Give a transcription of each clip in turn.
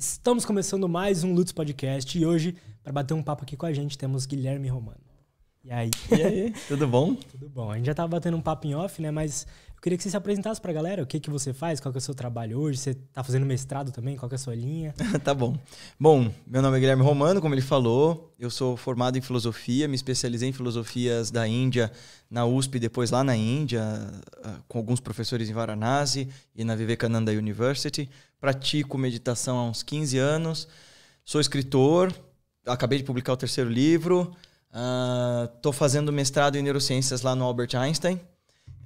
Estamos começando mais um Lutz Podcast e hoje, para bater um papo aqui com a gente, temos Guilherme Romano. E aí? E aí? Tudo bom? Tudo bom. A gente já tava batendo um papo em off, né? Mas eu queria que você se apresentasse pra galera. O que que você faz? Qual que é o seu trabalho hoje? Você tá fazendo mestrado também? Qual que é a sua linha? tá bom. Bom, meu nome é Guilherme Romano, como ele falou. Eu sou formado em filosofia, me especializei em filosofias da Índia na USP, depois lá na Índia, ah, com alguns professores em Varanasi e na Vivekananda University. Pratico meditação há uns 15 anos. Sou escritor, acabei de publicar o terceiro livro. Estou uh, ah, fazendo mestrado em neurociências lá no Albert Einstein,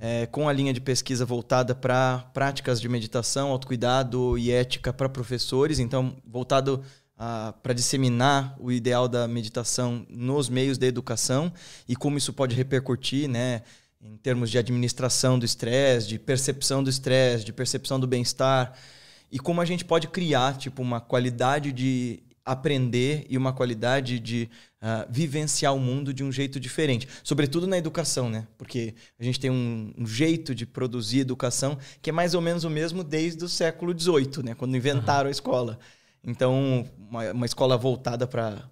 é, com a linha de pesquisa voltada para práticas de meditação, autocuidado e ética para professores. Então, voltado uh, para disseminar o ideal da meditação nos meios da educação e como isso pode repercutir, né? Em termos de administração do estresse, de percepção do estresse, de percepção do bem-estar, e como a gente pode criar tipo uma qualidade de aprender e uma qualidade de uh, vivenciar o mundo de um jeito diferente. Sobretudo na educação, né? Porque a gente tem um, um, jeito de produzir educação que é mais ou menos o mesmo desde o século XVIII, né? Quando inventaram uhum. a escola. Então, uma, uma escola voltada para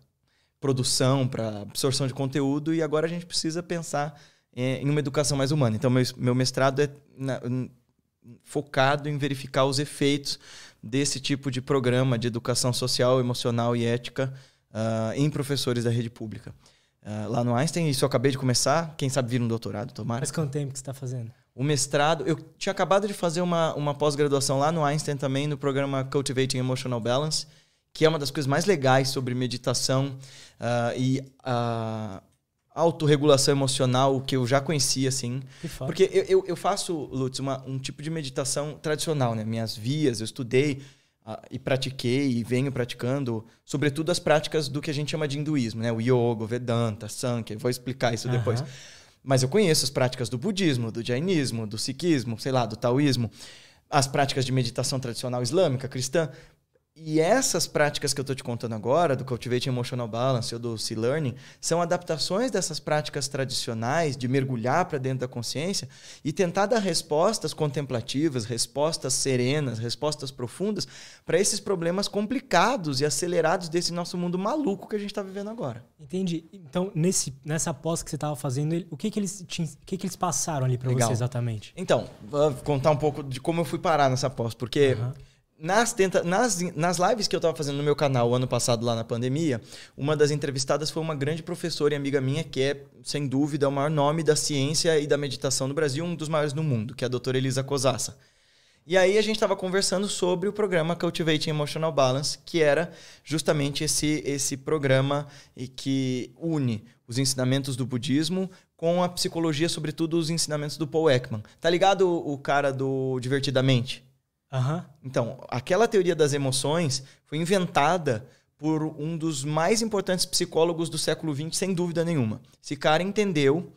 produção, para absorção de conteúdo, e agora a gente precisa pensar é, em uma educação mais humana. Então, meu, meu mestrado é na, focado em verificar os efeitos desse tipo de programa de educação social, emocional e ética uh, em professores da rede pública. Uh, lá no Einstein, isso eu acabei de começar, quem sabe vir um doutorado, tomara. Mas quanto tempo que você está fazendo? O mestrado, eu tinha acabado de fazer uma, uma pós-graduação lá no Einstein também, no programa Cultivating Emotional Balance, que é uma das coisas mais legais sobre meditação uh, e uh, autorregulação emocional que eu já conhecia, assim. Porque eu, eu, eu, faço, Lutz, uma, um tipo de meditação tradicional, né? Minhas vias, eu estudei uh, e pratiquei e venho praticando, sobretudo as práticas do que a gente chama de hinduísmo, né? O yoga, o Vedanta, Sankhya, vou explicar isso uhum. depois. Mas eu conheço as práticas do budismo, do jainismo, do sikhismo, sei lá, do taoísmo, as práticas de meditação tradicional islâmica, cristã, e essas práticas que eu estou te contando agora, do Cultivate Emotional Balance ou do Sea Learning, são adaptações dessas práticas tradicionais de mergulhar para dentro da consciência e tentar dar respostas contemplativas, respostas serenas, respostas profundas para esses problemas complicados e acelerados desse nosso mundo maluco que a gente está vivendo agora. Entendi. Então, nesse, nessa pós que você estava fazendo, o que, que, eles, te, o que, que eles passaram ali para você exatamente? Então, vou contar um pouco de como eu fui parar nessa pós, porque. Uhum nas, tenta, nas, nas lives que eu estava fazendo no meu canal ano passado, lá na pandemia, uma das entrevistadas foi uma grande professora e amiga minha, que é, sem dúvida, o maior nome da ciência e da meditação no Brasil, um dos maiores no mundo, que é a doutora Elisa Cosassa. E aí a gente estava conversando sobre o programa Cultivating Emotional Balance, que era justamente esse, esse programa e que une os ensinamentos do budismo com a psicologia, sobretudo os ensinamentos do Paul Ekman. Tá ligado o cara do Divertidamente? Uhum. Então, aquela teoria das emoções foi inventada por um dos mais importantes psicólogos do século XX, sem dúvida nenhuma. Esse cara entendeu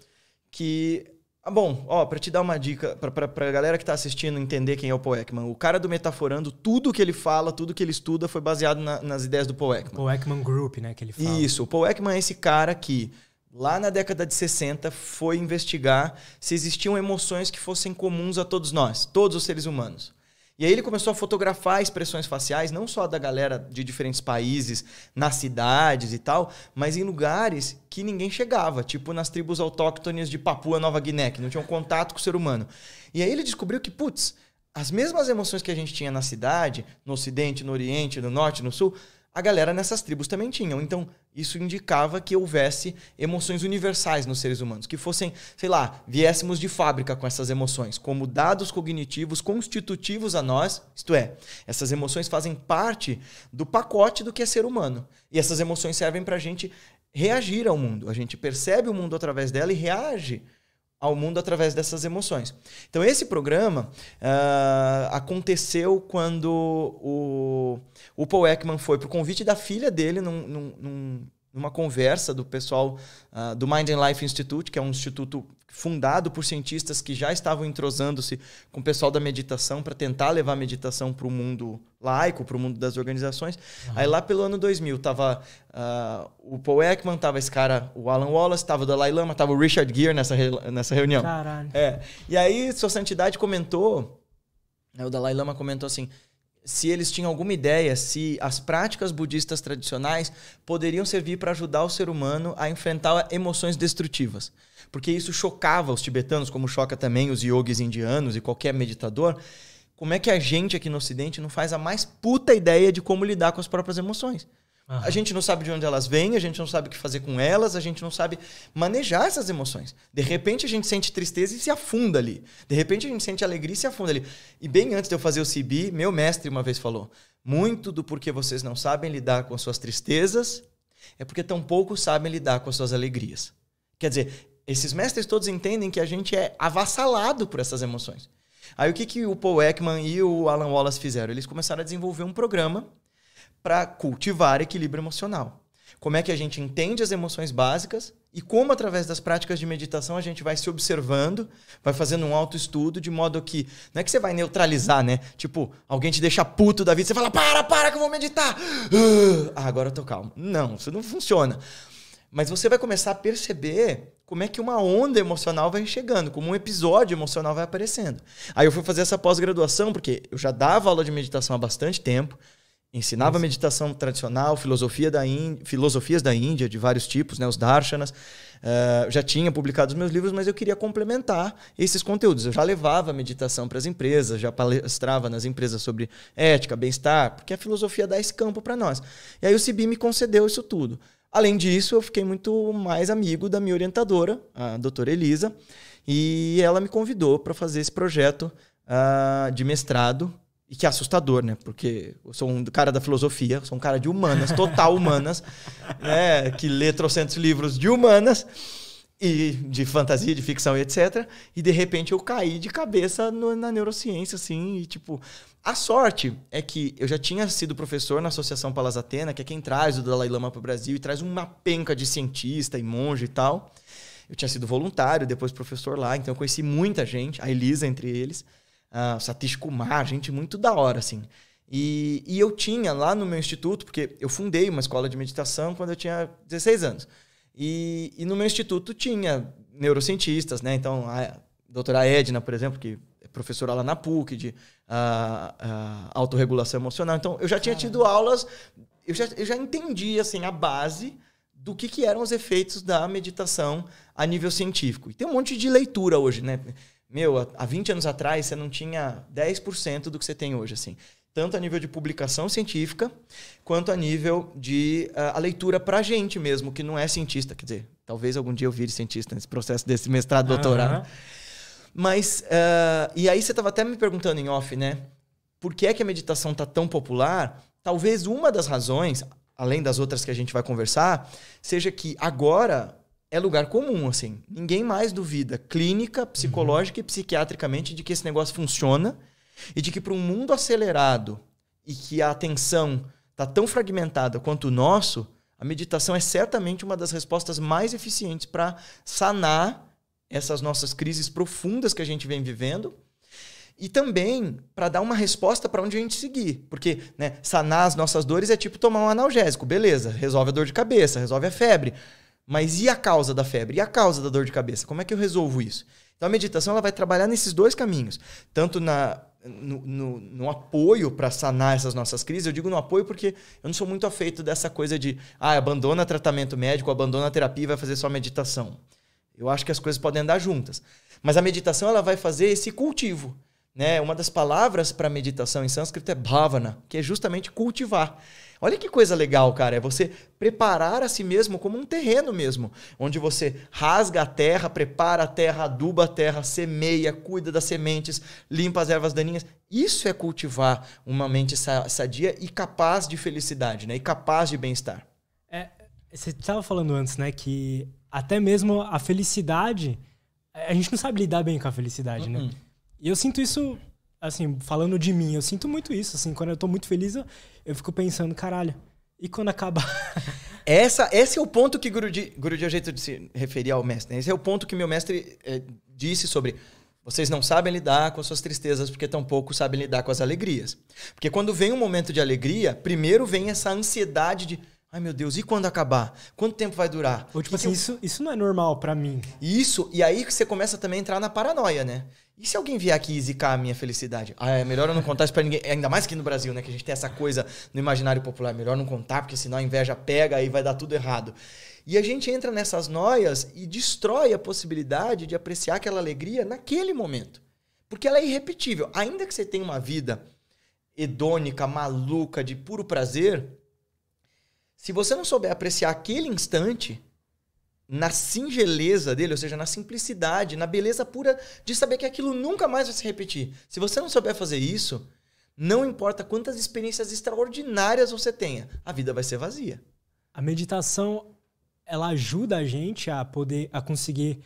que. Ah, bom, ó, para te dar uma dica, para a galera que está assistindo entender quem é o Paul Ekman, o cara do Metaforando, tudo que ele fala, tudo que ele estuda foi baseado na, nas ideias do Paul Ekman. O Paul Ekman Group, né, que ele fala. Isso, o Paul Ekman é esse cara que, lá na década de 60, foi investigar se existiam emoções que fossem comuns a todos nós, todos os seres humanos. E aí ele começou a fotografar expressões faciais, não só da galera de diferentes países, nas cidades e tal, mas em lugares que ninguém chegava, tipo nas tribos autóctones de Papua Nova Guiné, que não tinham contato com o ser humano. E aí ele descobriu que, putz, as mesmas emoções que a gente tinha na cidade, no ocidente, no oriente, no norte, no sul, a galera nessas tribos também tinham. Então, isso indicava que houvesse emoções universais nos seres humanos, que fossem, sei lá, viéssemos de fábrica com essas emoções, como dados cognitivos constitutivos a nós, isto é, essas emoções fazem parte do pacote do que é ser humano. E essas emoções servem para a gente reagir ao mundo. A gente percebe o mundo através dela e reage ao mundo através dessas emoções. Então, esse programa uh, aconteceu quando o, o Paul Ekman foi para o convite da filha dele num, num, num, numa conversa do pessoal uh, do Mind and Life Institute, que é um instituto fundado por cientistas que já estavam entrosando-se com o pessoal da meditação para tentar levar a meditação para o mundo laico, para o mundo das organizações. Uhum. Aí lá pelo ano 2000 tava uh, o Paul Ekman, tava esse cara, o Alan Wallace, tava o Dalai Lama, tava o Richard Gere nessa, re nessa reunião. Caralho. É. E aí sua santidade comentou, né, o Dalai Lama comentou assim, se eles tinham alguma ideia se as práticas budistas tradicionais poderiam servir para ajudar o ser humano a enfrentar emoções destrutivas. Porque isso chocava os tibetanos, como choca também os yogis indianos e qualquer meditador. Como é que a gente aqui no Ocidente não faz a mais puta ideia de como lidar com as próprias emoções? Uhum. A gente não sabe de onde elas vêm, a gente não sabe o que fazer com elas, a gente não sabe manejar essas emoções. De repente a gente sente tristeza e se afunda ali. De repente a gente sente alegria e se afunda ali. E bem antes de eu fazer o CB, meu mestre uma vez falou: muito do porquê vocês não sabem lidar com as suas tristezas é porque tão pouco sabem lidar com as suas alegrias. Quer dizer, esses mestres todos entendem que a gente é avassalado por essas emoções. Aí o que, que o Paul Ekman e o Alan Wallace fizeram? Eles começaram a desenvolver um programa para cultivar equilíbrio emocional. Como é que a gente entende as emoções básicas e como, através das práticas de meditação, a gente vai se observando, vai fazendo um autoestudo, de modo que. Não é que você vai neutralizar, né? Tipo, alguém te deixa puto da vida, você fala: para, para que eu vou meditar! Ah, agora eu tô calmo. Não, isso não funciona. Mas você vai começar a perceber como é que uma onda emocional vai chegando, como um episódio emocional vai aparecendo. Aí eu fui fazer essa pós-graduação, porque eu já dava aula de meditação há bastante tempo, Ensinava Isso. meditação tradicional, filosofia da filosofias da Índia de vários tipos, né, os darshanas. Uh, eh, já tinha publicado os meus livros, mas eu queria complementar esses conteúdos. Eu já levava meditação para as empresas, já palestrava nas empresas sobre ética, bem-estar, porque a filosofia dá esse campo para nós. E aí o CIBI me concedeu isso tudo. Além disso, eu fiquei muito mais amigo da minha orientadora, a doutora Elisa, e ela me convidou para fazer esse projeto uh, de mestrado e que é assustador, né? Porque eu sou um cara da filosofia, sou um cara de humanas, total humanas, né? Que lê trocentos livros de humanas e de fantasia, de ficção e etc. E de repente eu caí de cabeça no, na neurociência, assim, e tipo. A sorte é que eu já tinha sido professor na Associação Palas Atena, que é quem traz o Dalai Lama para o Brasil e traz uma penca de cientista e monge e tal. Eu tinha sido voluntário, depois professor lá, então eu conheci muita gente, a Elisa entre eles uh, ah, Satish Kumar, gente muito da hora, assim. E, e eu tinha lá no meu instituto, porque eu fundei uma escola de meditação quando eu tinha 16 anos. E, e no meu instituto tinha neurocientistas, né? Então, a doutora Edna, por exemplo, que é professora lá na PUC de uh, uh, autorregulação emocional. Então, eu já tinha tido aulas, eu já, eu já entendi, assim, a base do que, que eram os efeitos da meditação a nível científico. E tem um monte de leitura hoje, né? meu, há 20 anos atrás você não tinha 10% do que você tem hoje, assim. Tanto a nível de publicação científica, quanto a nível de uh, a leitura pra gente mesmo, que não é cientista. Quer dizer, talvez algum dia eu vire cientista nesse processo desse mestrado, doutorado. Uhum. Mas, uh, e aí você estava até me perguntando em off, né? Por que é que a meditação tá tão popular? Talvez uma das razões, além das outras que a gente vai conversar, seja que agora é lugar comum, assim. Ninguém mais duvida, clínica, uhum. psicológica uhum. e psiquiatricamente, de que esse negócio funciona e de que para um mundo acelerado e que a atenção está tão fragmentada quanto o nosso, a meditação é certamente uma das respostas mais eficientes para sanar essas nossas crises profundas que a gente vem vivendo e também para dar uma resposta para onde a gente seguir. Porque né, sanar as nossas dores é tipo tomar um analgésico, beleza, resolve a dor de cabeça, resolve a febre. Mas e a causa da febre? E a causa da dor de cabeça? Como é que eu resolvo isso? Então a meditação ela vai trabalhar nesses dois caminhos, tanto na no, no, no apoio para sanar essas nossas crises. Eu digo no apoio porque eu não sou muito afeito dessa coisa de ah, abandona tratamento médico, abandona terapia e vai fazer só meditação. Eu acho que as coisas podem andar juntas. Mas a meditação ela vai fazer esse cultivo. Né? Uma das palavras para meditação em sânscrito é bhavana, que é justamente cultivar. Olha que coisa legal, cara. É você preparar a si mesmo como um terreno mesmo, onde você rasga a terra, prepara a terra, aduba a terra, semeia, cuida das sementes, limpa as ervas daninhas. Isso é cultivar uma mente sadia e capaz de felicidade, né? E capaz de bem-estar. É, você estava falando antes, né, que até mesmo a felicidade, a gente não sabe lidar bem com a felicidade, né? Hum, hum. E eu sinto isso assim, falando de mim, eu sinto muito isso, assim, quando eu tô muito feliz, eu, eu fico pensando, caralho, e quando acabar? Essa, esse é o ponto que Guruji, Guruji é o jeito de se referir ao mestre, né? esse é o ponto que meu mestre é, disse sobre vocês não sabem lidar com as suas tristezas porque tampouco sabem lidar com as alegrias. Porque quando vem um momento de alegria, primeiro vem essa ansiedade de Ai meu Deus, e quando acabar? Quanto tempo vai durar? Ou tipo assim, eu... isso, isso não é normal para mim. Isso, e aí que você começa também a entrar na paranoia, né? E se alguém vier aqui e zicar a minha felicidade? Ah, é melhor eu não contar isso pra ninguém. Ainda mais que no Brasil, né? Que a gente tem essa coisa no imaginário popular. É melhor não contar, porque senão a inveja pega e vai dar tudo errado. E a gente entra nessas noias e destrói a possibilidade de apreciar aquela alegria naquele momento. Porque ela é irrepetível. Ainda que você tenha uma vida hedônica, maluca, de puro prazer, se você não souber apreciar aquele instante, na singeleza dele, ou seja, na simplicidade, na beleza pura de saber que aquilo nunca mais vai se repetir. Se você não souber fazer isso, não importa quantas experiências extraordinárias você tenha, a vida vai ser vazia. A meditação ela ajuda a gente a poder a conseguir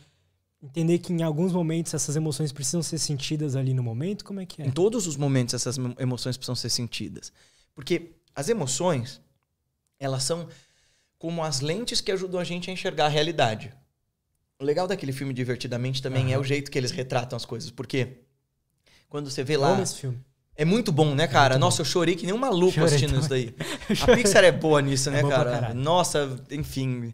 entender que em alguns momentos essas emoções precisam ser sentidas ali no momento, como é que é? Em todos os momentos essas emoções precisam ser sentidas. Porque as emoções, elas são como as lentes que ajudam a gente a enxergar a realidade. O legal daquele filme Divertidamente também uhum. é o jeito que eles retratam as coisas, porque quando você vê lá. Amo esse filme. É muito bom, né, cara? É Nossa, bom. eu chorei que nem um maluco chorei assistindo também. isso daí. a Pixar é boa nisso, é né, é cara? Nossa, enfim. Uh...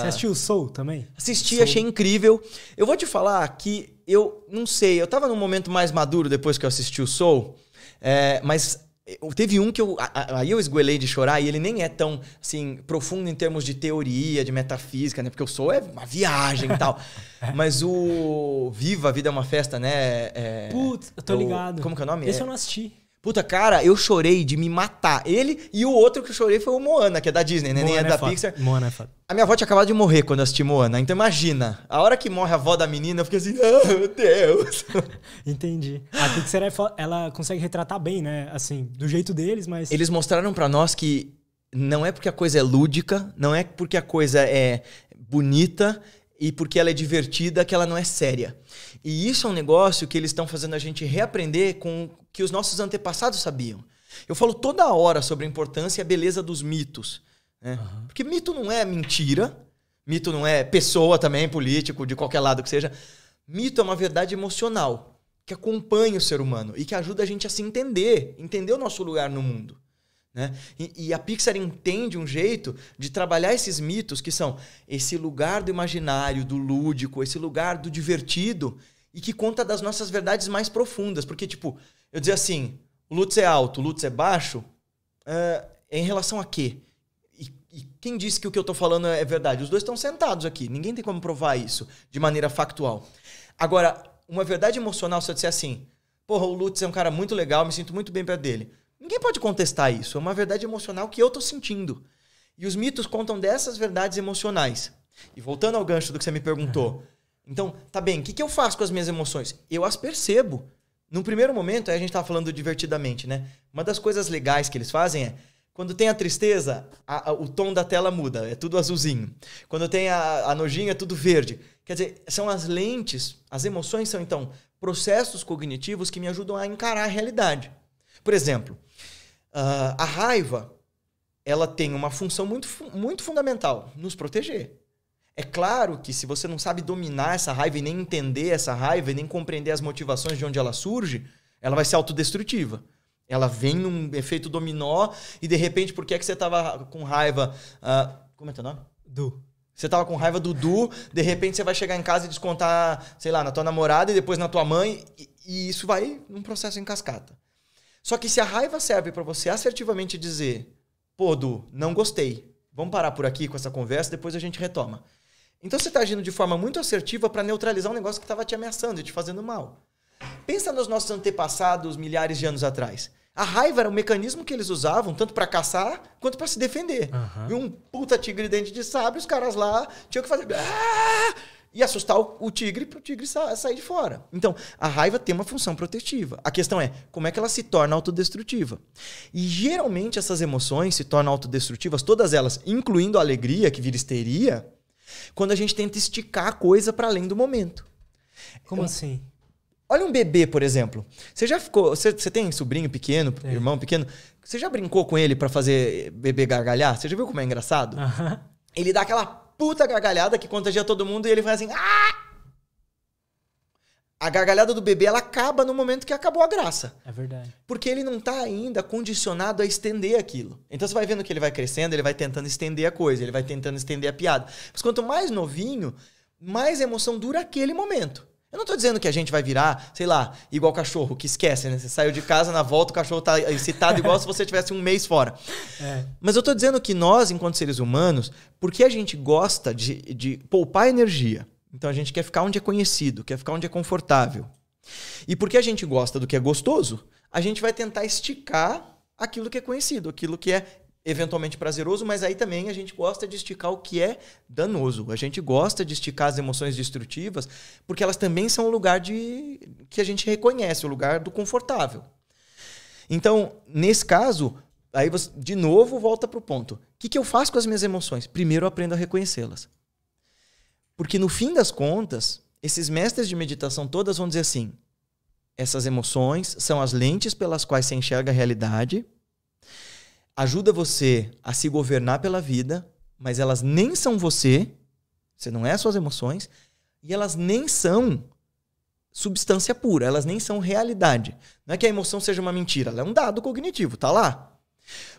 Você assistiu o Soul também? Assisti, Soul. achei incrível. Eu vou te falar que eu não sei, eu tava num momento mais maduro depois que eu assisti o Soul, é, mas é, teve um que eu. Aí eu esguelei de chorar e ele nem é tão, assim, profundo em termos de teoria, de metafísica, né? Porque eu sou é uma viagem e tal. Mas o Viva, a Vida é uma Festa, né? É, é Putz, eu tô é ligado. Como que é o nome? Esse é, eu não assisti. Puta, cara, eu chorei de me matar. Ele e o outro que eu chorei foi o Moana, que é da Disney, né? Moana Nem é, é da foda. Pixar. Moana é foda. A minha avó tinha acabado de morrer quando eu assisti Moana. Então imagina, a hora que morre a avó da menina, eu fiquei assim, oh, meu Deus. Entendi. A Pixar, é ela consegue retratar bem, né? Assim, do jeito deles, mas... Eles mostraram para nós que não é porque a coisa é lúdica, não é porque a coisa é bonita e porque ela é divertida que ela não é séria. E isso é um negócio que eles estão fazendo a gente reaprender com que os nossos antepassados sabiam. Eu falo toda hora sobre a importância e a beleza dos mitos. Né? Uhum. Porque mito não é mentira, mito não é pessoa também, político, de qualquer lado que seja. Mito é uma verdade emocional que acompanha o ser humano e que ajuda a gente a se entender, entender o nosso lugar no mundo. Né? E, e, a Pixar entende um jeito de trabalhar esses mitos que são esse lugar do imaginário, do lúdico, esse lugar do divertido, e que conta das nossas verdades mais profundas. Porque, tipo, eu dizer assim, o Lutz é alto, o Lutz é baixo, é, é em relação a quê? E, e, quem disse que o que eu tô falando é verdade? Os dois estão sentados aqui, ninguém tem como provar isso de maneira factual. Agora, uma verdade emocional, se eu disser assim, porra, o Lutz é um cara muito legal, me sinto muito bem perto dele. Ninguém pode contestar isso, é uma verdade emocional que eu tô sentindo. E os mitos contam dessas verdades emocionais. E voltando ao gancho do que você me perguntou, então, tá bem, o que, que eu faço com as minhas emoções? Eu as percebo. Num primeiro momento, aí a gente tá falando divertidamente, né? Uma das coisas legais que eles fazem é. Quando tem a tristeza, a, a, o tom da tela muda, é tudo azulzinho. Quando tem a, a nojinha, é tudo verde. Quer dizer, são as lentes, as emoções são então processos cognitivos que me ajudam a encarar a realidade. Por exemplo, uh, a raiva, ela tem uma função muito, muito fundamental, nos proteger. É claro que se você não sabe dominar essa raiva e nem entender essa raiva e nem compreender as motivações de onde ela surge, ela vai ser autodestrutiva. Ela vem num efeito dominó e de repente, por que, é que você tava com raiva? Uh, como é teu nome? Du. Você tava com raiva do Du, de repente você vai chegar em casa e descontar, sei lá, na tua namorada e depois na tua mãe, e, e isso vai num processo em cascata. Só que se a raiva serve para você assertivamente dizer, pô, Du, não gostei, vamos parar por aqui com essa conversa, depois a gente retoma. Então você está agindo de forma muito assertiva para neutralizar um negócio que estava te ameaçando e te fazendo mal. Pensa nos nossos antepassados milhares de anos atrás. A raiva era um mecanismo que eles usavam tanto para caçar quanto para se defender. Uhum. E um puta tigre dente de sabre, os caras lá tinham que fazer ah! e assustar o, tigre para o tigre sair de fora. Então, a raiva tem uma função protetiva. A questão é como é que ela se torna autodestrutiva. E geralmente essas emoções se tornam autodestrutivas, todas elas, incluindo a alegria que vira histeria, quando a gente tenta esticar a coisa para além do momento. Como Eu, assim? Olha um bebê, por exemplo. Você já ficou. Você, você tem sobrinho pequeno, é. irmão pequeno? Você já brincou com ele para fazer bebê gargalhar? Você já viu como é engraçado? Uh -huh. Ele dá aquela puta gargalhada que contagia todo mundo e ele faz assim. Ah! a gargalhada do bebê ela acaba no momento que acabou a graça. É verdade. Porque ele não está ainda condicionado a estender aquilo. Então você vai vendo que ele vai crescendo, ele vai tentando estender a coisa, ele vai tentando estender a piada. Mas quanto mais novinho, mais emoção dura aquele momento. Eu não estou dizendo que a gente vai virar, sei lá, igual cachorro, que esquece, né? Você saiu de casa, na volta o cachorro está excitado igual se você tivesse um mês fora. É. Mas eu estou dizendo que nós, enquanto seres humanos, porque a gente gosta de, de poupar energia, então a gente quer ficar onde é conhecido, quer ficar onde é confortável. E porque a gente gosta do que é gostoso, a gente vai tentar esticar aquilo que é conhecido, aquilo que é eventualmente prazeroso, mas aí também a gente gosta de esticar o que é danoso. A gente gosta de esticar as emoções destrutivas, porque elas também são o lugar de que a gente reconhece, o lugar do confortável. Então, nesse caso, aí você, de novo volta para o ponto. O que, que eu faço com as minhas emoções? Primeiro eu aprendo a reconhecê-las. Porque no fim das contas, esses mestres de meditação todas vão dizer assim: essas emoções são as lentes pelas quais se enxerga a realidade, ajuda você a se governar pela vida, mas elas nem são você, você não é suas emoções, e elas nem são substância pura, elas nem são realidade. Não é que a emoção seja uma mentira, ela é um dado cognitivo, tá lá.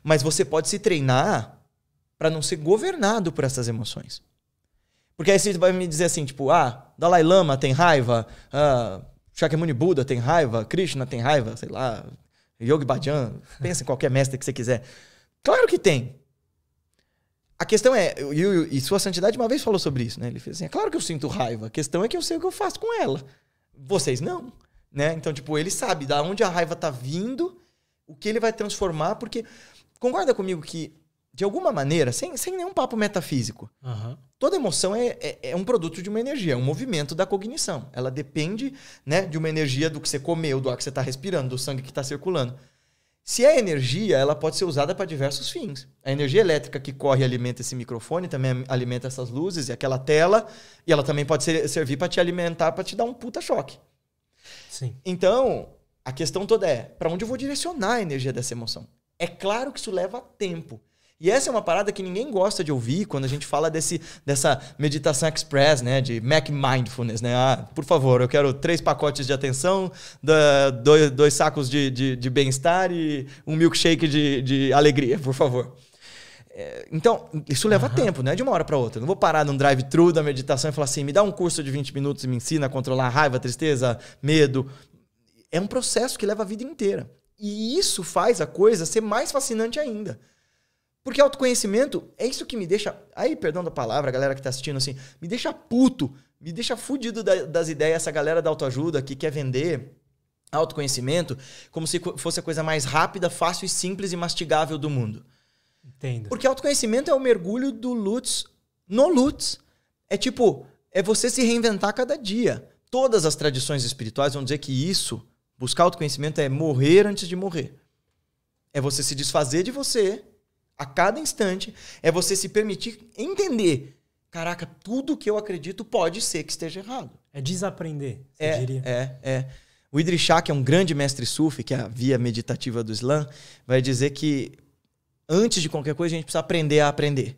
Mas você pode se treinar para não ser governado por essas emoções. Porque aí você vai me dizer assim, tipo, ah, Dalai Lama tem raiva, ah, Shakyamuni Buda tem raiva, Krishna tem raiva, sei lá, Yogi Bhajan, pensa em qualquer mestre que você quiser. Claro que tem. A questão é, e, sua santidade uma vez falou sobre isso, né? Ele fez assim, é claro que eu sinto raiva, a questão é que eu sei o que eu faço com ela. Vocês não, né? Então, tipo, ele sabe da onde a raiva tá vindo, o que ele vai transformar, porque concorda comigo que de alguma maneira, sem, sem nenhum papo metafísico, uhum. toda emoção é, é, é, um produto de uma energia, é um movimento da cognição. Ela depende né, de uma energia do que você comeu, do ar que você está respirando, do sangue que está circulando. Se é energia, ela pode ser usada para diversos fins. A energia elétrica que corre e alimenta esse microfone, também alimenta essas luzes e aquela tela, e ela também pode ser, servir para te alimentar, para te dar um puta choque. Sim. Então, a questão toda é, para onde eu vou direcionar a energia dessa emoção? É claro que isso leva tempo. E essa é uma parada que ninguém gosta de ouvir quando a gente fala desse, dessa meditação express, né? De Mac Mindfulness, né? Ah, por favor, eu quero três pacotes de atenção, dois, dois sacos de, de, de bem-estar e um milkshake de, de alegria, por favor. É, então, isso leva uhum. tempo, não é de uma hora para outra. Eu não vou parar num drive-thru da meditação e falar assim: me dá um curso de 20 minutos e me ensina a controlar a raiva, a tristeza, medo. É um processo que leva a vida inteira. E isso faz a coisa ser mais fascinante ainda. Porque autoconhecimento é isso que me deixa. Aí, perdão da palavra, galera que tá assistindo assim, me deixa puto, me deixa fudido da, das ideias, essa galera da autoajuda que quer vender autoconhecimento como se fosse a coisa mais rápida, fácil e simples e mastigável do mundo. Entendo. Porque autoconhecimento é o mergulho do Lutz no Lutz. É tipo, é você se reinventar cada dia. Todas as tradições espirituais vão dizer que isso, buscar autoconhecimento, é morrer antes de morrer. É você se desfazer de você a cada instante é você se permitir entender. Caraca, tudo que eu acredito pode ser que esteja errado. É desaprender, você é, diria. É, é. O Idris Shah, que é um grande mestre sufi, que é a via meditativa do Islã, vai dizer que antes de qualquer coisa a gente precisa aprender a aprender.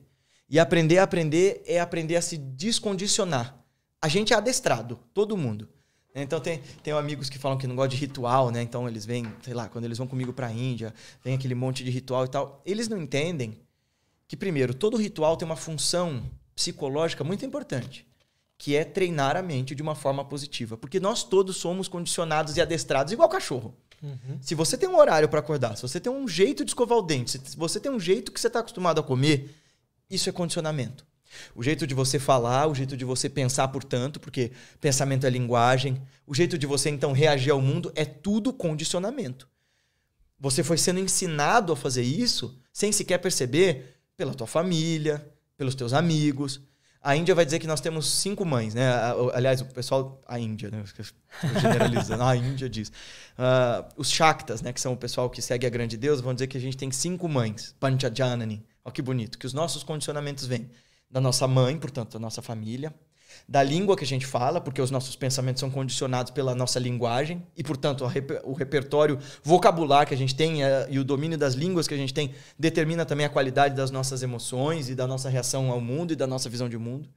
E aprender a aprender é aprender a se descondicionar. A gente é adestrado, todo mundo. Então tem, tem amigos que falam que não gostam de ritual, né? Então eles vêm, sei lá, quando eles vão comigo para a Índia, vem aquele monte de ritual e tal. Eles não entendem que primeiro, todo ritual tem uma função psicológica muito importante, que é treinar a mente de uma forma positiva, porque nós todos somos condicionados e adestrados igual cachorro. Uhum. Se você tem um horário para acordar, se você tem um jeito de escovar o dente, se você tem um jeito que você está acostumado a comer, isso é condicionamento. O jeito de você falar, o jeito de você pensar, portanto, porque pensamento é linguagem, o jeito de você então reagir ao mundo é tudo condicionamento. Você foi sendo ensinado a fazer isso sem sequer perceber pela tua família, pelos teus amigos. A Índia vai dizer que nós temos cinco mães, né? Aliás, o pessoal. A Índia, né? Generalizando. a Índia diz. Uh, os Shaktas, né? Que são o pessoal que segue a grande Deus, vão dizer que a gente tem cinco mães. Panchajanani. Olha que bonito. Que os nossos condicionamentos vêm da nossa mãe, portanto, da nossa família, da língua que a gente fala, porque os nossos pensamentos são condicionados pela nossa linguagem e, portanto, rep o repertório vocabular que a gente tem eh, e o domínio das línguas que a gente tem determina também a qualidade das nossas emoções e da nossa reação ao mundo e da nossa visão de mundo.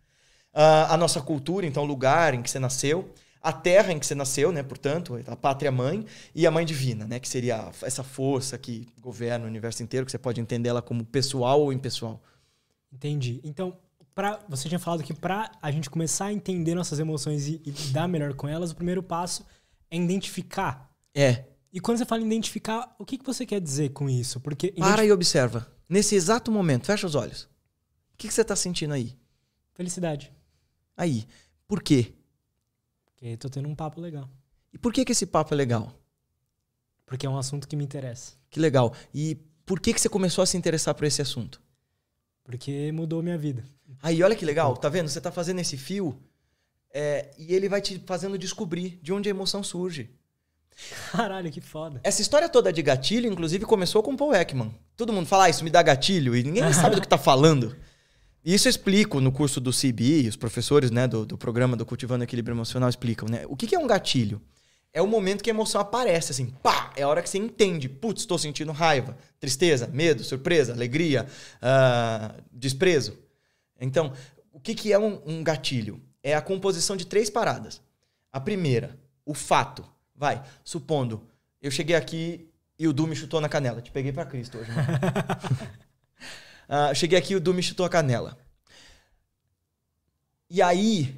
Uh, a nossa cultura, então, o lugar em que você nasceu, a terra em que você nasceu, né, portanto, a pátria mãe e a mãe divina, né, que seria essa força que governa o universo inteiro, que você pode entender ela como pessoal ou impessoal. Entendi. Então, para você tinha falado que para a gente começar a entender nossas emoções e, e lidar melhor com elas, o primeiro passo é identificar. É. E quando você fala identificar, o que, que você quer dizer com isso? Porque Para e observa. Nesse exato momento, fecha os olhos. O que, que você está sentindo aí? Felicidade. Aí. Por quê? Porque tô tendo um papo legal. E por que, que esse papo é legal? Porque é um assunto que me interessa. Que legal. E por que, que você começou a se interessar por esse assunto? Porque mudou minha vida. Aí, olha que legal, tá vendo? Você tá fazendo esse fio é, e ele vai te fazendo descobrir de onde a emoção surge. Caralho, que foda. Essa história toda de gatilho, inclusive, começou com Paul Ekman. Todo mundo fala, ah, isso me dá gatilho, e ninguém sabe do que tá falando. isso eu explico no curso do CBI, os professores né, do, do programa do Cultivando Equilíbrio Emocional explicam, né? O que, que é um gatilho? é o momento que a emoção aparece, assim, pá! É a hora que você entende, putz, estou sentindo raiva, tristeza, medo, surpresa, alegria, uh, desprezo. Então, o que, que é um, um gatilho? É a composição de três paradas. A primeira, o fato. Vai, supondo, eu cheguei aqui e o Du me chutou na canela. Te peguei para Cristo hoje, mano. uh, cheguei aqui e o Du me chutou a canela. E aí,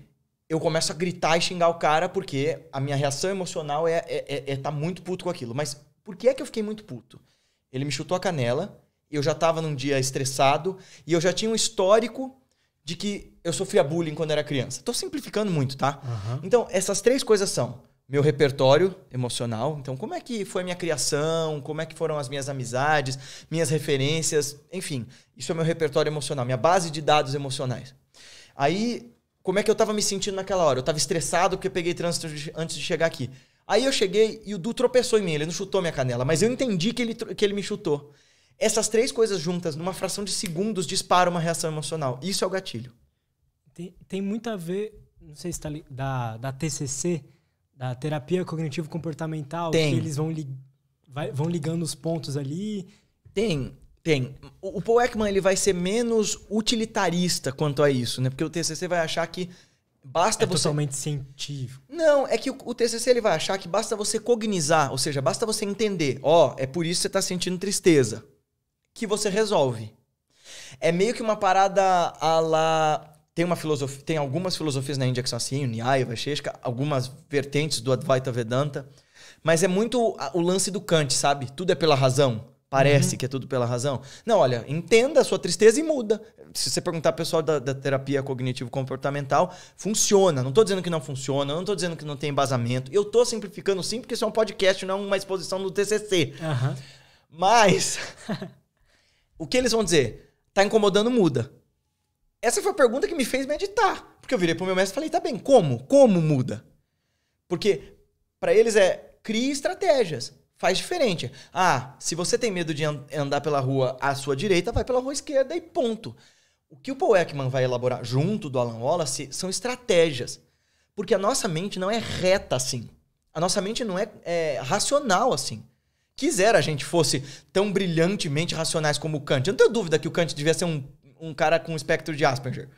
eu começo a gritar e xingar o cara porque a minha reação emocional é estar é, é, é tá muito puto com aquilo. Mas por que é que eu fiquei muito puto? Ele me chutou a canela, eu já estava num dia estressado e eu já tinha um histórico de que eu sofria bullying quando era criança. Estou simplificando muito, tá? Uhum. Então, essas três coisas são meu repertório emocional. Então, como é que foi a minha criação? Como é que foram as minhas amizades, minhas referências? Enfim, isso é meu repertório emocional, minha base de dados emocionais. Aí como é que eu tava me sentindo naquela hora. Eu tava estressado porque eu peguei trânsito antes de chegar aqui. Aí eu cheguei e o Du tropeçou em mim, ele não chutou minha canela, mas eu entendi que ele, que ele me chutou. Essas três coisas juntas, numa fração de segundos, disparam uma reação emocional. Isso é o gatilho. Tem, tem muito a ver, não sei se tá ali, da, da TCC, da terapia cognitivo-comportamental, que eles vão, li, vai, vão ligando os pontos ali. Tem, tem o Paul Ekman ele vai ser menos utilitarista quanto a isso, né? Porque o TCC vai achar que basta é você... totalmente científico. Não, é que o, o, TCC ele vai achar que basta você cognizar, ou seja, basta você entender, ó, oh, é por isso que você está sentindo tristeza, que você resolve. É meio que uma parada a la tem uma filosofia, tem algumas filosofias na Índia que são assim, o Nyaya, Vaisheshika, algumas vertentes do Advaita Vedanta, mas é muito o lance do Kant, sabe? Tudo é pela razão. Parece uhum. que é tudo pela razão. Não, olha, entenda a sua tristeza e muda. Se você perguntar ao pessoal da, da terapia cognitivo-comportamental, funciona. Não estou dizendo que não funciona, não estou dizendo que não tem embasamento. Eu estou simplificando sim, porque isso é um podcast, não é uma exposição do TCC. Uhum. Mas, o que eles vão dizer? Tá incomodando, muda. Essa foi a pergunta que me fez meditar. Porque eu virei pro meu mestre e falei, tá bem, como? Como muda? Porque para eles é, crie estratégias faz diferente. Ah, se você tem medo de andar pela rua à sua direita, vai pela rua esquerda e ponto. O que o Paul Ekman vai elaborar junto do Alan Wallace são estratégias. Porque a nossa mente não é reta assim. A nossa mente não é, é racional assim. Quisera a gente fosse tão brilhantemente racionais como o Kant. Eu não tenho dúvida que o Kant devia ser um um cara com espectro de Asperger.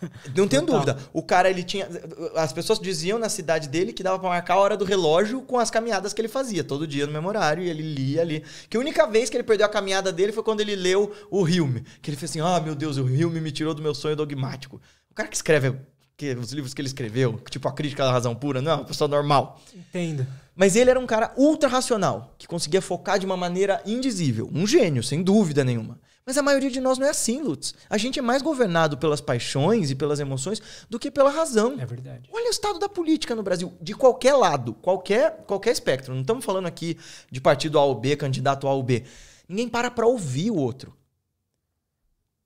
Não tenho dúvida. O cara, ele tinha. As pessoas diziam na cidade dele que dava para marcar a hora do relógio com as caminhadas que ele fazia, todo dia no mesmo horário, e ele lia ali. Que a única vez que ele perdeu a caminhada dele foi quando ele leu o Hilme. Que ele fez assim: ah, oh, meu Deus, o Hilme me tirou do meu sonho dogmático. O cara que escreve que, os livros que ele escreveu, tipo A Crítica da Razão Pura, não é uma pessoa normal. Entendo. Mas ele era um cara ultra racional, que conseguia focar de uma maneira indizível. Um gênio, sem dúvida nenhuma. Mas a maioria de nós não é assim, Lutz. A gente é mais governado pelas paixões e pelas emoções do que pela razão. É verdade. Olha o estado da política no Brasil, de qualquer lado, qualquer, qualquer espectro. Não estamos falando aqui de partido A ou B, candidato A ou B. Ninguém para para ouvir o outro.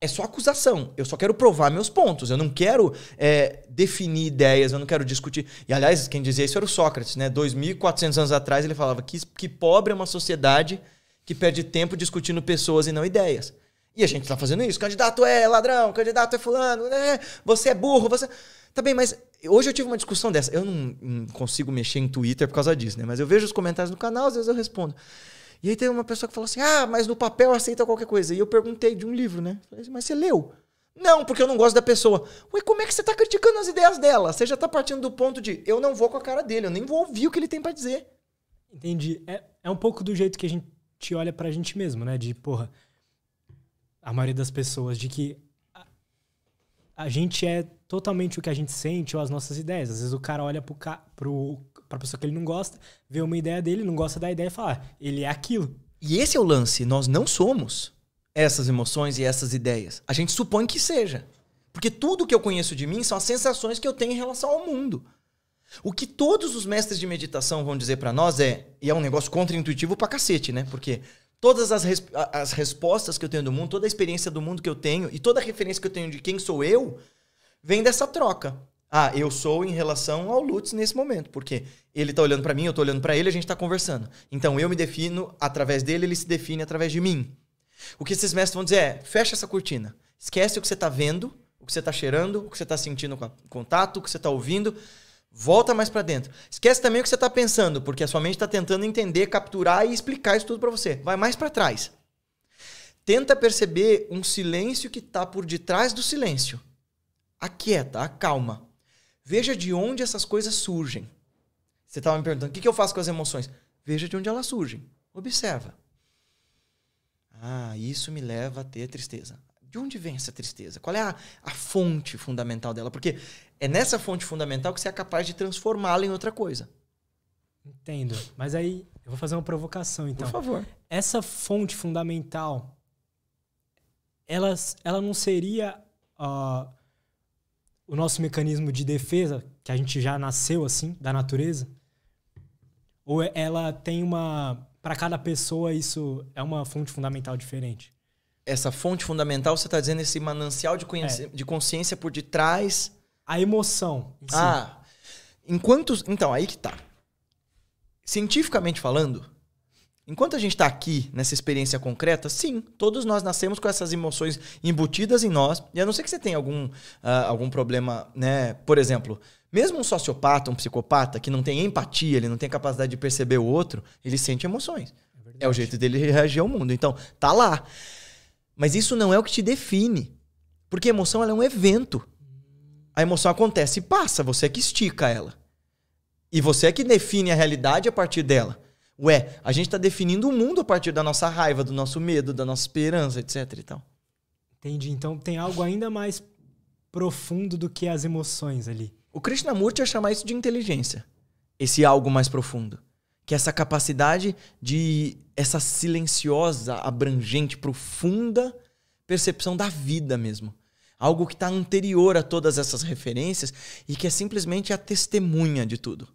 É só acusação. Eu só quero provar meus pontos. Eu não quero é, definir ideias, eu não quero discutir. E, aliás, quem dizia isso era o Sócrates, né? 2.400 anos atrás ele falava que, que pobre é uma sociedade que perde tempo discutindo pessoas e não ideias. E a gente tá fazendo isso. Candidato é ladrão, candidato é fulano, né? Você é burro, você. Tá bem, mas hoje eu tive uma discussão dessa. Eu não, consigo mexer em Twitter por causa disso, né? Mas eu vejo os comentários no canal, às vezes eu respondo. E aí tem uma pessoa que falou assim: ah, mas no papel aceita qualquer coisa. E eu perguntei de um livro, né? Falei, assim, mas você leu? Não, porque eu não gosto da pessoa. Ué, como é que você tá criticando as ideias dela? Você já tá partindo do ponto de eu não vou com a cara dele, eu nem vou ouvir o que ele tem para dizer. Entendi. É, é um pouco do jeito que a gente olha pra gente mesmo, né? De, porra, a maioria das pessoas de que a, a, gente é totalmente o que a gente sente ou as nossas ideias. Às vezes o cara olha pro, ca, pro, pra pessoa que ele não gosta, vê uma ideia dele, não gosta da ideia e fala, ah, ele é aquilo. E esse é o lance, nós não somos essas emoções e essas ideias. A gente supõe que seja. Porque tudo que eu conheço de mim são as sensações que eu tenho em relação ao mundo. O que todos os mestres de meditação vão dizer para nós é, e é um negócio contraintuitivo pra cacete, né? Porque todas as, as respostas que eu tenho do mundo, toda a experiência do mundo que eu tenho e toda a referência que eu tenho de quem sou eu, vem dessa troca. Ah, eu sou em relação ao Lutz nesse momento, porque ele está olhando para mim, eu estou olhando para ele, a gente está conversando. Então eu me defino através dele, ele se define através de mim. O que esses mestres vão dizer é: fecha essa cortina. Esquece o que você está vendo, o que você está cheirando, o que você está sentindo com o contato, o que você está ouvindo. Volta mais para dentro. Esquece também o que você está pensando, porque a sua mente está tentando entender, capturar e explicar isso tudo para você. Vai mais para trás. Tenta perceber um silêncio que está por detrás do silêncio. Aquieta, acalma. Veja de onde essas coisas surgem. Você estava me perguntando, o que, que eu faço com as emoções? Veja de onde elas surgem. Observa. Ah, isso me leva a ter tristeza de onde vem essa tristeza? Qual é a, a fonte fundamental dela? Porque é nessa fonte fundamental que você é capaz de transformá-la em outra coisa. Entendo. Mas aí eu vou fazer uma provocação, então. Por favor. Essa fonte fundamental, ela, ela não seria uh, o nosso mecanismo de defesa, que a gente já nasceu assim, da natureza? Ou é, ela tem uma. Para cada pessoa, isso é uma fonte fundamental diferente? essa fonte fundamental, você está dizendo esse manancial de, é. de consciência por detrás. A emoção. Ah. Enquanto. Então, aí que tá. Cientificamente falando, enquanto a gente está aqui nessa experiência concreta, sim, todos nós nascemos com essas emoções embutidas em nós. E a não ser que você tenha algum, uh, algum problema, né? Por exemplo, mesmo um sociopata, um psicopata, que não tem empatia, ele não tem capacidade de perceber o outro, ele sente emoções. É, é o jeito dele reagir ao mundo. Então, tá lá. Mas isso não é o que te define. Porque a emoção é um evento. A emoção acontece e passa, você é que estica ela. E você é que define a realidade a partir dela. Ué, a gente está definindo o mundo a partir da nossa raiva, do nosso medo, da nossa esperança, etc. Entendi. Então tem algo ainda mais profundo do que as emoções ali. O Krishnamurti ia chamar isso de inteligência. Esse algo mais profundo que é essa capacidade de essa silenciosa, abrangente, profunda percepção da vida mesmo. Algo que está anterior a todas essas referências e que é simplesmente a testemunha de tudo.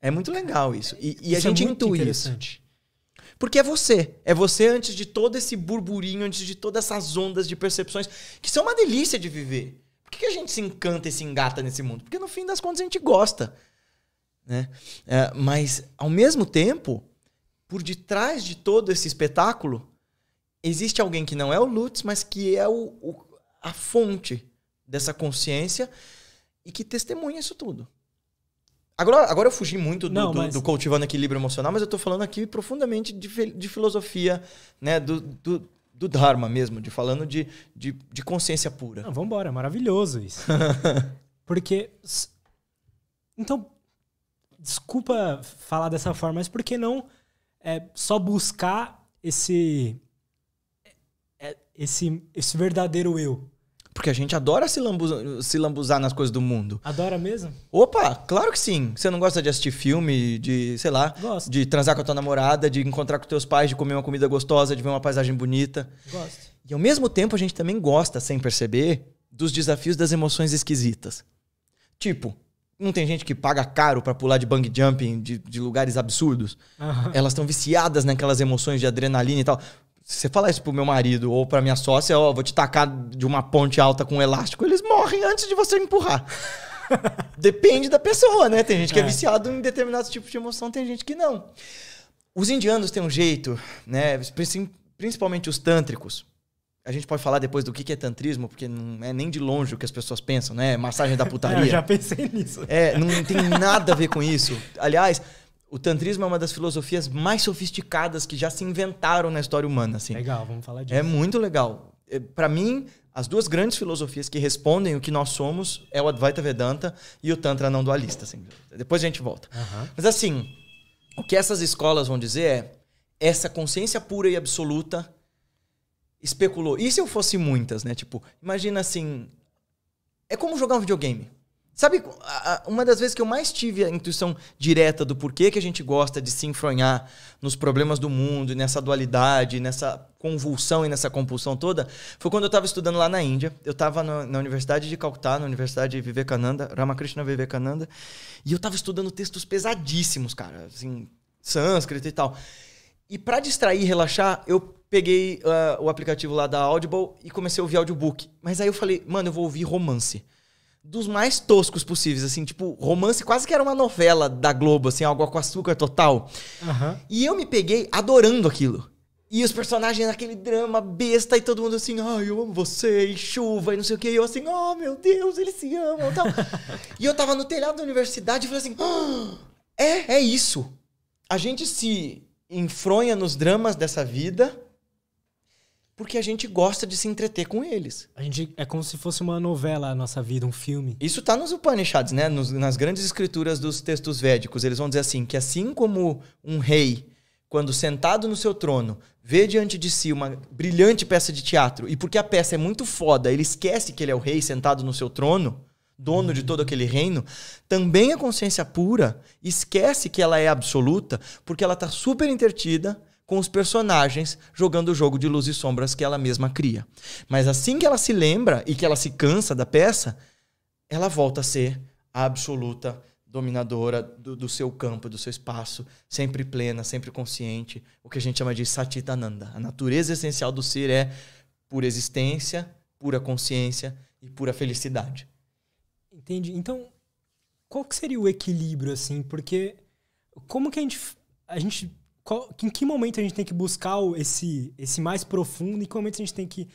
É muito legal isso. E, e a é gente é muito intui interessante. isso. Porque é você. É você antes de todo esse burburinho, antes de todas essas ondas de percepções, que são uma delícia de viver. Por que a gente se encanta e se engata nesse mundo? Porque no fim das contas a gente gosta. Né? É, mas, ao mesmo tempo, por detrás de todo esse espetáculo, existe alguém que não é o Lutz, mas que é o, o a fonte dessa consciência e que testemunha isso tudo. Agora, agora eu fugi muito do, não, mas... do, do cultivando equilíbrio emocional, mas eu estou falando aqui profundamente de, de filosofia, né? Do, do, do, Dharma mesmo, de falando de, de, de consciência pura. vamos embora, é maravilhoso isso. Porque. Então, desculpa falar dessa forma, mas por que não é, só buscar esse, é, esse, esse verdadeiro eu? Porque a gente adora se, lambuza, se lambuzar nas coisas do mundo. Adora mesmo? Opa, claro que sim. Você não gosta de assistir filme, de, sei lá, Gosto. de transar com a tua namorada, de encontrar com teus pais, de comer uma comida gostosa, de ver uma paisagem bonita. Gosto. E ao mesmo tempo a gente também gosta, sem perceber, dos desafios das emoções esquisitas. Tipo, não tem gente que paga caro para pular de bang jumping de, de lugares absurdos? Uhum. Elas estão viciadas naquelas emoções de adrenalina e tal. Se você falar isso pro meu marido ou pra minha sócia, ó, oh, vou te tacar de uma ponte alta com um elástico, eles morrem antes de você empurrar. Depende da pessoa, né? Tem gente que é, é viciado em determinados tipos de emoção, tem gente que não. Os indianos têm um jeito, né? Principalmente os tântricos a gente pode falar depois do que é tantrismo, porque não é nem de longe o que as pessoas pensam, né? Massagem da é, putaria. Eu já pensei nisso. É, não tem nada a ver com isso. Aliás, o tantrismo é uma das filosofias mais sofisticadas que já se inventaram na história humana, assim. Legal, vamos falar disso. É muito legal. É, Para mim, as duas grandes filosofias que respondem o que nós somos é o Advaita Vedanta e o Tantra não dualista, assim. Depois a gente volta. Uhum. Mas assim, o que essas escolas vão dizer é essa consciência pura e absoluta especulou. E se eu fosse muitas, né? Tipo, imagina assim. É como jogar um videogame. Sabe, uma das vezes que eu mais tive a intuição direta do porquê que a gente gosta de se enfronhar nos problemas do mundo, nessa dualidade, nessa convulsão e nessa compulsão toda, foi quando eu estava estudando lá na Índia. Eu estava na, Universidade de Calcutá, na Universidade Vivekananda, Ramakrishna Vivekananda, e eu estava estudando textos pesadíssimos, cara, assim, sânscrito e tal. E para distrair e relaxar, eu peguei uh, o aplicativo lá da Audible e comecei a ouvir audiobook. Mas aí eu falei, mano, eu vou ouvir romance. Dos mais toscos possíveis, assim, tipo, romance quase que era uma novela da Globo, assim, algo com açúcar total. Uhum. E eu me peguei adorando aquilo. E os personagens naquele drama besta e todo mundo assim, ai, ah, eu amo você, e chuva, e não sei o que. E eu assim, oh meu Deus, eles se amam e tal. e eu tava no telhado da universidade e falei assim, ah, é, é isso. A gente se enfronha nos dramas dessa vida porque a gente gosta de se entreter com eles. A gente é como se fosse uma novela a nossa vida, um filme. Isso está nos Upanishads, né? Nos, nas grandes escrituras dos textos védicos, eles vão dizer assim que assim como um rei, quando sentado no seu trono, vê diante de si uma brilhante peça de teatro e porque a peça é muito foda, ele esquece que ele é o rei sentado no seu trono, dono de todo aquele reino, também a consciência pura esquece que ela é absoluta, porque ela está super intertida com os personagens jogando o jogo de luz e sombras que ela mesma cria. Mas assim que ela se lembra e que ela se cansa da peça, ela volta a ser a absoluta dominadora do, do seu campo, do seu espaço, sempre plena, sempre consciente, o que a gente chama de satitananda. A natureza essencial do ser é pura existência, pura consciência e pura felicidade. Entendi. Então, qual que seria o equilíbrio assim? Porque como que a gente a gente qual, em que momento a gente tem que buscar esse, esse mais profundo, em que momento a gente tem que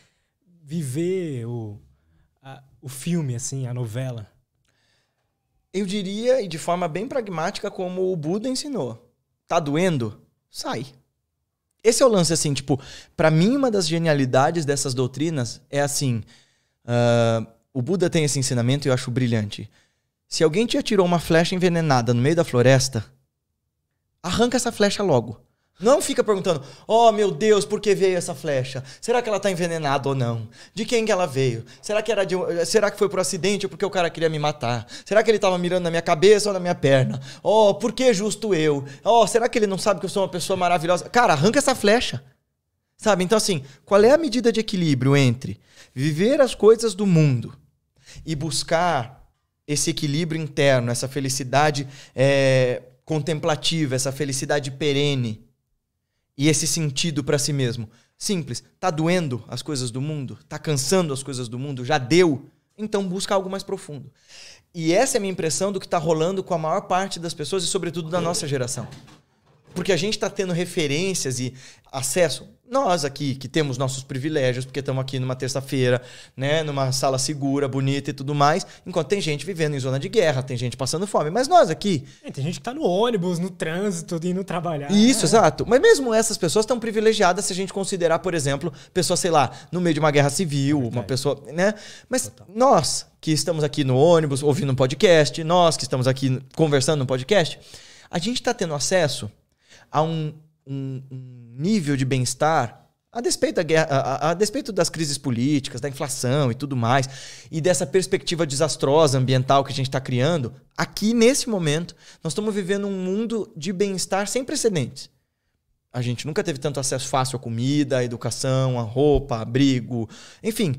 viver o, a, o filme, assim, a novela? Eu diria, e de forma bem pragmática, como o Buda ensinou. Tá doendo? Sai. Esse é o lance, assim, tipo, para mim, uma das genialidades dessas doutrinas é assim. Uh, o Buda tem esse ensinamento e eu acho brilhante. Se alguém te atirou uma flecha envenenada no meio da floresta, Arranca essa flecha logo. Não fica perguntando, oh meu Deus, por que veio essa flecha? Será que ela está envenenada ou não? De quem que ela veio? Será que, era de, será que foi por acidente ou porque o cara queria me matar? Será que ele estava mirando na minha cabeça ou na minha perna? Oh, por que justo eu? Oh, será que ele não sabe que eu sou uma pessoa maravilhosa? Cara, arranca essa flecha. Sabe? Então, assim, qual é a medida de equilíbrio entre viver as coisas do mundo e buscar esse equilíbrio interno, essa felicidade é, contemplativa, essa felicidade perene e esse sentido para si mesmo. Simples. Tá doendo as coisas do mundo? Tá cansando as coisas do mundo? Já deu? Então busca algo mais profundo. E essa é a minha impressão do que está rolando com a maior parte das pessoas e, sobretudo, da nossa geração. Porque a gente está tendo referências e acesso nós aqui, que temos nossos privilégios, porque estamos aqui numa terça-feira, né, numa sala segura, bonita e tudo mais, enquanto tem gente vivendo em zona de guerra, tem gente passando fome. Mas nós aqui. É, tem gente que está no ônibus, no trânsito, indo trabalhar. Isso, é. exato. Mas mesmo essas pessoas estão privilegiadas se a gente considerar, por exemplo, pessoa sei lá, no meio de uma guerra civil, é uma pessoa. né? Mas Total. nós que estamos aqui no ônibus, ouvindo um podcast, nós que estamos aqui conversando no podcast, a gente está tendo acesso a um, um, um nível de bem-estar a despeito, da guerra, a, a, despeito das crises políticas, da inflação e tudo mais, e dessa perspectiva desastrosa ambiental que a gente está criando, aqui nesse momento, nós estamos vivendo um mundo de bem-estar sem precedentes. A gente nunca teve tanto acesso fácil à comida, à educação, à roupa, abrigo, enfim.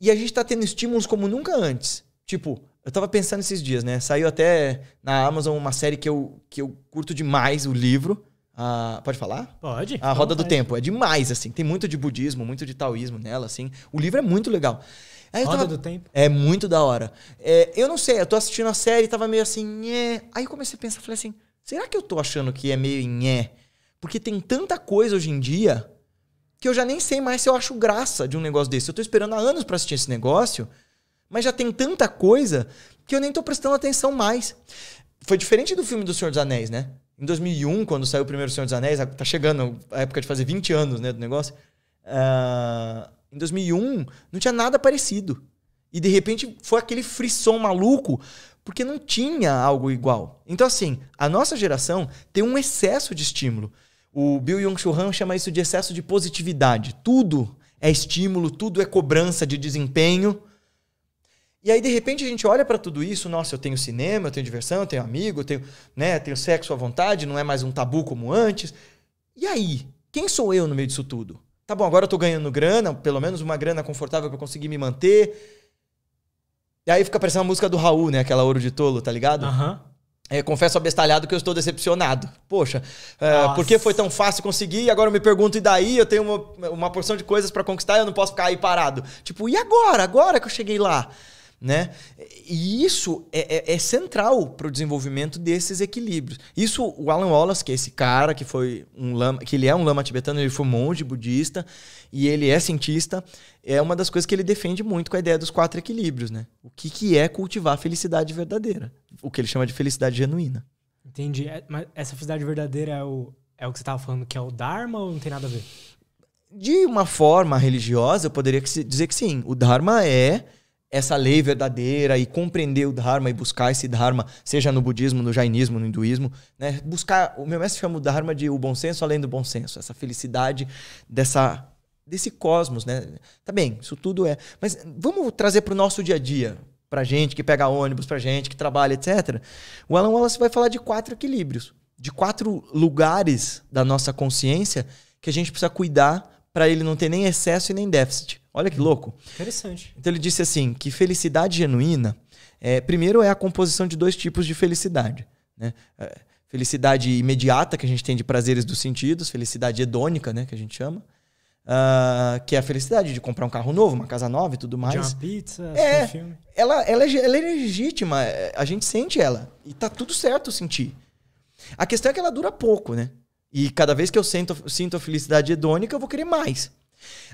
E a gente está tendo estímulos como nunca antes. Tipo, eu tava pensando esses dias, né? Saiu até na Amazon uma série que eu, que eu curto demais, o livro. Ah, pode falar? Pode. A Roda do Tempo. É demais, assim. Tem muito de budismo, muito de taoísmo nela, assim. O livro é muito legal. Aí é, Roda tava... do Tempo? É muito da hora. É, eu não sei, eu tô assistindo a série e tava meio assim, nhé. Aí eu comecei a pensar, falei assim, será que eu tô achando que é meio nhé? Porque tem tanta coisa hoje em dia que eu já nem sei mais se eu acho graça de um negócio desse. Eu tô esperando há anos para assistir esse negócio, mas já tem tanta coisa que eu nem tô prestando atenção mais. Foi diferente do filme do Senhor dos Anéis, né? Em 2001, quando saiu o primeiro Senhor dos Anéis, tá chegando a época de fazer 20 anos né, do negócio. Uh, em 2001, não tinha nada parecido. E de repente foi aquele frisson maluco, porque não tinha algo igual. Então, assim, a nossa geração tem um excesso de estímulo. O Bill young Han chama isso de excesso de positividade. Tudo é estímulo, tudo é cobrança de desempenho. E aí, de repente, a gente olha para tudo isso, nossa, eu tenho cinema, eu tenho diversão, eu tenho amigo, eu tenho, né, tenho sexo à vontade, não é mais um tabu como antes. E aí? Quem sou eu no meio disso tudo? Tá bom, agora eu tô ganhando grana, pelo menos uma grana confortável para conseguir me manter. E aí fica parecendo a música do Raul, né? Aquela Ouro de Tolo, tá ligado? Uhum. É, confesso abestalhado que eu estou decepcionado. Poxa, é, por que foi tão fácil conseguir? E agora eu me pergunto, e daí? Eu tenho uma, uma porção de coisas para conquistar eu não posso ficar aí parado. Tipo, e agora? Agora que eu cheguei lá? Né? E isso é, é, é central para o desenvolvimento desses equilíbrios. Isso, o Alan Wallace, que é esse cara que foi um lama, que ele é um lama tibetano, ele foi monge budista e ele é cientista, é uma das coisas que ele defende muito com a ideia dos quatro equilíbrios, né? O que, que é cultivar a felicidade verdadeira, o que ele chama de felicidade genuína. Entendi. É, mas essa felicidade verdadeira é o, é o que você estava falando, que é o Dharma ou não tem nada a ver? De uma forma religiosa, eu poderia dizer que sim. O Dharma é essa lei verdadeira e compreender o Dharma e buscar esse Dharma, seja no budismo, no jainismo, no hinduísmo, né? Buscar, o meu mestre chama o Dharma de o bom senso além do bom senso, essa felicidade dessa desse cosmos, né? Tá bem, isso tudo é, mas vamos trazer para o nosso dia a dia, para gente que pega ônibus, para gente que trabalha, etc. O Alan Wallace vai falar de quatro equilíbrios, de quatro lugares da nossa consciência que a gente precisa cuidar para ele não ter nem excesso e nem déficit. Olha que louco. Interessante. Então ele disse assim: que felicidade genuína, é, primeiro, é a composição de dois tipos de felicidade. Né? É, felicidade imediata, que a gente tem de prazeres dos sentidos, felicidade hedônica, né, que a gente chama. Uh, que é a felicidade de comprar um carro novo, uma casa nova e tudo mais. De uma pizza, é, um filme. Ela, ela, é, ela é legítima, é, a gente sente ela. E tá tudo certo sentir. A questão é que ela dura pouco, né? E cada vez que eu sinto, sinto a felicidade hedônica, eu vou querer mais.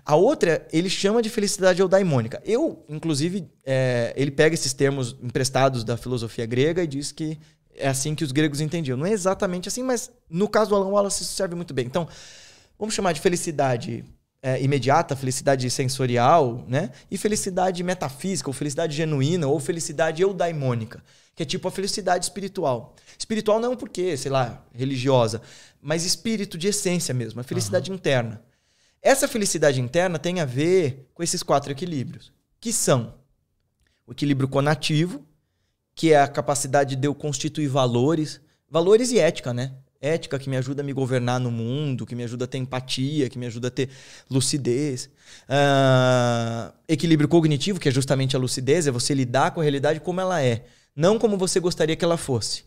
A outra, ele chama de felicidade eudaimônica. Eu, inclusive, é, ele pega esses termos emprestados da filosofia grega e diz que é assim que os gregos entendiam. Não é exatamente assim, mas no caso do Alan Wallace isso serve muito bem. Então, vamos chamar de felicidade é, imediata, felicidade sensorial, né? E felicidade metafísica, ou felicidade genuína, ou felicidade eudaimônica, que é tipo a felicidade espiritual. Espiritual não porque, sei lá, religiosa, mas espírito de essência mesmo, a felicidade uhum. interna. Essa felicidade interna tem a ver com esses quatro equilíbrios, que são o equilíbrio conativo, que é a capacidade de eu constituir valores, valores e ética, né? Ética que me ajuda a me governar no mundo, que me ajuda a ter empatia, que me ajuda a ter lucidez. Uh, equilíbrio cognitivo, que é justamente a lucidez, é você lidar com a realidade como ela é, não como você gostaria que ela fosse.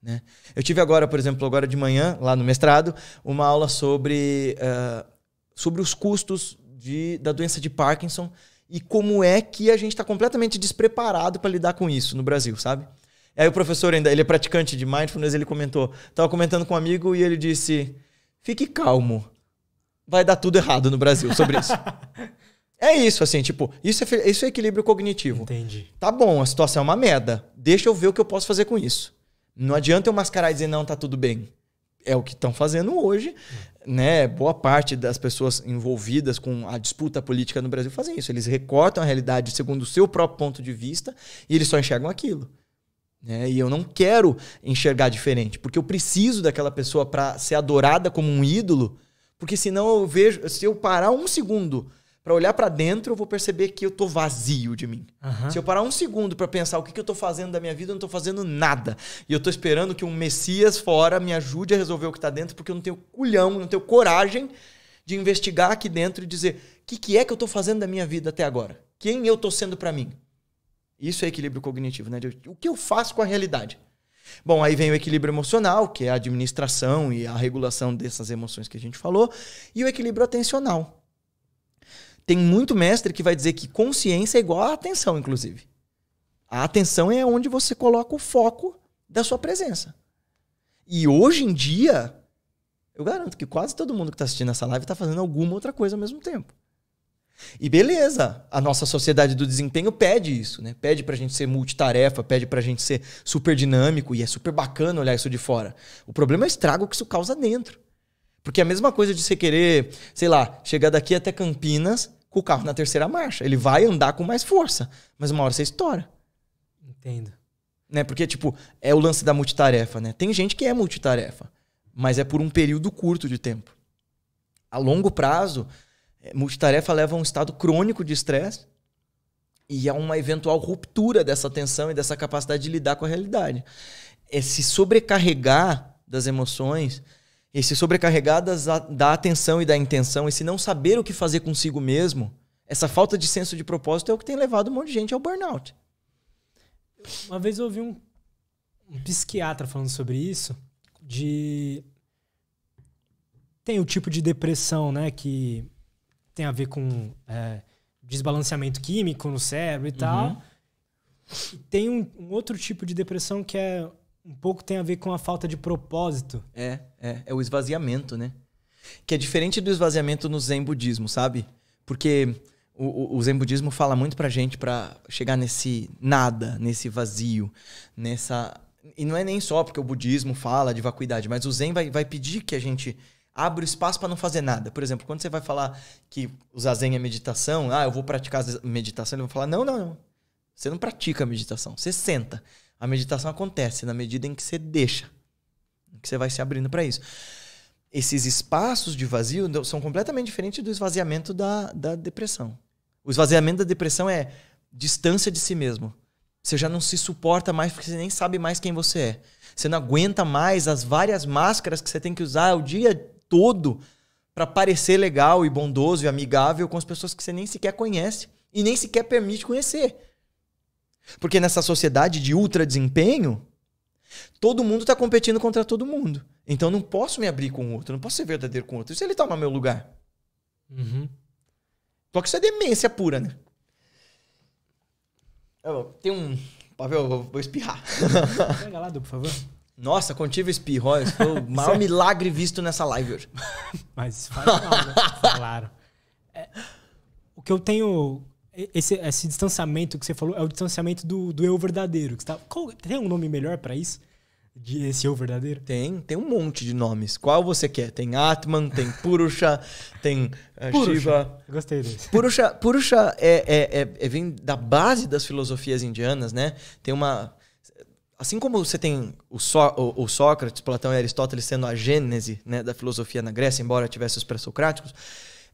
Né? Eu tive agora, por exemplo, agora de manhã, lá no mestrado, uma aula sobre uh, sobre os custos de, da doença de Parkinson e como é que a gente está completamente despreparado para lidar com isso no Brasil, sabe? Aí o professor ainda, ele é praticante de mindfulness, ele comentou, estava comentando com um amigo e ele disse: "Fique calmo. Vai dar tudo errado no Brasil sobre isso". é isso, assim, tipo, isso é, isso é equilíbrio cognitivo. Entendi. Tá bom, a situação é uma merda. Deixa eu ver o que eu posso fazer com isso. Não adianta eu mascarar e dizer, não, tá tudo bem é o que estão fazendo hoje. Né? Boa parte das pessoas envolvidas com a disputa política no Brasil fazem isso. Eles recortam a realidade segundo o seu próprio ponto de vista e eles só enxergam aquilo. Né? E eu não quero enxergar diferente, porque eu preciso daquela pessoa para ser adorada como um ídolo, porque senão eu vejo, se eu parar um segundo para olhar para dentro, eu vou perceber que eu tô vazio de mim. Uhum. Se eu parar um segundo para pensar o que, que eu tô fazendo da minha vida, eu não tô fazendo nada. E eu tô esperando que um Messias fora me ajude a resolver o que tá dentro, porque eu não tenho culhão, não tenho coragem de investigar aqui dentro e dizer o que, que é que eu tô fazendo da minha vida até agora? Quem eu tô sendo para mim? Isso é equilíbrio cognitivo, né? O que eu faço com a realidade? Bom, aí vem o equilíbrio emocional, que é a administração e a regulação dessas emoções que a gente falou, e o equilíbrio atencional, tem muito mestre que vai dizer que consciência é igual a atenção, inclusive. A atenção é onde você coloca o foco da sua presença. E hoje em dia, eu garanto que quase todo mundo que está assistindo essa live está fazendo alguma outra coisa ao mesmo tempo. E beleza, a nossa sociedade do desempenho pede isso, né? Pede pra gente ser multitarefa, pede pra gente ser super dinâmico e é super bacana olhar isso de fora. O problema é o estrago que isso causa dentro. Porque é a mesma coisa de você querer, sei lá, chegar daqui até Campinas com o carro na terceira marcha. Ele vai andar com mais força, mas uma hora você estoura. Entendo. Né? Porque, tipo, é o lance da multitarefa, né? Tem gente que é multitarefa, mas é por um período curto de tempo. A longo prazo, é, multitarefa leva a um estado crônico de estresse e a uma eventual ruptura dessa tensão e dessa capacidade de lidar com a realidade. É se sobrecarregar das emoções esse sobrecarregadas da atenção e da intenção, esse não saber o que fazer consigo mesmo, essa falta de senso de propósito é o que tem levado um monte de gente ao burnout. Uma vez eu ouvi um, um psiquiatra falando sobre isso, de tem o tipo de depressão, né, que tem a ver com é, desbalanceamento químico no cérebro e uhum. tal. E tem um, um outro tipo de depressão que é um pouco tem a ver com a falta de propósito. É, é, é o esvaziamento, né? Que é diferente do esvaziamento no Zen budismo, sabe? Porque o, o Zen budismo fala muito pra gente para chegar nesse nada, nesse vazio, nessa e não é nem só porque o budismo fala de vacuidade, mas o Zen vai, vai pedir que a gente abra o espaço para não fazer nada. Por exemplo, quando você vai falar que usar Zen é meditação, ah, eu vou praticar meditação, ele vai falar: não, não, não. Você não pratica meditação, você senta. A meditação acontece na medida em que você deixa, que você vai se abrindo para isso. Esses espaços de vazio são completamente diferentes do esvaziamento da, da depressão. O esvaziamento da depressão é distância de si mesmo. Você já não se suporta mais porque você nem sabe mais quem você é. Você não aguenta mais as várias máscaras que você tem que usar o dia todo para parecer legal e bondoso e amigável com as pessoas que você nem sequer conhece e nem sequer permite conhecer. Porque nessa sociedade de ultra desempenho, todo mundo está competindo contra todo mundo. Então não posso me abrir com o outro, não posso ser verdadeiro com o outro. Isso se ele toma tá meu lugar? Uhum. Só que isso é demência pura, né? Tá tem um. Pavel, eu vou espirrar. Pega lá, Du, por favor. Nossa, contigo espirro. Ó, foi o maior é milagre visto nessa live hoje. Mas falaram. Né? falaram. É, o que eu tenho esse, esse distanciamento que você falou é o distanciamento do, do eu verdadeiro. Que tá, qual, tem um nome melhor para isso? De esse eu verdadeiro? Tem, tem um monte de nomes. Qual você quer? Tem Atman, tem Purusha, tem eh, Purusha. Shiva. Gostei desse. Purusha, Purusha é, é, é, é, vem da base das filosofias indianas, né? Tem uma. Assim como você tem o, so, o, o Sócrates, Platão e Aristóteles sendo a gênese né, da filosofia na Grécia, embora tivesse os pré-socráticos,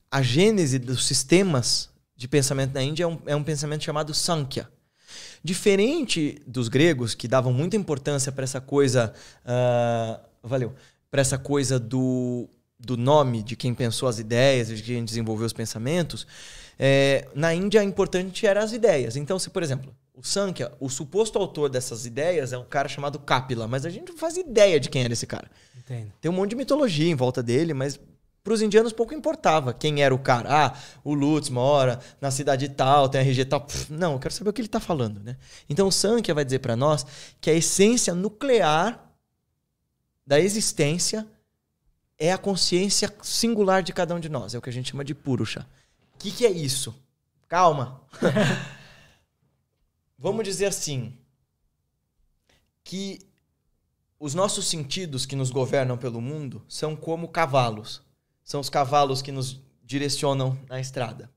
a gênese dos sistemas de pensamento na Índia é um, é um pensamento chamado Sankhya. Diferente dos gregos, que davam muita importância para essa coisa. Uh, valeu. Para essa coisa do, do nome, de quem pensou as ideias, de quem desenvolveu os pensamentos, é, na Índia importante eram as ideias. Então, se, por exemplo, o Sankhya, o suposto autor dessas ideias é um cara chamado Kapila, mas a gente não faz ideia de quem era esse cara. Entendo. Tem um monte de mitologia em volta dele, mas para os indianos pouco importava quem era o cara. Ah, o Lutz mora na cidade tal, tem RG tal. Pff, não, eu quero saber o que ele está falando, né? Então o Sankhya vai dizer para nós que a essência nuclear da existência é a consciência singular de cada um de nós. É o que a gente chama de Purusha. O que, que é isso? Calma. Vamos dizer assim, que os nossos sentidos que nos governam pelo mundo são como cavalos são os cavalos que nos direcionam na estrada.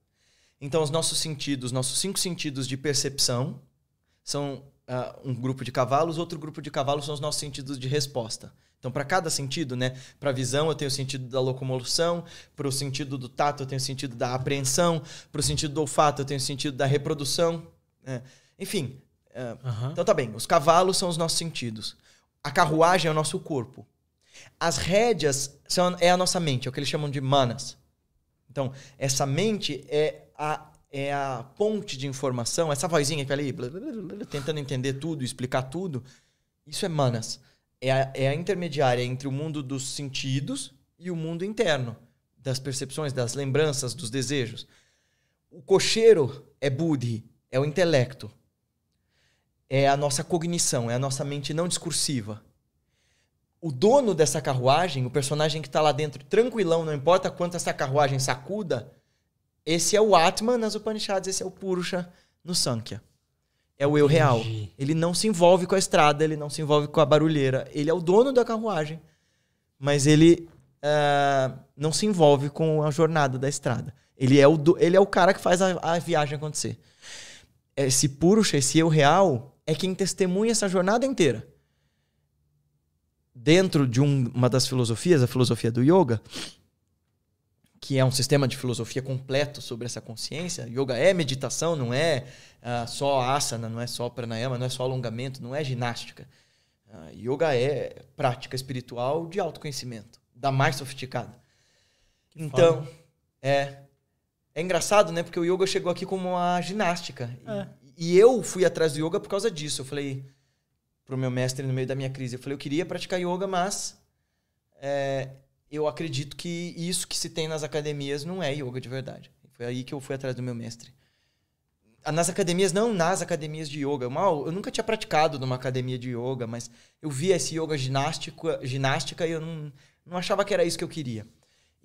Então, os nossos sentidos, nossos cinco sentidos de percepção são uh, um grupo de cavalos, outro grupo de cavalos são os nossos sentidos de resposta. Então, para cada sentido, né? Para visão, eu tenho o sentido da locomoção, para o sentido do tato, eu tenho o sentido da apreensão, para o sentido do olfato, eu tenho o sentido da reprodução. Né? Enfim. Uh, uh -huh. Então, tá bem. Os cavalos são os nossos sentidos. A carruagem é o nosso corpo. As rédeas são, é a nossa mente, é o que eles chamam de manas. Então, essa mente é a, é a ponte de informação, essa vozinha que ali, blá, blá, blá, tentando entender tudo, explicar tudo. Isso é manas. É a, é a intermediária entre o mundo dos sentidos e o mundo interno, das percepções, das lembranças, dos desejos. O cocheiro é buddhi, é o intelecto. É a nossa cognição, é a nossa mente não discursiva o dono dessa carruagem, o personagem que está lá dentro, tranquilão, não importa quanto essa carruagem sacuda, esse é o Atman nas Upanishads, esse é o Purusha no Sankhya. É o eu real. Ele não se envolve com a estrada, ele não se envolve com a barulheira. Ele é o dono da carruagem, mas ele uh, não se envolve com a jornada da estrada. Ele é o, do, ele é o cara que faz a, a viagem acontecer. Esse Purusha, esse eu real, é quem testemunha essa jornada inteira dentro de um, uma das filosofias, a filosofia do yoga, que é um sistema de filosofia completo sobre essa consciência. Yoga é meditação, não é uh, só asana, não é só pranayama, não é só alongamento, não é ginástica. Uh, yoga é prática espiritual de autoconhecimento, da mais sofisticada. Que então, é é engraçado, né? Porque o yoga chegou aqui como uma ginástica. É. E, e eu fui atrás do yoga por causa disso. Eu falei, pro meu mestre no meio da minha crise. Eu falei, eu queria praticar yoga, mas é, eu acredito que isso que se tem nas academias não é yoga de verdade. Foi aí que eu fui atrás do meu mestre. Ah, nas academias, não nas academias de yoga. Mal, eu nunca tinha praticado numa academia de yoga, mas eu via esse yoga ginástico, ginástica e eu não, não achava que era isso que eu queria.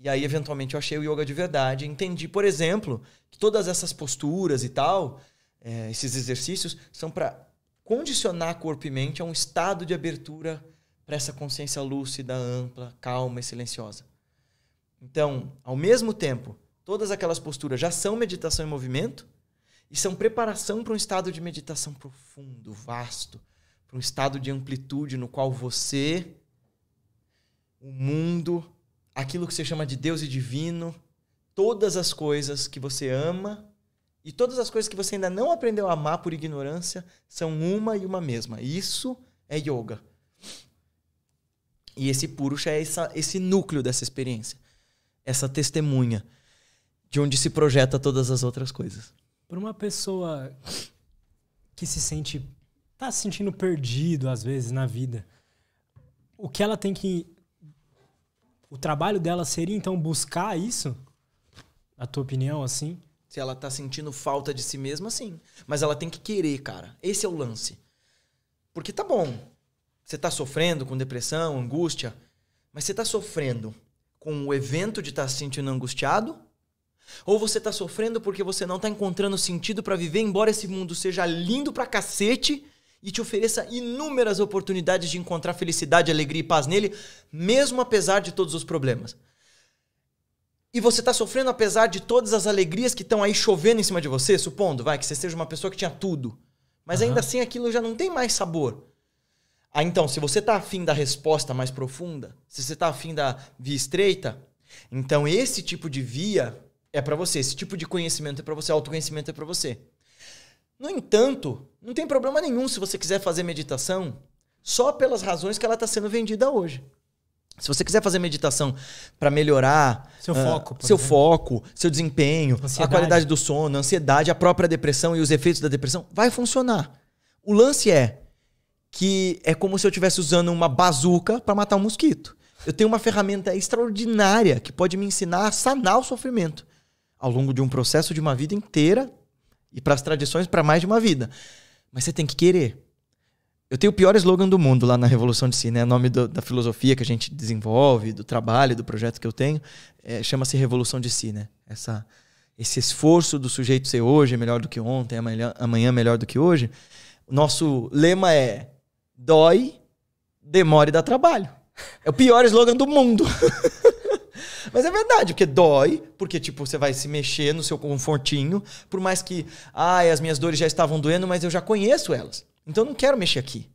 E aí, eventualmente, eu achei o yoga de verdade. Entendi, por exemplo, que todas essas posturas e tal, é, esses exercícios, são para condicionar corpo e mente a um estado de abertura para essa consciência lúcida, ampla, calma e silenciosa. Então, ao mesmo tempo, todas aquelas posturas já são meditação em movimento e são preparação para um estado de meditação profundo, vasto, para um estado de amplitude no qual você, o mundo, aquilo que você chama de Deus e divino, todas as coisas que você ama e todas as coisas que você ainda não aprendeu a amar por ignorância são uma e uma mesma. Isso é yoga. E esse Purusha é essa, esse núcleo dessa experiência, essa testemunha de onde se projeta todas as outras coisas. Para uma pessoa que se sente tá se sentindo perdido às vezes na vida, o que ela tem que o trabalho dela seria então buscar isso? A tua opinião assim? Se ela tá sentindo falta de si mesma, sim. Mas ela tem que querer, cara. Esse é o lance. Porque tá bom. Você tá sofrendo com depressão, angústia, mas você tá sofrendo com o evento de estar tá se sentindo angustiado? Ou você tá sofrendo porque você não tá encontrando sentido para viver, embora esse mundo seja lindo pra cacete e te ofereça inúmeras oportunidades de encontrar felicidade, alegria e paz nele, mesmo apesar de todos os problemas? e você está sofrendo apesar de todas as alegrias que estão aí chovendo em cima de você, supondo, vai, que você seja uma pessoa que tinha tudo. Mas uhum. ainda assim aquilo já não tem mais sabor. Ah, então, se você está afim da resposta mais profunda, se você está afim da via estreita, então esse tipo de via é para você, esse tipo de conhecimento é para você, autoconhecimento é para você. No entanto, não tem problema nenhum se você quiser fazer meditação só pelas razões que ela está sendo vendida hoje. Se você quiser fazer meditação para melhorar seu, uh, foco, seu foco, seu desempenho, ansiedade. a qualidade do sono, a ansiedade, a própria depressão e os efeitos da depressão, vai funcionar. O lance é que é como se eu estivesse usando uma bazuca para matar um mosquito. Eu tenho uma ferramenta extraordinária que pode me ensinar a sanar o sofrimento ao longo de um processo de uma vida inteira e para as tradições para mais de uma vida. Mas você tem que querer. Eu tenho o pior slogan do mundo lá na Revolução de Si, né? O nome do, da filosofia que a gente desenvolve, do trabalho, do projeto que eu tenho, é, chama-se Revolução de Si, né? Essa, esse esforço do sujeito ser hoje melhor do que ontem, amanhã, amanhã melhor do que hoje. Nosso lema é dói, demora e dá trabalho. É o pior slogan do mundo. Mas é verdade, porque dói, porque tipo, você vai se mexer no seu confortinho, por mais que, ai, as minhas dores já estavam doendo, mas eu já conheço elas. Então não quero mexer aqui.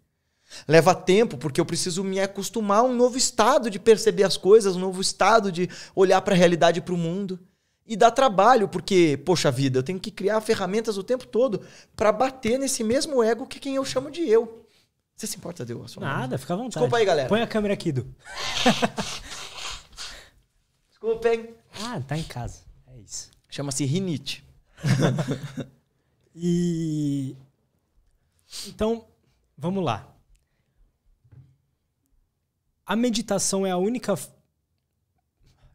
Leva tempo, porque eu preciso me acostumar a um novo estado de perceber as coisas, um novo estado de olhar para a realidade e para o mundo. E dá trabalho, porque, poxa vida, eu tenho que criar ferramentas o tempo todo para bater nesse mesmo ego que quem eu chamo de eu. Você se importa Deus? Nada, fica à vontade. Desculpa aí, galera. Põe a câmera aqui, Du. Desculpa, hein? Ah, tá em casa. É isso. Chama-se rinite. e então, vamos lá. A meditação é a única.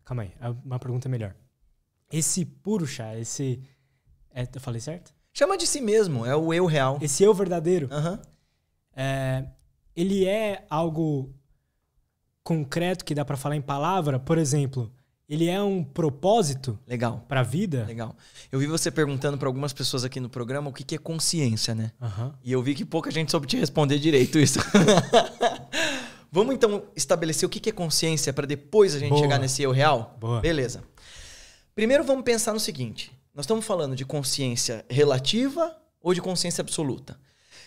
Calma aí, é uma pergunta melhor. Esse purusha, esse. É, eu falei certo? Chama de si mesmo, é o eu real. Esse eu verdadeiro. Uhum. É, ele é algo concreto que dá para falar em palavra? Por exemplo, ele é um propósito legal para a vida legal eu vi você perguntando para algumas pessoas aqui no programa o que, que é consciência né uhum. e eu vi que pouca gente soube te responder direito isso vamos então estabelecer o que, que é consciência para depois a gente Boa. chegar nesse eu real Boa. beleza primeiro vamos pensar no seguinte nós estamos falando de consciência relativa ou de consciência absoluta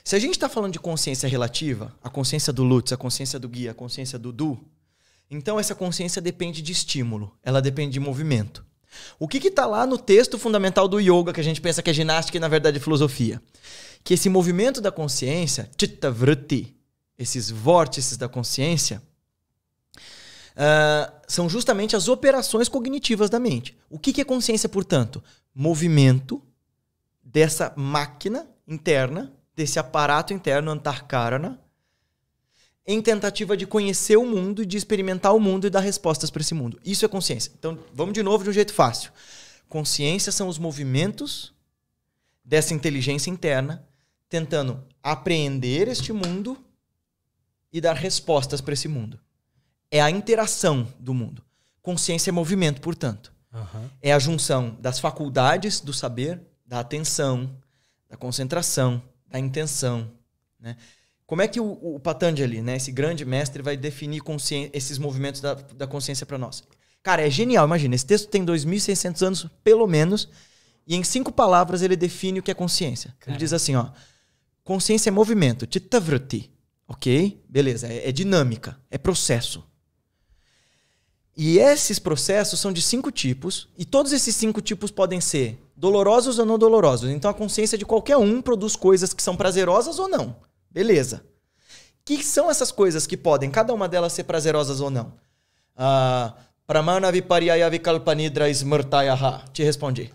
se a gente está falando de consciência relativa a consciência do Lutz a consciência do Gui, a consciência do Du então essa consciência depende de estímulo, ela depende de movimento. O que está lá no texto fundamental do yoga que a gente pensa que é ginástica e na verdade filosofia? Que esse movimento da consciência, chitta vritti, esses vórtices da consciência, uh, são justamente as operações cognitivas da mente. O que, que é consciência, portanto? Movimento dessa máquina interna, desse aparato interno antarkarana, em tentativa de conhecer o mundo, de experimentar o mundo e dar respostas para esse mundo. Isso é consciência. Então, vamos de novo de um jeito fácil. Consciência são os movimentos dessa inteligência interna tentando apreender este mundo e dar respostas para esse mundo. É a interação do mundo. Consciência é movimento, portanto. Uhum. É a junção das faculdades do saber, da atenção, da concentração, da intenção. Né? Como é que o, o Patanjali, né, esse grande mestre, vai definir esses movimentos da, da consciência para nós? Cara, é genial, imagina. Esse texto tem 2.600 anos, pelo menos, e em cinco palavras ele define o que é consciência. Cara. Ele diz assim, ó. Consciência é movimento, chittavritti, ok? Beleza, é, é dinâmica, é processo. E esses processos são de cinco tipos, e todos esses cinco tipos podem ser dolorosos ou não dolorosos. Então a consciência de qualquer um produz coisas que são prazerosas ou não. Beleza. Que são essas coisas que podem, cada uma delas, ser prazerosas ou não? Ah, Pramana vipariyaya vikalpanidra smirtayaha. Te respondi.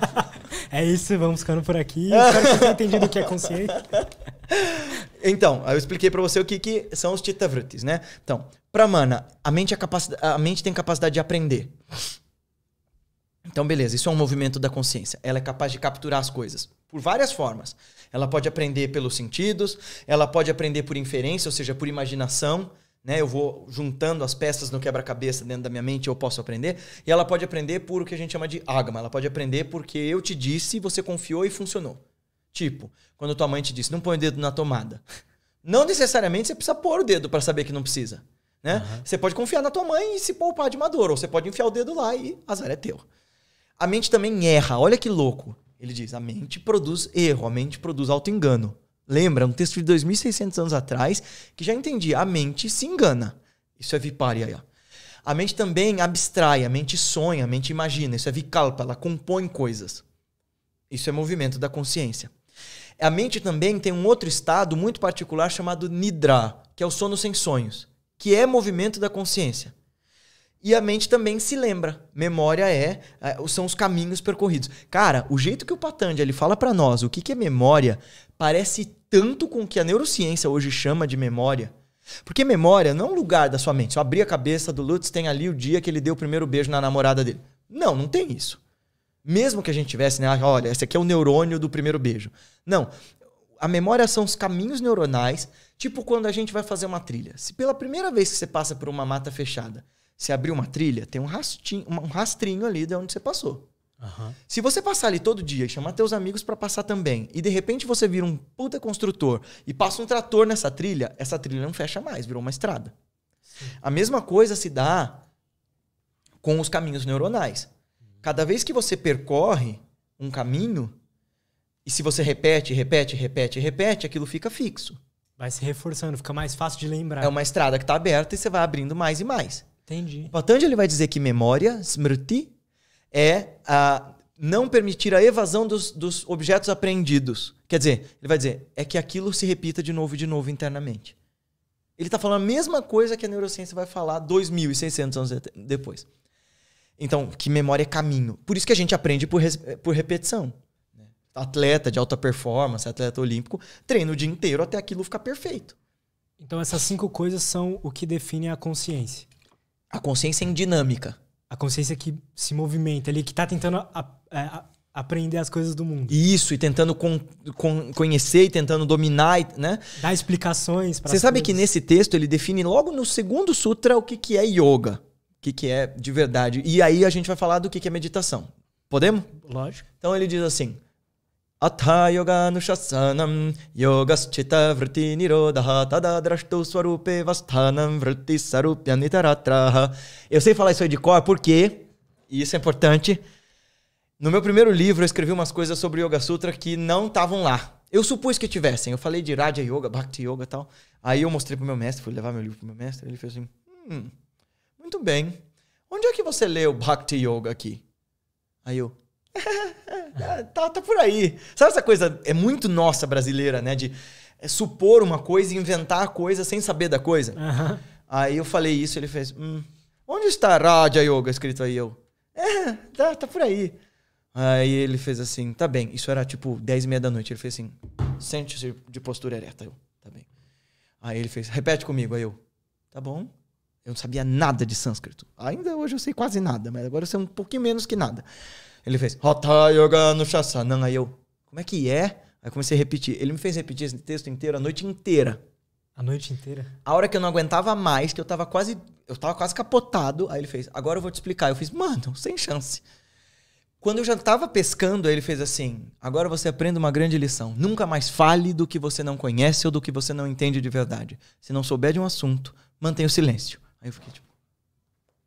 é isso, vamos ficando por aqui. Eu espero que você tenha entendido o que é consciência. Então, eu expliquei para você o que, que são os titavrutis, né? Então, pramana, a mente, é capacidade, a mente tem capacidade de aprender. Então, beleza, isso é um movimento da consciência. Ela é capaz de capturar as coisas por várias formas. Ela pode aprender pelos sentidos, ela pode aprender por inferência, ou seja, por imaginação. Né? Eu vou juntando as peças no quebra-cabeça dentro da minha mente, eu posso aprender. E ela pode aprender por o que a gente chama de agma. Ela pode aprender porque eu te disse, você confiou e funcionou. Tipo, quando tua mãe te disse, não põe o dedo na tomada. Não necessariamente você precisa pôr o dedo para saber que não precisa. Né? Uhum. Você pode confiar na tua mãe e se poupar de uma dor, ou você pode enfiar o dedo lá e azar é teu. A mente também erra. Olha que louco. Ele diz: a mente produz erro, a mente produz auto-engano. Lembra um texto de 2600 anos atrás que já entendi: a mente se engana. Isso é viparya. A mente também abstrai, a mente sonha, a mente imagina. Isso é vikalpa, ela compõe coisas. Isso é movimento da consciência. A mente também tem um outro estado muito particular chamado nidra, que é o sono sem sonhos, que é movimento da consciência. E a mente também se lembra. Memória é, é, são os caminhos percorridos. Cara, o jeito que o Patanjali ele fala para nós o que, que é memória parece tanto com o que a neurociência hoje chama de memória. Porque memória não é um lugar da sua mente. Se eu abrir a cabeça do Lutz, tem ali o dia que ele deu o primeiro beijo na namorada dele. Não, não tem isso. Mesmo que a gente tivesse, né? Ah, olha, esse aqui é o neurônio do primeiro beijo. Não. A memória são os caminhos neuronais, tipo quando a gente vai fazer uma trilha. Se pela primeira vez que você passa por uma mata fechada se abriu uma trilha, tem um rastrinho, um rastrinho ali de onde você passou. Uhum. Se você passar ali todo dia e chamar teus amigos para passar também, e de repente você vira um puta construtor e passa um trator nessa trilha, essa trilha não fecha mais, virou uma estrada. Sim. A mesma coisa se dá com os caminhos neuronais. Cada vez que você percorre um caminho, e se você repete, repete, repete, repete, aquilo fica fixo. Vai se reforçando, fica mais fácil de lembrar. É uma estrada que está aberta e você vai abrindo mais e mais. Entendi. O Patanjali vai dizer que memória, smriti, é a não permitir a evasão dos, dos objetos apreendidos. Quer dizer, ele vai dizer, é que aquilo se repita de novo e de novo internamente. Ele está falando a mesma coisa que a neurociência vai falar 2.600 anos depois. Então, que memória é caminho. Por isso que a gente aprende por, por repetição. Né? Atleta de alta performance, atleta olímpico, treina o dia inteiro até aquilo ficar perfeito. Então, essas cinco coisas são o que define a consciência. A consciência em é dinâmica. A consciência que se movimenta ali, que está tentando a, a, é, a aprender as coisas do mundo. Isso, e tentando con, con, conhecer e tentando dominar, né? Dar explicações para Você sabe coisas. que nesse texto ele define logo no segundo sutra o que, que é yoga, o que, que é de verdade. E aí a gente vai falar do que, que é meditação. Podemos? Lógico. Então ele diz assim: Atha yoga nushassanam yogaschita vritti nirodaha tada swarupe vasthanam vritti sarupya Eu sei falar isso aí de cor porque, e isso é importante, no meu primeiro livro eu escrevi umas coisas sobre Yoga Sutra que não estavam lá. Eu supus que tivessem. Eu falei de Raja Yoga, Bhakti Yoga e tal. Aí eu mostrei pro meu mestre, fui levar meu livro pro meu mestre, ele fez assim, hum, muito bem, onde é que você leu Bhakti Yoga aqui? Aí eu, tá, tá por aí. Sabe essa coisa? É muito nossa brasileira, né? De é, supor uma coisa e inventar a coisa sem saber da coisa. Uhum. Aí eu falei isso, ele fez. Hum, onde está Raja Yoga escrito aí? Eu. É, tá, tá por aí. Aí ele fez assim, tá bem. Isso era tipo 10 e meia da noite. Ele fez assim, sente-se de postura ereta. Eu, tá bem. Aí ele fez, repete comigo. Aí eu, tá bom. Eu não sabia nada de sânscrito. Ainda hoje eu sei quase nada, mas agora eu sei um pouquinho menos que nada. Ele fez Hatha Yoga Anushasanam. Aí eu, como é que é? Aí comecei a repetir. Ele me fez repetir esse texto inteiro a noite inteira. A noite inteira? A hora que eu não aguentava mais, que eu tava quase. Eu tava quase capotado. Aí ele fez, agora eu vou te explicar. Eu fiz, mano, sem chance. Quando eu já tava pescando, ele fez assim: agora você aprende uma grande lição. Nunca mais fale do que você não conhece ou do que você não entende de verdade. Se não souber de um assunto, mantenha o silêncio. Aí eu fiquei tipo.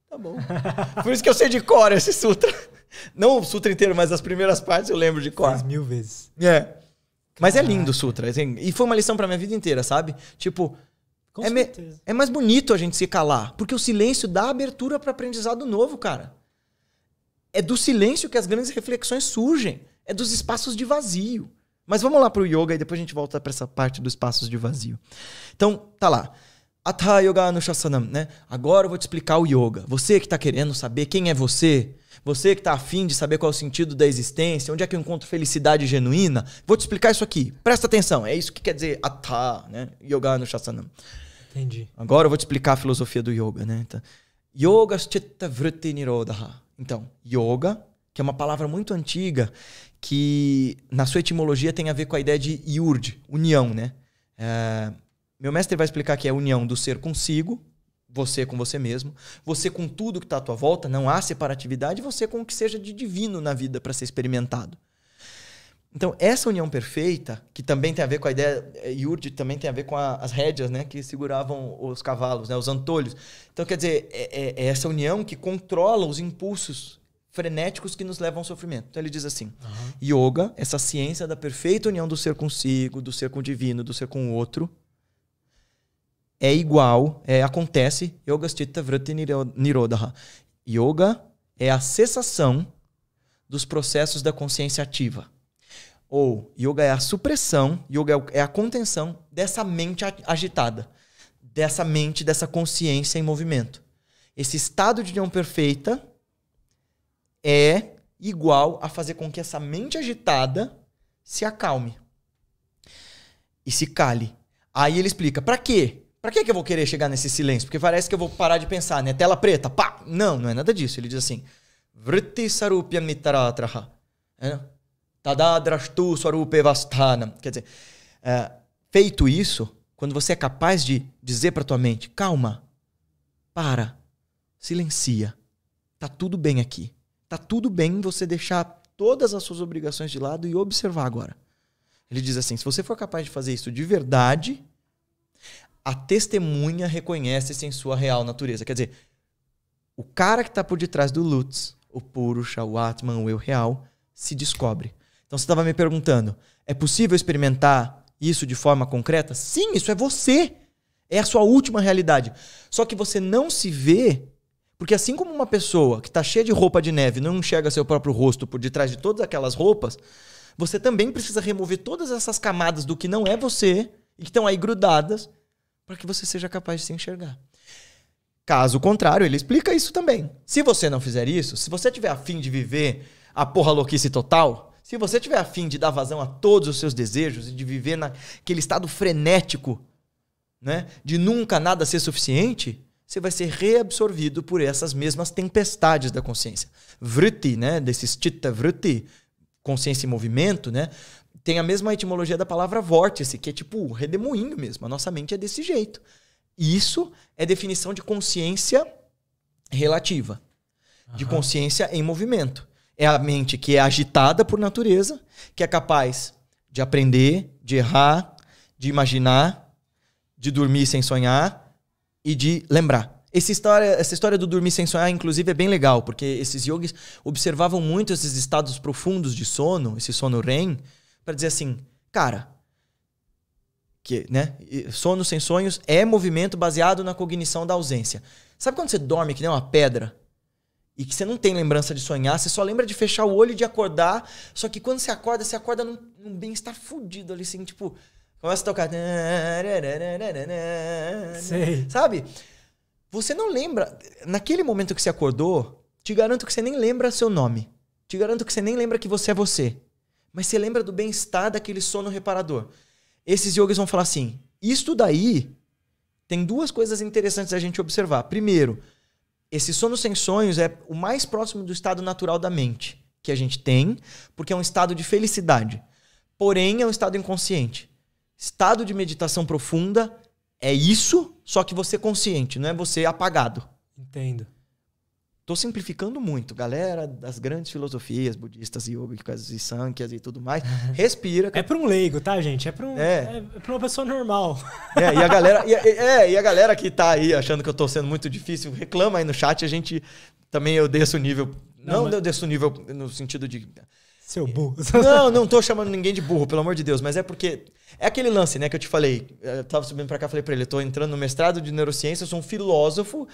Tá bom. Por isso que eu sei de cor esse sutra. Não o sutra inteiro, mas as primeiras partes eu lembro de cor. Faz mil vezes. É. Mas é Caraca. é lindo o sutra. Assim, e foi uma lição pra minha vida inteira, sabe? Tipo, é, me, é, mais bonito a gente se calar, porque o silêncio dá abertura para aprendizado novo, cara. É do silêncio que as grandes reflexões surgem, é dos espaços de vazio. Mas vamos lá para o yoga e depois a gente volta para essa parte dos espaços de vazio. Então, tá lá. Atha Yoga Anushasanam, né? Agora eu vou te explicar o yoga. Você que está querendo saber quem é você, você que está afim de saber qual é o sentido da existência, onde é que eu encontro felicidade genuína, vou te explicar isso aqui. Presta atenção, é isso que quer dizer Atha, né? Yoga Anushasanam. Entendi. Agora eu vou te explicar a filosofia do yoga, né? Então, yoga Chitta Vritti Nirodha. Então, yoga, que é uma palavra muito antiga, que na sua etimologia tem a ver com a ideia de yurd, união, né? É, meu mestre vai explicar que é a união do ser consigo, você com você mesmo, você com tudo que está à tua volta, não há separatividade, você com o que seja de divino na vida para ser experimentado. Então, essa união perfeita, que também tem a ver com a ideia, eh, Yurdi também tem a ver com a, as rédeas né, que seguravam os cavalos, né, os antolhos. Então, quer dizer, é, é, é essa união que controla os impulsos frenéticos que nos levam ao sofrimento. Então ele diz assim: uhum. yoga, essa ciência da perfeita união do ser consigo, do ser com o divino, do ser com o outro, é igual, é, acontece Yoga Sthita Vritti Nirodha. Yoga é a cessação dos processos da consciência ativa. Ou yoga é a supressão, yoga é, é a contenção dessa mente agitada, dessa mente, dessa consciência em movimento. Esse estado de união perfeita é igual a fazer com que essa mente agitada se acalme e se cale. Aí ele explica: para quê? Pra que, que eu vou querer chegar nesse silêncio? Porque parece que eu vou parar de pensar, né? Tela preta, pá! Não, não é nada disso. Ele diz assim: Vritti sarupya mitaratraha. É, né? Tadadrashtu sarupevastana. Quer dizer, é, feito isso, quando você é capaz de dizer pra tua mente: calma, para, silencia. Tá tudo bem aqui. Tá tudo bem você deixar todas as suas obrigações de lado e observar agora. Ele diz assim: se você for capaz de fazer isso de verdade a testemunha reconhece-se em sua real natureza. Quer dizer, o cara que está por detrás do Lutz, o Purusha, o Atman, o eu real, se descobre. Então você estava me perguntando, é possível experimentar isso de forma concreta? Sim, isso é você. É a sua última realidade. Só que você não se vê, porque assim como uma pessoa que está cheia de roupa de neve não enxerga seu próprio rosto por detrás de todas aquelas roupas, você também precisa remover todas essas camadas do que não é você e que estão aí grudadas para que você seja capaz de se enxergar. Caso contrário, ele explica isso também. Se você não fizer isso, se você tiver afim de viver a porra louquice total, se você tiver afim de dar vazão a todos os seus desejos e de viver naquele estado frenético, né, de nunca nada ser suficiente, você vai ser reabsorvido por essas mesmas tempestades da consciência. Vritti, né, desses citta vritti, consciência em movimento, né, tem a mesma etimologia da palavra vórtice, que é tipo redemoinho mesmo. A nossa mente é desse jeito. Isso é definição de consciência relativa, uhum. de consciência em movimento. É a mente que é agitada por natureza, que é capaz de aprender, de errar, de imaginar, de dormir sem sonhar e de lembrar. Essa história, essa história do dormir sem sonhar, inclusive, é bem legal, porque esses yogis observavam muito esses estados profundos de sono, esse sono REM, para dizer assim, cara, que, né? Sono sem sonhos é movimento baseado na cognição da ausência. Sabe quando você dorme que nem uma pedra e que você não tem lembrança de sonhar, você só lembra de fechar o olho e de acordar, só que quando você acorda, você acorda num, num bem-estar fudido ali, assim, tipo, começa a tocar. Sei. Sabe? Você não lembra, naquele momento que você acordou, te garanto que você nem lembra seu nome. Te garanto que você nem lembra que você é você. Mas você lembra do bem-estar daquele sono reparador. Esses yogis vão falar assim: isto daí tem duas coisas interessantes a gente observar. Primeiro, esse sono sem sonhos é o mais próximo do estado natural da mente que a gente tem, porque é um estado de felicidade. Porém, é um estado inconsciente. Estado de meditação profunda é isso, só que você consciente, não é você apagado. Entendo. Estou simplificando muito. Galera das grandes filosofias budistas, yogicas e sankhyas e tudo mais, respira. É para um leigo, tá, gente? É para um, é. é pra uma pessoa normal. É, e a galera, e, é, e a galera que tá aí achando que eu tô sendo muito difícil, reclama aí no chat, a gente também eu desço o nível. Não, não mas... eu desço o nível no sentido de seu é. burro. Não, não tô chamando ninguém de burro, pelo amor de Deus, mas é porque. É aquele lance, né, que eu te falei. Eu tava subindo para cá, falei para ele, tô entrando no mestrado de neurociência, eu sou um filósofo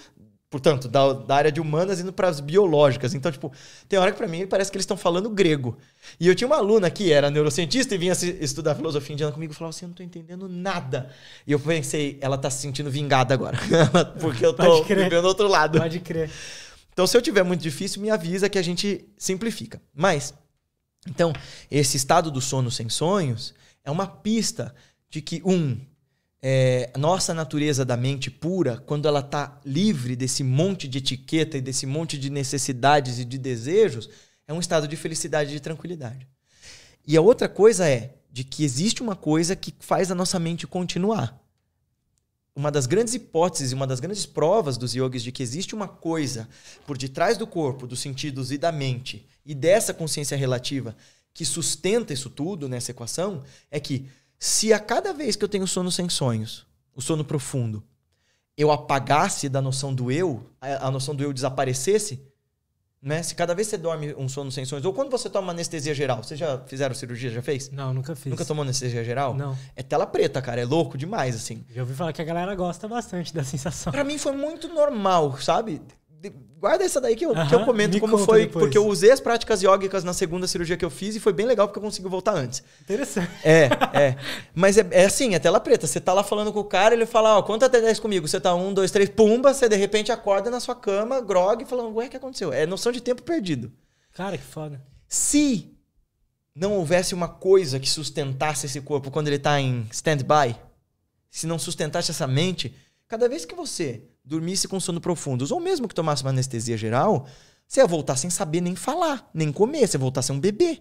Portanto, da, da, área de humanas indo para as biológicas. Então, tipo, tem hora que para mim parece que eles estão falando grego. E eu tinha uma aluna que era neurocientista e vinha estudar filosofia indiana comigo e falava assim: eu não estou entendendo nada. E eu pensei, ela está se sentindo vingada agora. Porque eu estou vivendo outro lado. Pode crer. Então, se eu tiver muito difícil, me avisa que a gente simplifica. Mas, então, esse estado do sono sem sonhos é uma pista de que, um, é, nossa natureza da mente pura, quando ela está livre desse monte de etiqueta e desse monte de necessidades e de desejos, é um estado de felicidade e de tranquilidade. E a outra coisa é de que existe uma coisa que faz a nossa mente continuar. Uma das grandes hipóteses e uma das grandes provas dos yogis de que existe uma coisa por detrás do corpo, dos sentidos e da mente, e dessa consciência relativa que sustenta isso tudo nessa equação, é que se a cada vez que eu tenho sono sem sonhos, o sono profundo, eu apagasse da noção do eu, a, noção do eu desaparecesse, né? Se cada vez você dorme um sono sem sonhos, ou quando você toma anestesia geral, vocês já fizeram cirurgia, já fez? Não, nunca fiz. Nunca tomou anestesia geral? Não. É tela preta, cara, é louco demais, assim. Já ouvi falar que a galera gosta bastante da sensação. Para mim foi muito normal, sabe? Guarda essa daí que eu, uh -huh. que eu comento Me como foi, depois. porque eu usei as práticas iógicas na segunda cirurgia que eu fiz e foi bem legal porque eu consegui voltar antes. Interessante. É, é. Mas é, é assim, é tela preta. Você tá lá falando com o cara, ele fala, ó, conta até 10 comigo. Você tá um, dois, três, pumba, você de repente acorda na sua cama, grog, falando, ué, o que aconteceu? É noção de tempo perdido. Cara, que foda. Se não houvesse uma coisa que sustentasse esse corpo quando ele tá em stand-by, se não sustentasse essa mente, cada vez que você dormisse com sono profundos, ou mesmo que tomasse uma anestesia geral, você ia voltar sem saber nem falar, nem comer, você ia voltar a ser um bebê.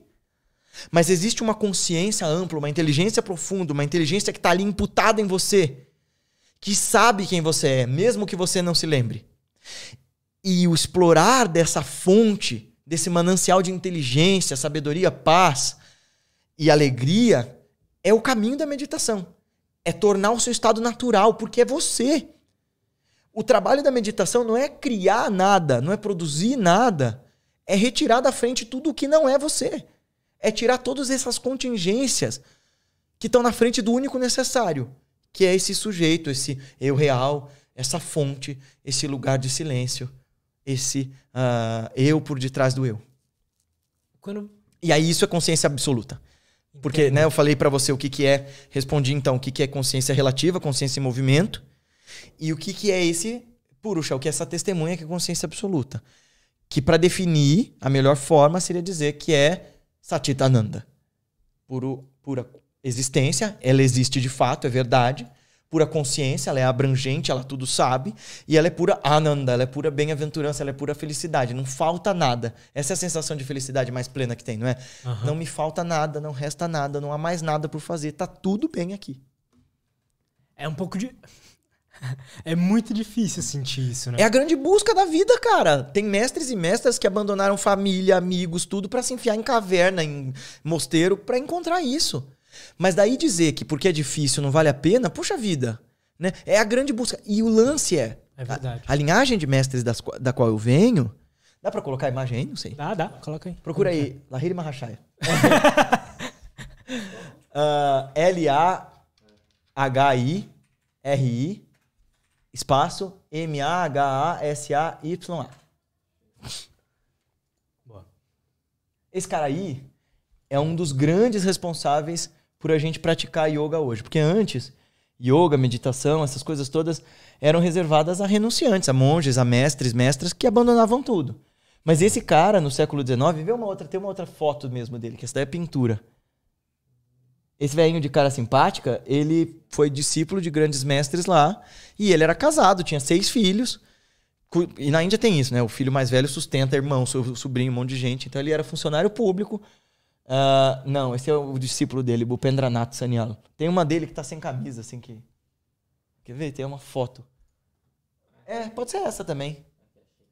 Mas existe uma consciência ampla, uma inteligência profunda, uma inteligência que está ali imputada em você, que sabe quem você é, mesmo que você não se lembre. E o explorar dessa fonte, desse manancial de inteligência, sabedoria, paz e alegria, é o caminho da meditação. É tornar o seu estado natural, porque é você. O trabalho da meditação não é criar nada, não é produzir nada. É retirar da frente tudo o que não é você. É tirar todas essas contingências que estão na frente do único necessário, que é esse sujeito, esse eu real, essa fonte, esse lugar de silêncio, esse uh, eu por detrás do eu. Quando... E aí isso é consciência absoluta. Porque, né, eu falei para você o que, que é, respondi então o que, que é consciência relativa, consciência em movimento, e o que, que é esse Purusha? O que é essa testemunha que é consciência absoluta? Que para definir, a melhor forma seria dizer que é Satitananda. Puro, pura existência, ela existe de fato, é verdade. Pura consciência, ela é abrangente, ela tudo sabe. E ela é pura ananda, ela é pura bem-aventurança, ela é pura felicidade. Não falta nada. Essa é a sensação de felicidade mais plena que tem, não é? Uhum. Não me falta nada, não resta nada, não há mais nada por fazer. Tá tudo bem aqui. É um pouco de. É muito difícil sentir isso, né? É a grande busca da vida, cara. Tem mestres e mestras que abandonaram família, amigos, tudo para se enfiar em caverna, em mosteiro para encontrar isso. Mas daí dizer que porque é difícil não vale a pena, puxa vida, né? É a grande busca. E o lance é, é verdade. A, a linhagem de mestres das, da qual eu venho, dá para colocar a imagem aí, não sei. Dá, dá, coloca aí. Procura aí, Lahiri Mahashaya. uh, L A H I R I espaço M-A-H-A-S-A-Y-A. Esse cara aí é um dos grandes responsáveis por a gente praticar yoga hoje. Porque antes, yoga, meditação, essas coisas todas eram reservadas a renunciantes, a monges, a mestres, mestras que abandonavam tudo. Mas esse cara, no século XIX, vê uma outra, tem uma outra foto mesmo dele, que essa daí é pintura. Esse velhinho de cara simpática, ele foi discípulo de grandes mestres lá. E ele era casado, tinha seis filhos. E na Índia tem isso, né? O filho mais velho sustenta irmão, sobrinho, um monte de gente. Então ele era funcionário público. Uh, não, esse é o discípulo dele, Bupendranath Sanyal. Tem uma dele que tá sem camisa, assim que. Quer ver? Tem uma foto. É, pode ser essa também.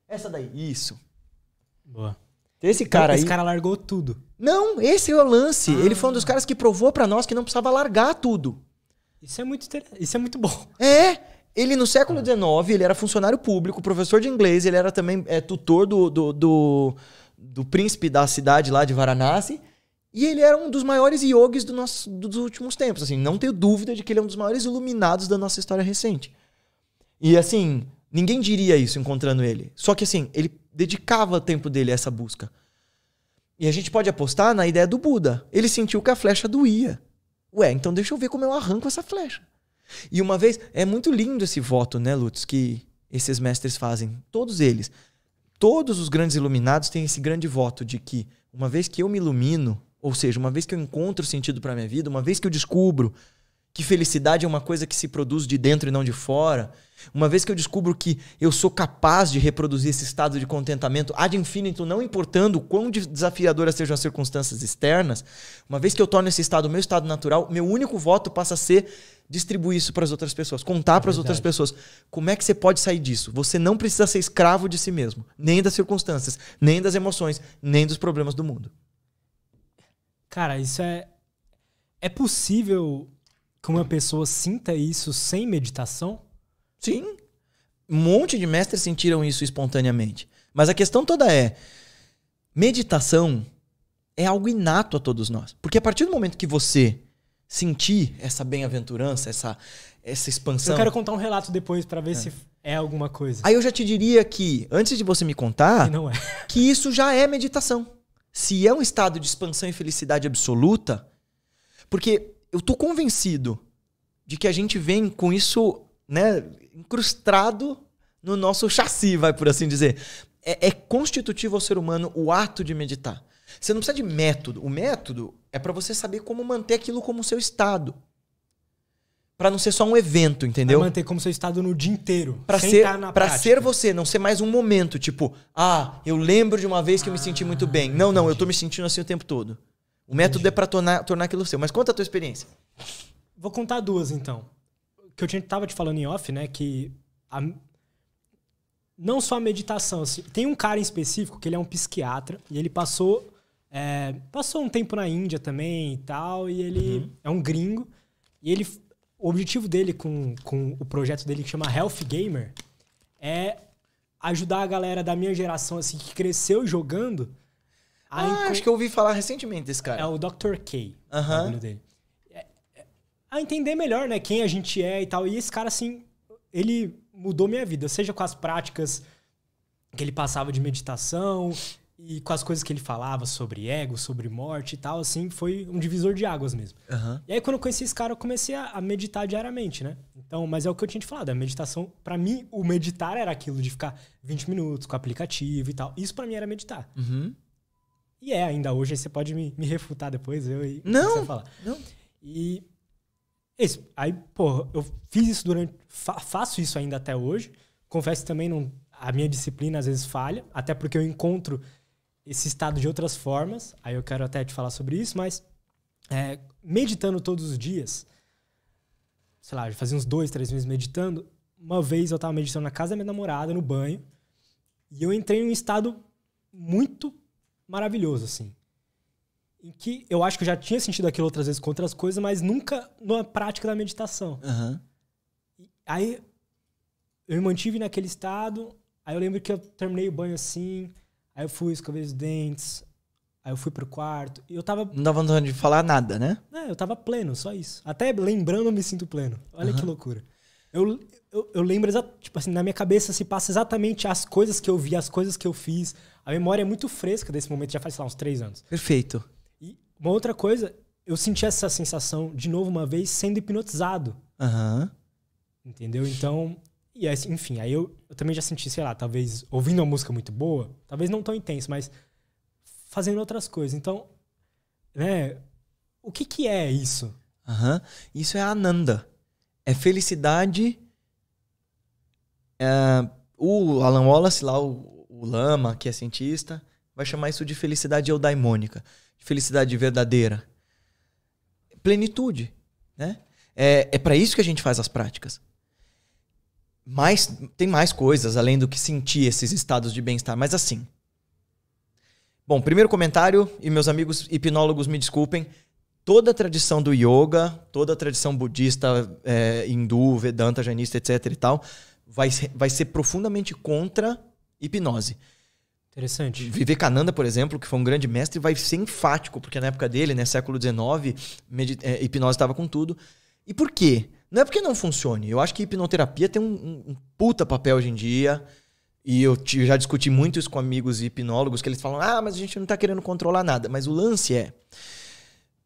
Essa daí. Isso. Boa. Esse cara então, aí. Esse cara largou tudo. Não, esse é o lance. Ah. Ele foi um dos ah. caras que provou para nós que não precisava largar tudo. Isso é muito isso é muito bom. É. Ele, no século XIX, é. ele era funcionário público, professor de inglês, ele era também é, tutor do, do, do, do príncipe da cidade lá de Varanasi. E ele era um dos maiores yogis do nosso, dos últimos tempos. Assim, não tenho dúvida de que ele é um dos maiores iluminados da nossa história recente. E assim, ninguém diria isso encontrando ele. Só que assim, ele dedicava o tempo dele a essa busca. E a gente pode apostar na ideia do Buda. Ele sentiu que a flecha doía. Ué, então deixa eu ver como eu arranco essa flecha. E uma vez, é muito lindo esse voto, né, Lutz, que esses mestres fazem. Todos eles. Todos os grandes iluminados têm esse grande voto de que, uma vez que eu me ilumino, ou seja, uma vez que eu encontro sentido para minha vida, uma vez que eu descubro que felicidade é uma coisa que se produz de dentro e não de fora, uma vez que eu descubro que eu sou capaz de reproduzir esse estado de contentamento ad infinito, não importando quão desafiadoras sejam as circunstâncias externas, uma vez que eu torno esse estado meu estado natural, meu único voto passa a ser distribuir isso para as outras pessoas, contar para as outras pessoas. Como é que você pode sair disso? Você não precisa ser escravo de si mesmo, nem das circunstâncias, nem das emoções, nem dos problemas do mundo. Cara, isso é. É possível que uma pessoa sinta isso sem meditação? Sim. Um monte de mestres sentiram isso espontaneamente. Mas a questão toda é: meditação é algo inato a todos nós. Porque a partir do momento que você sentir essa bem-aventurança, essa, essa expansão. Eu quero contar um relato depois para ver é. se é alguma coisa. Aí eu já te diria que, antes de você me contar, é. que isso já é meditação. Se é um estado de expansão e felicidade absoluta, porque eu tô convencido de que a gente vem com isso, né, incrustado no nosso chassi, vai por assim dizer. É, é constitutivo ao ser humano o ato de meditar. Você não precisa de método. O método é para você saber como manter aquilo como seu estado. Para não ser só um evento, entendeu? Pra manter como seu estado no dia inteiro. Para ser, tá pra ser você, não ser mais um momento, tipo, ah, eu lembro de uma vez que eu me senti muito bem. Não, não, eu tô me sentindo assim o tempo todo. O método Entendi. é para tornar, tornar aquilo seu. Mas conta a tua experiência. Vou contar duas, então. Que eu tinha, tava te falando em off, né? Que a, não só a meditação. Assim, tem um cara em específico que ele é um psiquiatra e ele passou, é, passou um tempo na Índia também e tal. E ele uhum. é um gringo. E ele, o objetivo dele com, com o projeto dele que chama Health Gamer é ajudar a galera da minha geração assim que cresceu jogando ah, acho que eu ouvi falar recentemente desse cara. É o Dr. K, uh -huh. o dele. É, é, a entender melhor, né, quem a gente é e tal. E esse cara, assim, ele mudou minha vida, seja com as práticas que ele passava de meditação e com as coisas que ele falava sobre ego, sobre morte e tal, assim, foi um divisor de águas mesmo. Uhum. E aí, quando eu conheci esse cara, eu comecei a, meditar diariamente, né? Então, mas é o que eu tinha te falado, a meditação, para mim, o meditar era aquilo de ficar 20 minutos com o aplicativo e tal. Isso para mim era meditar. Uhum. E é ainda hoje, você pode me, me refutar depois, eu e não, falar. Não. E isso aí, pô, eu fiz isso durante. Fa faço isso ainda até hoje. Confesso também não, a minha disciplina às vezes falha, até porque eu encontro esse estado de outras formas. Aí eu quero até te falar sobre isso, mas é, meditando todos os dias, sei lá, já fazia uns dois, três meses meditando. Uma vez eu tava meditando na casa da minha namorada, no banho, e eu entrei em um estado muito maravilhoso, assim. Em que eu acho que eu já tinha sentido aquilo outras vezes com outras coisas, mas nunca na prática da meditação. Uhum. Aí eu me mantive naquele estado, aí eu lembro que eu terminei o banho assim, aí eu fui, escovei os dentes, Aí eu fui pro quarto e eu tava. Não dava vontade de falar nada, né? É, eu tava pleno, só isso. Até lembrando, eu me sinto pleno. Olha uhum. que loucura. Eu, eu, eu lembro, tipo assim, na minha cabeça se passa exatamente as coisas que eu vi, as coisas que eu fiz, a memória é muito fresca desse momento, já faz, sei lá, uns três anos. Perfeito. E uma outra coisa, eu senti essa sensação, de novo, uma vez, sendo hipnotizado. Aham. Uhum. Entendeu? Então, e aí, enfim, aí eu, eu também já senti, sei lá, talvez ouvindo uma música muito boa, talvez não tão intensa, mas fazendo outras coisas. Então, né, o que que é isso? Aham. Uhum. Isso é ananda. É felicidade. É, o Alan Wallace lá, o o Lama, que é cientista, vai chamar isso de felicidade eudaimônica, de felicidade verdadeira. Plenitude, né? É, é para isso que a gente faz as práticas. mas tem mais coisas além do que sentir esses estados de bem-estar, mas assim. Bom, primeiro comentário, e meus amigos hipnólogos me desculpem, toda a tradição do yoga, toda a tradição budista, é, hindu, vedanta, jainista etc e tal, vai, vai ser profundamente contra hipnose. Interessante. Vivekananda, por exemplo, que foi um grande mestre, vai ser enfático, porque na época dele, né, século XIX, é, hipnose estava com tudo. E por quê? Não é porque não funcione. Eu acho que hipnoterapia tem um, um puta papel hoje em dia. E eu, eu já discuti muito isso com amigos hipnólogos, que eles falam, ah, mas a gente não está querendo controlar nada. Mas o lance é,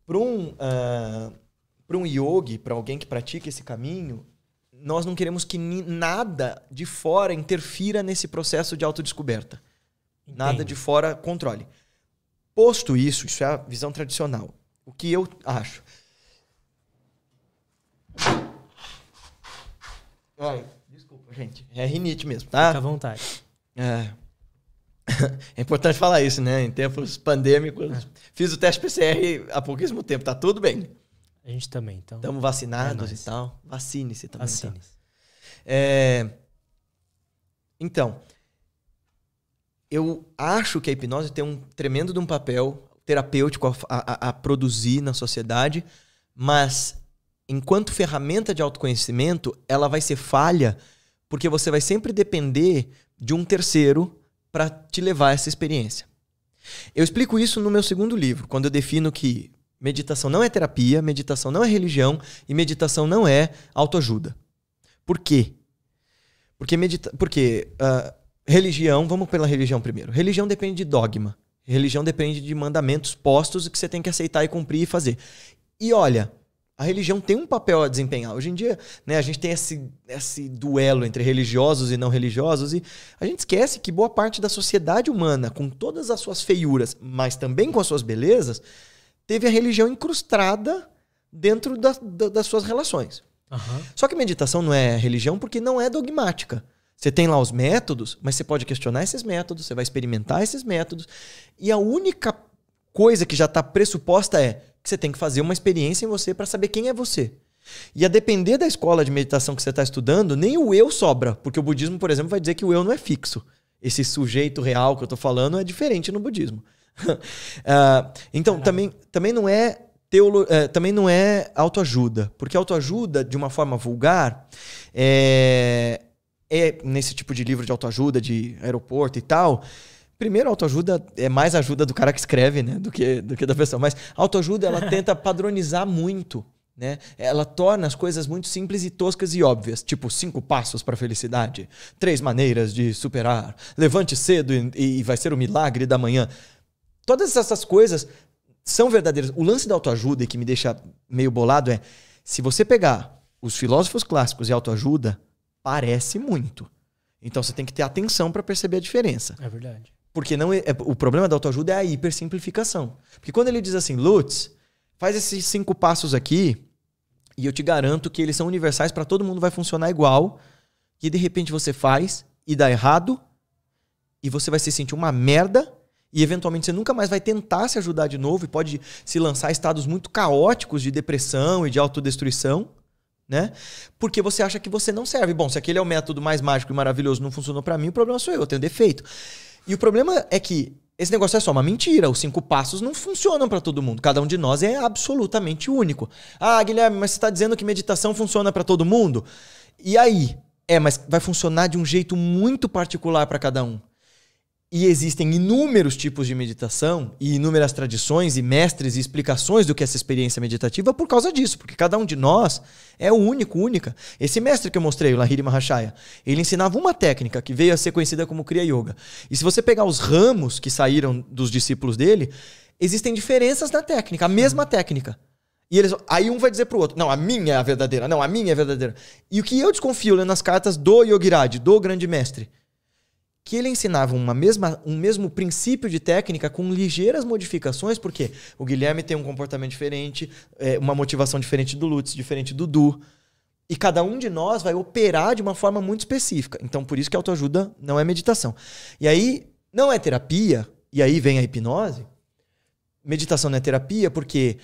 para um, uh, um yogi, para alguém que pratica esse caminho, nós não queremos que nada de fora interfira nesse processo de autodescoberta. Entendi. Nada de fora controle. Posto isso, isso é a visão tradicional. O que eu acho? Ai, desculpa, gente. É rinite mesmo, tá? Fica à vontade. É. é importante falar isso, né? Em tempos pandêmicos. É. Fiz o teste PCR há pouquíssimo tempo, tá tudo bem. A gente também, então. Estamos é vacinados é e tal. Vacine-se também. Então. Vacine-se. Então. É... então, eu acho que a hipnose tem um tremendo de um papel terapêutico a, a, a produzir na sociedade, mas enquanto ferramenta de autoconhecimento, ela vai ser falha porque você vai sempre depender de um terceiro para te levar a essa experiência. Eu explico isso no meu segundo livro, quando eu defino que Meditação não é terapia, meditação não é religião e meditação não é autoajuda. Por quê? Porque, medita porque uh, religião, vamos pela religião primeiro. Religião depende de dogma. Religião depende de mandamentos postos que você tem que aceitar e cumprir e fazer. E olha, a religião tem um papel a desempenhar. Hoje em dia, né, a gente tem esse, esse duelo entre religiosos e não religiosos e a gente esquece que boa parte da sociedade humana, com todas as suas feiuras, mas também com as suas belezas, teve a religião incrustada dentro da, da, das suas relações. Uhum. Só que meditação não é religião porque não é dogmática. Você tem lá os métodos, mas você pode questionar esses métodos, você vai experimentar esses métodos. E a única coisa que já está pressuposta é que você tem que fazer uma experiência em você para saber quem é você. E a depender da escola de meditação que você está estudando, nem o eu sobra, porque o budismo, por exemplo, vai dizer que o eu não é fixo. Esse sujeito real que eu estou falando é diferente no budismo uh, então, também, também não é teolo, eh, também não é autoajuda, porque autoajuda, de uma forma vulgar, é, é nesse tipo de livro de autoajuda, de aeroporto e tal. Primeiro, autoajuda é mais ajuda do cara que escreve, né, do que, do que da pessoa. Mas autoajuda ela tenta padronizar muito. Né? Ela torna as coisas muito simples e toscas e óbvias, tipo cinco passos para a felicidade, três maneiras de superar, levante cedo e, e vai ser o milagre da manhã. Todas essas coisas são verdadeiras. O lance da autoajuda e que me deixa meio bolado é: se você pegar os filósofos clássicos e autoajuda, parece muito. Então você tem que ter atenção para perceber a diferença. É verdade. Porque não é, é, o problema da autoajuda é a hipersimplificação. Porque quando ele diz assim, Lutz, faz esses cinco passos aqui e eu te garanto que eles são universais para todo mundo, vai funcionar igual. E de repente você faz e dá errado e você vai se sentir uma merda e eventualmente você nunca mais vai tentar se ajudar de novo e pode se lançar estados muito caóticos de depressão e de autodestruição, né? Porque você acha que você não serve. Bom, se aquele é o método mais mágico e maravilhoso não funcionou para mim, o problema sou eu, eu tenho defeito. E o problema é que esse negócio é só uma mentira. Os cinco passos não funcionam para todo mundo. Cada um de nós é absolutamente único. Ah, Guilherme, mas você está dizendo que meditação funciona para todo mundo? E aí? É, mas vai funcionar de um jeito muito particular para cada um. E existem inúmeros tipos de meditação e inúmeras tradições e mestres e explicações do que é essa experiência meditativa por causa disso, porque cada um de nós é o único, única. Esse mestre que eu mostrei, o Lahiri Mahashaya, ele ensinava uma técnica que veio a ser conhecida como Kriya Yoga. E se você pegar os ramos que saíram dos discípulos dele, existem diferenças na técnica, a mesma técnica. E eles, aí um vai dizer pro outro, não, a minha é a verdadeira, não, a minha é a verdadeira. E o que eu desconfio lendo as cartas do Yogiraj, do grande mestre, que ele ensinava uma mesma, um mesmo princípio de técnica com ligeiras modificações, porque o Guilherme tem um comportamento diferente, é, uma motivação diferente do Lutz, diferente do Du. E cada um de nós vai operar de uma forma muito específica. Então, por isso que autoajuda não é meditação. E aí, não é terapia, e aí vem a hipnose. Meditação não é terapia, porque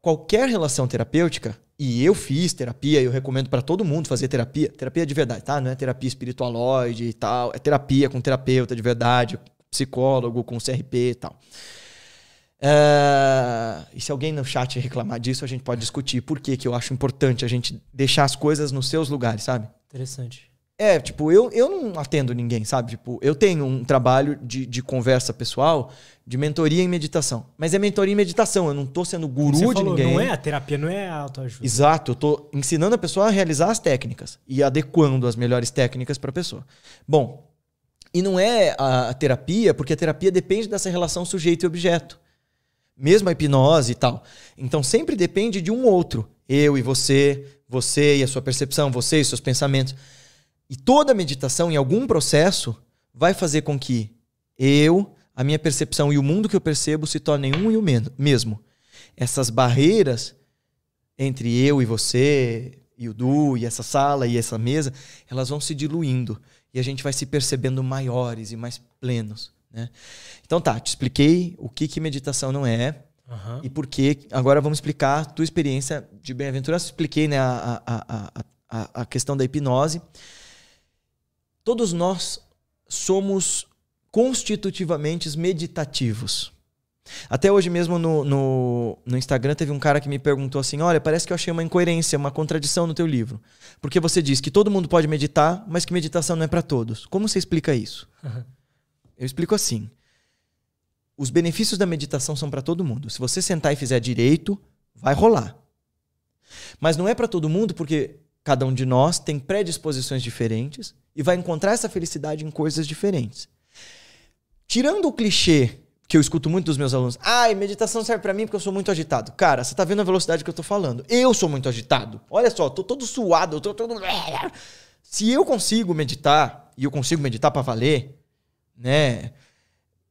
qualquer relação terapêutica e eu fiz terapia, eu recomendo para todo mundo fazer terapia. Terapia de verdade, tá? Não é terapia espiritualoide e tal. É terapia com terapeuta de verdade, psicólogo, com CRP e tal. Eh, e se alguém no chat reclamar disso, a gente pode discutir por que, que eu acho importante a gente deixar as coisas nos seus lugares, sabe? Interessante. É, tipo, eu, eu não atendo ninguém, sabe? Tipo, eu tenho um trabalho de, de conversa pessoal, de mentoria em meditação. Mas é mentoria em meditação, eu não tô sendo guru Você de falou, ninguém. Não é a terapia, não é a autoajuda. Exato, eu tô ensinando a pessoa a realizar as técnicas e adequando as melhores técnicas para a pessoa. Bom, e não é a, a terapia, porque a terapia depende dessa relação sujeito e objeto. Mesmo a hipnose e tal. Então sempre depende de um outro. Eu e você, você e a sua percepção, você e seus pensamentos. E toda meditação, em algum processo, vai fazer com que eu, a minha percepção e o mundo que eu percebo se tornem um e o mesmo. Essas barreiras entre eu e você, e o Du, e essa sala e essa mesa, elas vão se diluindo. E a gente vai se percebendo maiores e mais plenos. Né? Então tá, te expliquei o que, que meditação não é. Uhum. E por que. Agora vamos explicar a tua experiência de bem-aventurança. Expliquei né, a, a, a, a questão da hipnose. Todos nós somos constitutivamente meditativos. Até hoje mesmo no, no, no, Instagram teve um cara que me perguntou assim: Olha, parece que eu achei uma incoerência, uma contradição no teu livro. Porque você diz que todo mundo pode meditar, mas que meditação não é para todos. Como você explica isso? Uhum. Eu explico assim: Os benefícios da meditação são para todo mundo. Se você sentar e fizer direito, vai rolar. Mas não é para todo mundo porque Cada um de nós tem predisposições diferentes e vai encontrar essa felicidade em coisas diferentes. Tirando o clichê que eu escuto muito dos meus alunos, ai, ah, meditação serve para mim porque eu sou muito agitado. Cara, você tá vendo a velocidade que eu tô falando. Eu sou muito agitado. Olha só, tô todo suado, eu tô todo. Se eu consigo meditar, e eu consigo meditar para valer, né?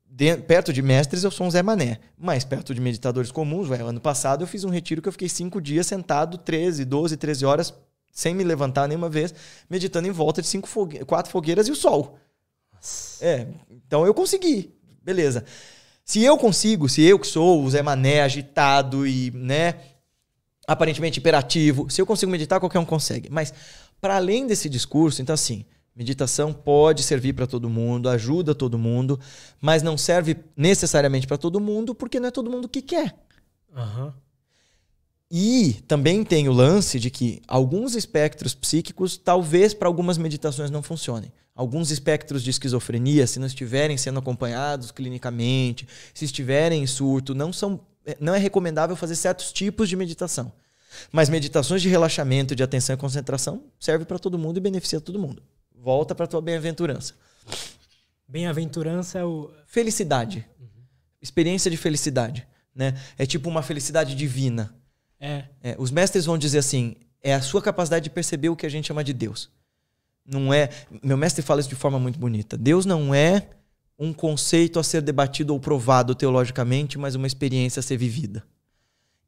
De, perto de mestres eu sou um Zé Mané, mas perto de meditadores comuns, ué, ano passado eu fiz um retiro que eu fiquei cinco dias sentado, 13, 12, 13 horas sem me levantar nenhuma vez, meditando em volta de cinco fogue quatro fogueiras e o sol. Nossa. É, então eu consegui. Beleza. Se eu consigo, se eu que sou o Zé Mané agitado e, né, aparentemente hiperativo, se eu consigo meditar, qualquer um consegue. Mas para além desse discurso, então assim, meditação pode servir para todo mundo, ajuda todo mundo, mas não serve necessariamente para todo mundo, porque não é todo mundo que quer. Aham. Uhum. E também tem o lance de que alguns espectros psíquicos talvez para algumas meditações não funcionem. Alguns espectros de esquizofrenia, se não estiverem sendo acompanhados clinicamente, se estiverem em surto, não, são, eh, não é recomendável fazer certos tipos de meditação. Mas meditações de relaxamento, de atenção e concentração serve para todo mundo e beneficia todo mundo. Volta para tua bem-aventurança. Bem-aventurança é o felicidade. Uhum. Experiência de felicidade, né? É tipo uma felicidade divina é. é. Os mestres vão dizer assim: é a sua capacidade de perceber o que a gente chama de Deus. Não é. Meu mestre fala isso de forma muito bonita. Deus não é um conceito a ser debatido ou provado teologicamente, mas uma experiência a ser vivida.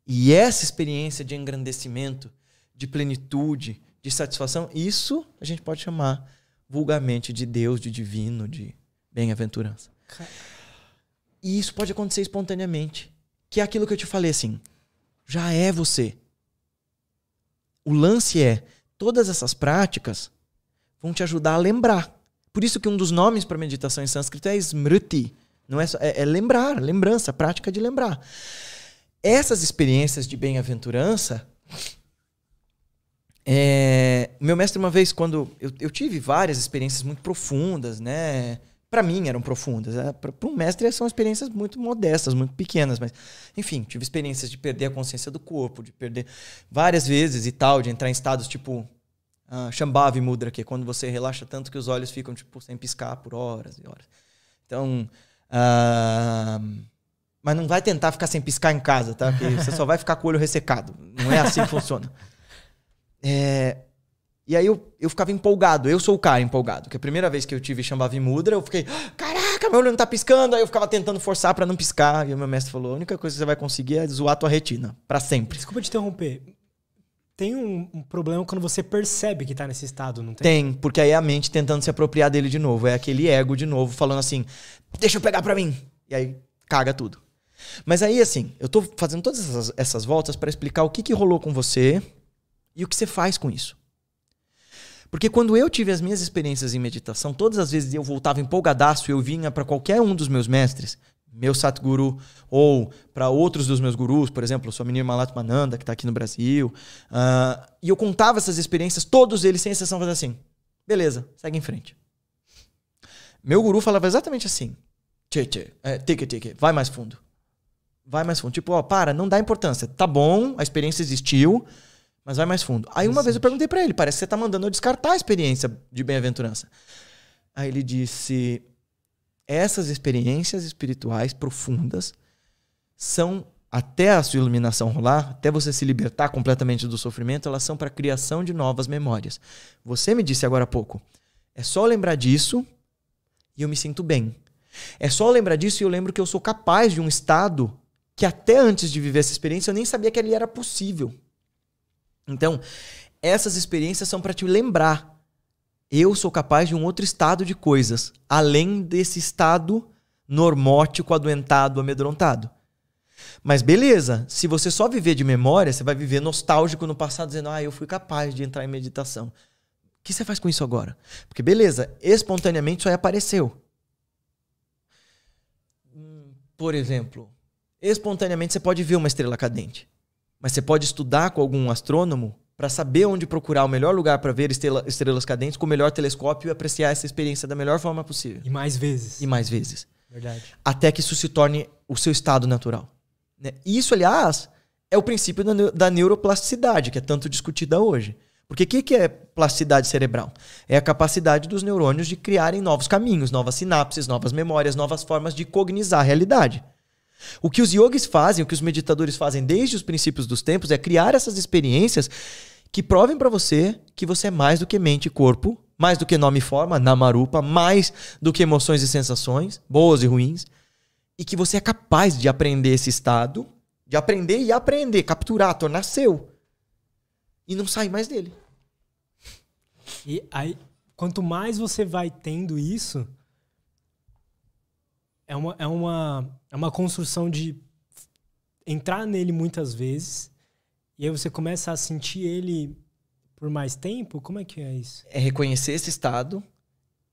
E essa experiência de engrandecimento, de plenitude, de satisfação, isso a gente pode chamar vulgarmente de Deus, de divino, de bem-aventurança. E isso pode acontecer espontaneamente. Que é aquilo que eu te falei assim já é você. O lance é, todas essas práticas vão te ajudar a lembrar. Por isso que um dos nomes para meditação em sânscrito é smriti. Não é, só, é, é lembrar, lembrança, prática de lembrar. Essas experiências de bem-aventurança é, meu mestre, uma vez, quando eu, eu, tive várias experiências muito profundas, né? para mim eram profundas. Né? Para um mestre são experiências muito modestas, muito pequenas, mas enfim, tive experiências de perder a consciência do corpo, de perder várias vezes e tal, de entrar em estados tipo uh, Shambhavi Mudra, que é quando você relaxa tanto que os olhos ficam tipo sem piscar por horas e horas. Então, uh, mas não vai tentar ficar sem piscar em casa, tá? Porque você só vai ficar com o olho ressecado. Não é assim que funciona. É, e aí eu, eu ficava empolgado, eu sou o cara empolgado, que a primeira vez que eu tive de Mudra, eu fiquei, ah, caraca, meu olho não tá piscando, aí eu ficava tentando forçar para não piscar, e o meu mestre falou, a única coisa que você vai conseguir é zoar tua retina, para sempre. Desculpa te interromper, tem um, um, problema quando você percebe que tá nesse estado, não tem? Tem, porque aí é a mente tentando se apropriar dele de novo, é aquele ego de novo, falando assim, deixa eu pegar pra mim, e aí caga tudo. Mas aí, assim, eu tô fazendo todas essas, essas voltas para explicar o que, que rolou com você e o que você faz com isso. Porque quando eu tive as minhas experiências em meditação, todas as vezes eu voltava empolgadaço, eu vinha para qualquer um dos meus mestres, meu Satguru, ou para outros dos meus gurus, por exemplo, sua menina Malatmananda, que está aqui no Brasil, uh, e eu contava essas experiências, todos eles, sem exceção, faziam assim: beleza, segue em frente. Meu guru falava exatamente assim: tchê, tchê, é, tique, tique, vai mais fundo. Vai mais fundo. Tipo, ó, para, não dá importância. Tá bom, a experiência existiu, mas vai mais fundo. Aí uma vez eu perguntei para ele, parece que você tá mandando eu descartar a experiência de bem-aventurança. Aí ele disse: essas experiências espirituais profundas são até a sua iluminação rolar, até você se libertar completamente do sofrimento, elas são para a criação de novas memórias. Você me disse agora há pouco, é só lembrar disso e eu me sinto bem. É só lembrar disso e eu lembro que eu sou capaz de um estado que até antes de viver essa experiência eu nem sabia que ele era possível. Então, essas experiências são para te lembrar. Eu sou capaz de um outro estado de coisas, além desse estado normótico, adoentado, amedrontado. Mas beleza, se você só viver de memória, você vai viver nostálgico no passado, dizendo, ah, eu fui capaz de entrar em meditação. O que você faz com isso agora? Porque beleza, espontaneamente só apareceu. Hum, por exemplo, espontaneamente você pode ver uma estrela cadente. Mas você pode estudar com algum astrônomo para saber onde procurar o melhor lugar para ver estrela, estrelas cadentes com o melhor telescópio e apreciar essa experiência da melhor forma possível. E mais vezes. E mais vezes. Verdade. Até que isso se torne o seu estado natural. Né? E isso, aliás, é o princípio da, da neuroplasticidade, que é tanto discutida hoje. Porque o que, que é plasticidade cerebral? É a capacidade dos neurônios de criarem novos caminhos, novas sinapses, novas memórias, novas formas de cognizar a realidade. O que os yogis fazem, o que os meditadores fazem desde os princípios dos tempos é criar essas experiências que provem para você que você é mais do que mente e corpo, mais do que nome e forma, namarupa, mais do que emoções e sensações, boas e ruins, e que você é capaz de aprender esse estado, de aprender e aprender, capturar, tornar seu, e não sair mais dele. E aí, quanto mais você vai tendo isso, é uma, é uma, é uma construção de entrar nele muitas vezes e aí você começa a sentir ele por mais tempo? Como é que é isso? É reconhecer esse estado,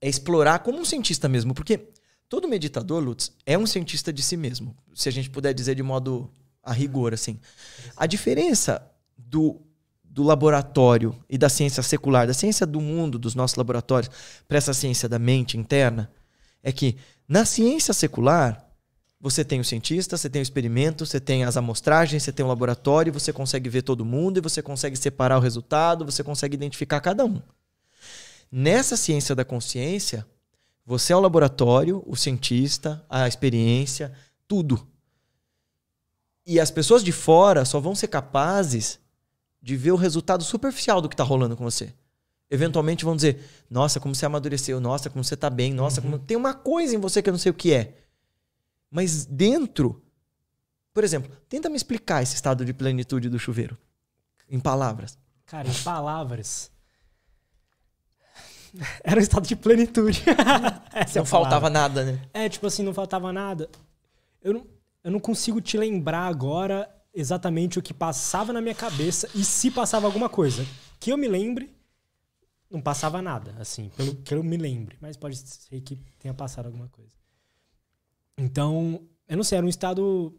é explorar como um cientista mesmo, porque todo meditador, Lutz, é um cientista de si mesmo, se a gente puder dizer de modo a rigor, assim. A diferença do, do laboratório e da ciência secular, da ciência do mundo, dos nossos laboratórios, para essa ciência da mente interna, é que na ciência secular, você tem o cientista, você tem o experimento, você tem as amostragens, você tem o laboratório, você consegue ver todo mundo e você consegue separar o resultado, você consegue identificar cada um. Nessa ciência da consciência, você é o laboratório, o cientista, a experiência, tudo. E as pessoas de fora só vão ser capazes de ver o resultado superficial do que está rolando com você eventualmente vão dizer: Nossa, como você amadureceu, nossa, como você tá bem, nossa, uhum. como... tem uma coisa em você que eu não sei o que é. Mas dentro, por exemplo, tenta me explicar esse estado de plenitude do chuveiro. Em palavras. Cara, em palavras. Era um estado de plenitude. É não é faltava nada, né? É, tipo assim, não faltava nada. Eu não, eu não consigo te lembrar agora exatamente o que passava na minha cabeça e se passava alguma coisa. Que eu me lembre, não passava nada, assim, pelo que eu me lembre. Mas pode ser que tenha passado alguma coisa. Então, eu não sei, era um estado.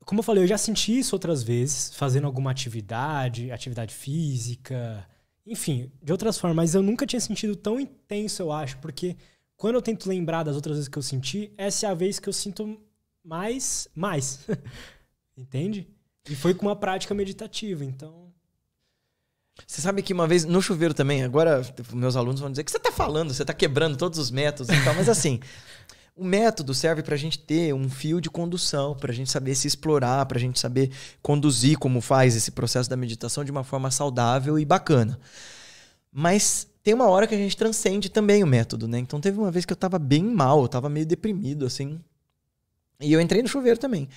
Como eu falei, eu já senti isso outras vezes, fazendo alguma atividade, atividade física, enfim, de outras formas, mas eu nunca tinha sentido tão intenso, eu acho, porque quando eu tento lembrar das outras vezes que eu senti, essa é a vez que eu sinto mais, mais. Entende? E foi com uma prática meditativa, então você sabe que uma vez, no chuveiro também, agora meus alunos vão dizer que você está falando, você está quebrando todos os métodos e tal, mas assim, o método serve para a gente ter um fio de condução, para a gente saber se explorar, para a gente saber conduzir como faz esse processo da meditação de uma forma saudável e bacana. Mas tem uma hora que a gente transcende também o método, né? Então teve uma vez que eu estava bem mal, eu estava meio deprimido, assim. E eu entrei no chuveiro também.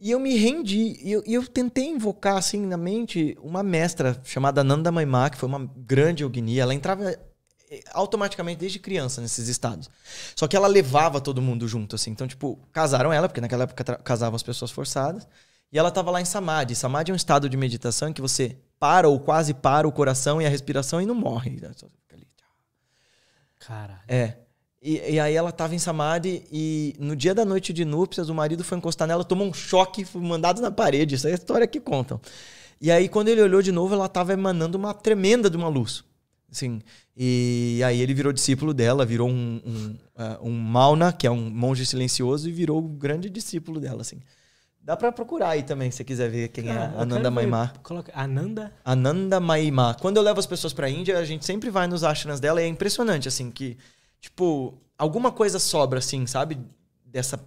E eu me rendi, e eu, eu, tentei invocar assim na mente uma mestra chamada Nanda Maimá, que foi uma grande yogini, ela entrava eh, automaticamente desde criança nesses estados. Só que ela levava todo mundo junto assim. Então, tipo, casaram ela, porque naquela época casavam as pessoas forçadas, e ela estava lá em samadhi. Samadhi é um estado de meditação em que você para ou quase para o coração e a respiração e não morre. Cara. É. E, e, aí ela tava em Samadhi e no dia da noite de núpcias, o marido foi encostar nela, tomou um choque, foi mandado na parede. Isso é a história que contam. E aí, quando ele olhou de novo, ela estava emanando uma tremenda de uma luz. Assim, e aí ele virou discípulo dela, virou um, um, uh, um Mauna, que é um monge silencioso, e virou o grande discípulo dela, assim. Dá para procurar aí também, se você quiser ver quem é Ananda Maimá. Coloca Ananda? Ananda Maimá. Quando eu levo as pessoas para a Índia, a gente sempre vai nos ashrams dela e é impressionante, assim, que Tipo, alguma coisa sobra, assim, sabe? Dessa,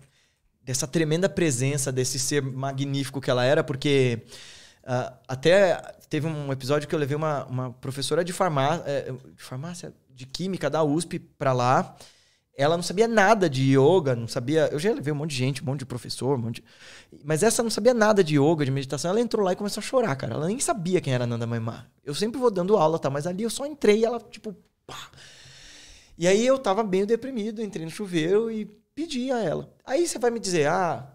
dessa tremenda presença, desse ser magnífico que ela era, porque uh, até teve um episódio que eu levei uma, uma professora de farmácia, eh, de farmácia, de química da USP pra lá. Ela não sabia nada de yoga, não sabia. Eu já levei um monte de gente, um monte de professor, um monte de... Mas essa não sabia nada de yoga, de meditação. Ela entrou lá e começou a chorar, cara. Ela nem sabia quem era Nanda Maimá. Eu sempre vou dando aula, tá? Mas ali eu só entrei e ela, tipo. Pá, e aí eu tava meio deprimido, entrei no chuveiro e pedi a ela. Aí você vai me dizer, ah,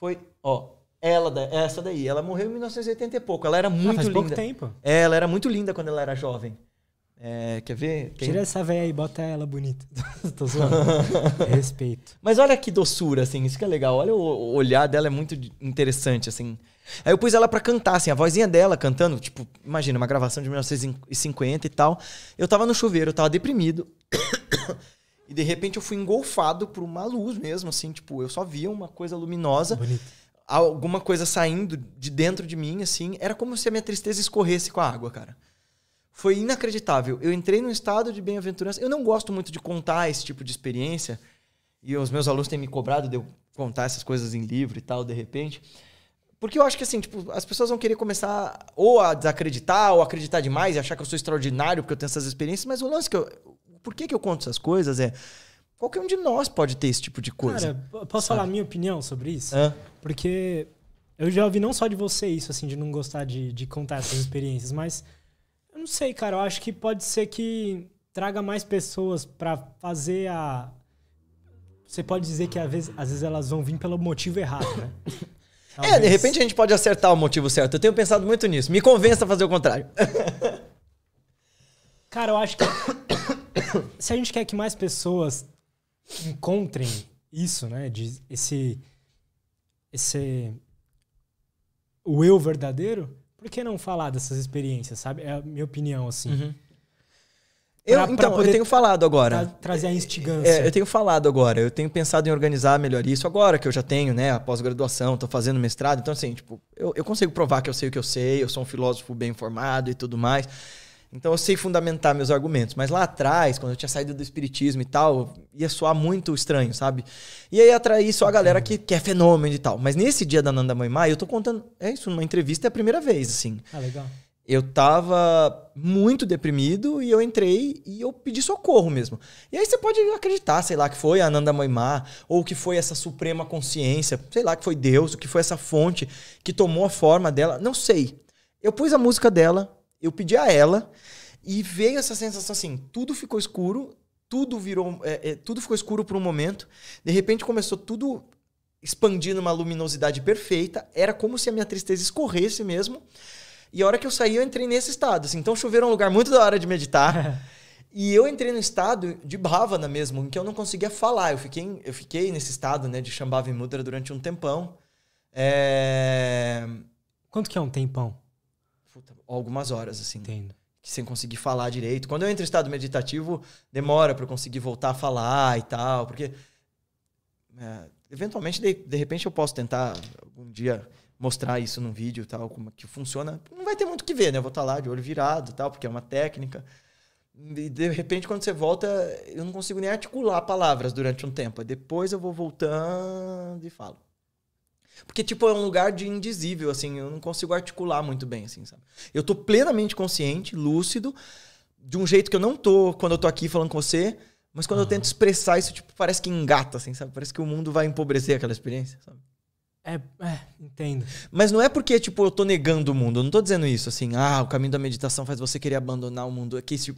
foi, ó, ela, essa daí, ela morreu em 1980 e pouco. Ela era muito ah, faz linda. Pouco tempo. É, ela era muito linda quando ela era jovem. É, quer ver? Tira essa velha e bota ela bonita. Tô zoando. Respeito. Mas olha que doçura, assim, isso que é legal. Olha o, olhar dela é muito interessante, assim. Aí eu pus ela para cantar, assim, a vozinha dela cantando, tipo, imagina, uma gravação de 1950 e tal. Eu tava no chuveiro, eu tava deprimido. e de repente eu fui engolfado por uma luz mesmo, assim, tipo, eu só via uma coisa luminosa. Bonito. Alguma coisa saindo de dentro de mim, assim. Era como se a minha tristeza escorresse com a água, cara foi inacreditável. Eu entrei num estado de bem-aventurança. Eu não gosto muito de contar esse tipo de experiência. E os meus alunos têm me cobrado de eu contar essas coisas em livro e tal, de repente. Porque eu acho que assim, tipo, as pessoas vão querer começar ou a desacreditar, ou acreditar demais e achar que eu sou extraordinário porque eu tenho essas experiências, mas o lance que eu. Por que, que eu conto essas coisas é. Qualquer um de nós pode ter esse tipo de coisa. Cara, posso sabe? falar a minha opinião sobre isso? Hã? Porque eu já ouvi não só de você isso, assim, de não gostar de, de contar essas experiências, mas não sei, cara. Eu acho que pode ser que traga mais pessoas para fazer a. Você pode dizer que às vezes, às vezes elas vão vir pelo motivo errado, né? Talvez... É, de repente a gente pode acertar o motivo certo. Eu tenho pensado muito nisso. Me convença a fazer o contrário. Cara, eu acho que se a gente quer que mais pessoas encontrem isso, né, de esse esse o eu verdadeiro, por que não falar dessas experiências, sabe? É a minha opinião, assim. Uhum. Pra, eu, então, eu tenho falado agora. Tra trazer a é, instigância. É, eu tenho falado agora. Eu tenho pensado em organizar melhor isso agora que eu já tenho, né? A pós-graduação, estou fazendo mestrado. Então, assim, tipo, eu, eu consigo provar que eu sei o que eu sei, eu sou um filósofo bem formado e tudo mais. Então eu sei fundamentar meus argumentos, mas lá atrás, quando eu tinha saído do espiritismo e tal, ia soar muito estranho, sabe? E aí atraí só a galera que, que é fenômeno e tal. Mas nesse dia da Nanda Mãe Mai, eu tô contando, é isso, numa entrevista é a primeira vez, assim. Ah, legal. Eu tava muito deprimido e eu entrei e eu pedi socorro mesmo. E aí você pode acreditar, sei lá, que foi a Nanda Moimá, ou que foi essa suprema consciência, sei lá, que foi Deus, ou que foi essa fonte que tomou a forma dela, não sei. Eu pus a música dela eu pedi a ela e veio essa sensação assim, tudo ficou escuro, tudo virou, é, é, tudo ficou escuro por um momento, de repente começou tudo expandindo uma luminosidade perfeita, era como se a minha tristeza escorresse mesmo. E a hora que eu saí, eu entrei nesse estado. Assim. então chover um lugar muito da hora de meditar. e eu entrei no estado de bhavana mesmo, em que eu não conseguia falar. Eu fiquei, eu fiquei nesse estado né, de Shambhava Mudra durante um tempão. É... Quanto que é um tempão? algumas horas, assim. Entendo. Sem conseguir falar direito. Quando eu entro em estado meditativo, demora para eu conseguir voltar a falar e tal, porque. É, eventualmente, de, de repente, eu posso tentar algum dia mostrar isso num vídeo e tal, como é que funciona. Não vai ter muito o que ver, né? Eu vou estar tá lá de olho virado e tal, porque é uma técnica. E de repente, quando você volta, eu não consigo nem articular palavras durante um tempo. Depois eu vou voltando e falo. Porque, tipo, é um lugar de indizível, assim, eu não consigo articular muito bem, assim, sabe? Eu tô plenamente consciente, lúcido, de um jeito que eu não tô quando eu tô aqui falando com você, mas quando uhum. eu tento expressar isso, tipo, parece que engata, assim, sabe? Parece que o mundo vai empobrecer aquela experiência, sabe? É, é, entendo. Mas não é porque, tipo, eu tô negando o mundo. Eu não tô dizendo isso, assim, ah, o caminho da meditação faz você querer abandonar o mundo. É que esse...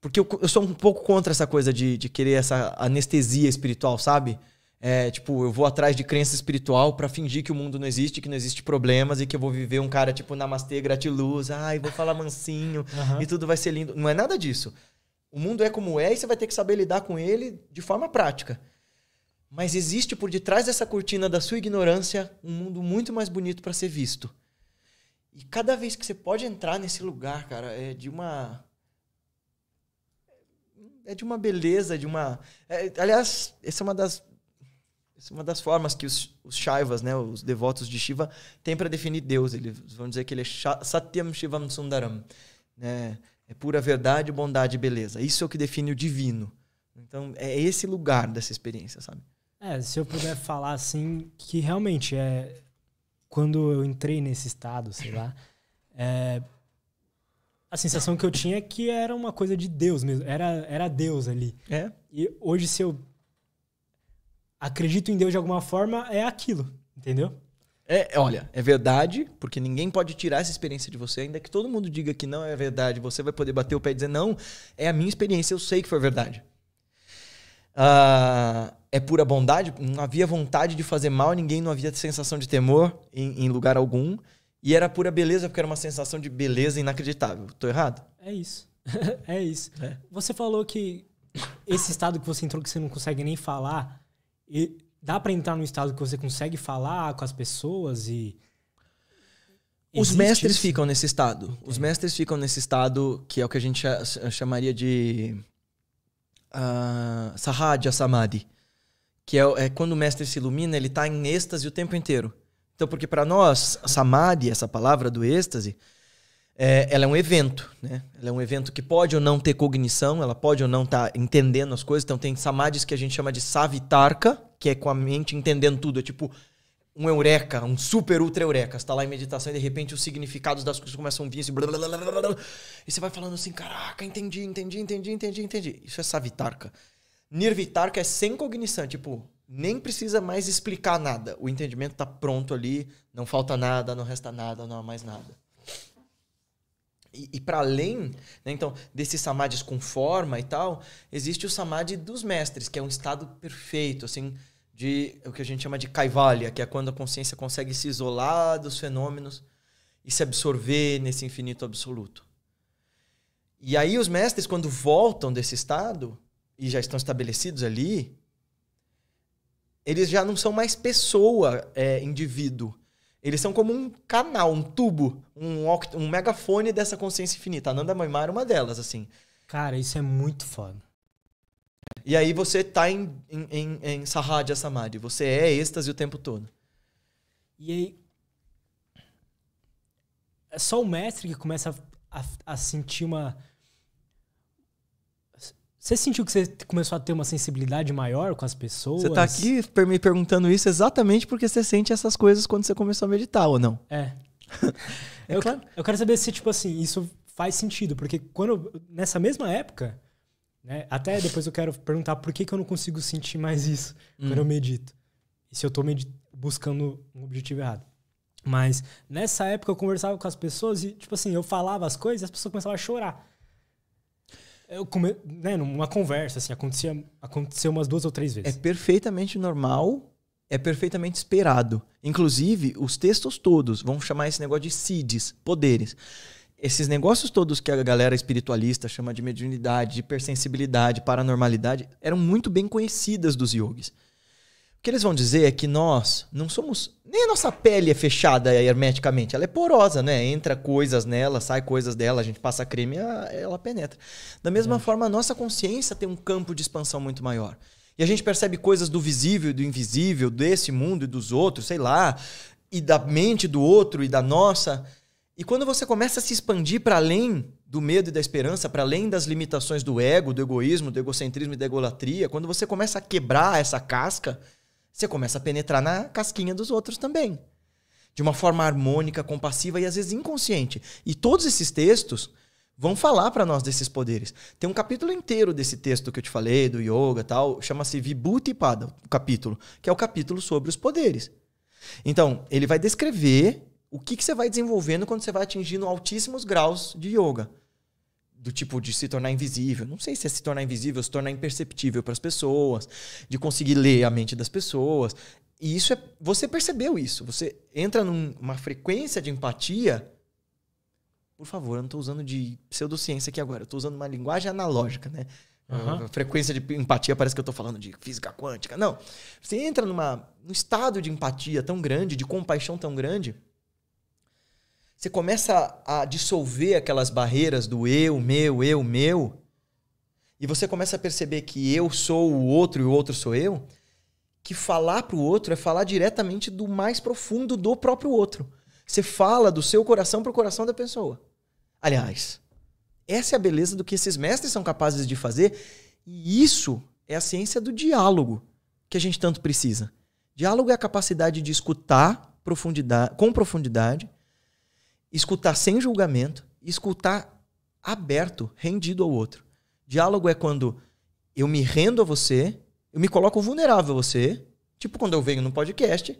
Porque eu, eu sou um pouco contra essa coisa de, de querer essa anestesia espiritual, sabe? É, tipo, eu vou atrás de crença espiritual para fingir que o mundo não existe, que não existe problemas e que eu vou viver um cara tipo namastê, gratiluz, ai, vou falar mansinho uhum. e tudo vai ser lindo. Não é nada disso. O mundo é como é e você vai ter que saber lidar com ele de forma prática. Mas existe por detrás dessa cortina da sua ignorância um mundo muito mais bonito para ser visto. E cada vez que você pode entrar nesse lugar, cara, é de uma é de uma beleza, de uma. É, aliás, essa é uma das essa é uma das formas que os, os Shaivas, né, os devotos de Shiva, têm para definir Deus. Eles vão dizer que ele é Satyam Shivam Sundaram. Né? É pura verdade, bondade e beleza. Isso é o que define o divino. Então, é esse lugar dessa experiência, sabe? É, se eu puder falar assim, que realmente é. Quando eu entrei nesse estado, sei lá, é, a sensação que eu tinha é que era uma coisa de Deus mesmo. Era, era Deus ali. É? E hoje, se eu acredito em Deus de alguma forma é aquilo, entendeu? É, é, olha, é verdade, porque ninguém pode tirar essa experiência de você, ainda que todo mundo diga que não é verdade, você vai poder bater o pé e dizer, não, é a minha experiência, eu sei que foi verdade. Uh, é pura bondade, não havia vontade de fazer mal, ninguém não havia sensação de temor em, em lugar algum, e era pura beleza, porque era uma sensação de beleza inacreditável. Tô errado? É isso. é isso. É. Você falou que esse estado que você entrou que você não consegue nem falar e dá para entrar num estado que você consegue falar com as pessoas e. Os Existe mestres isso? ficam nesse estado. Entendi. Os mestres ficam nesse estado que é o que a gente chamaria de uh, Samadhi. Que é, é, quando o mestre se ilumina, ele está em êxtase o tempo inteiro. Então, porque para nós, Samadhi, essa palavra do êxtase, é, ela é um evento, né? Ela é um evento que pode ou não ter cognição, ela pode ou não estar tá entendendo as coisas. Então tem samadhis que a gente chama de savitarka, que é com a mente entendendo tudo. É tipo um eureka, um super ultra eureka. Você tá lá em meditação e de repente os significados das coisas começam a vir assim, blá, blá, blá, e você vai falando assim, caraca, entendi, entendi, entendi, entendi, entendi. Isso é savitarka. Nirvitarka é sem cognição, tipo, nem precisa mais explicar nada. O entendimento está pronto ali, não falta nada, não resta nada, não há mais nada. E, e para além, né, então, desses samadhis com forma e tal, existe o samadhi dos mestres, que é um estado perfeito, assim, de o que a gente chama de kaivalya, que é quando a consciência consegue se isolar dos fenômenos e se absorver nesse infinito absoluto. E aí os mestres, quando voltam desse estado e já estão estabelecidos ali, eles já não são mais pessoa, é, indivíduo. Eles são como um canal, um tubo, um, um megafone dessa consciência infinita. A Nanda Maimara é uma delas, assim. Cara, isso é muito foda. E aí você tá em, em, em, em Sahaja Samadhi. Você é êxtase o tempo todo. E aí... É só o mestre que começa a, a, a sentir uma você sentiu que você começou a ter uma sensibilidade maior com as pessoas? Você está aqui me perguntando isso exatamente porque você sente essas coisas quando você começou a meditar ou não? É. é eu, claro. eu quero saber se, tipo assim, isso faz sentido, porque quando nessa mesma época, né, até depois eu quero perguntar por que, que eu não consigo sentir mais isso hum. quando eu hum. medito. E se eu estou buscando um objetivo errado. Mas nessa época eu conversava com as pessoas e, tipo assim, eu falava as coisas e as pessoas começavam a chorar. Eu come... né, numa conversa, assim, acontecia, aconteceu umas duas ou três é vezes. É perfeitamente normal, é perfeitamente esperado. Inclusive, os textos todos vão chamar esse negócio de CIDs, poderes. Esses negócios todos que a galera espiritualista chama de mediunidade, de hipersensibilidade, paranormalidade, eram muito bem conhecidas dos yogis. O que eles vão dizer é que nós não somos nem a nossa pele é fechada hermeticamente, ela é porosa, né? Entra coisas nela, sai coisas dela, a gente passa creme, ela penetra. Da mesma é. forma, a nossa consciência tem um campo de expansão muito maior. E a gente percebe coisas do visível e do invisível, desse mundo e dos outros, sei lá, e da mente do outro e da nossa. E quando você começa a se expandir para além do medo e da esperança, para além das limitações do ego, do egoísmo, do egocentrismo e da egolatria, quando você começa a quebrar essa casca, você começa a penetrar na casquinha dos outros também. De uma forma harmônica, compassiva e às vezes inconsciente. E todos esses textos vão falar para nós desses poderes. Tem um capítulo inteiro desse texto que eu te falei, do yoga tal, chama-se Vibhuti Pada, o capítulo, que é o capítulo sobre os poderes. Então, ele vai descrever o que, que você vai desenvolvendo quando você vai atingindo altíssimos graus de yoga do tipo de se tornar invisível. Não sei se é se tornar invisível, se tornar imperceptível para as pessoas, de conseguir ler a mente das pessoas. E isso é. Você percebeu isso. Você entra numa frequência de empatia. Por favor, eu não estou usando de pseudociência aqui agora. Eu estou usando uma linguagem analógica, né? Uhum. Frequência de empatia parece que eu estou falando de física quântica. Não. Você entra numa, num estado de empatia tão grande, de compaixão tão grande, você começa a dissolver aquelas barreiras do eu, meu, eu, meu, e você começa a perceber que eu sou o outro e o outro sou eu, que falar para o outro é falar diretamente do mais profundo do próprio outro. Você fala do seu coração para o coração da pessoa. Aliás, essa é a beleza do que esses mestres são capazes de fazer, e isso é a ciência do diálogo que a gente tanto precisa. Diálogo é a capacidade de escutar profundidade, com profundidade escutar sem julgamento, escutar aberto, rendido ao outro. Diálogo é quando eu me rendo a você, eu me coloco vulnerável a você, tipo quando eu venho num podcast,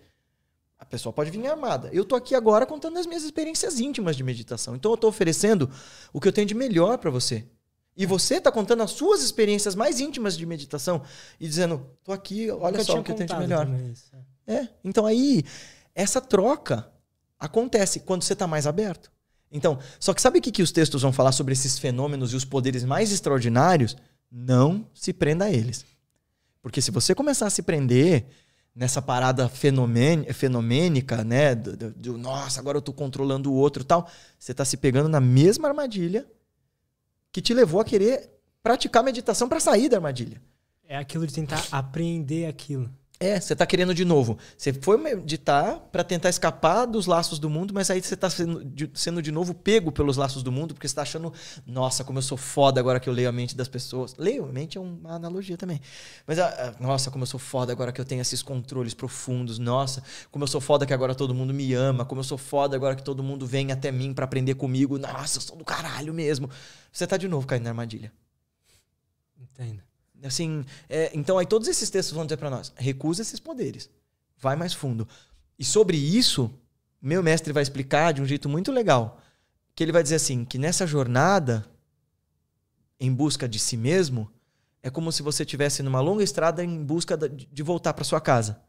a pessoa pode vir armada. Eu tô aqui agora contando as minhas experiências íntimas de meditação. Então eu tô oferecendo o que eu tenho de melhor para você. E você tá contando as suas experiências mais íntimas de meditação e dizendo: "Tô aqui, olha só o que eu tenho de melhor". É. é. Então aí essa troca acontece quando você está mais aberto. Então, só que sabe o que, que os textos vão falar sobre esses fenômenos e os poderes mais extraordinários? Não se prenda a eles. Porque se você começar a se prender nessa parada fenomênica, né? Do, do, do nossa, agora eu estou controlando o outro tal, você está se pegando na mesma armadilha que te levou a querer praticar meditação para sair da armadilha. É aquilo de tentar aprender aquilo. É, você está querendo de novo. Você foi meditar para tentar escapar dos laços do mundo, mas aí você está sendo, sendo, de novo pego pelos laços do mundo, porque você está achando, nossa, como eu sou foda agora que eu leio a mente das pessoas. Leio a mente é uma analogia também. Mas, ah, ah, nossa, como eu sou foda agora que eu tenho esses controles profundos. Nossa, como eu sou foda que agora todo mundo me ama. Como eu sou foda agora que todo mundo vem até mim para aprender comigo. Nossa, eu sou do caralho mesmo. Você está de novo caindo na armadilha. Entendo. Assim, é, então aí todos esses textos vão dizer para nós: recusa esses poderes, vai mais fundo. E sobre isso, meu mestre vai explicar de um jeito muito legal, que ele vai dizer assim, que nessa jornada em busca de si mesmo, é como se você estivesse numa longa estrada em busca de voltar para sua casa.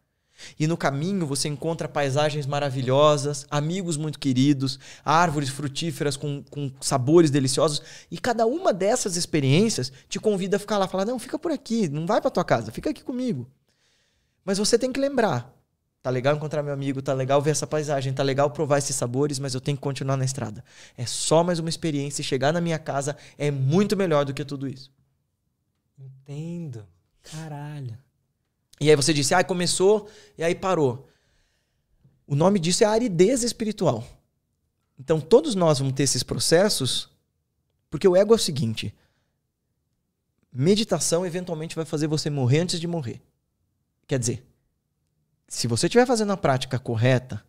E no caminho você encontra paisagens maravilhosas, amigos muito queridos, árvores frutíferas com, com sabores deliciosos. E cada uma dessas experiências te convida a ficar lá, falar: não, fica por aqui, não vai para tua casa, fica aqui comigo. Mas você tem que lembrar: tá legal encontrar meu amigo, tá legal ver essa paisagem, tá legal provar esses sabores, mas eu tenho que continuar na estrada. É só mais uma experiência e chegar na minha casa é muito melhor do que tudo isso. Entendo. Caralho. E aí você disse, ah, começou e aí parou. O nome disso é aridez espiritual. Então todos nós vamos ter esses processos, porque o ego é o seguinte: meditação eventualmente vai fazer você morrer antes de morrer. Quer dizer, se você estiver fazendo a prática correta,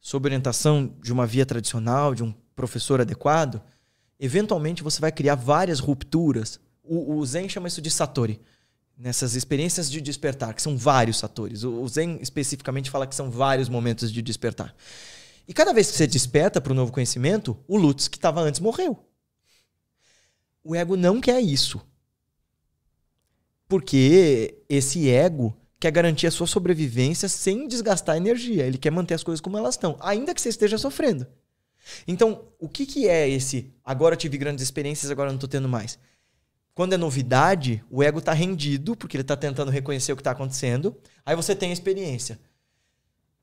sob orientação de uma via tradicional, de um professor adequado, eventualmente você vai criar várias rupturas. O, o Zen chama isso de Satori nessas experiências de despertar, que são vários fatores. O Zen especificamente fala que são vários momentos de despertar. E cada vez que você desperta para o novo conhecimento, o Lutz que estava antes morreu. O ego não quer isso. Porque esse ego quer garantir a sua sobrevivência sem desgastar energia. Ele quer manter as coisas como elas estão, ainda que você esteja sofrendo. Então, o que, que é esse agora eu tive grandes experiências, agora eu não estou tendo mais? Quando é novidade, o ego está rendido, porque ele está tentando reconhecer o que está acontecendo. Aí você tem a experiência.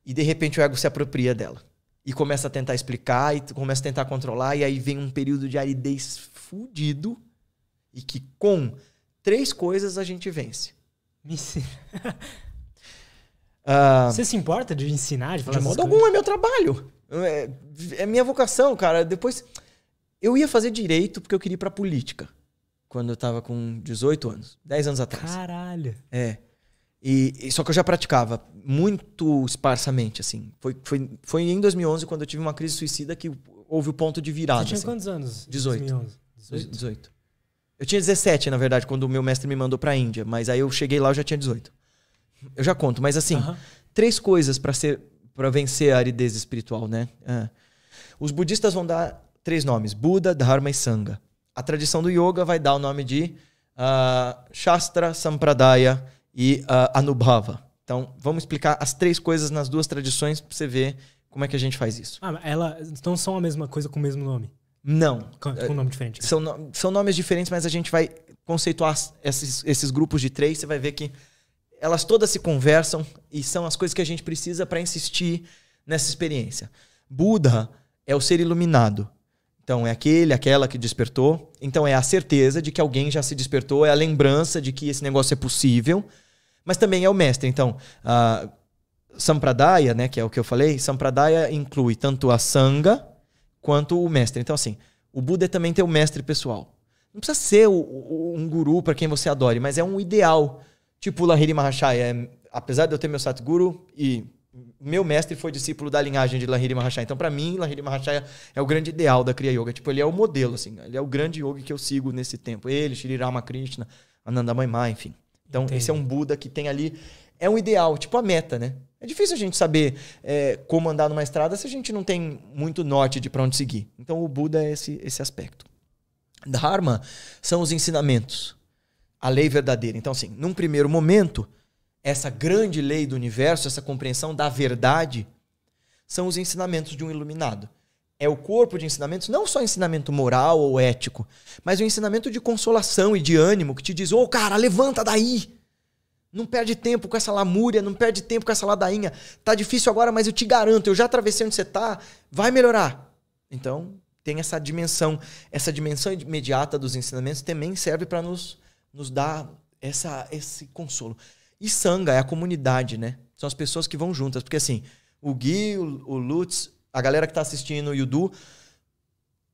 E de repente o ego se apropria dela. E começa a tentar explicar, e começa a tentar controlar, e aí vem um período de aridez fudido, e que com três coisas a gente vence. ensina. Ah, você se importa de ensinar? De, falar de modo algum, é meu trabalho. É, é minha vocação, cara. Depois. Eu ia fazer direito porque eu queria ir pra política quando eu tava com 18 anos, 10 anos atrás. Caralho! É. E, e, só que eu já praticava muito esparsamente, assim. Foi, foi, foi em 2011 quando eu tive uma crise suicida que houve o ponto de virada. Você tinha assim. quantos anos? 18. 2011. 18. 18. Eu tinha 17, na verdade, quando o meu mestre me mandou pra Índia. Mas aí eu cheguei lá, eu já tinha 18. Eu já conto, mas assim, uh -huh. três coisas para ser para vencer a aridez espiritual, né? É. Os budistas vão dar três nomes: Buda, Dharma e Sangha a tradição do yoga vai dar o nome de uh, Shastra, Sampradaya e uh, Anubhava. Então, vamos explicar as três coisas nas duas tradições para você ver como é que a gente faz isso. Ah, elas então são a mesma coisa com o mesmo nome? Não. Com, com um nome diferente? São, são nomes diferentes, mas a gente vai conceituar esses, esses grupos de três. Você vai ver que elas todas se conversam e são as coisas que a gente precisa para insistir nessa experiência. Buda é o ser iluminado. Então é aquele, aquela que despertou. Então é a certeza de que alguém já se despertou, é a lembrança de que esse negócio é possível, mas também é o mestre. Então, a Sampradaya, né, que é o que eu falei, Sampradaya inclui tanto a Sangha quanto o mestre. Então, assim, o Buda é também tem o mestre pessoal. Não precisa ser o, o, um guru para quem você adore, mas é um ideal. Tipo o Lahiri Mahashaya. É, apesar de eu ter meu Satguru e meu mestre foi discípulo da linhagem de Lahiri Mahasaya, Então, para mim, Lahiri Mahasaya é o grande ideal da Kriya Yoga. Tipo, ele é o modelo, assim. Ele é o grande yoga que eu sigo nesse tempo. Ele, Shri Ramakrishna, Anandamaima, enfim. Então, Entendi. esse é um Buda que tem ali... É um ideal, tipo a meta, né? É difícil a gente saber é, como andar numa estrada se a gente não tem muito norte de para onde seguir. Então, o Buda é esse, esse aspecto. Dharma são os ensinamentos. A lei verdadeira. Então, assim, num primeiro momento essa grande lei do universo, essa compreensão da verdade, são os ensinamentos de um iluminado. É o corpo de ensinamentos, não só ensinamento moral ou ético, mas o ensinamento de consolação e de ânimo que te diz: ô oh, cara, levanta daí! Não perde tempo com essa lamúria, não perde tempo com essa ladainha. Tá difícil agora, mas eu te garanto, eu já atravessei onde você tá, vai melhorar. Então, tem essa dimensão, essa dimensão imediata dos ensinamentos também serve para nos, nos dar essa, esse consolo. E sanga é a comunidade, né? São as pessoas que vão juntas. Porque assim, o Gui, o Lutz, a galera que tá assistindo e o Du,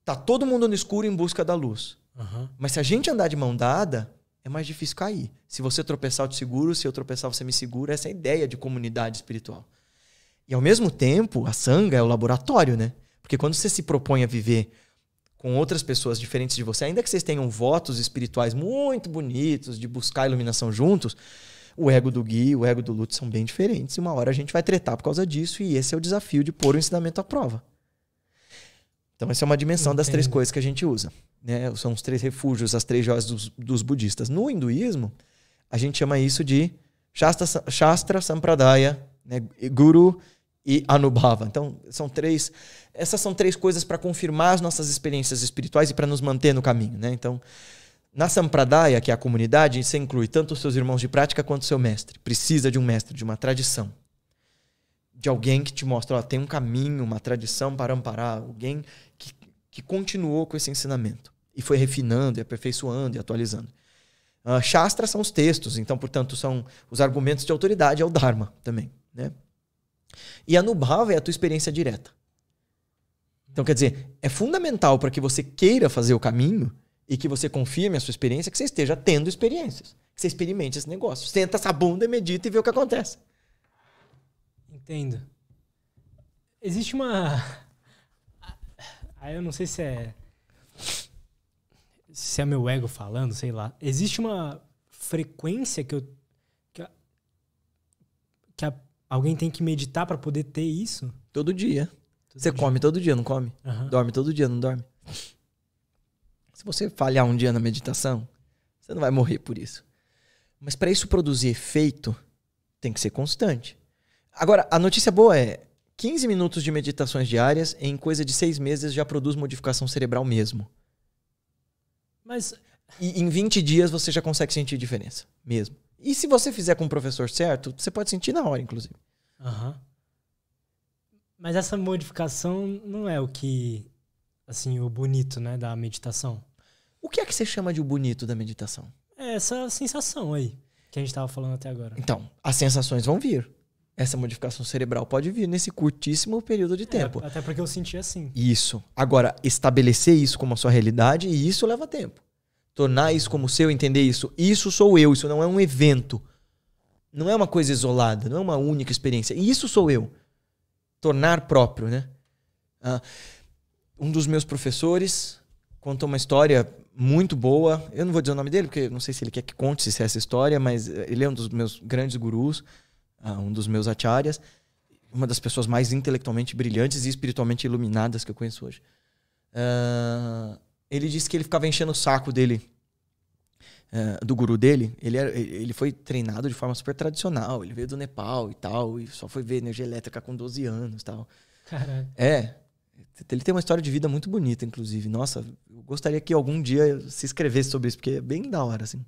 tá todo mundo no escuro em busca da luz. Uhum. Mas se a gente andar de mão dada, é mais difícil cair. Se você tropeçar, eu te seguro. Se eu tropeçar, você me segura. Essa é a ideia de comunidade espiritual. E ao mesmo tempo, a sanga é o laboratório, né? Porque quando você se propõe a viver com outras pessoas diferentes de você, ainda que vocês tenham votos espirituais muito bonitos de buscar iluminação juntos, o ego do Gui o ego do Lute são bem diferentes. E uma hora a gente vai tretar por causa disso. E esse é o desafio de pôr o ensinamento à prova. Então, essa é uma dimensão das três coisas que a gente usa. Né? São os três refúgios, as três joias dos, dos budistas. No hinduísmo, a gente chama isso de Shastra, Shastra Sampradaya, né? Guru e Anubhava. Então, são três. Essas são três coisas para confirmar as nossas experiências espirituais e para nos manter no caminho. Né? Então, na Sampradaya, que é a comunidade, você inclui tanto os seus irmãos de prática quanto o seu mestre. Precisa de um mestre, de uma tradição. De alguém que te mostra, ó, tem um caminho, uma tradição para amparar. Alguém que, que continuou com esse ensinamento. E foi refinando, e aperfeiçoando, e atualizando. Uh, ah, Shastra são os textos, então, portanto, são os argumentos de autoridade, é o Dharma também. Né? E Anubhava é a tua experiência direta. Então, quer dizer, é fundamental para que você queira fazer o caminho e que você confirme a sua experiência, que você esteja tendo experiências. Que você experimente esse negócio. Senta essa bunda, medita e vê o que acontece. Entendo. Existe uma. aí eu não sei se é. Se é meu ego falando, sei lá. Existe uma frequência que eu. Que, a... que a... alguém tem que meditar para poder ter isso? Todo dia. Todo você dia. come todo dia, não come? Uhum. Dorme todo dia, não dorme? Se você falhar um dia na meditação, você não vai morrer por isso. Mas para isso produzir efeito, tem que ser constante. Agora, a notícia boa é: 15 minutos de meditações diárias em coisa de seis meses já produz modificação cerebral mesmo. Mas. E em 20 dias você já consegue sentir diferença, mesmo. E se você fizer com o professor certo, você pode sentir na hora, inclusive. Aham. Uhum. Mas essa modificação não é o que assim, o bonito, né, da meditação. O que é que você chama de o bonito da meditação? É essa sensação aí que a gente estava falando até agora. Então, as sensações vão vir. Essa modificação cerebral pode vir nesse curtíssimo período de é, tempo. Até porque eu senti assim. Isso. Agora, estabelecer isso como a sua realidade, e isso leva tempo. Tornar isso como seu, entender isso. Isso sou eu, isso não é um evento. Não é uma coisa isolada, não é uma única experiência. Isso sou eu. Tornar próprio, né? Ah, um dos meus professores contou uma história muito boa. Eu não vou dizer o nome dele, porque não sei se ele quer que conte se é essa história, mas eh, ele é um dos meus grandes gurus, ah, um dos meus acharyas, uma das pessoas mais intelectualmente brilhantes e espiritualmente iluminadas que eu conheço hoje. Uh, ele disse que ele ficava enchendo o saco dele, uh, do guru dele. Ele, era, ele foi treinado de forma super tradicional. Ele veio do Nepal e tal, e só foi ver energia elétrica com 12 anos e tal. Caralho. É. Ele tem uma história de vida muito bonita, inclusive. Nossa, eu gostaria que algum dia se escrevesse sobre isso, porque é bem da hora, assim.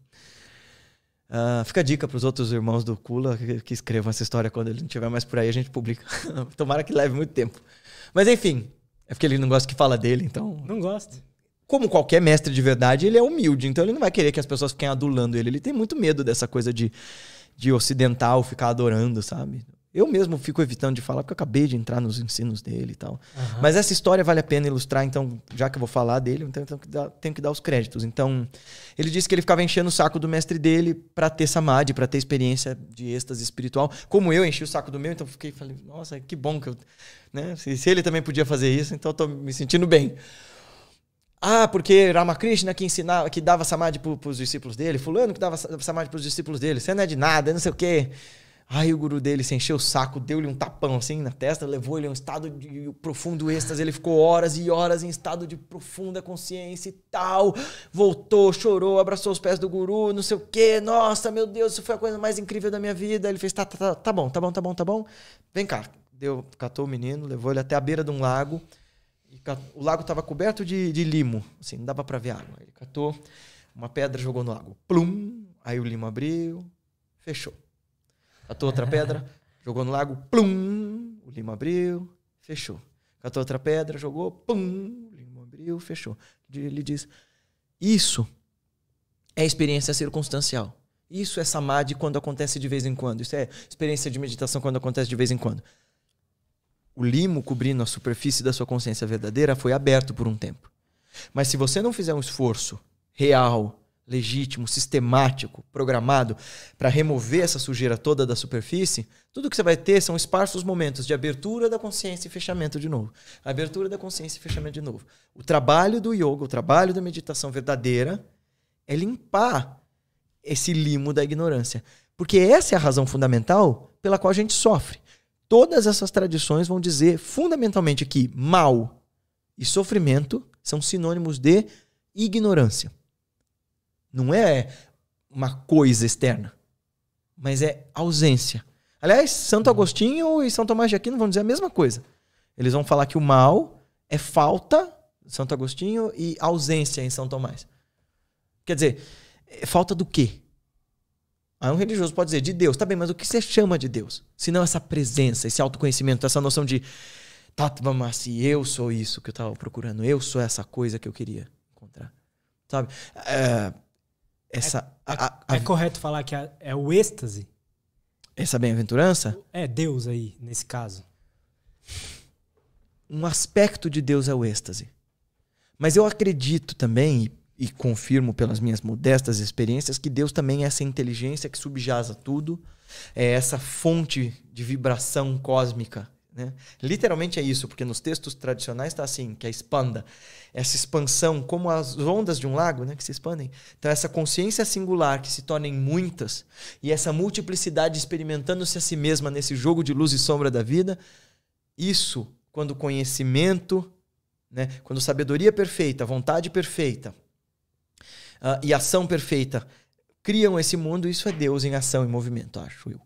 Uh, fica a dica para os outros irmãos do Kula que, que, escrevam essa história quando ele não tiver mais por aí, a gente publica. Tomara que leve muito tempo. Mas enfim, é porque ele não gosta que fala dele, então. Não gosta. Como qualquer mestre de verdade, ele é humilde, então ele não vai querer que as pessoas fiquem adulando ele. Ele tem muito medo dessa coisa de, de ocidental ficar adorando, sabe? Eu mesmo fico evitando de falar, porque eu acabei de entrar nos ensinos dele e tal. Uhum. Mas essa história vale a pena ilustrar, então, já que eu vou falar dele, então tenho que dar, tenho que dar os créditos. Então, ele disse que ele ficava enchendo o saco do mestre dele para ter samadhi, para ter experiência de êxtase espiritual. Como eu enchi o saco do meu, então fiquei falei, nossa, que bom que eu. Né? Se, se ele também podia fazer isso, então eu tô me sentindo bem. Ah, porque Ramakrishna que ensinava, que dava samadhi para os discípulos dele, fulano que dava samadhi para os discípulos dele, você não é de nada, não sei o quê. Aí o guru dele se encheu o saco, deu-lhe um tapão assim na testa, levou ele a um estado de profundo êxtase. Ele ficou horas e horas em estado de profunda consciência e tal. Voltou, chorou, abraçou os pés do guru, não sei o quê. Nossa, meu Deus, isso foi a coisa mais incrível da minha vida. Ele fez: tá, tá, tá, tá bom, tá bom, tá bom, tá bom. Vem cá. Deu, catou o menino, levou ele até a beira de um lago. o lago estava coberto de, de, limo, assim, não dava para ver água. Ele catou uma pedra, jogou no lago. Plum! Aí o limo abriu, fechou. Catou outra pedra, jogou no lago, plum, o limo abriu, fechou. Catou outra pedra, jogou, pum, o limo abriu, fechou. Ele diz: Isso é experiência circunstancial. Isso é samadhi quando acontece de vez em quando. Isso é experiência de meditação quando acontece de vez em quando. O limo cobrindo a superfície da sua consciência verdadeira foi aberto por um tempo. Mas se você não fizer um esforço real legítimo, sistemático, programado para remover essa sujeira toda da superfície, tudo que você vai ter são esparsos momentos de abertura da consciência e fechamento de novo. Abertura da consciência e fechamento de novo. O trabalho do yoga, o trabalho da meditação verdadeira é limpar esse limo da ignorância, porque essa é a razão fundamental pela qual a gente sofre. Todas essas tradições vão dizer fundamentalmente que mal e sofrimento são sinônimos de ignorância. Não é uma coisa externa, mas é ausência. Aliás, Santo Agostinho e São Tomás de Aquino vão dizer a mesma coisa. Eles vão falar que o mal é falta, Santo Agostinho, e ausência em São Tomás. Quer dizer, é falta do quê? Aí ah, um religioso pode dizer de Deus, tá bem, mas o que você chama de Deus? Se não essa presença, esse autoconhecimento, essa noção de tá, Masi, eu sou isso que eu estava procurando, eu sou essa coisa que eu queria encontrar. Sabe? É, essa. É, a, a, é, é correto falar que a, é o êxtase? Essa bem-aventurança? É Deus aí, nesse caso. Um aspecto de Deus é o êxtase. Mas eu acredito também, e, e confirmo pelas minhas modestas experiências, que Deus também é essa inteligência que subjaz a tudo, é essa fonte de vibração cósmica né? Literalmente é isso, porque nos textos tradicionais está assim, que a expanda. Essa expansão, como as ondas de um lago né, que se expandem. Então, essa consciência singular que se torna em muitas, e essa multiplicidade experimentando-se a si mesma nesse jogo de luz e sombra da vida, isso, quando o conhecimento, né, quando sabedoria perfeita, vontade perfeita uh, e ação perfeita criam esse mundo, isso é Deus em ação e movimento, acho eu.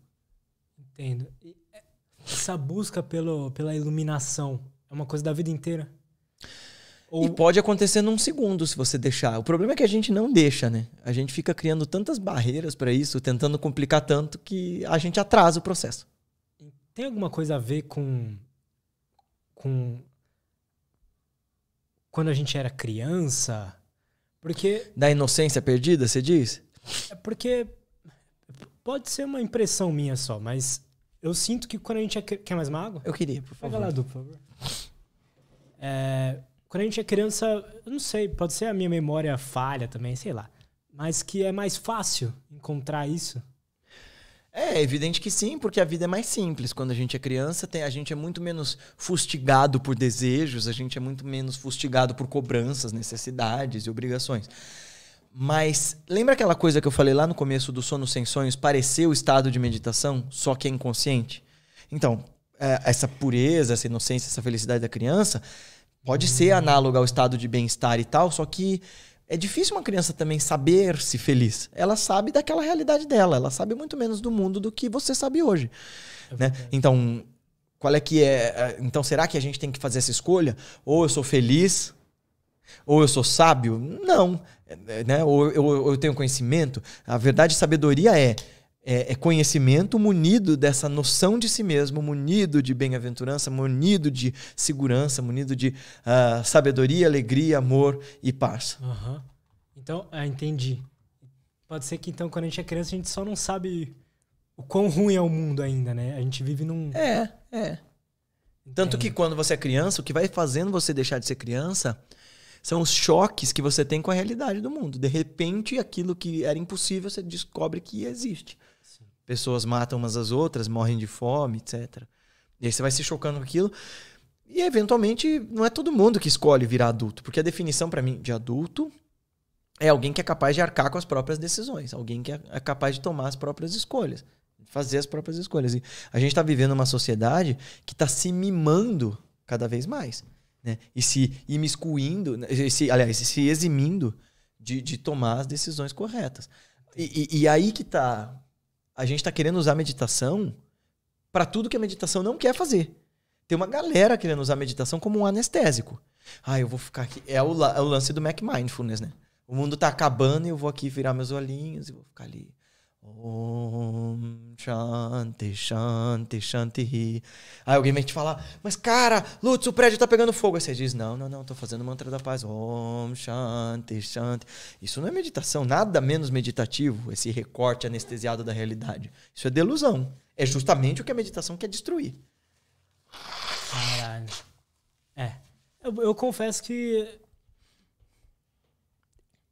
Entendo essa busca pelo, pela iluminação é uma coisa da vida inteira? Ou... E pode acontecer num segundo se você deixar. O problema é que a gente não deixa, né? A gente fica criando tantas barreiras para isso, tentando complicar tanto que a gente atrasa o processo. Tem alguma coisa a ver com com quando a gente era criança? Porque da inocência perdida, você diz? É porque pode ser uma impressão minha só, mas eu sinto que quando a gente é. Quer mais uma água? Eu queria, por favor. Pega lá, Du, por favor. É, quando a gente é criança, eu não sei, pode ser a minha memória falha também, sei lá. Mas que é mais fácil encontrar isso. É, é, evidente que sim, porque a vida é mais simples. Quando a gente é criança, tem, a gente é muito menos fustigado por desejos, a gente é muito menos fustigado por cobranças, necessidades e obrigações. Mas lembra aquela coisa que eu falei lá no começo do sono sem sonhos Pareceu o estado de meditação, só que é inconsciente? Então, é, essa pureza, essa inocência, essa felicidade da criança pode ser análoga ao estado de bem-estar e tal, só que é difícil uma criança também saber se feliz. Ela sabe daquela realidade dela, ela sabe muito menos do mundo do que você sabe hoje. É né? Então, qual é que é, é? Então, será que a gente tem que fazer essa escolha? Ou eu sou feliz? Ou eu sou sábio? Não. É, né? ou, eu, eu tenho conhecimento. A verdade e sabedoria é, é, é, conhecimento munido dessa noção de si mesmo, munido de bem-aventurança, munido de segurança, munido de uh, sabedoria, alegria, amor e paz. Uhum. Então, ah, entendi. Pode ser que então, quando a gente é criança, a gente só não sabe o quão ruim é o mundo ainda, né? A gente vive num. É, é. Tanto é. que quando você é criança, o que vai fazendo você deixar de ser criança são os choques que você tem com a realidade do mundo. De repente, aquilo que era impossível, você descobre que existe. Sim. Pessoas matam umas às outras, morrem de fome, etc. E aí você vai se chocando com aquilo. E eventualmente, não é todo mundo que escolhe virar adulto, porque a definição para mim de adulto é alguém que é capaz de arcar com as próprias decisões, alguém que é, é capaz de tomar as próprias escolhas, fazer as próprias escolhas. E a gente está vivendo uma sociedade que está se mimando cada vez mais né? E se imiscuindo, né, se, aliás, se eximindo de, de tomar as decisões corretas. E, e, e aí que tá. A gente está querendo usar a meditação para tudo que a meditação não quer fazer. Tem uma galera querendo usar a meditação como um anestésico. Ah, eu vou ficar aqui. É o, é o lance do Mac Mindfulness, né? O mundo tá acabando e eu vou aqui virar meus olhinhos e vou ficar ali Om Shanti, Shanti, Shanti. Aí alguém vem te falar, mas cara, Lutz, o prédio tá pegando fogo. Aí você diz, não, não, não, tô fazendo mantra da paz. Om Shanti, Shanti. Isso não é meditação, nada menos meditativo, esse recorte anestesiado da realidade. Isso é delusão. É justamente o que a meditação quer destruir. Caralho. É. Eu, eu confesso que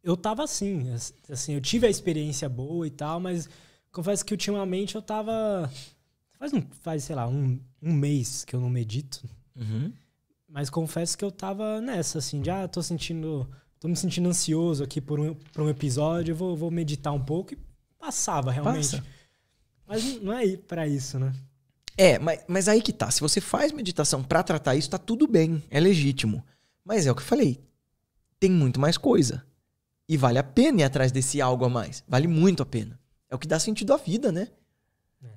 eu tava assim, assim, eu tive a experiência boa e tal, mas confesso que ultimamente eu tava. Faz, um, faz sei lá, um, um mês que eu não medito. Uhum. Mas confesso que eu tava nessa, assim, já ah, tô sentindo. tô me sentindo ansioso aqui por um, por um episódio, eu vou, vou meditar um pouco e passava realmente. Passa. Mas não é para isso, né? É, mas, mas aí que tá. Se você faz meditação para tratar isso, tá tudo bem, é legítimo. Mas é o que eu falei. Tem muito mais coisa. E vale a pena ir atrás desse algo a mais. Vale muito a pena. É o que dá sentido à vida, né? É.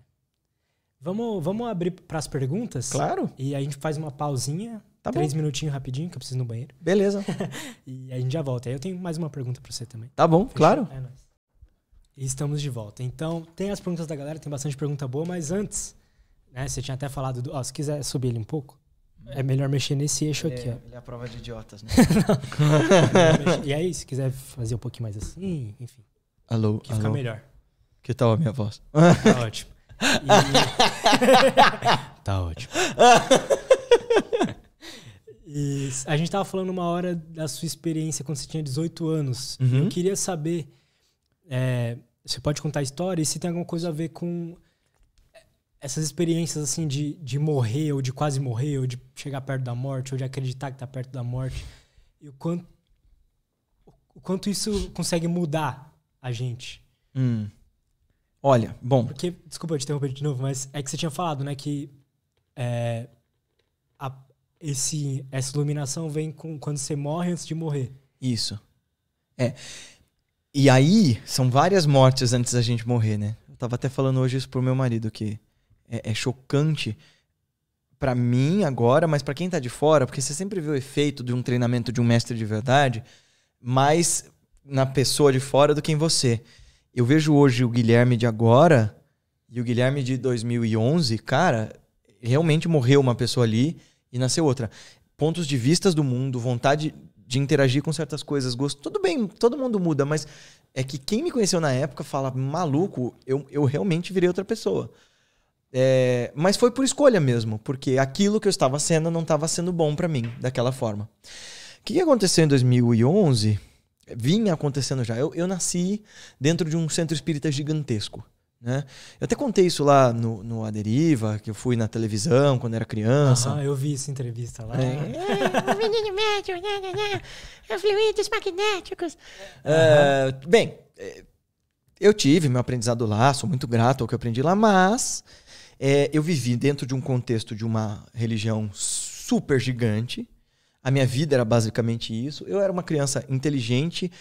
Vamos, vamos abrir para as perguntas? Claro. E a gente faz uma pausinha. Tá três bom. minutinhos rapidinho, que eu preciso ir no banheiro. Beleza. e a gente já volta. Aí eu tenho mais uma pergunta para você também. Tá bom, Fechou? claro. É nóis. E estamos de volta. Então, tem as perguntas da galera, tem bastante pergunta boa, mas antes, né, você tinha até falado do. Ó, se quiser subir ele um pouco. É melhor mexer nesse eixo aqui, é, ó. Ele é a prova de idiotas, né? e aí, se quiser fazer um pouquinho mais assim, enfim. Alô, Que alô. fica melhor. Que tal a minha voz? Tá ótimo. E... tá ótimo. E a gente tava falando uma hora da sua experiência quando você tinha 18 anos. Uhum. Eu queria saber... É, você pode contar a história e se tem alguma coisa a ver com essas experiências assim de, de morrer ou de quase morrer ou de chegar perto da morte ou de acreditar que está perto da morte e o quanto o quanto isso consegue mudar a gente hum. olha bom porque desculpa eu te interromper de novo mas é que você tinha falado né que é, a, esse essa iluminação vem com quando você morre antes de morrer isso é e aí são várias mortes antes da gente morrer né eu tava até falando hoje isso pro meu marido que é, é chocante para mim agora, mas para quem tá de fora, porque você sempre vê o efeito de um treinamento de um mestre de verdade, mais na pessoa de fora do que em você. Eu vejo hoje o Guilherme de agora e o Guilherme de 2011, cara, realmente morreu uma pessoa ali e nasceu outra. Pontos de vistas do mundo, vontade de interagir com certas coisas, gosto. Tudo bem, todo mundo muda, mas é que quem me conheceu na época fala, maluco, eu, eu realmente virei outra pessoa. É, mas foi por escolha mesmo, porque aquilo que eu estava sendo não estava sendo bom para mim daquela forma. O que aconteceu em 2011? Vinha acontecendo já. Eu, eu nasci dentro de um centro espírita gigantesco. Né? Eu até contei isso lá no, no A Deriva, que eu fui na televisão quando era criança. Ah, eu vi essa entrevista lá. É. o é, menino médio, né, né, né. É fluidos magnéticos. É, bem, eu tive meu aprendizado lá, sou muito grato ao que eu aprendi lá, mas é, eu vivi dentro de um contexto de uma religião super gigante. A minha vida era basicamente isso. Eu era uma criança inteligente.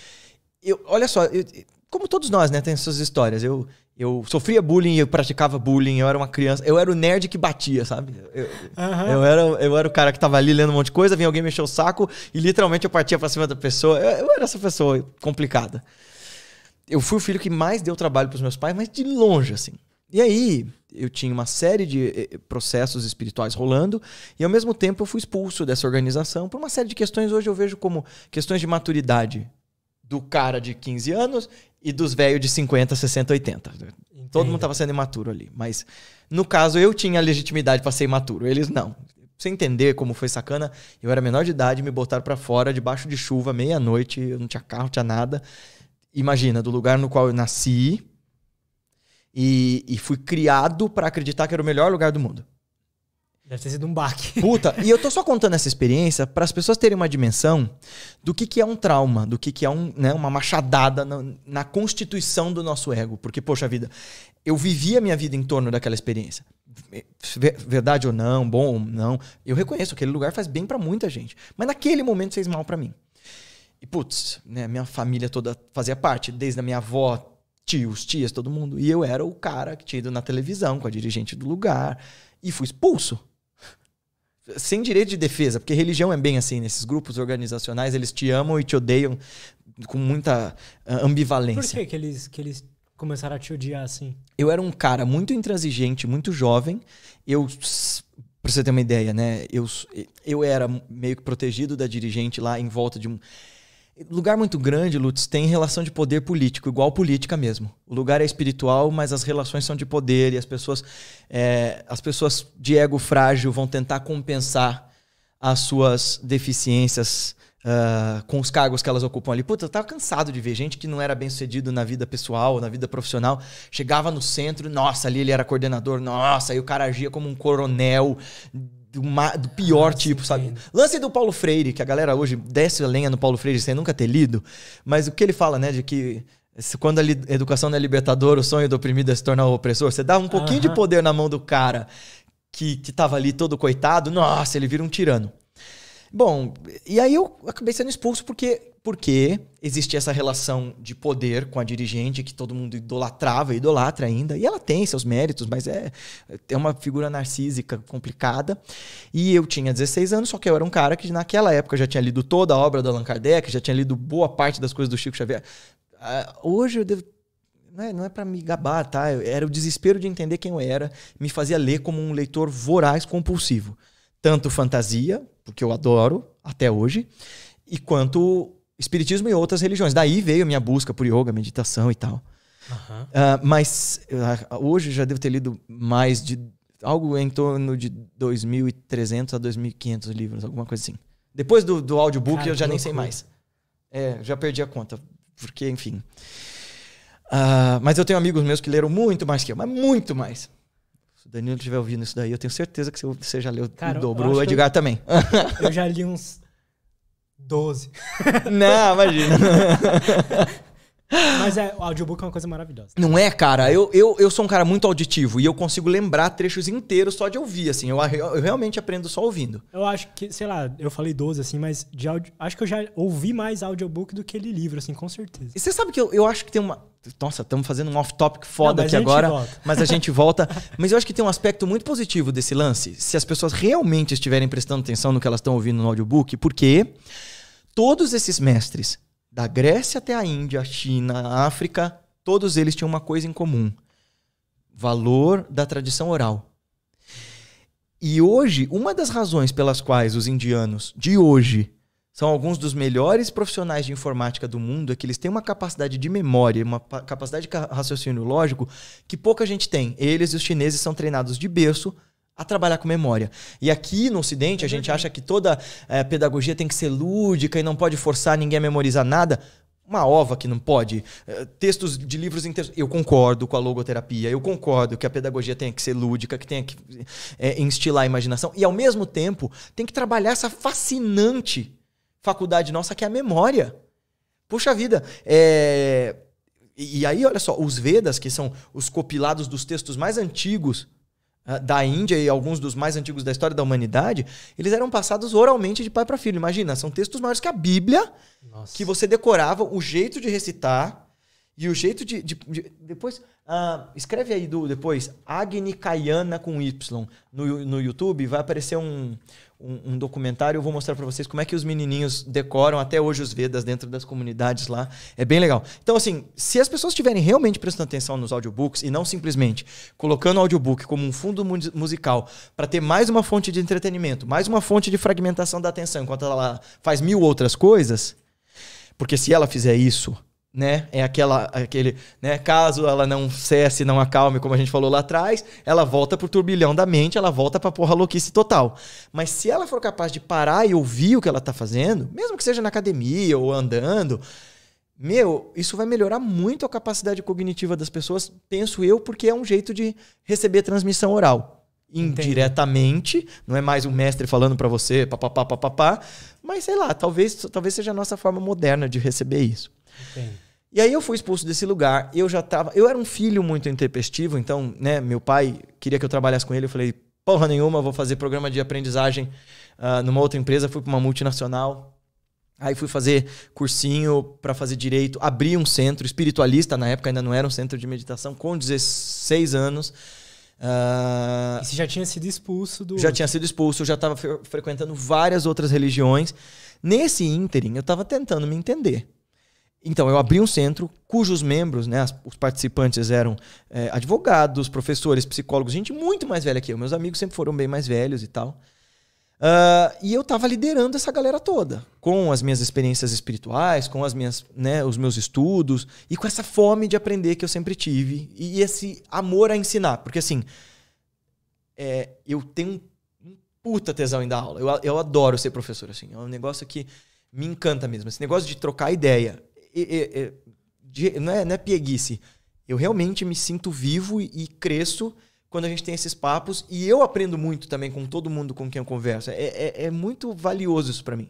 Eu, olha só, eu, como todos nós, né, tem suas histórias. Eu, eu sofria bullying, eu praticava bullying, eu era uma criança, eu era o nerd que batia, sabe? Eu, uhum. eu, era, eu era o cara que tava ali lendo um monte de coisa, vinha alguém mexer o saco e literalmente eu partia pra cima da pessoa. Eu, eu era essa pessoa complicada. Eu fui o filho que mais deu trabalho pros meus pais, mas de longe, assim. E aí, eu tinha uma série de eh, eh, processos espirituais rolando e ao mesmo tempo eu fui expulso dessa organização por uma série de questões hoje eu vejo como questões de maturidade do cara de 15 anos e dos velhos de 50, 60, 80. Entendi. Todo mundo estava sendo imaturo ali, mas no caso eu tinha legitimidade para ser imaturo, eles não. Sem você entender como foi sacana, eu era menor de idade, me botaram para fora debaixo de chuva meia-noite, eu não tinha carro, não tinha nada. Imagina, do lugar no qual eu nasci, e, e fui criado para acreditar que era o melhor lugar do mundo. Deve ter sido um baque. Puta, e eu tô só contando essa experiência para as pessoas terem uma dimensão do que, que é um trauma, do que, que é um, né, uma machadada na, na, constituição do nosso ego. Porque, poxa vida, eu vivi a minha vida em torno daquela experiência. Verdade ou não, bom ou não, eu reconheço que aquele lugar faz bem para muita gente. Mas naquele momento fez mal para mim. E, putz, né, minha família toda fazia parte, desde a minha avó tios, tias, todo mundo. E eu era o cara que tinha ido na televisão com a dirigente do lugar e fui expulso. Sem direito de defesa, porque religião é bem assim, nesses grupos organizacionais, eles te amam e te odeiam com muita ah, ambivalência. Por que, que, eles, que eles começaram a te odiar assim? Eu era um cara muito intransigente, muito jovem. Eu, pra você ter uma ideia, né? Eu, eu era meio que protegido da dirigente lá em volta de um Lugar muito grande, Lutz, tem relação de poder político, igual política mesmo. O lugar é espiritual, mas as relações são de poder e as pessoas, é, as pessoas de ego frágil vão tentar compensar as suas deficiências uh, com os cargos que elas ocupam ali. Puta, eu tava cansado de ver gente que não era bem sucedido na vida pessoal, na vida profissional. Chegava no centro, nossa, ali ele era coordenador, nossa, aí o cara agia como um coronel do, ma... do pior ah, tipo, sabe? Lance do Paulo Freire, que a galera hoje desce a lenha no Paulo Freire sem nunca ter lido, mas o que ele fala, né, de que quando a educação não é libertadora, o sonho do oprimido é se tornar o opressor. Você dá um pouquinho uh -huh. de poder na mão do cara que, que tava ali todo coitado, nossa, ele vira um tirano. Bom, e aí eu acabei sendo expulso porque porque existia essa relação de poder com a dirigente que todo mundo idolatrava, idolatra ainda, e ela tem seus méritos, mas é, é uma figura narcísica complicada. E eu tinha 16 anos, só que eu era um cara que naquela época já tinha lido toda a obra do Allan Kardec, já tinha lido boa parte das coisas do Chico Xavier. Ah, hoje eu devo não é, não é para me gabar, tá? Era o desespero de entender quem eu era, me fazia ler como um leitor voraz compulsivo. Tanto fantasia, porque eu adoro até hoje, e quanto espiritismo e outras religiões. Daí veio a minha busca por yoga, meditação e tal. Uhum. Uh, mas uh, hoje já devo ter lido mais de algo em torno de 2.300 a 2.500 livros, alguma coisa assim. Depois do, do audiobook Cara, eu já nem sei mais. É, já perdi a conta, porque enfim. Uh, mas eu tenho amigos meus que leram muito mais que eu, mas muito mais. Se o Danilo estiver ouvindo isso daí, eu tenho certeza que você já leu Cara, o dobro. O Edgar eu, também. Eu já li uns 12. Não, imagina. Mas é, o audiobook é uma coisa maravilhosa. Não é, cara? Eu, eu, eu sou um cara muito auditivo e eu consigo lembrar trechos inteiros só de ouvir, assim. Eu, eu realmente aprendo só ouvindo. Eu acho que, sei lá, eu falei 12, assim, mas de audio, acho que eu já ouvi mais audiobook do que ele livro, assim, com certeza. E você sabe que eu, eu acho que tem uma. Nossa, estamos fazendo um off-topic foda Não, aqui agora, volta. mas a gente volta. mas eu acho que tem um aspecto muito positivo desse lance, se as pessoas realmente estiverem prestando atenção no que elas estão ouvindo no audiobook, porque todos esses mestres da Grécia até a Índia, China, África, todos eles tinham uma coisa em comum: valor da tradição oral. E hoje, uma das razões pelas quais os indianos de hoje são alguns dos melhores profissionais de informática do mundo é que eles têm uma capacidade de memória, uma capacidade de raciocínio lógico que pouca gente tem. Eles e os chineses são treinados de berço a trabalhar com memória. E aqui no Ocidente, a gente uhum. acha que toda é, pedagogia tem que ser lúdica e não pode forçar ninguém a memorizar nada. Uma ova que não pode. Eh, textos de livros inteiros. Eu concordo com a logoterapia, eu concordo que a pedagogia tem que ser lúdica, que tem que é, instilar a imaginação. E, ao mesmo tempo, tem que trabalhar essa fascinante faculdade nossa que é a memória. Puxa vida, é... E aí, olha só, os Vedas, que são os compilados dos textos mais antigos ah, da Índia e alguns dos mais antigos da história da humanidade, eles eram passados oralmente de pai para filho. Imagina, são textos maiores que a Bíblia, Nossa. que você decorava o jeito de recitar e o jeito de. de, de depois. Uh, escreve aí do depois Agni Kayana com Y no, no YouTube, vai aparecer um, um, um documentário. Eu vou mostrar para vocês como é que os menininhos decoram até hoje os Vedas dentro das comunidades lá. É bem legal. Então, assim, se as pessoas estiverem realmente prestando atenção nos audiobooks e não simplesmente colocando o audiobook como um fundo musical para ter mais uma fonte de entretenimento, mais uma fonte de fragmentação da atenção enquanto ela faz mil outras coisas, porque se ela fizer isso né? É aquela, aquele, né? Caso ela não cesse, não acalme, como a gente falou lá atrás, ela volta pro turbilhão da mente, ela volta pra porra louquice total. Mas se ela for capaz de parar e ouvir o que ela tá fazendo, mesmo que seja na academia ou andando, meu, isso vai melhorar muito a capacidade cognitiva das pessoas, penso eu, porque é um jeito de receber transmissão oral. Indiretamente, Entendi. não é mais um mestre falando para você, papapá, papapá, mas sei lá, talvez, talvez seja a nossa forma moderna de receber isso. Sim. E aí eu fui expulso desse lugar. Eu já tava. Eu era um filho muito intempestivo, então, né, meu pai queria que eu trabalhasse com ele. Eu falei, porra nenhuma, vou fazer programa de aprendizagem uh, numa outra empresa, fui para uma multinacional. Aí fui fazer cursinho para fazer direito, abri um centro espiritualista, na época ainda não era um centro de meditação, com 16 anos. Uh, você já tinha sido expulso do. Já tinha sido expulso, eu já estava frequentando várias outras religiões. Nesse ínterim, eu estava tentando me entender. Então, eu abri um centro cujos membros, né, os participantes eram é, advogados, professores, psicólogos, gente muito mais velha que eu. Meus amigos sempre foram bem mais velhos e tal. Uh, e eu estava liderando essa galera toda, com as minhas experiências espirituais, com as minhas, né, os meus estudos e com essa fome de aprender que eu sempre tive e esse amor a ensinar, porque assim, é, eu tenho um puta tesão em dar aula. Eu, eu adoro ser professor, assim, é um negócio que me encanta mesmo. Esse negócio de trocar ideia, é, é, não, é, não é pieguice. Eu realmente me sinto vivo e, cresço quando a gente tem esses papos e eu aprendo muito também com todo mundo com quem eu converso. É, é, é muito valioso isso para mim.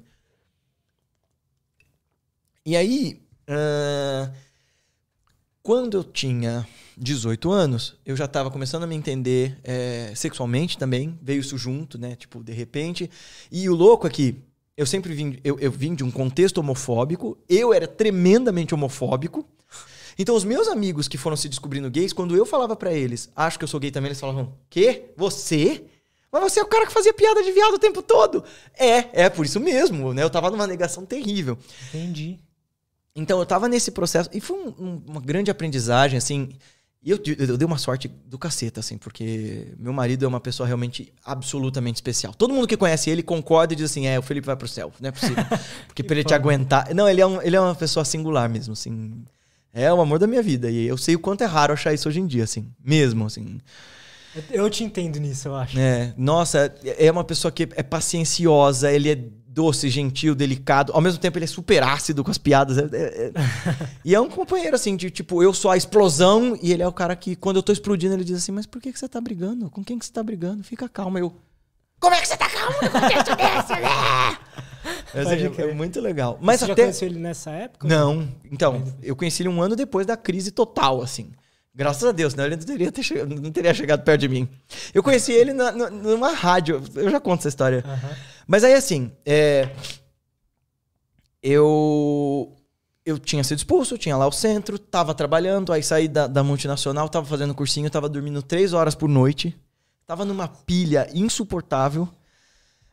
E aí, uh, quando eu tinha 18 anos, eu já estava começando a me entender é, sexualmente também, veio isso junto, né? Tipo, de repente. E o louco aqui, é eu sempre vim, eu, eu vim de um contexto homofóbico, eu era tremendamente homofóbico. Então, os meus amigos que foram se descobrindo gays, quando eu falava para eles, acho que eu sou gay também, eles falavam, quê? Você? Mas você é o cara que fazia piada de viado o tempo todo. É, é por isso mesmo, né? Eu tava numa negação terrível. Entendi. Então, eu tava nesse processo, e foi um, um, uma grande aprendizagem, assim. E eu, eu, dei uma sorte do caceta, assim, porque meu marido é uma pessoa realmente absolutamente especial. Todo mundo que conhece ele concorda e diz assim: é, o Felipe vai pro céu, não é possível. Porque pra ele te aguentar. Não, ele é, um, ele é uma pessoa singular mesmo, assim. É o amor da minha vida. E eu sei o quanto é raro achar isso hoje em dia, assim. Mesmo, assim. Eu te entendo nisso, eu acho. É, nossa, é, é uma pessoa que é, é pacienciosa, ele é doce, gentil, delicado. Ao mesmo tempo, ele é super ácido com as piadas. É, é, é. e é um companheiro, assim, de tipo, eu sou a explosão e ele é o cara que, quando eu tô explodindo, ele diz assim: Mas por que, que você tá brigando? Com quem que você tá brigando? Fica calma. Eu. Como é que você tá calmo no contexto desse, né? É, é, muito legal. Mas você até... já conheceu ele nessa época? Não. Então, eu conheci ele um ano depois da crise total, assim. Graças a Deus, senão né? ele não teria, ter, não teria chegado perto de mim. Eu conheci ele na, na, numa rádio, eu já conto essa história. Uhum. Mas aí, assim, é, eu eu tinha sido expulso, tinha lá o centro, tava trabalhando, aí saí da, da, multinacional, tava fazendo cursinho, tava dormindo três horas por noite, tava numa pilha insuportável.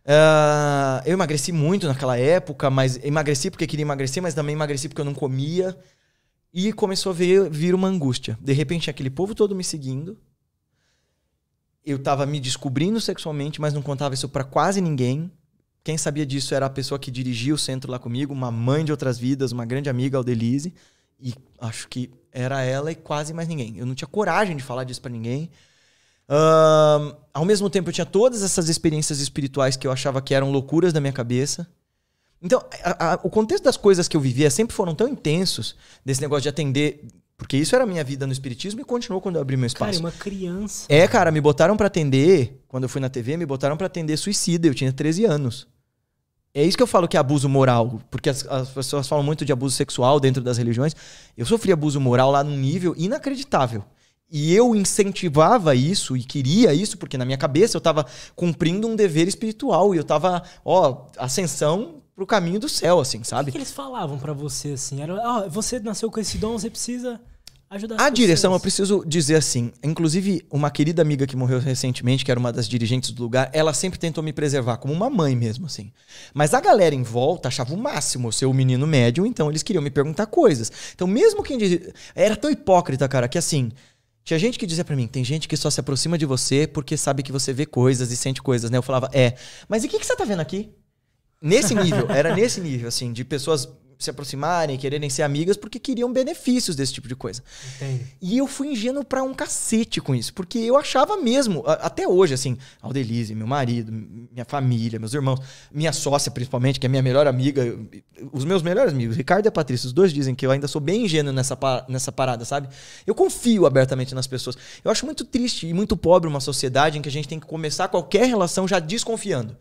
Uh, eu emagreci muito naquela época, mas emagreci porque queria emagrecer, mas também emagreci porque eu não comia. E começou a vir, vir uma angústia. De repente, aquele povo todo me seguindo. Eu estava me descobrindo sexualmente, mas não contava isso para quase ninguém. Quem sabia disso era a pessoa que dirigia o centro lá comigo, uma mãe de outras vidas, uma grande amiga, Aldelise. E acho que era ela e quase mais ninguém. Eu não tinha coragem de falar disso para ninguém. Um, ao mesmo tempo, eu tinha todas essas experiências espirituais que eu achava que eram loucuras da minha cabeça. Então, a, a, o contexto das coisas que eu vivia sempre foram tão intensos, desse negócio de atender porque isso era a minha vida no espiritismo e continuou quando eu abri meu espaço. Cara, uma criança. É, cara, me botaram para atender, quando eu fui na TV, me botaram para atender suicida, eu tinha 13 anos. É isso que eu falo que é abuso moral, porque as, as, pessoas falam muito de abuso sexual dentro das religiões. Eu sofri abuso moral lá num nível inacreditável. E eu incentivava isso e queria isso, porque na minha cabeça eu tava cumprindo um dever espiritual e eu tava, ó, ascensão pro caminho do céu, assim, sabe? O que, que eles falavam para você, assim? Era, oh, você nasceu com esse dom, você precisa ajudar A ah, direção, eu preciso dizer assim, inclusive uma querida amiga que morreu recentemente, que era uma das dirigentes do lugar, ela sempre tentou me preservar, como uma mãe mesmo, assim. Mas a galera em volta achava o máximo ser o menino médio, então eles queriam me perguntar coisas. Então mesmo quem dizia... Era tão hipócrita, cara, que assim... Tinha gente que dizia para mim, tem gente que só se aproxima de você porque sabe que você vê coisas e sente coisas, né? Eu falava, é, mas e o que, que você tá vendo aqui? Nesse nível, era nesse nível, assim, de pessoas se aproximarem, quererem ser amigas, porque queriam benefícios desse tipo de coisa. Entendi. E eu fui ingênuo pra um cacete com isso, porque eu achava mesmo, até hoje, assim, Aldelise, meu marido, minha família, meus irmãos, minha sócia principalmente, que é minha melhor amiga, os meus melhores amigos, Ricardo e a Patrícia, os dois dizem que eu ainda sou bem ingênuo nessa, nessa parada, sabe? Eu confio abertamente nas pessoas. Eu acho muito triste e muito pobre uma sociedade em que a gente tem que começar qualquer relação já desconfiando.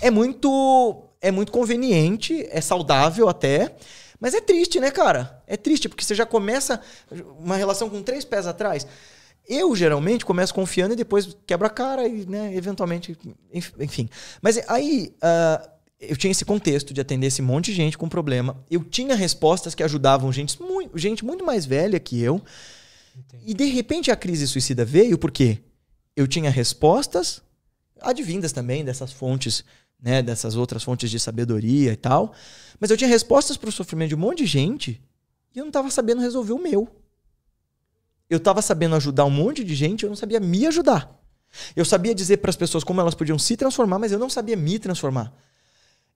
É muito é muito conveniente, é saudável até. Mas é triste, né, cara? É triste, porque você já começa uma relação com três pés atrás. Eu, geralmente, começo confiando e depois quebra a cara e, né, eventualmente, enfim. Mas aí uh, eu tinha esse contexto de atender esse monte de gente com problema. Eu tinha respostas que ajudavam gente, gente muito mais velha que eu. Entendi. E, de repente, a crise suicida veio porque eu tinha respostas advindas também dessas fontes né, dessas outras fontes de sabedoria e tal. Mas eu tinha respostas para o sofrimento de um monte de gente e eu não estava sabendo resolver o meu. Eu estava sabendo ajudar um monte de gente, eu não sabia me ajudar. Eu sabia dizer para as pessoas como elas podiam se transformar, mas eu não sabia me transformar.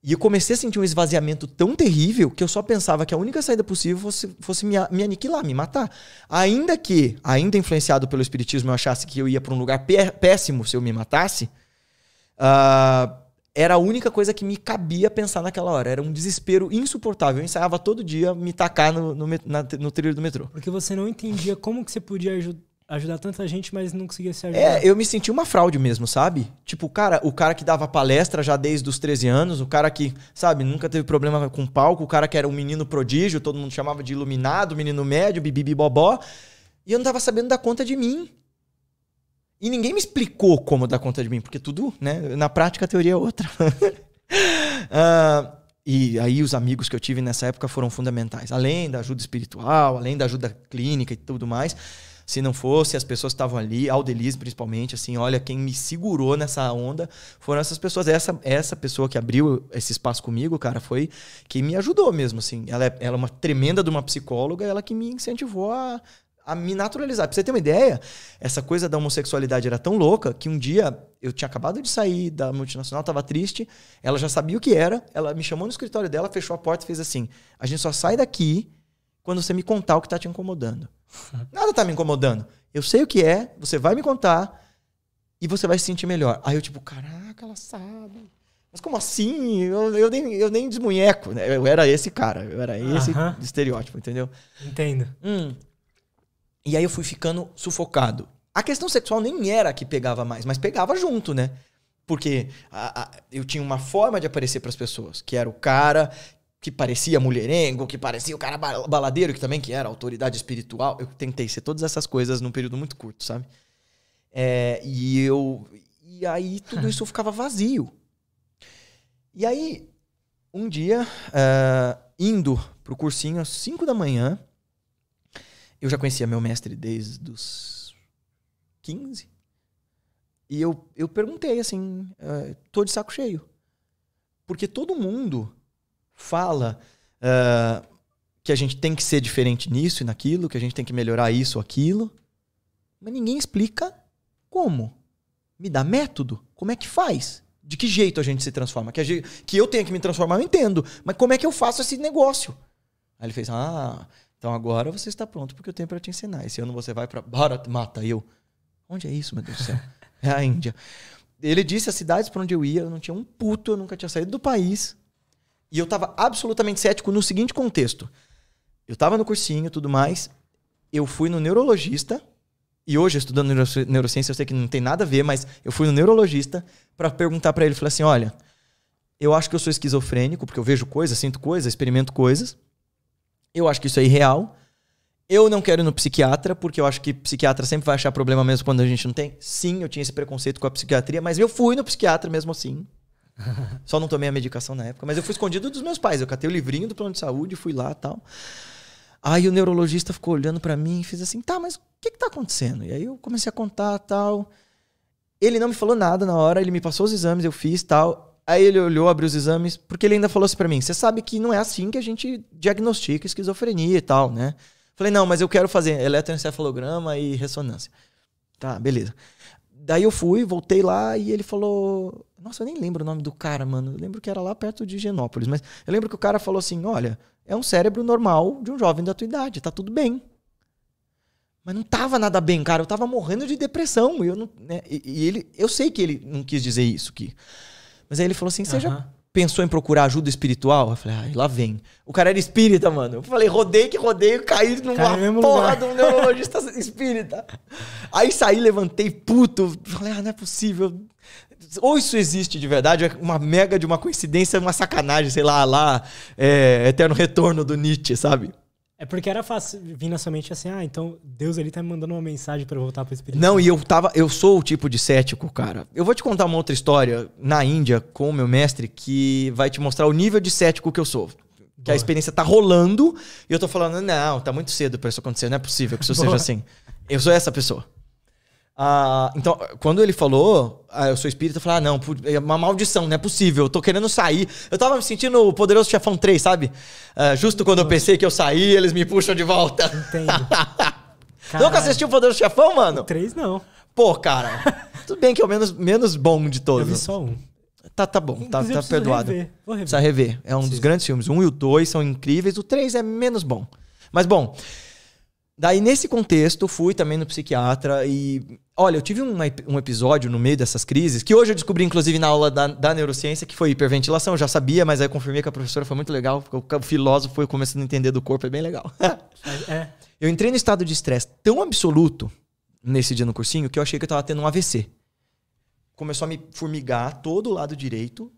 E eu comecei a sentir um esvaziamento tão terrível que eu só pensava que a única saída possível fosse, fosse me, me aniquilar, me matar. Ainda que, ainda influenciado pelo espiritismo, eu achasse que eu ia para um lugar péssimo se eu me matasse, uh, era a única coisa que me cabia pensar naquela hora. Era um desespero insuportável. Eu ensaiava todo dia me tacar no, no, na, no trilho do metrô. Porque você não entendia como que você podia ajudar ajudar tanta gente, mas não conseguia se é, ajudar. É, eu me senti uma fraude mesmo, sabe? Tipo, cara, o cara que dava palestra já desde os 13 anos, o cara que, sabe, nunca teve problema com palco, o cara que era um menino prodígio, todo mundo chamava de iluminado, menino médio, bibibibobó. bobó, e eu não tava sabendo dar conta de mim. E ninguém me explicou como dar conta de mim, porque tudo, né? Na prática, a teoria é outra. uh, e aí os amigos que eu tive nessa época foram fundamentais. Além da ajuda espiritual, além da ajuda clínica e tudo mais. Se não fosse, as pessoas estavam ali, Aldeliz principalmente, assim, olha, quem me segurou nessa onda foram essas pessoas. Essa, essa pessoa que abriu esse espaço comigo, cara, foi quem me ajudou mesmo, assim. Ela é, ela é uma tremenda de uma psicóloga, ela que me incentivou a, a me naturalizar. Pra você ter uma ideia, essa coisa da homossexualidade era tão louca que um dia eu tinha acabado de sair da multinacional, tava triste, ela já sabia o que era, ela me chamou no escritório dela, fechou a porta e fez assim: a gente só sai daqui quando você me contar o que tá te incomodando. Nada tá me incomodando. Eu sei o que é, você vai me contar e você vai se sentir melhor. Aí eu, tipo, caraca, ela sabe. Mas como assim? Eu, eu, nem, eu nem desmunheco, né? Eu era esse cara, eu era esse estereótipo, entendeu? Entendo. Hum. E aí eu fui ficando sufocado. A questão sexual nem era a que pegava mais, mas pegava junto, né? Porque a, a, eu tinha uma forma de aparecer para as pessoas, que era o cara que parecia mulherengo, que parecia o cara baladeiro, que também que era autoridade espiritual. Eu tentei ser todas essas coisas num período muito curto, sabe? É, e eu. E aí tudo isso ficava vazio. E aí, um dia, uh, indo pro cursinho às 5 da manhã, eu já conhecia meu mestre desde os 15. E eu, eu perguntei assim, uh, tô de saco cheio. Porque todo mundo fala uh, que a gente tem que ser diferente nisso e naquilo, que a gente tem que melhorar isso ou aquilo, mas ninguém explica como. Me dá método? Como é que faz? De que jeito a gente se transforma? Que, gente, que eu tenho que me transformar, eu entendo. Mas como é que eu faço esse negócio? Aí ele fez, ah, então agora você está pronto porque eu tenho para te ensinar. Esse ano você vai para Bharat Mata. eu, onde é isso, meu Deus do céu? É a Índia. Ele disse as cidades para onde eu ia, eu não tinha um puto, eu nunca tinha saído do país. E eu estava absolutamente cético no seguinte contexto. Eu estava no cursinho e tudo mais. Eu fui no neurologista, e hoje estudando neurociência eu sei que não tem nada a ver, mas eu fui no neurologista para perguntar para ele, falei assim, olha, eu acho que eu sou esquizofrênico porque eu vejo coisas, sinto coisas, experimento coisas. Eu acho que isso é irreal. Eu não quero ir no psiquiatra, porque eu acho que psiquiatra sempre vai achar problema mesmo quando a gente não tem. Sim, eu tinha esse preconceito com a psiquiatria, mas eu fui no psiquiatra mesmo assim. Só não tomei a medicação na época, mas eu fui escondido dos meus pais. Eu catei o livrinho do plano de saúde, fui lá tal. Aí o neurologista ficou olhando para mim e fez assim: tá, mas o que, que tá acontecendo? E aí eu comecei a contar tal. Ele não me falou nada na hora, ele me passou os exames, eu fiz tal. Aí ele olhou, abriu os exames, porque ele ainda falou assim para mim: "Você sabe que não é assim que a gente diagnostica esquizofrenia e tal, né?" Falei: "Não, mas eu quero fazer eletroencefalograma e ressonância." Tá, beleza. Daí eu fui, voltei lá e ele falou: "Nossa, eu nem lembro o nome do cara, mano. Eu lembro que era lá perto de Genópolis, mas eu lembro que o cara falou assim: "Olha, é um cérebro normal de um jovem da tua idade, tá tudo bem." Mas não tava nada bem, cara. Eu tava morrendo de depressão. Eu não, né? e, e ele, eu sei que ele não quis dizer isso que mas aí ele falou assim: você já pensou em procurar ajuda espiritual? Eu falei, ah, lá vem. O cara era espírita, mano. Eu falei, rodei que rodei, caí numa Cai porra de um neurologista espírita. Aí saí, levantei, puto. Falei, ah, não é possível. Ou isso existe de verdade, é uma mega de uma coincidência, uma sacanagem, sei lá, lá, é, eterno retorno do Nietzsche, sabe? É porque era fácil vir na sua mente assim, ah, então Deus ele tá me mandando uma mensagem para voltar para espírito. Não, e eu tava, eu sou o tipo de cético, cara. Eu vou te contar uma outra história na Índia com o meu mestre que vai te mostrar o nível de cético que eu sou. Boa. Que a experiência tá rolando e eu tô falando, não, tá muito cedo para isso acontecer, não é possível que isso Boa. seja assim. Eu sou essa pessoa. Ah, então, quando ele falou, ah, eu sou espírita, eu falei, ah, não, é uma maldição, não é possível, eu tô querendo sair. Eu tava me sentindo o poderoso chefão 3, sabe? Ah, justo quando eu pensei que eu saí, eles me puxam de volta. Entendo. Nunca assistiu o Poderoso Chefão, mano? O 3 não. Pô, cara, tudo bem que é o menos, menos bom de todos. Eu vi só um. Tá, tá bom, tá, tá perdoado. Rever. Vou rever. Precisa rever. É um dos grandes filmes. Um e o dois são incríveis, o três é menos bom. Mas bom, Daí, nesse contexto, fui também no psiquiatra e. Olha, eu tive um, um episódio no meio dessas crises, que hoje eu descobri, inclusive, na aula da, da neurociência, que foi hiperventilação. Eu já sabia, mas aí confirmei que a professora foi muito legal, porque o filósofo foi começando a entender do corpo, é bem legal. É, é. Eu entrei no estado de estresse tão absoluto nesse dia no cursinho que eu achei que eu tava tendo um AVC. Começou a me formigar todo o lado direito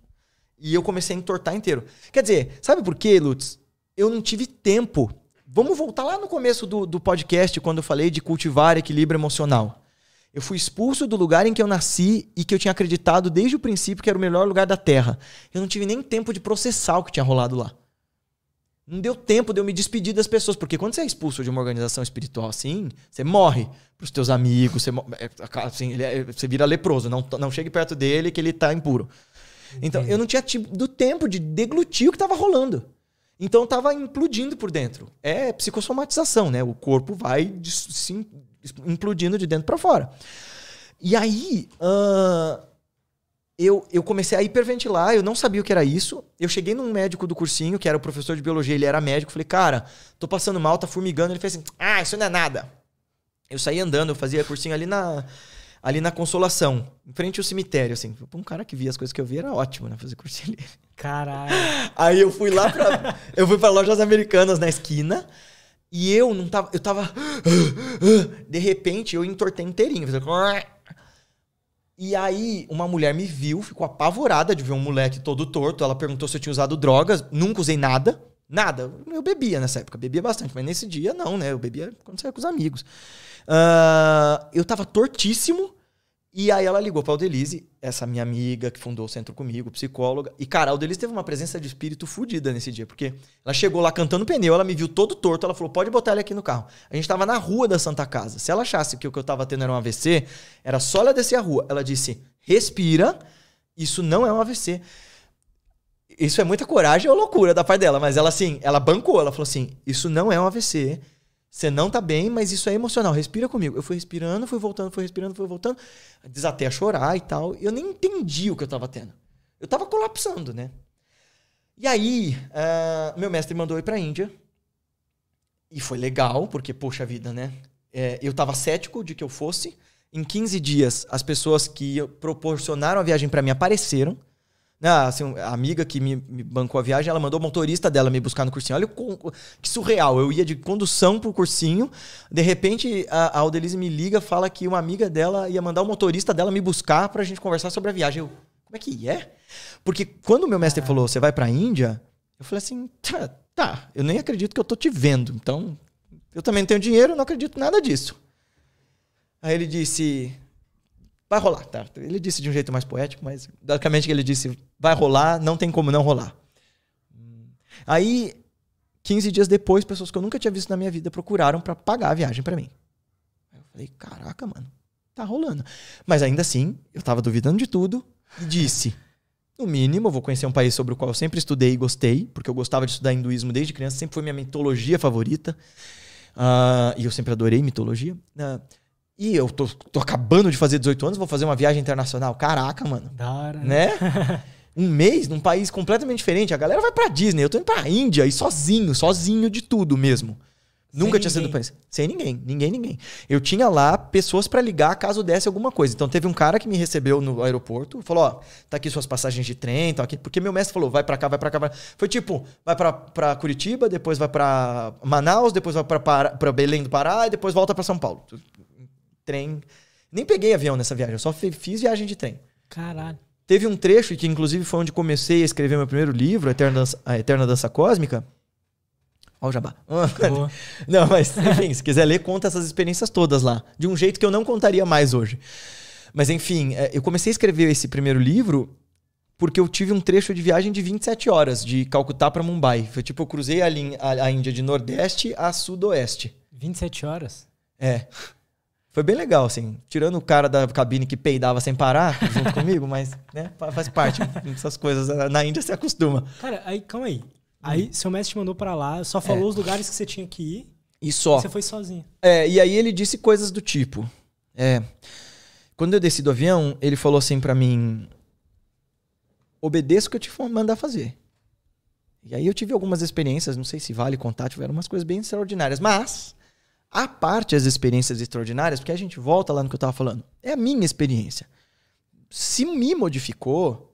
e eu comecei a entortar inteiro. Quer dizer, sabe por quê, Lutz? Eu não tive tempo Vamos voltar lá no começo do, do podcast, quando eu falei de cultivar equilíbrio emocional. Eu fui expulso do lugar em que eu nasci e que eu tinha acreditado desde o princípio que era o melhor lugar da Terra. Eu não tive nem tempo de processar o que tinha rolado lá. Não deu tempo de eu me despedir das pessoas, porque quando você é expulso de uma organização espiritual assim, você morre para os teus amigos, você, é, assim, é, você vira leproso, não, não chegue perto dele que ele está impuro. Então, Entendi. eu não tinha tido tempo de deglutir o que estava rolando. Então estava implodindo por dentro. É psicossomatização, né? O corpo vai se implodindo de dentro para fora. E aí uh, eu, eu comecei a hiperventilar, eu não sabia o que era isso. Eu cheguei num médico do cursinho, que era o professor de biologia, ele era médico. Falei, cara, tô passando mal, tá formigando. Ele fez assim, ah, isso não é nada. Eu saí andando, eu fazia cursinho ali na ali na Consolação, em frente ao cemitério, assim. Um cara que via as coisas que eu via era ótimo, né? Fazer curso livre. Caralho. Aí eu fui lá pra. eu fui pra lojas americanas na esquina. E eu não tava. Eu tava. De repente, eu entortei inteirinho. E aí, uma mulher me viu, ficou apavorada de ver um moleque todo torto. Ela perguntou se eu tinha usado drogas. Nunca usei nada. Nada. Eu bebia nessa época. Bebia bastante, mas nesse dia não, né? Eu bebia quando saía com os amigos. Uh, eu tava tortíssimo. E aí ela ligou para Aldelise, essa minha amiga que fundou o centro comigo, psicóloga. E, cara, a Aldelise teve uma presença de espírito fodida nesse dia, porque ela chegou lá cantando pneu, ela me viu todo torto, ela falou, pode botar ele aqui no carro. A gente tava na rua da Santa Casa. Se ela achasse que o que eu tava tendo era um AVC, era só ela descer a rua. Ela disse, respira, isso não é um AVC. Isso é muita coragem ou loucura da parte dela, mas ela assim, ela bancou, ela falou assim, isso não é um AVC, você não tá bem, mas isso é emocional. Respira comigo. Eu fui respirando, fui voltando, fui respirando, fui voltando. Desatei a chorar e tal. Eu nem entendi o que eu tava tendo. Eu tava colapsando, né? E aí, uh, meu mestre mandou ir ir pra Índia. E foi legal, porque, poxa vida, né? É, eu tava cético de que eu fosse. Em 15 dias, as pessoas que proporcionaram a viagem para mim apareceram. Né, assim, a amiga que me, me, bancou a viagem, ela mandou o motorista dela me buscar no cursinho. Olha que surreal. Eu ia de condução pro cursinho, de repente a, a me liga, fala que uma amiga dela ia mandar o motorista dela me buscar pra gente conversar sobre a viagem. Eu, como é que é? Porque quando o meu mestre ah. falou, você vai pra Índia, eu falei assim, tá, tá, eu nem acredito que eu tô te vendo. Então, eu também não tenho dinheiro, não acredito nada disso. Aí ele disse, Vai rolar, tá? Ele disse de um jeito mais poético, mas basicamente ele disse: vai rolar, não tem como não rolar. Aí, 15 dias depois, pessoas que eu nunca tinha visto na minha vida procuraram para pagar a viagem para mim. eu falei: caraca, mano, tá rolando. Mas ainda assim, eu tava duvidando de tudo e disse: no mínimo, eu vou conhecer um país sobre o qual eu sempre estudei e gostei, porque eu gostava de estudar hinduísmo desde criança, sempre foi minha mitologia favorita. Uh, e eu sempre adorei mitologia. Uh, e eu tô, tô acabando de fazer 18 anos, vou fazer uma viagem internacional. Caraca, mano. Da hora. Né? né? um mês num país completamente diferente. A galera vai pra Disney, eu tô indo pra Índia e sozinho, sozinho de tudo mesmo. Sem Nunca ninguém. tinha sido isso. Sem ninguém, ninguém, ninguém. Eu tinha lá pessoas para ligar caso desse alguma coisa. Então teve um cara que me recebeu no aeroporto, falou: "Ó, tá aqui suas passagens de trem, tá aqui". Porque meu mestre falou: "Vai para cá, vai para cá". Vai. Foi tipo, vai para Curitiba, depois vai para Manaus, depois vai para Belém do Pará e depois volta para São Paulo trem. Nem peguei avião nessa viagem, eu só fiz viagem de trem. Caralho. Teve um trecho que, inclusive, foi onde comecei a escrever meu primeiro livro, A Eterna Dança, a Eterna Dança Cósmica. olha o jabá. Boa. não, mas, enfim, se quiser ler, conta essas experiências todas lá. De um jeito que eu não contaria mais hoje. Mas, enfim, é, eu comecei a escrever esse primeiro livro porque eu tive um trecho de viagem de 27 horas, de Calcutá para Mumbai. Foi tipo, eu cruzei a, linha, a, a Índia de Nordeste a Sudoeste. 27 horas? É. Foi bem legal, assim. Tirando o cara da cabine que peidava sem parar junto comigo, mas, né, faz parte dessas coisas. Né, na Índia você acostuma. Cara, aí, calma aí. Aí hum. seu mestre te mandou para lá, só falou é. os lugares que você tinha que ir. E só. Você foi sozinho. É, e aí ele disse coisas do tipo. É. Quando eu desci do avião, ele falou assim para mim: obedeça o que eu te mandar fazer. E aí eu tive algumas experiências, não sei se vale contar, tiveram umas coisas bem extraordinárias. Mas à parte as experiências extraordinárias, porque a gente volta lá no que eu estava falando, é a minha experiência. Se me modificou,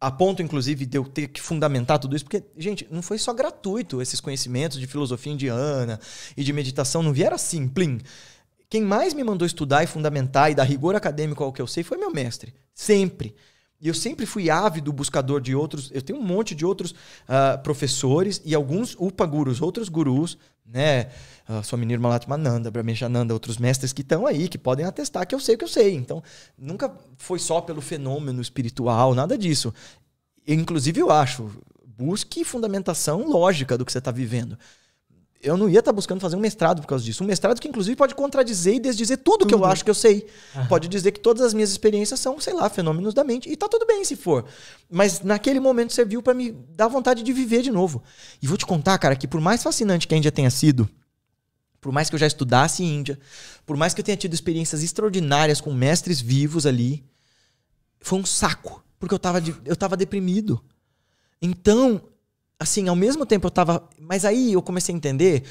a ponto, inclusive, de eu ter que fundamentar tudo isso, porque, gente, não foi só gratuito esses conhecimentos de filosofia indiana e de meditação, não vieram assim, plim. Quem mais me mandou estudar e fundamentar e dar rigor acadêmico ao que eu sei foi meu mestre, sempre. E eu sempre fui ávido buscador de outros. Eu tenho um monte de outros uh, professores e alguns upagurus outros gurus, né? Uh, sua menina Malatmananda, Brahmeshananda, outros mestres que estão aí, que podem atestar que eu sei o que eu sei. Então, nunca foi só pelo fenômeno espiritual, nada disso. Inclusive, eu acho, busque fundamentação lógica do que você está vivendo eu não ia estar tá buscando fazer um mestrado por causa disso. Um mestrado que, inclusive, pode contradizer e desdizer tudo, tudo. que eu acho que eu sei. Uhum. Pode dizer que todas as minhas experiências são, sei lá, fenômenos da mente. E tá tudo bem se for. Mas naquele momento serviu para me dar vontade de viver de novo. E vou te contar, cara, que por mais fascinante que a Índia tenha sido, por mais que eu já estudasse Índia, por mais que eu tenha tido experiências extraordinárias com mestres vivos ali, foi um saco. Porque eu tava, de, eu tava deprimido. Então, assim, ao mesmo tempo eu tava. Mas aí eu comecei a entender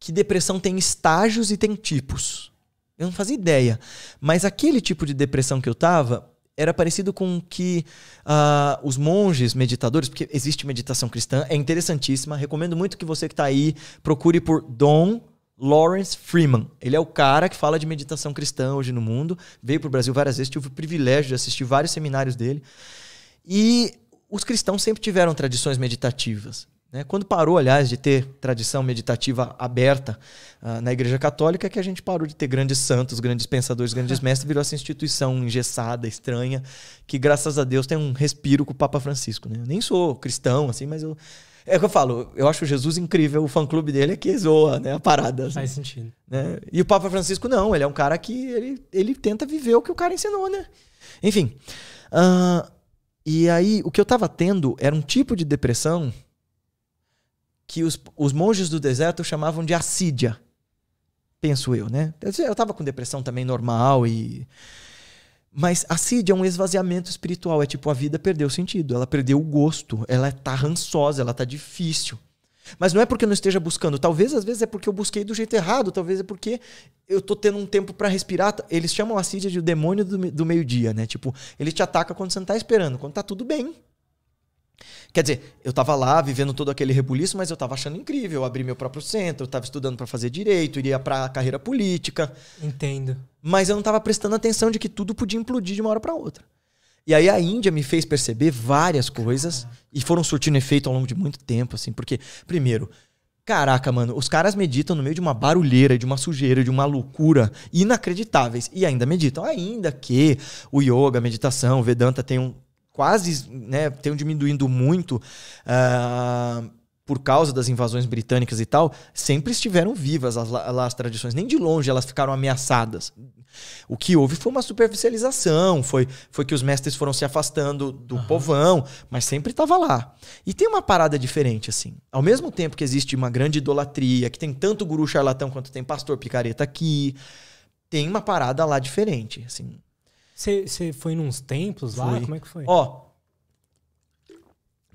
que depressão tem estágios e tem tipos. Eu não fazia ideia. Mas aquele tipo de depressão que eu tava era parecido com que uh, os monges meditadores, porque existe meditação cristã, é interessantíssima. Recomendo muito que você que está aí procure por Dom Lawrence Freeman. Ele é o cara que fala de meditação cristã hoje no mundo. Veio para o Brasil várias vezes, tive o privilégio de assistir vários seminários dele. E os cristãos sempre tiveram tradições meditativas. Né? Quando parou, aliás, de ter tradição meditativa aberta uh, na Igreja Católica, é que a gente parou de ter grandes santos, grandes pensadores, grandes mestres, virou essa instituição engessada, estranha, que graças a Deus tem um respiro com o Papa Francisco. Né? Eu nem sou cristão, assim, mas eu. É o que eu falo, eu acho Jesus incrível, o fã-clube dele é que zoa, né, a parada. Assim, Faz né? sentido. Né? E o Papa Francisco não, ele é um cara que ele, ele tenta viver o que o cara ensinou, né? Enfim, uh, e aí, o que eu estava tendo era um tipo de depressão que os, os monges do deserto chamavam de assídia. Penso eu, né? Eu estava com depressão também normal e. Mas assídia é um esvaziamento espiritual. É tipo, a vida perdeu sentido, ela perdeu o gosto, ela tá rançosa, ela tá difícil. Mas não é porque eu não esteja buscando. Talvez às vezes é porque eu busquei do jeito errado. Talvez é porque eu tô tendo um tempo para respirar. Eles chamam a Cídia de o demônio do, do meio-dia, né? Tipo, ele te ataca quando você não tá esperando, quando tá tudo bem. Quer dizer, eu tava lá vivendo todo aquele rebuliço, mas eu tava achando incrível. Eu abri meu próprio centro, eu tava estudando para fazer direito, iria pra carreira política. Entendo. Mas eu não tava prestando atenção de que tudo podia implodir de uma hora para outra. E aí a Índia me fez perceber várias coisas Caraca. e foram surtindo efeito ao longo de muito tempo, assim, porque, primeiro, Caraca, mano, os caras meditam no meio de uma barulheira, de uma sujeira, de uma loucura inacreditáveis. E ainda meditam. Ainda que o yoga, a meditação, o Vedanta tenham quase, né, tenham diminuindo muito. Uh por causa das invasões britânicas e tal, sempre estiveram vivas as, lá as tradições. Nem de longe elas ficaram ameaçadas. O que houve foi uma superficialização, foi, foi que os mestres foram se afastando do uhum. povão, mas sempre estava lá. E tem uma parada diferente, assim. Ao mesmo tempo que existe uma grande idolatria, que tem tanto guru charlatão quanto tem pastor picareta aqui, tem uma parada lá diferente, assim. Você foi nos templos lá? Fui. Como é que foi? Ó,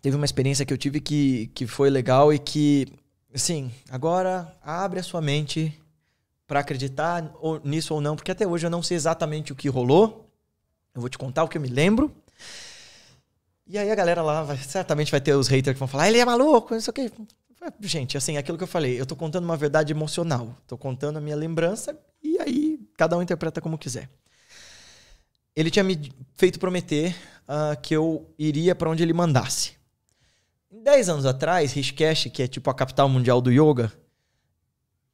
teve uma experiência que eu tive que, que foi legal e que, assim, agora abre a sua mente para acreditar nisso ou não, porque até hoje eu não sei exatamente o que rolou. Eu vou te contar o que eu me lembro. E aí a galera lá vai, certamente vai ter os haters que vão falar, ah, ele é maluco, não sei o quê. Gente, assim, é aquilo que eu falei, eu tô contando uma verdade emocional, tô contando a minha lembrança e aí cada um interpreta como quiser. Ele tinha me feito prometer uh, que eu iria para onde ele mandasse. 10 anos atrás, Rishikesh, que é tipo a capital mundial do yoga,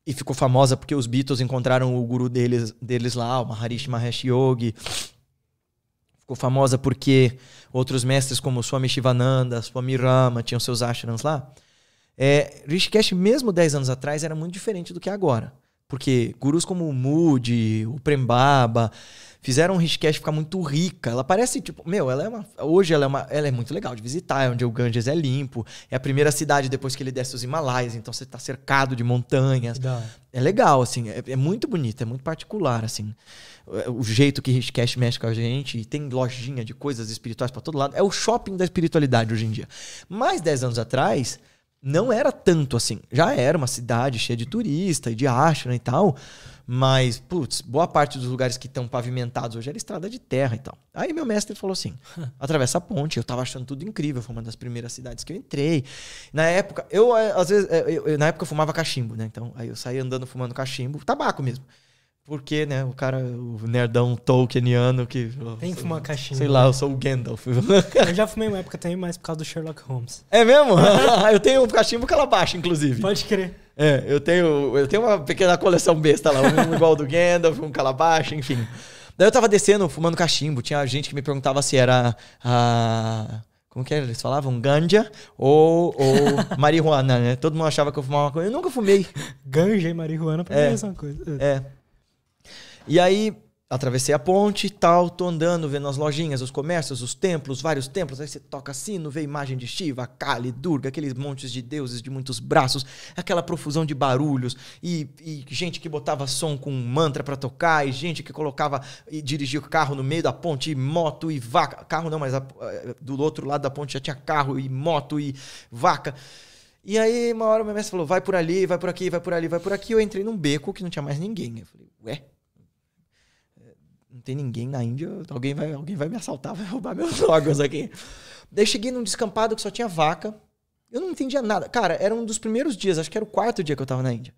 e ficou famosa porque os Beatles encontraram o guru deles, deles lá, o Maharishi Mahesh Yogi. Ficou famosa porque outros mestres como Swami Shivananda, Swami Rama tinham seus ashrams lá. É, Rishikesh, mesmo 10 anos atrás, era muito diferente do que é agora. Porque gurus como o Moody, o Prembaba, Fizeram o Rishikesh ficar muito rica. Ela parece, tipo, meu, ela é uma. Hoje ela é, uma, ela é muito legal de visitar, é onde o Ganges é limpo. É a primeira cidade depois que ele desce os Himalaias, então você está cercado de montanhas. É legal, assim, é, é muito bonito, é muito particular, assim. O jeito que Rishikesh mexe com a gente, e tem lojinha de coisas espirituais para todo lado. É o shopping da espiritualidade hoje em dia. Mais 10 anos atrás, não era tanto assim. Já era uma cidade cheia de turista e de ashram e tal, mas, putz, boa parte dos lugares que estão pavimentados hoje era estrada de terra e tal. Aí meu mestre falou assim: atravessa a ponte. Eu tava achando tudo incrível, foi uma das primeiras cidades que eu entrei. Na época, eu, eh, às vezes, eh, eu, eu, na época eu fumava cachimbo, né? Então, aí eu saí andando fumando cachimbo, tabaco mesmo. Porque, né, o cara, o nerdão tolkieniano que. Tem que fumar cachimbo. Sei lá, né? eu sou o Gandalf. Eu já fumei uma época também, mas por causa do Sherlock Holmes. É mesmo? eu tenho um cachimbo que ela baixa, inclusive. Pode crer. É, eu tenho, eu tenho uma pequena coleção besta lá, um igual do Gandalf, um Calabash, enfim. Daí eu tava descendo, fumando cachimbo, tinha gente que me perguntava se era a... Como que eles falavam? Ganja ou, ou marihuana, né? Todo mundo achava que eu fumava uma coisa. Eu nunca fumei. Ganja e marihuana pra é, mim é a mesma coisa. É. E aí, Atravessei a ponte e tal, tô andando, vendo as lojinhas, os comércios, os templos, vários templos. Aí você toca sino, vê imagem de Shiva, Kali, Durga, aqueles montes de deuses de muitos braços, aquela profusão de barulhos, e, e gente que botava som com mantra para tocar, e gente que colocava e dirigia o carro no meio da ponte, e moto e vaca. Carro não, mas a, eh, do outro lado da ponte já tinha carro e moto e vaca. E aí, uma hora, meu mestre falou: vai por ali, vai por aqui, vai por ali, vai por aqui. Eu entrei num beco que não tinha mais ninguém. Eu falei: ué, tem ninguém na Índia, alguém vai, alguém vai me assaltar, vai roubar meus órgãos aqui. Daí cheguei num descampado que só tinha vaca. Eu não entendia nada. Cara, era um dos primeiros dias, acho que era o quarto dia que eu tava na Índia.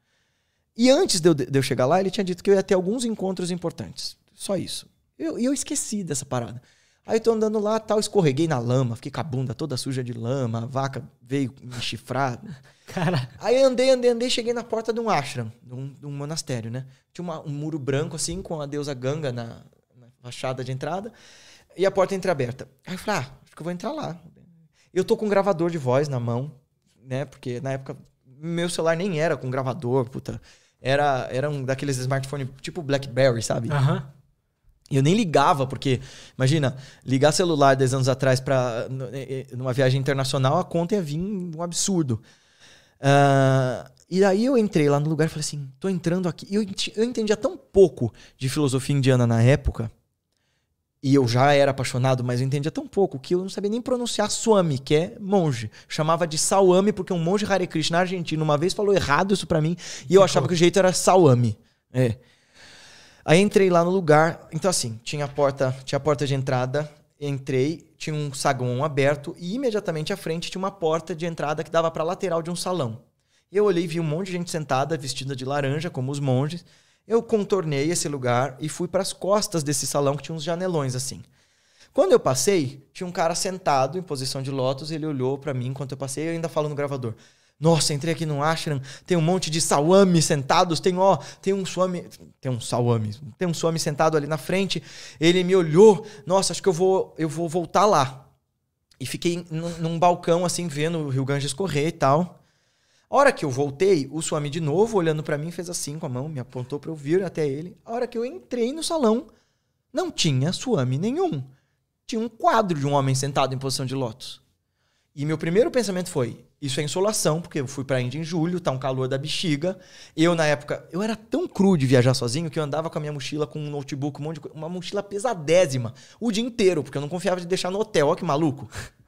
E antes de eu, de eu chegar lá, ele tinha dito que eu ia ter alguns encontros importantes. Só isso. E eu, eu, esqueci dessa parada. Aí eu tô andando lá, tal, escorreguei na lama, fiquei com a bunda toda suja de lama, a vaca veio me chifrar. Cara. Aí andei, andei, andei, cheguei na porta de um ashram, de um, um monastério, né? Tinha uma, um muro branco, assim, com a deusa Ganga na, na fachada de entrada e a porta entreaberta. Aí eu falei, ah, acho que eu vou entrar lá. Eu tô com um gravador de voz na mão, né? Porque na época meu celular nem era com gravador, puta. Era, era um daqueles smartphones tipo Blackberry, sabe? Aham. Uhum. E eu nem ligava, porque, imagina, ligar celular 10 anos atrás para numa viagem internacional, a conta ia vir um absurdo. Uh, e aí eu entrei lá no lugar e falei assim, tô entrando aqui. eu, eu entendia tão pouco de filosofia indiana na época, e eu já era apaixonado, mas eu entendia tão pouco que eu não sabia nem pronunciar Swami, que é monge. Chamava de Sawami, porque um monge Hare Krishna argentino uma vez falou errado isso para mim, e eu achava que o jeito era Sawami. É. Aí entrei lá no lugar, então assim, tinha a porta, tinha a porta de entrada, entrei, tinha um saguão aberto e imediatamente à frente tinha uma porta de entrada que dava para a lateral de um salão. Eu olhei e vi um monte de gente sentada, vestida de laranja, como os monges. Eu contornei esse lugar e fui para as costas desse salão que tinha uns janelões assim. Quando eu passei, tinha um cara sentado em posição de lótus, ele olhou para mim enquanto eu passei, eu ainda falo no gravador. Nossa, entrei aqui no ashram, tem um monte de salame sentados, tem ó, tem um swami, tem um salame, tem um suami sentado ali na frente. Ele me olhou, nossa, acho que eu vou, eu vou voltar lá. E fiquei num, num balcão assim vendo o Rio Ganges correr e tal. A hora que eu voltei, o swami de novo olhando para mim fez assim com a mão, me apontou para eu vir até ele. A hora que eu entrei no salão, não tinha swami nenhum. Tinha um quadro de um homem sentado em posição de lótus. E meu primeiro pensamento foi: isso é insolação, porque eu fui pra Índia em julho, tá um calor da bexiga. Eu, na época, eu era tão cru de viajar sozinho que eu andava com a minha mochila, com um notebook, um monte de coisa, uma mochila pesadésima, o dia inteiro, porque eu não confiava de deixar no hotel, ó que maluco.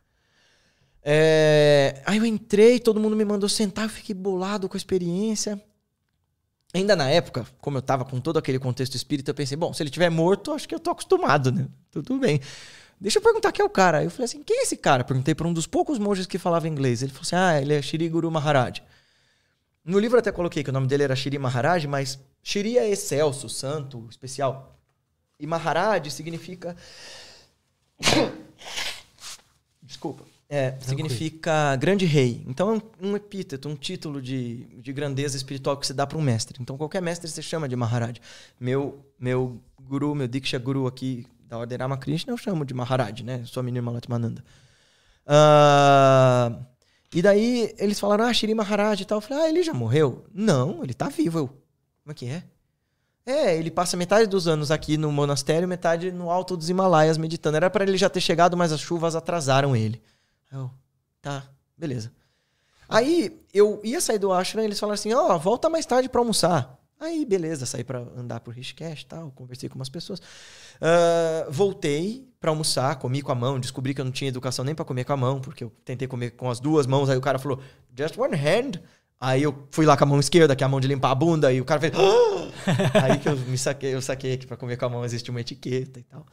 É... Aí eu entrei, todo mundo me mandou sentar, eu fiquei bolado com a experiência. Ainda na época, como eu tava com todo aquele contexto espírita, eu pensei, bom, se ele tiver morto, acho que eu tô acostumado, né? Tudo bem deixa eu perguntar quem é o cara. Eu falei assim, quem é esse cara? Perguntei para um dos poucos monges que falava inglês. Ele falou assim, ah, ele é Shri Guru Maharaj. No livro até coloquei que o nome dele era Shri Maharaj, mas Shri é excelso, santo, especial. E Maharaj significa... Desculpa. É, significa grande rei. Então é um, um epíteto, um título de, de grandeza espiritual que se dá para um mestre. Então qualquer mestre se chama de Maharaj. Meu, meu guru, meu Diksha Guru aqui, da Ordem Ramakrishna, eu chamo de Maharaj, né? Sua menina Mahatmananda. Uh, ah, e daí eles falaram, ah, Shri Maharaj e tal. Eu falei, ah, ele já morreu? Não, ele tá vivo. Eu, como é que é? É, ele passa metade dos anos aqui no monastério, metade no alto dos Himalaias meditando. Era para ele já ter chegado, mas as chuvas atrasaram ele. Eu, tá, beleza. Aí eu ia sair do ashram e eles falaram assim: ó, oh, volta mais tarde para almoçar. Aí, beleza, saí para andar por Rishikesh tal, conversei com umas pessoas. Uh, voltei para almoçar, comi com a mão, descobri que eu não tinha educação nem para comer com a mão, porque eu tentei comer com as duas mãos, aí o cara falou, just one hand. Aí eu fui lá com a mão esquerda, que é a mão de limpar a bunda, e o cara fez. Oh! aí que eu me saquei, eu saquei que para comer com a mão existe uma etiqueta e tal.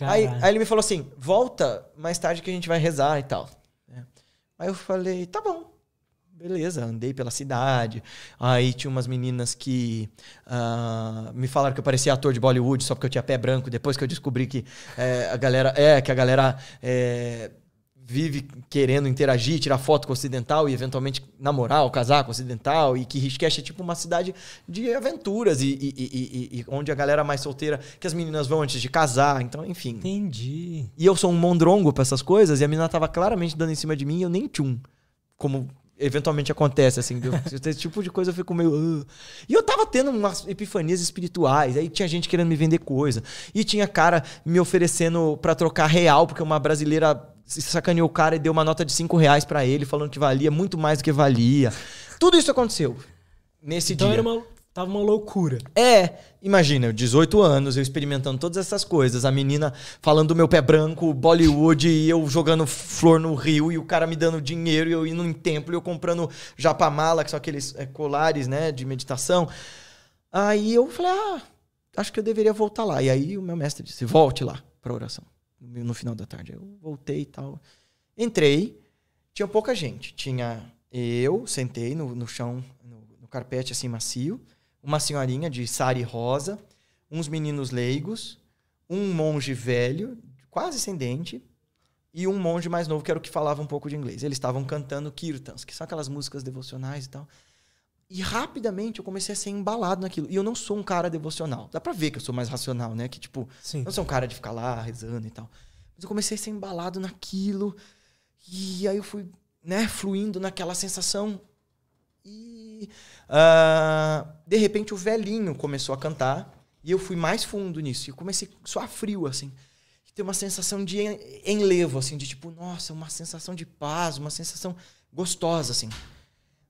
Aí, aí, ele me falou assim: volta mais tarde que a gente vai rezar e tal. É. Aí eu falei, tá bom beleza, andei pela cidade. Aí tinha umas meninas que uh, me falaram que eu parecia ator de Bollywood só porque eu tinha pé branco. Depois que eu descobri que é, a galera é que a galera é, vive querendo interagir, tirar foto com o ocidental e eventualmente namorar ou casar com o ocidental e que Rishikesh é tipo uma cidade de aventuras e, e, e, e, onde a galera mais solteira, que as meninas vão antes de casar, então enfim. Entendi. E eu sou um mondrongo para essas coisas e a menina tava claramente dando em cima de mim e eu nem um Como eventualmente acontece, assim. Eu, esse tipo de coisa eu fico meio. Uh. E eu tava tendo umas epifanias espirituais. Aí tinha gente querendo me vender coisa. E tinha cara me oferecendo para trocar real, porque uma brasileira sacaneou o cara e deu uma nota de cinco reais para ele, falando que valia muito mais do que valia. Tudo isso aconteceu nesse então dia. Era uma, Tava uma loucura. É, imagina, eu 18 anos, eu experimentando todas essas coisas, a menina falando do meu pé branco, Bollywood, e eu jogando flor no rio, e o cara me dando dinheiro, e eu indo em templo, e eu comprando japamala, que são aqueles é, colares, né, de meditação. Aí eu falei, ah, acho que eu deveria voltar lá. E aí o meu mestre disse, volte lá pra oração, no final da tarde. Eu voltei e tal. Entrei, tinha pouca gente, tinha eu, sentei no, no chão, no, no carpete assim macio, uma senhorinha de sari rosa, uns meninos leigos, um monge velho, quase sem dente, e um monge mais novo, que era o que falava um pouco de inglês. Eles estavam cantando kirtans, que são aquelas músicas devocionais e tal. E rapidamente eu comecei a ser embalado naquilo. E eu não sou um cara devocional. Dá pra ver que eu sou mais racional, né? Que tipo, Sim. não sou um cara de ficar lá rezando e tal. Mas eu comecei a ser embalado naquilo. E aí eu fui, né, fluindo naquela sensação Uh, de repente o velhinho começou a cantar e eu fui mais fundo nisso. E comecei a frio, assim. E tem uma sensação de enlevo, assim, de tipo, nossa, uma sensação de paz, uma sensação gostosa, assim.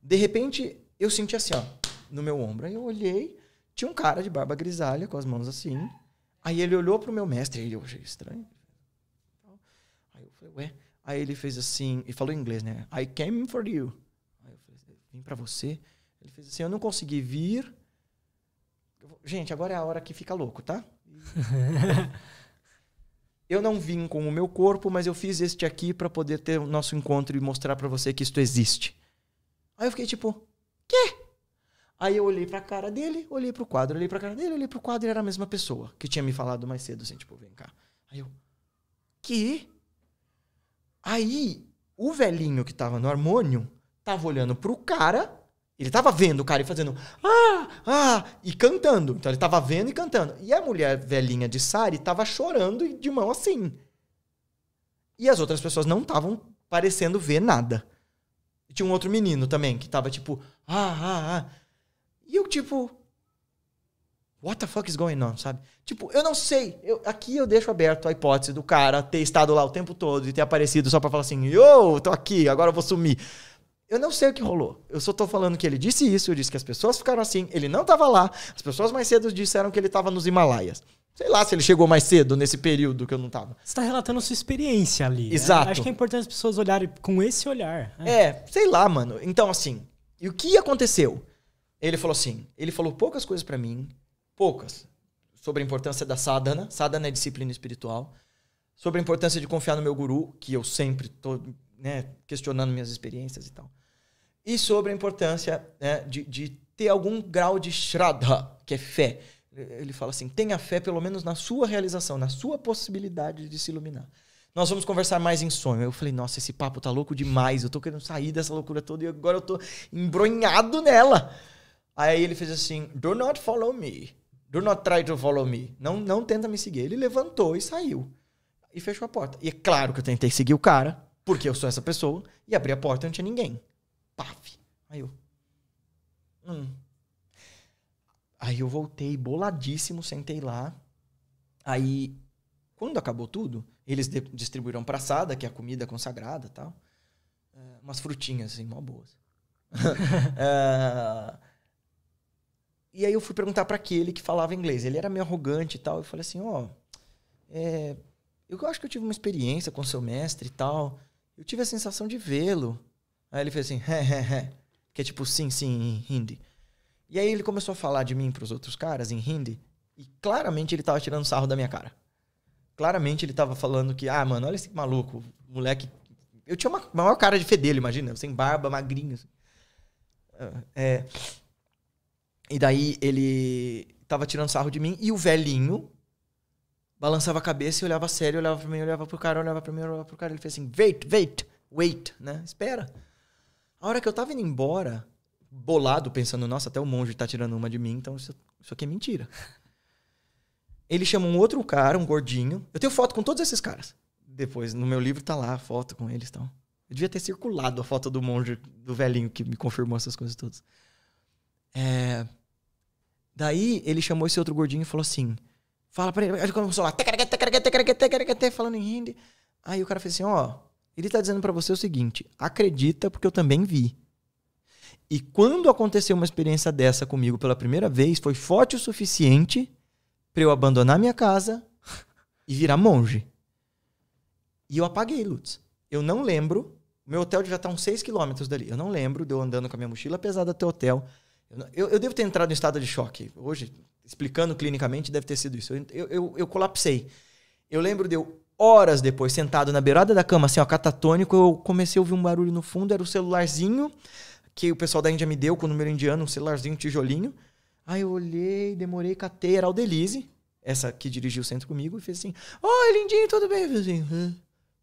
De repente eu senti assim, ó, no meu ombro. Aí eu olhei, tinha um cara de barba grisalha com as mãos assim. Aí ele olhou pro meu mestre, e eu achei estranho. Aí eu falei, ué. Aí ele fez assim, e falou em inglês, né? I came for you. Aí eu falei, vim pra você. Ele fez assim: Eu não consegui vir. Gente, agora é a hora que fica louco, tá? eu não vim com o meu corpo, mas eu fiz este aqui para poder ter o nosso encontro e mostrar para você que isto existe. Aí eu fiquei tipo: Quê? Aí eu olhei pra cara dele, olhei pro quadro, olhei pra cara dele, olhei pro quadro e era a mesma pessoa que tinha me falado mais cedo, assim, tipo, vem cá. Aí eu, que? Aí o velhinho que tava no harmônio tava olhando pro cara ele estava vendo o cara e fazendo ah, ah, e cantando. Então ele estava vendo e cantando. E a mulher velhinha de Sari estava chorando e de mão assim. E as outras pessoas não estavam parecendo ver nada. E tinha um outro menino também que estava tipo ah, ah, ah. E eu tipo What the fuck is going on, sabe? Tipo, eu não sei. Eu, aqui eu deixo aberto a hipótese do cara ter estado lá o tempo todo e ter aparecido só para falar assim: yo, tô aqui, agora eu vou sumir. Eu não sei o que rolou. Eu só tô falando que ele disse isso, eu disse que as pessoas ficaram assim, ele não tava lá. As pessoas mais cedo disseram que ele tava nos Himalaias. Sei lá se ele chegou mais cedo nesse período que eu não tava. Você tá relatando sua experiência ali. Né? Exato. Né? Acho que é importante as pessoas olharem com esse olhar. É. é, sei lá, mano. Então, assim, e o que aconteceu? Ele falou assim, ele falou poucas coisas para mim, poucas, sobre a importância da sadhana, sadhana é disciplina espiritual, sobre a importância de confiar no meu guru, que eu sempre tô né, questionando minhas experiências e tal e sobre a importância né, de, de, ter algum grau de Shraddha, que é fé. Ele fala assim: tenha fé pelo menos na sua realização, na sua possibilidade de se iluminar. Nós vamos conversar mais em sonho. Eu falei: nossa, esse papo tá louco demais. Eu tô querendo sair dessa loucura toda e agora eu tô embronhado nela. Aí ele fez assim: do not follow me. Do not try to follow me. Não, não tenta me seguir. Ele levantou e saiu. E fechou a porta. E é claro que eu tentei seguir o cara, porque eu sou essa pessoa, e abri a porta e não tinha ninguém. Paf. Aí eu. Hum. Aí eu voltei boladíssimo, sentei lá. Aí, quando acabou tudo, eles distribuíram praçada, que é a comida consagrada tal. É, umas frutinhas, assim, mó boas. é, e aí eu fui perguntar para aquele que falava inglês. Ele era meio arrogante e tal. Eu falei assim, ó... Oh, é, eu acho que eu tive uma experiência com seu mestre e tal. Eu tive a sensação de vê-lo. Aí ele fez assim, que é tipo sim, sim, em hindi. E aí ele começou a falar de mim para os outros caras em hindi, e claramente ele tava tirando sarro da minha cara. Claramente ele tava falando que, ah, mano, olha esse maluco, moleque. Eu tinha uma maior cara de fedelho, imagina, sem barba, magrinho. Assim. Ah, é. E daí ele tava tirando sarro de mim e o velhinho balançava a cabeça e olhava sério, olhava pra mim, olhava pro cara, olhava pra mim, olhava pro cara. Ele fez assim, wait, wait, wait, né? Espera. A hora que eu tava indo embora, bolado, pensando, nossa, até o monge tá tirando uma de mim, então isso, isso aqui é mentira. Ele chama um outro cara, um gordinho. Eu tenho foto com todos esses caras. Depois, no meu livro tá lá a foto com eles. Então. Eu devia ter circulado a foto do monge, do velhinho que me confirmou essas coisas todas. É... Daí ele chamou esse outro gordinho e falou assim: Fala pra ele. Aí começou lá, falando em hindi. Aí o cara fez assim: Ó, ele está dizendo para você o seguinte: acredita, porque eu também vi. E quando aconteceu uma experiência dessa comigo pela primeira vez, foi forte o suficiente para eu abandonar minha casa e virar monge. E eu apaguei, Lutz. Eu não lembro. Meu hotel já está uns 6 quilômetros dali. Eu não lembro de eu andando com a minha mochila pesada até o hotel. Eu, eu, eu, devo ter entrado em estado de choque. Hoje, explicando clinicamente, deve ter sido isso. Eu, eu, eu colapsei. Eu lembro de eu horas depois, sentado na beirada da cama, assim, ó, catatônico, eu comecei a ouvir um barulho no fundo, era o celularzinho que o pessoal da Índia me deu com o número indiano, um celularzinho, um tijolinho. Aí eu olhei, demorei, catei, era o Delize, essa que dirigiu o centro comigo, e fez assim: Oi, lindinho, tudo bem? Eu fiz assim.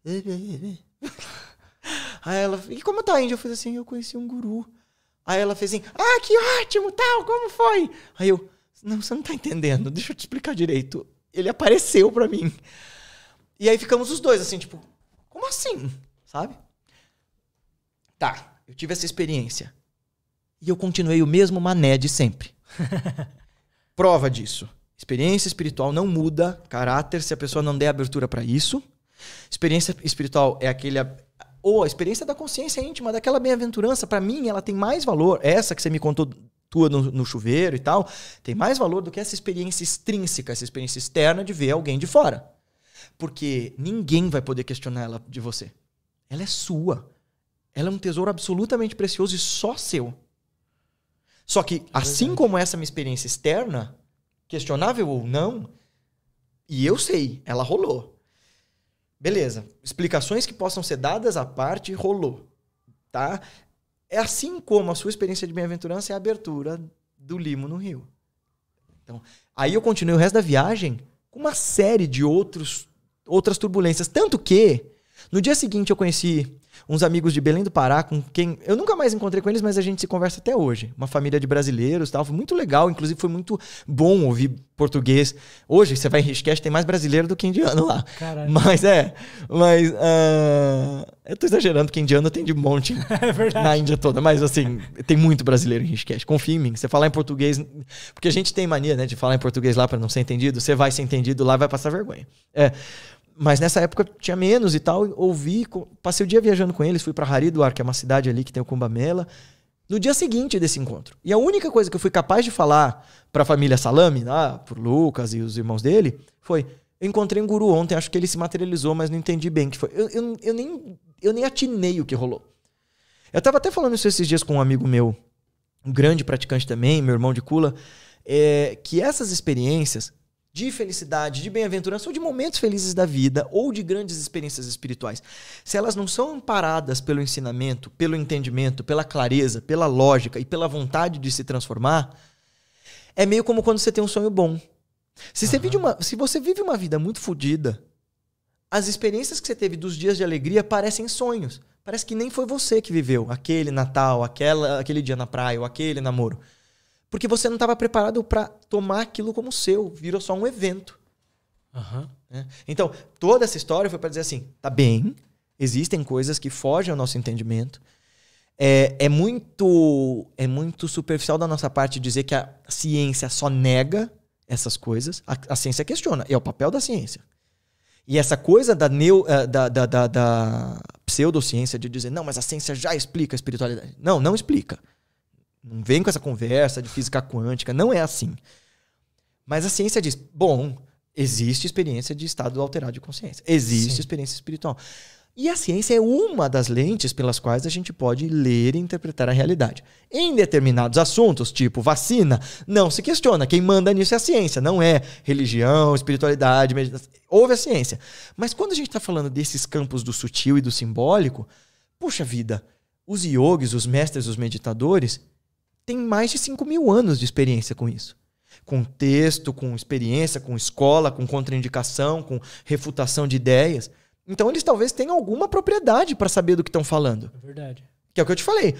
Aí ela, e como tá a Índia? Eu fiz assim: Eu conheci um guru. Aí ela fez assim: Ah, que ótimo, tal, como foi? Aí eu, não, você não tá entendendo, deixa eu te explicar direito. Ele apareceu para mim. E aí ficamos os dois, assim, tipo, como assim? Sabe? Tá, eu tive essa experiência. E eu continuei o mesmo mané de sempre. Prova disso. Experiência espiritual não muda caráter se a pessoa não der abertura para isso. Experiência espiritual é aquele ou a experiência da consciência íntima daquela bem-aventurança, para mim, ela tem mais valor. Essa que você me contou tua no, no, chuveiro e tal, tem mais valor do que essa experiência extrínseca, essa experiência externa de ver alguém de fora. Porque ninguém vai poder questionar ela de você. Ela é sua. Ela é um tesouro absolutamente precioso e só seu. Só que, é assim como essa minha experiência externa, questionável ou não, e eu sei, ela rolou. Beleza. Explicações que possam ser dadas à parte, rolou. Tá? É assim como a sua experiência de bem-aventurança é a abertura do limo no rio. Então, aí eu continuei o resto da viagem com uma série de outros outras turbulências. Tanto que, no dia seguinte, eu conheci uns amigos de Belém do Pará, com quem eu nunca mais encontrei com eles, mas a gente se conversa até hoje. Uma família de brasileiros tal. Foi muito legal, inclusive foi muito bom ouvir português. Hoje, você vai em Rishikesh, tem mais brasileiro do que indiano lá. Caralho. Mas é, mas. Uh, eu tô exagerando, porque indiano tem de monte é na Índia toda, mas assim, tem muito brasileiro em Rishikesh. Confia em mim, você falar em português. Porque a gente tem mania, né, de falar em português lá para não ser entendido. Você vai ser entendido lá, vai passar vergonha. É mas nessa época tinha menos e tal. Ouvi, passei o dia viajando com eles, fui para Hariduar, que é uma cidade ali que tem o Cumbamela, no dia seguinte desse encontro. E a única coisa que eu fui capaz de falar para a família Salame, lá, pro Lucas e os irmãos dele, foi: eu encontrei um guru ontem, acho que ele se materializou, mas não entendi bem o que foi. Eu, eu, eu, nem, eu nem atinei o que rolou. Eu tava até falando isso esses dias com um amigo meu, um grande praticante também, meu irmão de Kula, é, que essas experiências de felicidade, de bem-aventurança ou de momentos felizes da vida ou de grandes experiências espirituais, se elas não são amparadas pelo ensinamento, pelo entendimento, pela clareza, pela lógica e pela vontade de se transformar, é meio como quando você tem um sonho bom. Se, uhum. você, vive uma, se você vive uma vida muito fodida, as experiências que você teve dos dias de alegria parecem sonhos. Parece que nem foi você que viveu aquele Natal, aquela, aquele dia na praia ou aquele namoro. Porque você não estava preparado para tomar aquilo como seu, virou só um evento. Uhum. Então, toda essa história foi para dizer assim: tá bem, existem coisas que fogem ao nosso entendimento. É, é, muito, é muito superficial da nossa parte dizer que a ciência só nega essas coisas. A, a ciência questiona, é o papel da ciência. E essa coisa da, neo, eh, da, da, da, da pseudociência de dizer, não, mas a ciência já explica a espiritualidade. Não, não explica. Não vem com essa conversa de física quântica, não é assim. Mas a ciência diz: bom, existe experiência de estado alterado de consciência, existe Sim. experiência espiritual. E a ciência é uma das lentes pelas quais a gente pode ler e interpretar a realidade. Em determinados assuntos, tipo vacina, não se questiona. Quem manda nisso é a ciência, não é religião, espiritualidade, meditação. Houve a ciência. Mas quando a gente está falando desses campos do sutil e do simbólico, puxa vida, os yogis, os mestres, os meditadores, tem mais de 5 mil anos de experiência com isso. Com texto, com experiência, com escola, com contraindicação, com refutação de ideias. Então eles talvez tenham alguma propriedade para saber do que estão falando. É verdade. Que é o que eu te falei.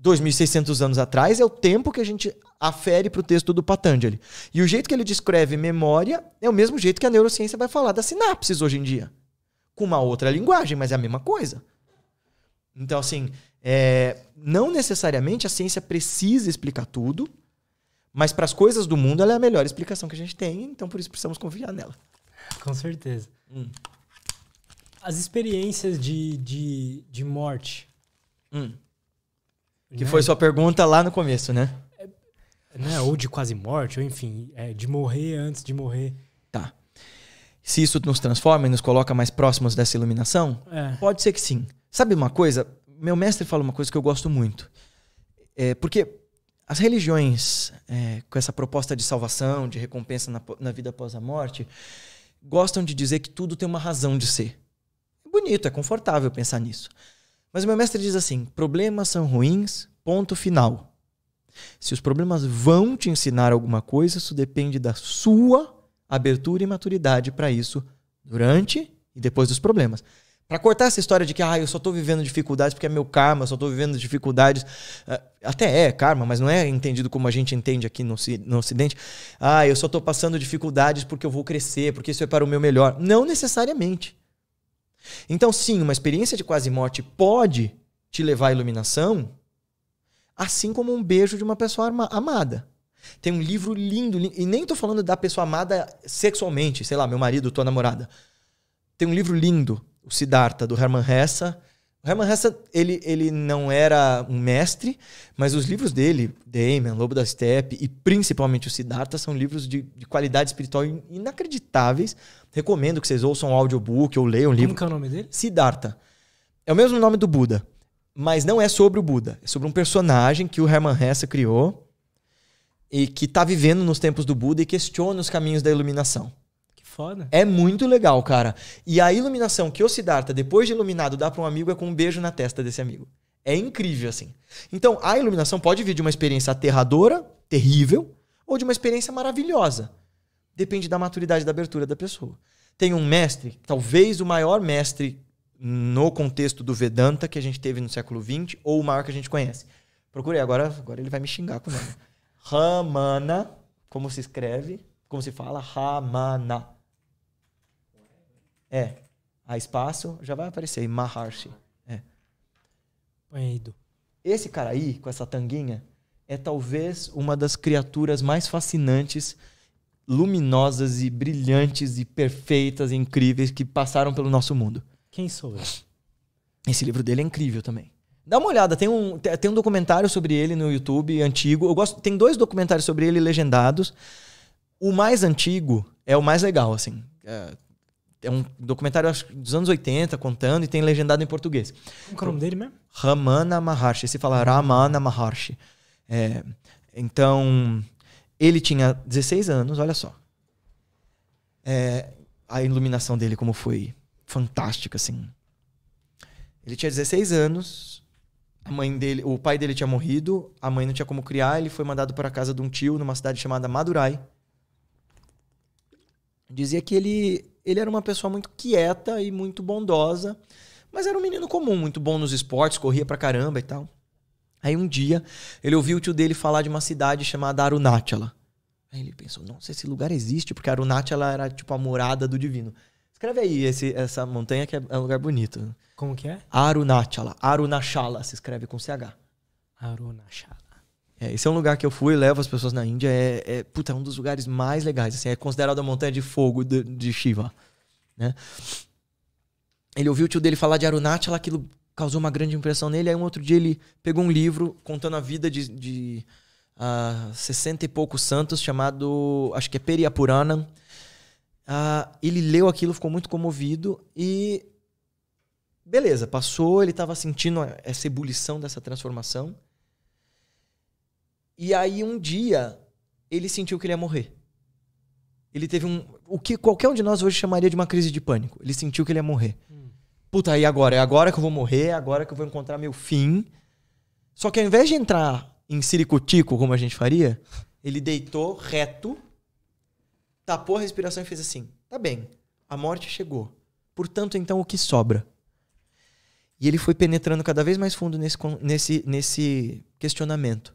2.600 anos atrás é o tempo que a gente afere para o texto do Patanjali. E o jeito que ele descreve memória é o mesmo jeito que a neurociência vai falar das sinapses hoje em dia. Com uma outra linguagem, mas é a mesma coisa. Então, assim, é, não necessariamente a ciência precisa explicar tudo, mas para as coisas do mundo ela é a melhor explicação que a gente tem, então por isso precisamos confiar nela. Com certeza. Hum. As experiências de, de, de morte. Hum. Que né? foi sua pergunta lá no começo, né? É, né? Ou de quase morte, ou enfim, é, de morrer antes de morrer. Tá. Se isso nos transforma e nos coloca mais próximos dessa iluminação, é. pode ser que sim. Sabe uma coisa? meu mestre fala uma coisa que eu gosto muito. É, porque as religiões, é, com essa proposta de salvação, de recompensa na, na vida após a morte, gostam de dizer que tudo tem uma razão de ser. É bonito, é confortável pensar nisso. Mas meu mestre diz assim: problemas são ruins, ponto final. Se os problemas vão te ensinar alguma coisa, isso depende da sua abertura e maturidade para isso durante e depois dos problemas. Para cortar essa história de que ah, eu só estou vivendo dificuldades porque é meu karma, eu só estou vivendo dificuldades. Ah, até é karma, mas não é entendido como a gente entende aqui no, no Ocidente. Ah, eu só estou passando dificuldades porque eu vou crescer, porque isso é para o meu melhor. Não necessariamente. Então, sim, uma experiência de quase morte pode te levar à iluminação, assim como um beijo de uma pessoa amada. Tem um livro lindo, lindo e nem estou falando da pessoa amada sexualmente, sei lá, meu marido, tua namorada. Tem um livro lindo o Siddhartha do Hermann Hesse. O Hermann Hesse, ele, ele não era um mestre, mas os livros dele, Damon, Lobo da Steppe e principalmente o Siddhartha, são livros de, de qualidade espiritual inacreditáveis. Recomendo que vocês ouçam um audiobook ou leiam um livro. Como é o nome dele? Siddhartha. É o mesmo nome do Buda, mas não é sobre o Buda. É sobre um personagem que o Hermann Hesse criou e que está vivendo nos tempos do Buda e questiona os caminhos da iluminação. Foda. É muito legal, cara. E a iluminação que o Siddhartha, depois de iluminado, dá para um amigo é com um beijo na testa desse amigo. É incrível, assim. Então, a iluminação pode vir de uma experiência aterradora, terrível, ou de uma experiência maravilhosa. Depende da maturidade da abertura da pessoa. Tem um mestre, talvez o maior mestre no contexto do Vedanta que a gente teve no século XX, ou o maior que a gente conhece. Procurei, agora, agora ele vai me xingar com o nome. Ramana, como se escreve, como se fala? Ramana. É. A espaço, já vai aparecer aí, Maharshi. É. Esse cara aí, com essa tanguinha, é talvez uma das criaturas mais fascinantes, luminosas e brilhantes e perfeitas e incríveis que passaram pelo nosso mundo. Quem sou eu? Esse livro dele é incrível também. Dá uma olhada, tem um, tem um documentário sobre ele no YouTube, antigo. Eu gosto, tem dois documentários sobre ele legendados. O mais antigo é o mais legal, assim. É, é um documentário acho, dos anos 80, contando, e tem legendado em português. Qual é o nome dele mesmo? Ramana Maharshi. Se fala Ramana Maharshi. É, então, ele tinha 16 anos, olha só. É, a iluminação dele como foi fantástica, assim. Ele tinha 16 anos, a mãe dele, o pai dele tinha morrido, a mãe não tinha como criar, ele foi mandado para a casa de um tio numa cidade chamada Madurai. Dizia que ele ele era uma pessoa muito quieta e muito bondosa, mas era um menino comum, muito bom nos esportes, corria pra caramba e tal. Aí um dia, ele ouviu o tio dele falar de uma cidade chamada Arunachala. Aí ele pensou, não sei se esse lugar existe, porque Arunachala era tipo a morada do divino. Escreve aí esse, essa montanha que é, é um lugar bonito. Como que é? Arunachala. Arunachala se escreve com CH. Arunachala. É, esse é um lugar que eu fui e levo as pessoas na Índia. É, é, puta, é um dos lugares mais legais. Assim, é considerado a montanha de fogo de, de Shiva. Né? Ele ouviu o tio dele falar de Arunachala, aquilo causou uma grande impressão nele. Aí um outro dia ele pegou um livro contando a vida de, de uh, ah, 60 e poucos santos, chamado, acho que é Periapurana. Uh, ah, ele leu aquilo, ficou muito comovido e beleza, passou, ele estava sentindo essa ebulição dessa transformação. E aí um dia ele sentiu que ele ia morrer. Ele teve um. O que qualquer um de nós hoje chamaria de uma crise de pânico. Ele sentiu que ele ia morrer. Hum. Puta, e agora? É agora que eu vou morrer, é agora que eu vou encontrar meu fim. Só que ao invés de entrar em siricutico, como a gente faria, ele deitou reto, tapou a respiração e fez assim: tá bem, a morte chegou. Portanto, então, o que sobra? E ele foi penetrando cada vez mais fundo nesse, nesse, nesse questionamento.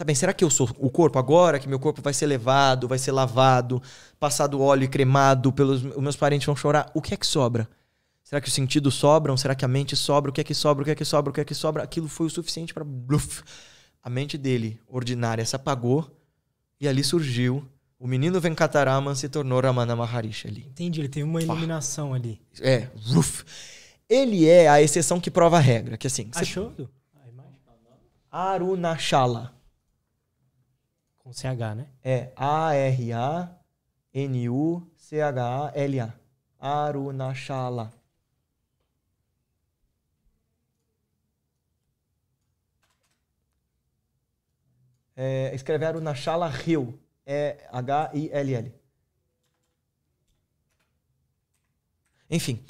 Tá bem, será que eu sou o corpo agora? Que meu corpo vai ser levado, vai ser lavado, passado óleo e cremado, pelos os meus parentes vão chorar. O que é que sobra? Será que os sentidos sobram? Será que a mente sobra? O que é que sobra? O que é que sobra? O que é que sobra? Aquilo foi o suficiente para a mente dele, ordinária, se apagou e ali surgiu o menino Venkataraman se tornou Ramana Maharishi ali. Entendi, ele teve uma iluminação Pá. ali. É, uf. Ele é a exceção que prova a regra, que assim. Achou? Você... Arunachala. Com CH, né? É A-R-A-N-U-C-H-A-L-A. Arunachala. É, escreveram na Chala Rio É H-I-L-L. Enfim.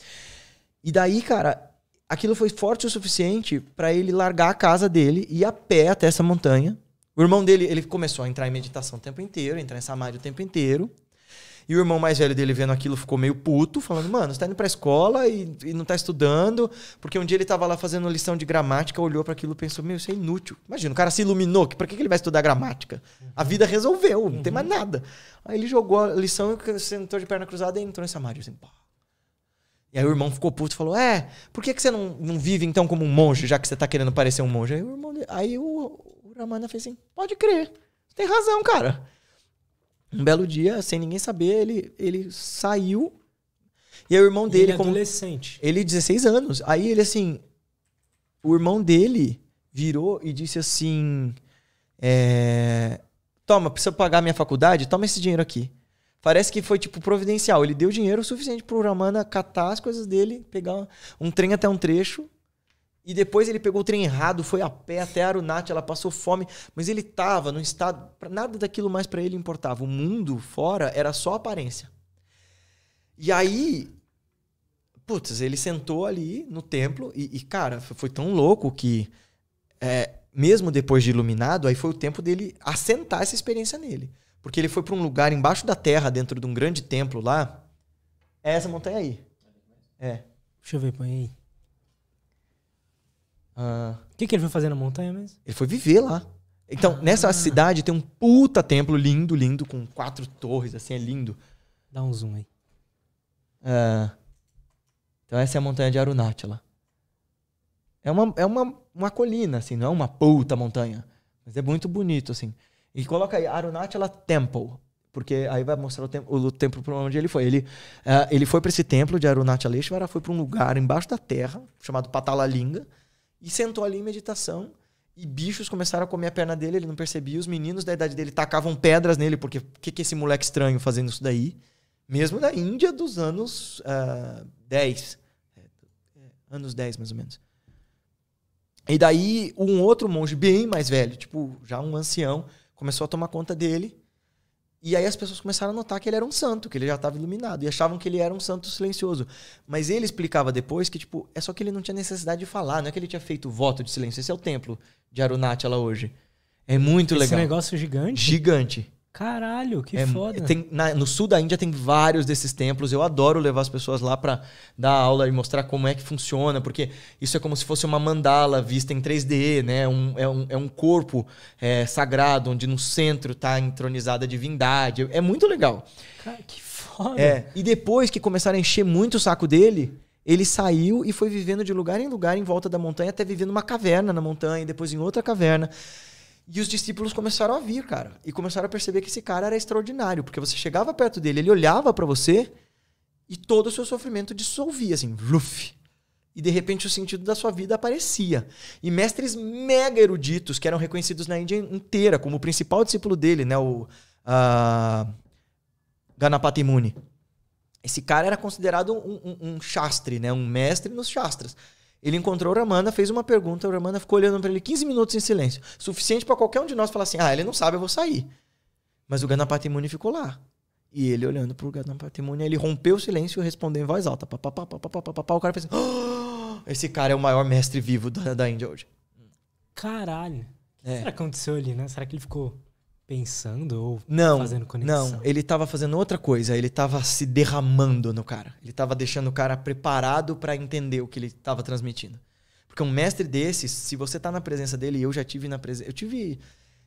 E daí, cara, aquilo foi forte o suficiente para ele largar a casa dele, ir a pé até essa montanha o irmão dele, ele começou a entrar em meditação o tempo inteiro, entrar em samadhi o tempo inteiro. E o irmão mais velho dele vendo aquilo ficou meio puto, falando: Mano, você tá indo pra escola e, e não tá estudando. Porque um dia ele tava lá fazendo lição de gramática, olhou para aquilo e pensou: Meu, isso é inútil. Imagina, o cara se iluminou, que, para que ele vai estudar gramática? A vida resolveu, não tem mais uhum. nada. Aí ele jogou a lição e sentou de perna cruzada e entrou em samadhi. Assim, pá. E aí o irmão ficou puto e falou: É, por que, que você não, não vive então como um monge, já que você tá querendo parecer um monge? Aí o, irmão, aí o, Ramana Amanda assim: pode crer, tem razão, cara. Um belo dia, sem ninguém saber, ele, ele saiu. E aí o irmão dele. Ele é como, adolescente. Ele, 16 anos. Aí ele assim. O irmão dele virou e disse assim: é, Toma, precisa pagar minha faculdade? Toma esse dinheiro aqui. Parece que foi, tipo, providencial. Ele deu dinheiro o suficiente pro Ramana catar as coisas dele, pegar um trem até um trecho e depois ele pegou o trem errado, foi a pé até a ela passou fome, mas ele estava num estado. Nada daquilo mais para ele importava. O mundo fora era só aparência. E aí. Putz, ele sentou ali no templo e, e cara, foi tão louco que. É, mesmo depois de iluminado, aí foi o tempo dele assentar essa experiência nele. Porque ele foi para um lugar embaixo da terra, dentro de um grande templo lá. É essa montanha aí. É. Deixa eu ver, põe aí. Ah. O que, que ele foi fazer na montanha mesmo? Ele foi viver lá. Então, ah. nessa cidade tem um puta templo lindo, lindo, com quatro torres, assim, é lindo. Dá um zoom aí. Uh, então, essa é a montanha de Arunachala. É uma, é uma, uma colina, assim, não é uma puta montanha. Mas é muito bonito, assim. E coloca aí Arunachala Temple, porque aí vai mostrar o, tem, o templo para onde ele foi. Ele, uh, ele foi para esse templo de Arunachaleshvara, foi para um lugar embaixo da terra, chamado Patalalinga e sentou ali em meditação. E bichos começaram a comer a perna dele, ele não percebia. Os meninos da idade dele tacavam pedras nele, porque o que, que esse moleque estranho fazendo isso daí? Mesmo na Índia dos anos uh, ah, 10. É, anos 10, mais ou menos. E daí, um outro monge bem mais velho, tipo, já um ancião, começou a tomar conta dele. E aí as pessoas começaram a notar que ele era um santo, que ele já estava iluminado, e achavam que ele era um santo silencioso. Mas ele explicava depois que, tipo, é só que ele não tinha necessidade de falar, não é que ele tinha feito voto de silêncio. Esse é o templo de Arunachala hoje. É muito Esse legal. Esse negócio gigante. Gigante. Caralho, que é, foda. Tem, na, no sul da Índia tem vários desses templos. Eu adoro levar as pessoas lá para dar aula e mostrar como é que funciona, porque isso é como se fosse uma mandala vista em 3D, né? Um, é, um, é um corpo é, sagrado, onde no centro tá entronizada a divindade. É muito legal. Cara, que foda. É, e depois que começaram a encher muito o saco dele, ele saiu e foi vivendo de lugar em lugar em volta da montanha, até vivendo numa caverna na montanha, depois em outra caverna. E os discípulos começaram a vir, cara. E começaram a perceber que esse cara era extraordinário, porque você chegava perto dele, ele olhava para você e todo o seu sofrimento dissolvia, assim, luf. E de repente o sentido da sua vida aparecia. E mestres mega eruditos, que eram reconhecidos na Índia inteira como o principal discípulo dele, né? O uh, Ganapati Muni. Esse cara era considerado um, um, um, né? Um mestre nos shastras. Ele encontrou o Ramana, fez uma pergunta, o Ramana ficou olhando para ele 15 minutos em silêncio. Suficiente para qualquer um de nós falar assim: ah, ele não sabe, eu vou sair. Mas o Ganapati Muni ficou lá. E ele olhando pro Ganapati Muni, ele rompeu o silêncio e respondeu em voz alta. Pá, pá, pá, pá, pá, pá, pá, pá. O cara fez assim, oh! esse cara é o maior mestre vivo da, da Índia hoje. Caralho. É. O que é. será que aconteceu ali, né? Será que ele ficou pensando ou não, fazendo conexão? Não, ele estava fazendo outra coisa, ele estava se derramando no cara. Ele estava deixando o cara preparado para entender o que ele estava transmitindo. Porque um mestre desse, se você está na presença dele, e eu já tive na presença, eu tive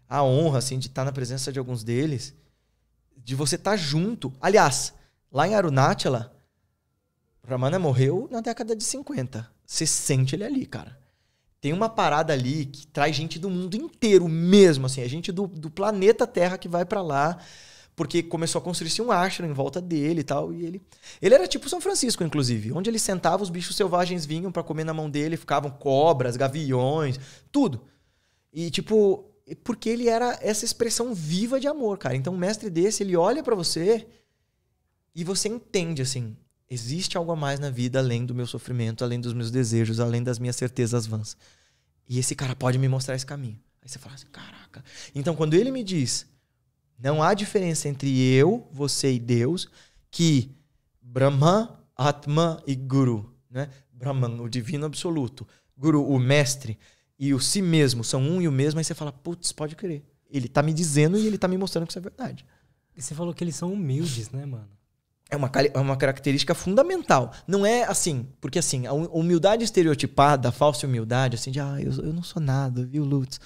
a honra assim de estar tá na presença de alguns deles, de você estar tá junto. Aliás, lá em Arunachala, Ramana morreu na década de 50. Você sente ele ali, cara tem uma parada ali que traz gente do mundo inteiro mesmo, assim, a é gente do, do planeta Terra que vai para lá, porque começou a construir-se um ashram em volta dele e tal, e ele... Ele era tipo São Francisco, inclusive, onde ele sentava, os bichos selvagens vinham para comer na mão dele, ficavam cobras, gaviões, tudo. E tipo, porque ele era essa expressão viva de amor, cara. Então, um mestre desse, ele olha para você e você entende, assim, Existe algo a mais na vida além do meu sofrimento, além dos meus desejos, além das minhas certezas vãs. E esse cara pode me mostrar esse caminho. Aí você fala assim: caraca. Então, quando ele me diz, não há diferença entre eu, você e Deus, que Brahman, Atma e Guru, né? Brahman, o divino absoluto, Guru, o mestre, e o si mesmo são um e o mesmo, aí você fala, putz, pode crer. Ele tá me dizendo e ele tá me mostrando que isso é verdade. E você falou que eles são humildes, né, mano? é uma, é uma característica fundamental. Não é assim, porque assim, a humildade estereotipada, a falsa humildade, assim, de ah, eu, eu não sou nada, viu, Lutz?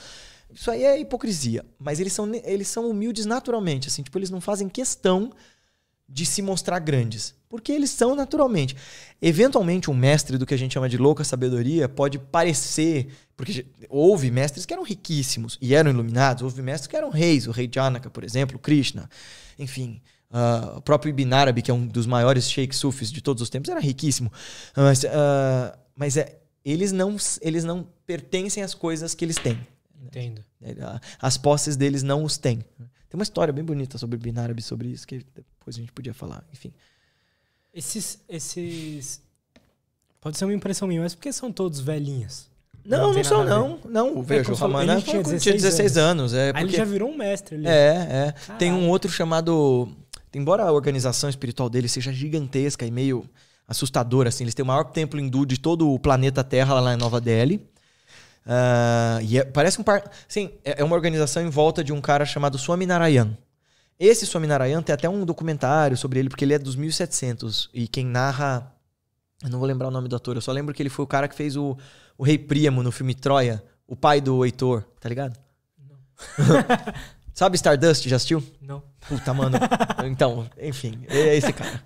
Isso aí é hipocrisia. Mas eles são, eles são humildes naturalmente, assim, tipo, eles não fazem questão de se mostrar grandes. Porque eles são naturalmente. Eventualmente, um mestre do que a gente chama de louca sabedoria pode parecer. Porque houve mestres que eram riquíssimos e eram iluminados, houve mestres que eram reis, o rei Janaka, por exemplo, Krishna, enfim Uh, o próprio Ibn Arabi, que é um dos maiores sheikhs sufis de todos os tempos, era riquíssimo. Ah, mas, uh, mas é, eles, não, eles não pertencem às coisas que eles têm. Entendo. As posses deles não os têm. Tem uma história bem bonita sobre Ibn Arabi, sobre isso, que depois a gente podia falar. Enfim. Esses, esses. Pode ser uma impressão minha, mas por que são todos velhinhos? Não, não, não são, não. Não, o é vejo, Ramana tinha 16, 16 anos. anos. é, porque... Aí ele já virou um mestre. Ali. É, é. Caralho. Tem um outro chamado Embora a organização espiritual deles seja gigantesca e meio assustadora, assim, eles têm o maior templo hindu de todo o planeta Terra lá em Nova Delhi. Uh, e é, parece um par... Sim, é, é, uma organização em volta de um cara chamado Swaminarayan. Esse Swaminarayan tem até um documentário sobre ele, porque ele é dos 1700. E quem narra. Eu não vou lembrar o nome do ator, eu só lembro que ele foi o cara que fez o, o Rei Príamo no filme Troia, o pai do Heitor, tá ligado? Não. Sabe Stardust, já assistiu? Não. Puta, mano. então, enfim, é esse cara.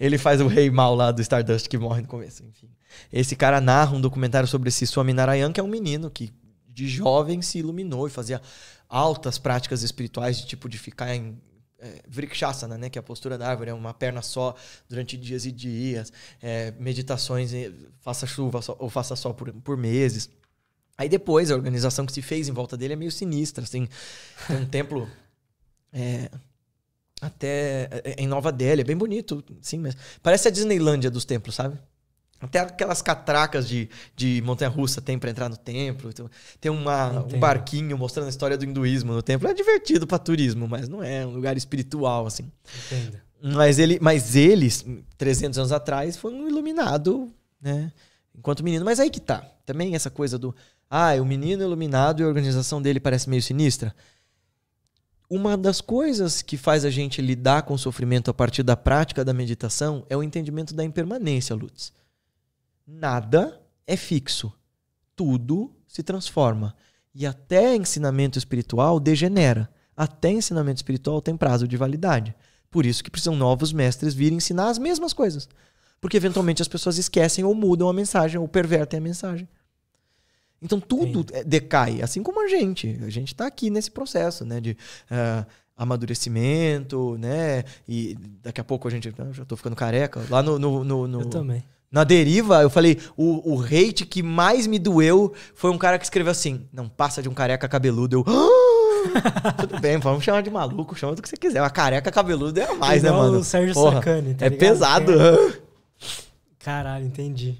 Ele faz o rei mal lá do Stardust que morre no começo, enfim. Esse cara narra um documentário sobre esse Swami Narayan, que é um menino que de jovem se iluminou e fazia altas práticas espirituais de tipo de ficar em é, vrikshasana, né, que é a postura da árvore, é uma perna só durante dias e dias, é, meditações, faça chuva ou faça sol por, por meses. Aí depois a organização que se fez em volta dele é meio sinistra, assim. Tem um templo é, até é, é, em Nova Delhi, é bem bonito, sim, mas parece a Disneylândia dos templos, sabe? Até aquelas catracas de, de montanha-russa tem para entrar no templo. Então, tem uma, um barquinho mostrando a história do hinduísmo no templo. É divertido para turismo, mas não é um lugar espiritual, assim. Entendo. Mas ele, mas ele, 300 anos atrás, foi um iluminado, né? Enquanto menino. Mas aí que tá. Também essa coisa do ah, o menino iluminado e a organização dele parece meio sinistra. Uma das coisas que faz a gente lidar com o sofrimento a partir da prática da meditação é o entendimento da impermanência, Lutz. Nada é fixo. Tudo se transforma. E até ensinamento espiritual degenera. Até ensinamento espiritual tem prazo de validade. Por isso que precisam novos mestres vir ensinar as mesmas coisas. Porque eventualmente as pessoas esquecem ou mudam a mensagem ou pervertem a mensagem. Então tudo Sim. É, decai, assim como a gente. A gente está aqui nesse processo, né? De uh, amadurecimento, né? E daqui a pouco a gente. Eu ah, já tô ficando careca. Lá no. no, no, no eu também. Na deriva, eu falei, o, o hate que mais me doeu foi um cara que escreveu assim: não passa de um careca cabeludo. Eu. Ah! Tudo bem, vamos chamar de maluco, chama do que você quiser. Uma careca cabeludo é mais, né, Igual né, mano? O Sérgio Porra, Sacani, tá É ligado? pesado. Caralho, entendi.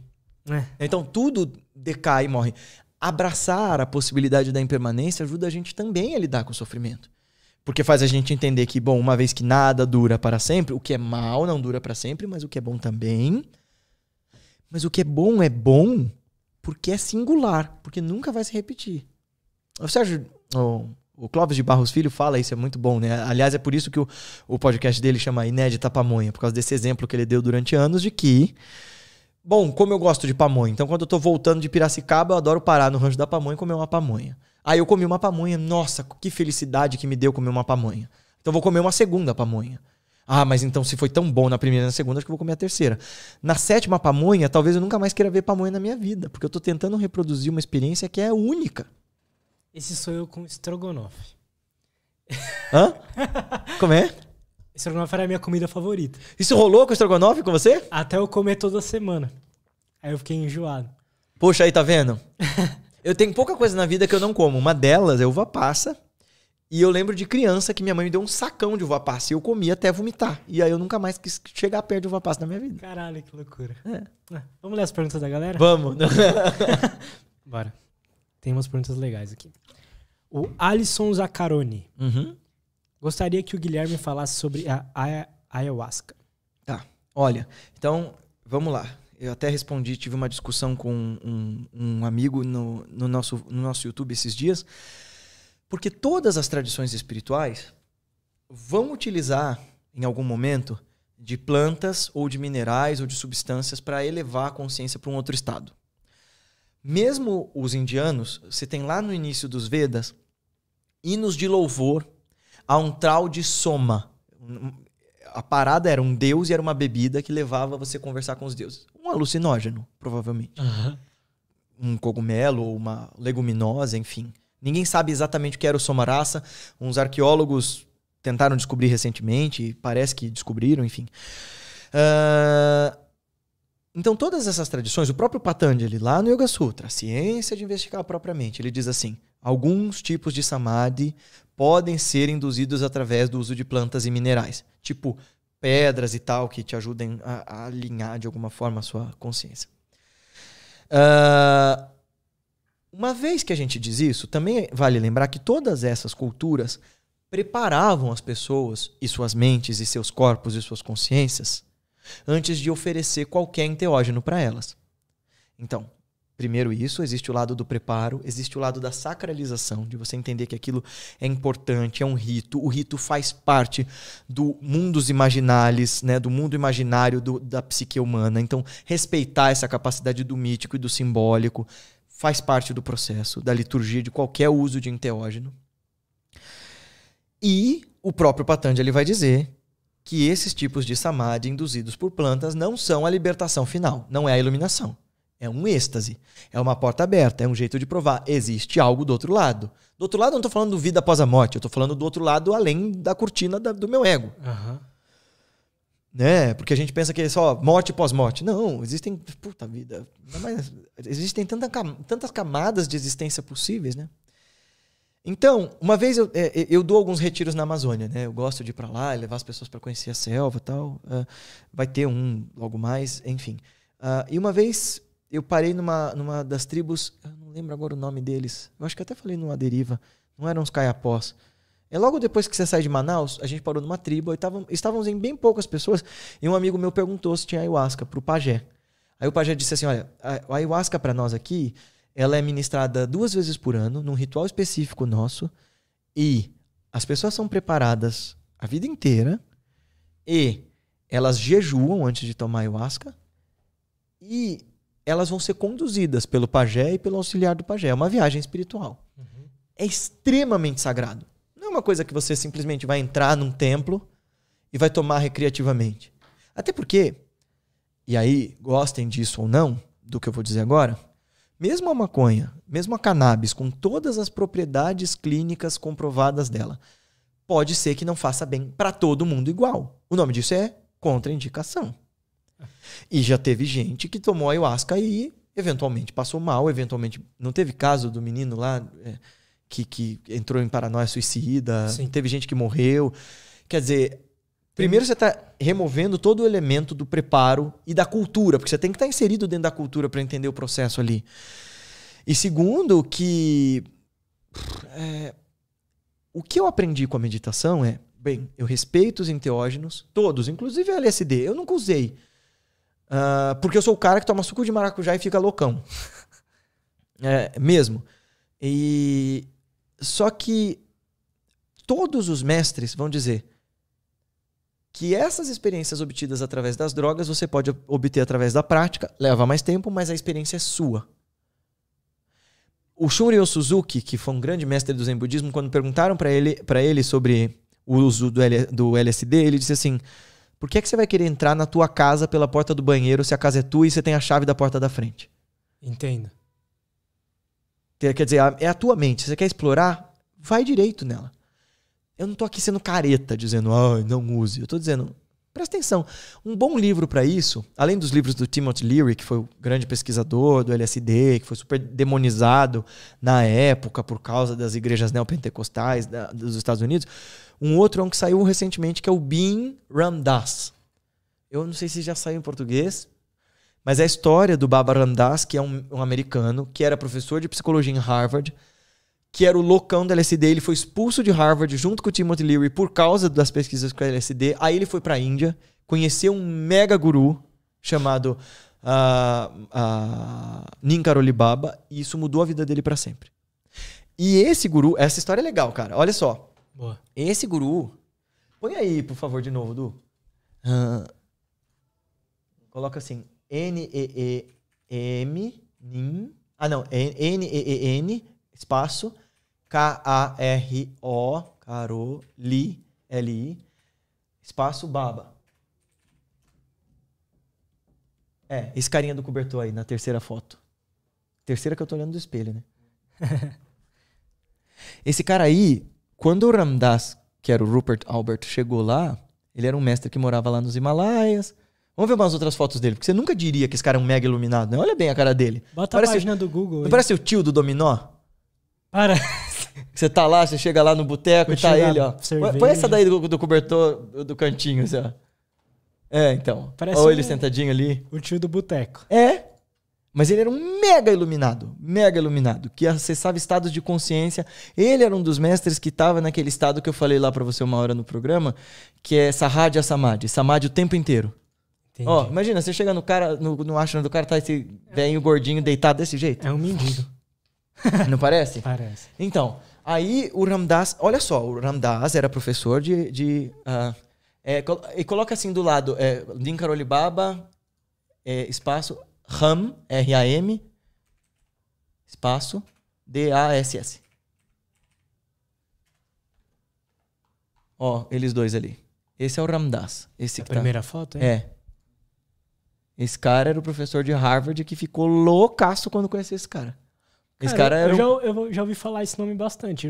É. Então tudo decai e morre abraçar a possibilidade da impermanência ajuda a gente também a lidar com o sofrimento. Porque faz a gente entender que, bom, uma vez que nada dura para sempre, o que é mal não dura para sempre, mas o que é bom também. Mas o que é bom é bom porque é singular, porque nunca vai se repetir. O Sérgio, o, Clóvis de Barros Filho fala isso, é muito bom, né? Aliás, é por isso que o, o podcast dele chama Inédita Pamonha, por causa desse exemplo que ele deu durante anos de que Bom, como eu gosto de pamonha, então quando eu tô voltando de Piracicaba, eu adoro parar no rancho da pamonha e comer uma pamonha. Aí eu comi uma pamonha, nossa, que felicidade que me deu comer uma pamonha. Então vou comer uma segunda pamonha. Ah, mas então se foi tão bom na primeira e na segunda, acho que vou comer a terceira. Na sétima pamonha, talvez eu nunca mais queira ver pamonha na minha vida, porque eu tô tentando reproduzir uma experiência que é única. Esse sou eu com estrogonofe. Hã? Como é? Estrogonofe era a minha comida favorita. Isso rolou com o estrogonofe com você? Até eu comer toda semana. Aí eu fiquei enjoado. Poxa, aí tá vendo? eu tenho pouca coisa na vida que eu não como. Uma delas é uva passa. E eu lembro de criança que minha mãe me deu um sacão de uva passa e eu comia até vomitar. E aí eu nunca mais quis chegar perto de uva passa na minha vida. Caralho, que loucura. É. Ah, vamos ler as perguntas da galera? Vamos. Bora. Tem umas perguntas legais aqui. O Alisson Zaccaroni. Uhum. Gostaria que o Guilherme falasse sobre a ayahuasca. Tá. Olha, então, vamos lá. Eu até respondi, tive uma discussão com um, um amigo no, no, nosso, no nosso YouTube esses dias, porque todas as tradições espirituais vão utilizar, em algum momento, de plantas ou de minerais ou de substâncias para elevar a consciência para um outro estado. Mesmo os indianos, você tem lá no início dos Vedas hinos de louvor um trau de Soma. A parada era um deus e era uma bebida que levava você a conversar com os deuses. Um alucinógeno, provavelmente. Uhum. Um cogumelo ou uma leguminosa, enfim. Ninguém sabe exatamente o que era o Somaraça. Uns arqueólogos tentaram descobrir recentemente, parece que descobriram, enfim. Uh, então, todas essas tradições, o próprio Patanjali, lá no Yoga Sutra, a ciência de investigar propriamente, ele diz assim: alguns tipos de samadhi podem ser induzidos através do uso de plantas e minerais, tipo pedras e tal, que te ajudem a, a alinhar de alguma forma a sua consciência. Uh, uma vez que a gente diz isso, também vale lembrar que todas essas culturas preparavam as pessoas e suas mentes e seus corpos e suas consciências antes de oferecer qualquer enteógeno para elas. Então, Primeiro, isso, existe o lado do preparo, existe o lado da sacralização, de você entender que aquilo é importante, é um rito, o rito faz parte do mundos imaginales, né, do mundo imaginário do, da psique humana. Então, respeitar essa capacidade do mítico e do simbólico faz parte do processo, da liturgia, de qualquer uso de enteógeno. E o próprio Patanjali vai dizer que esses tipos de samadhi induzidos por plantas não são a libertação final, não é a iluminação. É um êxtase. É uma porta aberta. É um jeito de provar. Existe algo do outro lado. Do outro lado, eu não estou falando vida após a morte. Eu estou falando do outro lado além da cortina da, do meu ego. Uhum. Né? Porque a gente pensa que é só morte pós morte. Não, existem. Puta vida. Mas existem tanta, tantas camadas de existência possíveis, né? Então, uma vez eu, é, é, eu dou alguns retiros na Amazônia, né? Eu gosto de ir para lá, levar as pessoas para conhecer a selva, tal. Ah, vai ter um logo mais, enfim. Ah, e uma vez eu parei numa, numa das tribos, eu não lembro agora o nome deles. Eu acho que até falei numa deriva. Não eram os caiapós. É logo depois que você sai de Manaus, a gente parou numa tribo, tavam, estávamos em bem poucas pessoas, e um amigo meu perguntou se tinha ayahuasca pro pajé. Aí o pajé disse assim: olha, a, a ayahuasca para nós aqui, ela é ministrada duas vezes por ano, num ritual específico nosso, e as pessoas são preparadas a vida inteira, e elas jejuam antes de tomar ayahuasca, e elas vão ser conduzidas pelo pajé e pelo auxiliar do pajé. É uma viagem espiritual. Uhum. É extremamente sagrado. Não é uma coisa que você simplesmente vai entrar num templo e vai tomar recreativamente. Até porque, e aí, gostem disso ou não, do que eu vou dizer agora, mesmo a maconha, mesmo a cannabis, com todas as propriedades clínicas comprovadas dela, pode ser que não faça bem para todo mundo igual. O nome disso é contraindicação. E já teve gente que tomou ayahuasca e eventualmente passou mal, eventualmente. Não teve caso do menino lá é, que, que entrou em paranoia suicida, Sim. teve gente que morreu. Quer dizer, primeiro você está removendo todo o elemento do preparo e da cultura, porque você tem que estar tá inserido dentro da cultura para entender o processo ali. E segundo, que. É, o que eu aprendi com a meditação é. Bem, eu respeito os enteógenos, todos, inclusive a LSD. Eu nunca usei. Uh, porque eu sou o cara que toma suco de maracujá e fica loucão. é, mesmo. E só que todos os mestres vão dizer que essas experiências obtidas através das drogas você pode obter através da prática, leva mais tempo, mas a experiência é sua. O Shunryu Suzuki, que foi um grande mestre do Zen Budismo, quando perguntaram para ele, ele sobre o uso do, L, do LSD, ele disse assim: por que, é que você vai querer entrar na tua casa pela porta do banheiro se a casa é tua e você tem a chave da porta da frente? Entendo. Quer dizer, é a tua mente. Você quer explorar? Vai direito nela. Eu não tô aqui sendo careta dizendo, ah, não use. Eu tô dizendo, Presta atenção. Um bom livro para isso, além dos livros do Timothy Leary, que foi o grande pesquisador do LSD, que foi super demonizado na época por causa das igrejas neopentecostais da, dos Estados Unidos, um outro é um que saiu recentemente, que é o Bean Ramdas. Eu não sei se já saiu em português, mas é a história do Baba Ramdas, que é um, um americano que era professor de psicologia em Harvard, que era o loucão da LSD, ele foi expulso de Harvard junto com o Timothy Leary por causa das pesquisas com a LSD. Aí ele foi para a Índia, conheceu um mega guru chamado uh, ah, uh, ah, Ninkaroli Baba e isso mudou a vida dele para sempre. E esse guru, essa história é legal, cara. Olha só. Boa. Esse guru, põe aí, por favor, de novo, Du. Uh, coloca assim, N E E M Ah, não, N E E N espaço, K-A-R-O, Caroli, L-I, espaço Baba. É, esse carinha do cobertor aí, na terceira foto. Terceira que eu tô olhando do espelho, né? esse cara aí, quando o Ramdas, que era o Rupert Albert, chegou lá, ele era um mestre que morava lá nos Himalaias. Vamos ver umas outras fotos dele, porque você nunca diria que esse cara é um mega iluminado, né? Olha bem a cara dele. Bota parece, a página do Google. Não parece o tio do Dominó? Para. Você tá lá, você chega lá no boteco e tá ele, ó. Cerveja. Põe essa daí do, do cobertor do cantinho, assim, ó. É, então. Parece Ou um, ele sentadinho ali. O tio do boteco. É. Mas ele era um mega iluminado, mega iluminado, que acessava estados de consciência. Ele era um dos mestres que estava naquele estado que eu falei lá para você uma hora no programa, que é Sahaja Samadhi, Samadhi o tempo inteiro. Entendi. Ó, imagina, você chega no cara, no, no ashram do cara, tá esse velhinho gordinho deitado desse jeito. É um mendigo. Não parece? parece. Então, aí o Ramdas, olha só, o Ramdas era professor de. de uh, é, col e coloca assim do lado, é, Dinkaroli Baba, é, espaço, Ram, R-A-M, espaço, D-A-S-S. Ó, eles dois ali. Esse é o Ramdas. Esse a tá. primeira foto, é? É. Esse cara era o professor de Harvard que ficou loucaço quando conheceu esse cara. Esse cara, era. Eu, um... já, eu já ouvi falar esse nome bastante,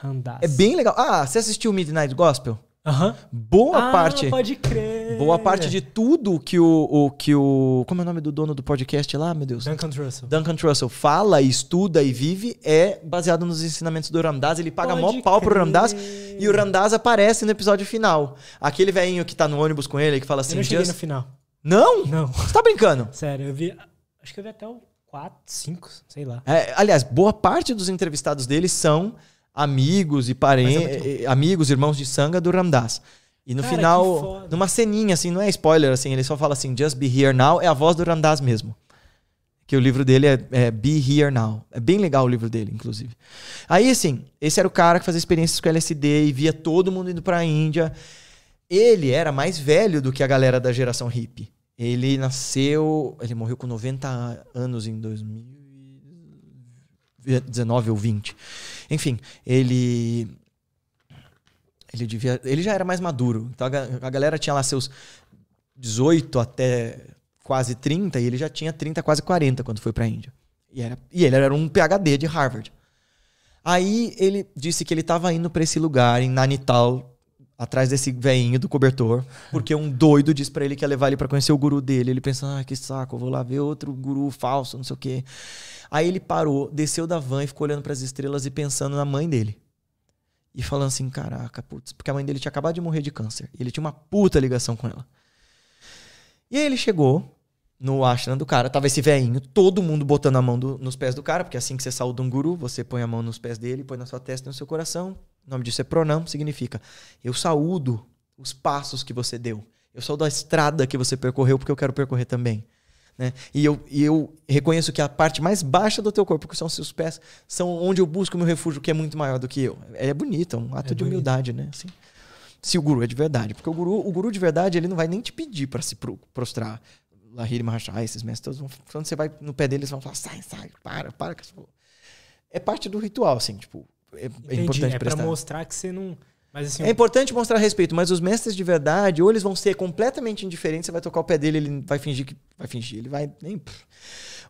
Randas. É bem legal. Ah, você assistiu Midnight Gospel? Uhum. Boa ah, parte. Pode crer. Boa parte de tudo que o, o, que o. Como é o nome do dono do podcast lá, meu Deus? Duncan Trussell. Duncan Trussell fala, estuda e vive é baseado nos ensinamentos do Randaz. Ele paga pode mó pau crer. pro Randaz e o Randaz aparece no episódio final. Aquele velhinho que tá no ônibus com ele que fala assim. Eu não assim, cheguei no final. Não? Não. Você tá brincando? Sério, eu vi. Acho que eu vi até o quatro, cinco, sei lá. É, aliás, boa parte dos entrevistados dele são amigos e parentes, é amigos, irmãos de sangue do Ramdas. E no Cara, final, numa ceninha, assim, não é spoiler, assim, ele só fala assim, just be here now, é a voz do Ramdas mesmo. Que o livro dele é, é, Be Here Now. É bem legal o livro dele, inclusive. Aí, assim, esse era o cara que fazia experiências com LSD e via todo mundo indo pra Índia. Ele era mais velho do que a galera da geração hippie. Ele nasceu. Ele morreu com 90 anos em 2019 ou 20. Enfim, ele. Ele, devia, ele já era mais maduro. Então a, a galera tinha lá seus 18 até quase 30, e ele já tinha 30, quase 40 quando foi para a Índia. E, era, e ele era um PhD de Harvard. Aí ele disse que ele estava indo para esse lugar em Nanital, atrás desse veinho do cobertor, porque um doido diz para ele que ia levar ele para conhecer o guru dele. Ele pensa, ah, que saco, eu vou lá ver outro guru falso, não sei o quê. Aí ele parou, desceu da van e ficou olhando para as estrelas e pensando na mãe dele. E falando assim, caraca, putz, porque a mãe dele tinha acabado de morrer de câncer. E ele tinha uma puta ligação com ela. E aí ele chegou no ashram do cara, tava esse veinho, todo mundo botando a mão do, nos pés do cara, porque é assim que você saúda um guru, você põe a mão nos pés dele, põe na sua testa e no seu coração, o nome disso é pronam, significa eu saúdo os passos que você deu. Eu saúdo a estrada que você percorreu porque eu quero percorrer também. Né? E, eu, e eu reconheço que a parte mais baixa do teu corpo, que são os seus pés, são onde eu busco o meu refúgio, que é muito maior do que eu. É bonito, é um ato é de bonito. humildade, né? Assim, se o guru é de verdade. Porque o guru, o guru de verdade, ele não vai nem te pedir para se prostrar. Lahiri Mahashai, esses mestres todos, vão, quando você vai no pé deles, vão falar, sai, sai, para, para. É parte do ritual, assim, tipo, é, é, Entendi, importante é prestar. É mostrar que você não. Mas, assim, é importante mostrar respeito, mas os mestres de verdade, ou eles vão ser completamente indiferentes, você vai tocar o pé dele, ele vai fingir que. Vai fingir, ele vai. Nem,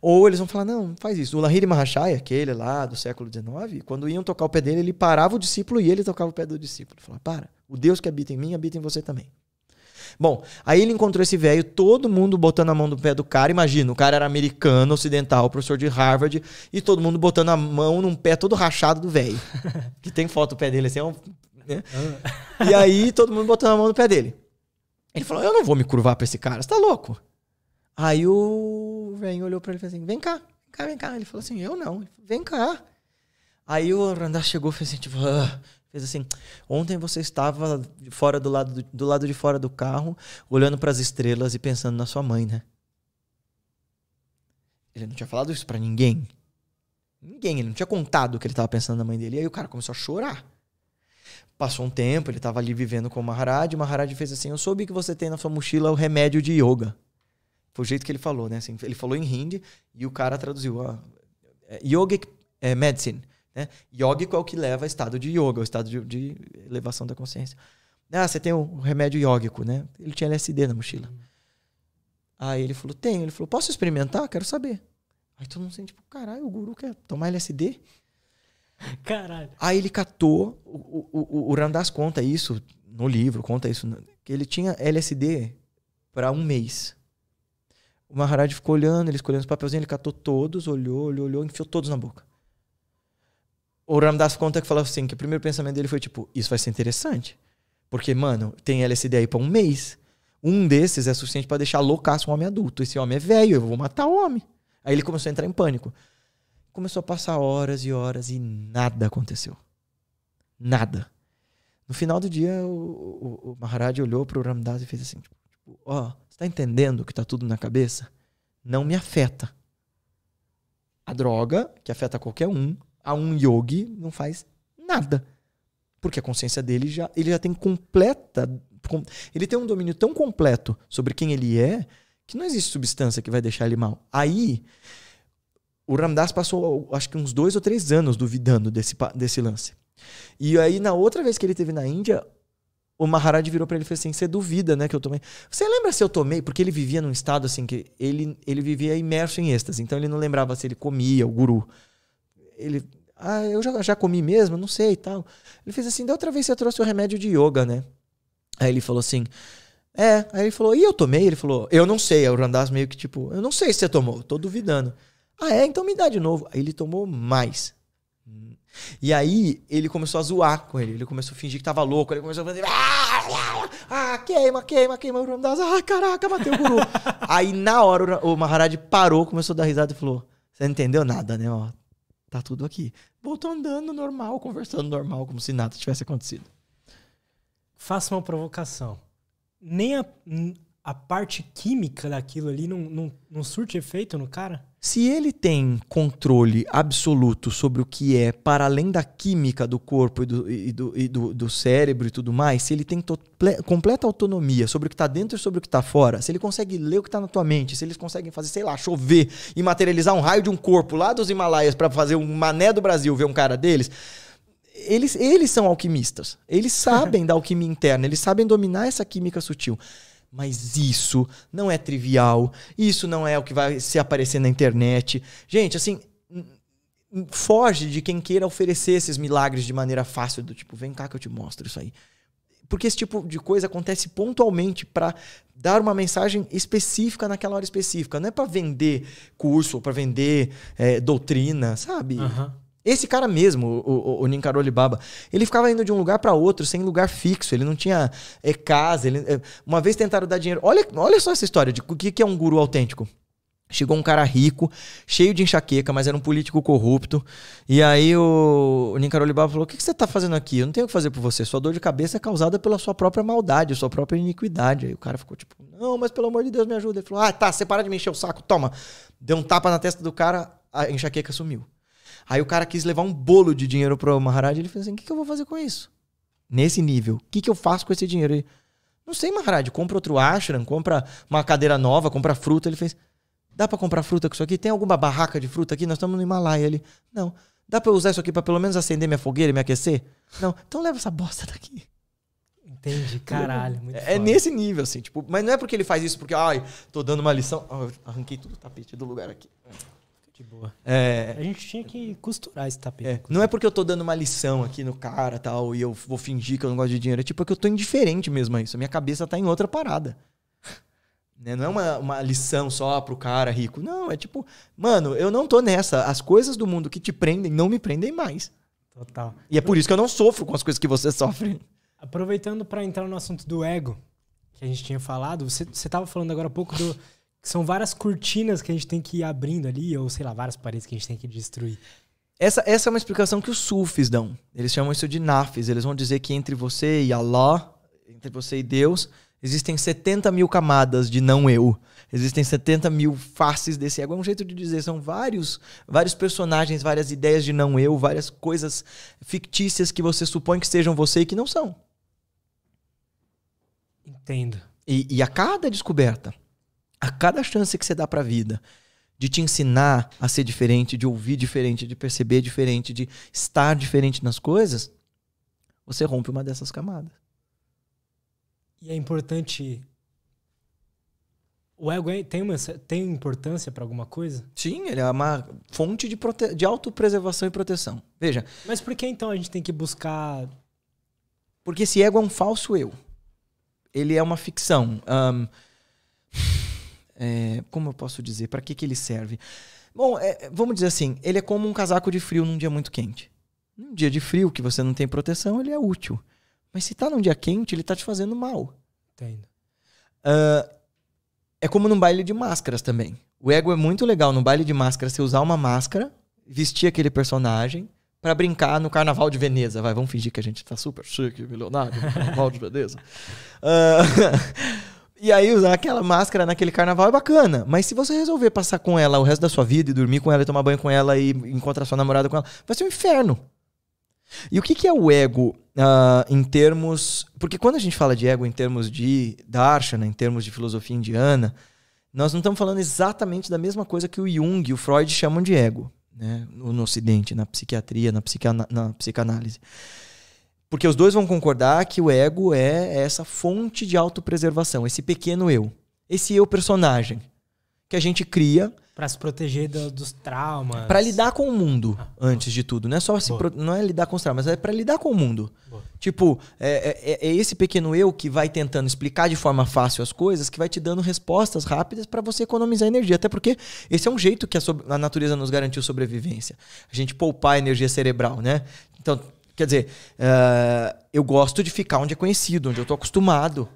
ou eles vão falar, não, não faz isso. O Lahiri Mahashaya, aquele lá do século XIX, quando iam tocar o pé dele, ele parava o discípulo e ele tocava o pé do discípulo. Falava, para, o Deus que habita em mim habita em você também. Bom, aí ele encontrou esse velho, todo mundo botando a mão no pé do cara. Imagina, o cara era americano, ocidental, professor de Harvard, e todo mundo botando a mão num pé todo rachado do velho. que tem foto do pé dele, assim, é um. Né? Ah. e aí todo mundo botando a mão no pé dele. Ele falou: Eu não vou me curvar pra esse cara, você tá louco? Aí o velho olhou pra ele e falou assim: Vem cá, vem cá, vem cá. Ele falou assim: Eu não, falou, vem cá. Aí o Randá chegou e fez assim: Tipo, ah, Fez assim: ontem você estava fora do lado, do lado de fora do carro, olhando para as estrelas e pensando na sua mãe, né? Ele não tinha falado isso para ninguém. Ninguém, ele não tinha contado o que ele estava pensando na mãe dele. E aí o cara começou a chorar. Passou um tempo, ele estava ali vivendo com o Maharaj. O Maharaj fez assim: Eu soube que você tem na sua mochila o remédio de yoga. Foi o jeito que ele falou, né? Assim, ele falou em hindi e o cara traduziu: ah, é Yogic é, Medicine. Né? Yógico é o que leva ao estado de yoga, ao estado de, de elevação da consciência. Ah, você tem o um remédio yógico, né? Ele tinha LSD na mochila. Aí ele falou, tenho. Ele falou, posso experimentar? Quero saber. Aí todo mundo sente, tipo, caralho, o guru quer tomar LSD? Caralho. Aí ele catou, o, o, o Randas conta isso no livro, conta isso, que ele tinha LSD para um mês. O Maharaj ficou olhando, ele escolheu os papelzinhos, ele catou todos, olhou, olhou, olhou, enfiou todos na boca o Ramdas conta que falou assim, que o primeiro pensamento dele foi tipo, isso vai ser interessante. Porque, mano, tem LSD aí pra um mês. Um desses é suficiente para deixar loucaço um homem adulto. Esse homem é velho, eu vou matar o homem. Aí ele começou a entrar em pânico. Começou a passar horas e horas e nada aconteceu. Nada. No final do dia, o, o, o Maharaj olhou pro Ramdas e fez assim, tipo, tipo ó, oh, você tá entendendo que tá tudo na cabeça? Não me afeta. A droga, que afeta qualquer um, a um yogi não faz nada. Porque a consciência dele já, ele já tem completa. Ele tem um domínio tão completo sobre quem ele é que não existe substância que vai deixar ele mal. Aí, o Ramdas passou, acho que uns dois ou três anos duvidando desse, desse lance. E aí, na outra vez que ele teve na Índia, o Maharaj virou para ele e falou assim: Você duvida, né, que eu tomei? Você lembra se eu tomei? Porque ele vivia num estado assim que ele, ele vivia imerso em êxtase. Então ele não lembrava se ele comia, o guru. Ele ah, eu já, já comi mesmo, não sei e tal. Ele fez assim, da outra vez você trouxe o remédio de yoga, né? Aí ele falou assim, é. Aí ele falou, e eu tomei? Ele falou, eu não sei. Aí o Randaz meio que tipo, eu não sei se você tomou, tô duvidando. Ah, é? Então me dá de novo. Aí ele tomou mais. E aí ele começou a zoar com ele, ele começou a fingir que tava louco, ele começou a fazer. Ah, ah, ah, ah queima, queima, queima o Randaz. Ah, caraca, bateu o guru. aí na hora o Maharaj parou, começou a dar risada e falou: Você não entendeu nada, né? Ó, Tá tudo aqui. Voltou andando normal, conversando normal, como se nada tivesse acontecido. Faça uma provocação. Nem a, a parte química daquilo ali não, não, não surte efeito no cara? Se ele tem controle absoluto sobre o que é para além da química do corpo e do, e do, e do, do cérebro e tudo mais, se ele tem completa autonomia sobre o que está dentro e sobre o que está fora, se ele consegue ler o que está na tua mente, se eles conseguem fazer, sei lá, chover e materializar um raio de um corpo lá dos Himalaias para fazer um mané do Brasil ver um cara deles, eles, eles são alquimistas. Eles sabem da alquimia interna, eles sabem dominar essa química sutil. Mas isso não é trivial, isso não é o que vai se aparecer na internet. Gente, assim, foge de quem queira oferecer esses milagres de maneira fácil, do tipo, vem cá que eu te mostro isso aí. Porque esse tipo de coisa acontece pontualmente para dar uma mensagem específica naquela hora específica. Não é para vender curso, ou para vender é, doutrina, sabe? Uhum. Esse cara mesmo, o, o, o Ninkaroli Baba, ele ficava indo de um lugar para outro, sem lugar fixo, ele não tinha é, casa. Ele, é, uma vez tentaram dar dinheiro. Olha, olha só essa história de o que, que é um guru autêntico. Chegou um cara rico, cheio de enxaqueca, mas era um político corrupto. E aí o, o Baba falou: O que, que você está fazendo aqui? Eu não tenho o que fazer por você. Sua dor de cabeça é causada pela sua própria maldade, sua própria iniquidade. Aí o cara ficou tipo: Não, mas pelo amor de Deus, me ajuda. Ele falou: Ah, tá, você para de me encher o saco, toma. Deu um tapa na testa do cara, a enxaqueca sumiu. Aí o cara quis levar um bolo de dinheiro pro Maharaj. Ele falou assim: o que, que eu vou fazer com isso? Nesse nível. O que, que eu faço com esse dinheiro? Ele, não sei, Maharaj. Compra outro ashram, compra uma cadeira nova, compra fruta. Ele fez: dá para comprar fruta com isso aqui? Tem alguma barraca de fruta aqui? Nós estamos no Himalaia. Ele, não. Dá para eu usar isso aqui para pelo menos acender minha fogueira e me aquecer? Não. Então leva essa bosta daqui. Entendi, caralho. é foda. É nesse nível, assim, tipo, mas não é porque ele faz isso porque, ai, tô dando uma lição. Ah, arranquei tudo o tapete do lugar aqui boa. É, a gente tinha que costurar esse tapete. É, não é porque eu tô dando uma lição aqui no cara tal, e eu vou fingir que eu não gosto de dinheiro. É tipo é que eu tô indiferente mesmo a isso. A minha cabeça tá em outra parada. Né? Não é uma, uma lição só pro cara rico. Não, é tipo, mano, eu não tô nessa. As coisas do mundo que te prendem não me prendem mais. Total. E é por isso que eu não sofro com as coisas que você sofre. Aproveitando para entrar no assunto do ego, que a gente tinha falado, você estava falando agora há pouco do, que são várias cortinas que a gente tem que ir abrindo ali, ou sei lá, várias paredes que a gente tem que destruir. Essa, essa é uma explicação que os sufis dão. Eles chamam isso de nafis. Eles vão dizer que entre você e Allah, entre você e Deus, existem 70 mil camadas de não eu. Existem 70 mil faces desse ego. É um jeito de dizer, são vários, vários personagens, várias ideias de não eu, várias coisas fictícias que você supõe que sejam você e que não são. Entendo. E, e a cada descoberta, a cada chance que você dá para a vida de te ensinar a ser diferente, de ouvir diferente, de perceber diferente, de estar diferente nas coisas, você rompe uma dessas camadas. E é importante. O ego é, tem, uma, tem importância para alguma coisa? Sim, ele é uma fonte de, prote... de autopreservação e proteção. Veja. Mas por que então a gente tem que buscar. Porque esse ego é um falso eu. Ele é uma ficção. Um... É, como eu posso dizer? Para que, que ele serve? Bom, é, vamos dizer assim: ele é como um casaco de frio num dia muito quente. Num dia de frio que você não tem proteção, ele é útil. Mas se tá num dia quente, ele tá te fazendo mal. Entendo. Uh, é como num baile de máscaras também. O ego é muito legal no baile de máscaras você usar uma máscara, vestir aquele personagem para brincar no Carnaval de Veneza. Vai, vamos fingir que a gente tá super chique, milionário, Carnaval de Veneza. Uh, E aí usar aquela máscara naquele carnaval é bacana. Mas se você resolver passar com ela o resto da sua vida e dormir com ela e tomar banho com ela e encontrar sua namorada com ela, vai ser um inferno. E o que, que é o ego uh, em termos. Porque quando a gente fala de ego em termos de Darshan, em termos de filosofia indiana, nós não estamos falando exatamente da mesma coisa que o Jung e o Freud chamam de ego, né? no, no Ocidente, na psiquiatria, na, psica, na, na psicanálise. Porque os dois vão concordar que o ego é essa fonte de autopreservação, esse pequeno eu, esse eu personagem que a gente cria para se proteger do, dos traumas, para lidar com o mundo ah, antes de tudo, não é só se pro, não é lidar com os traumas, é para lidar com o mundo. Boa. Tipo é, é, é, é, esse pequeno eu que vai tentando explicar de forma fácil as coisas, que vai te dando respostas rápidas para você economizar energia, até porque esse é um jeito que a, a natureza nos garantiu sobrevivência, a gente poupar energia cerebral, né? Então Quer dizer, uh, eu gosto de ficar onde é conhecido, onde eu tô acostumado.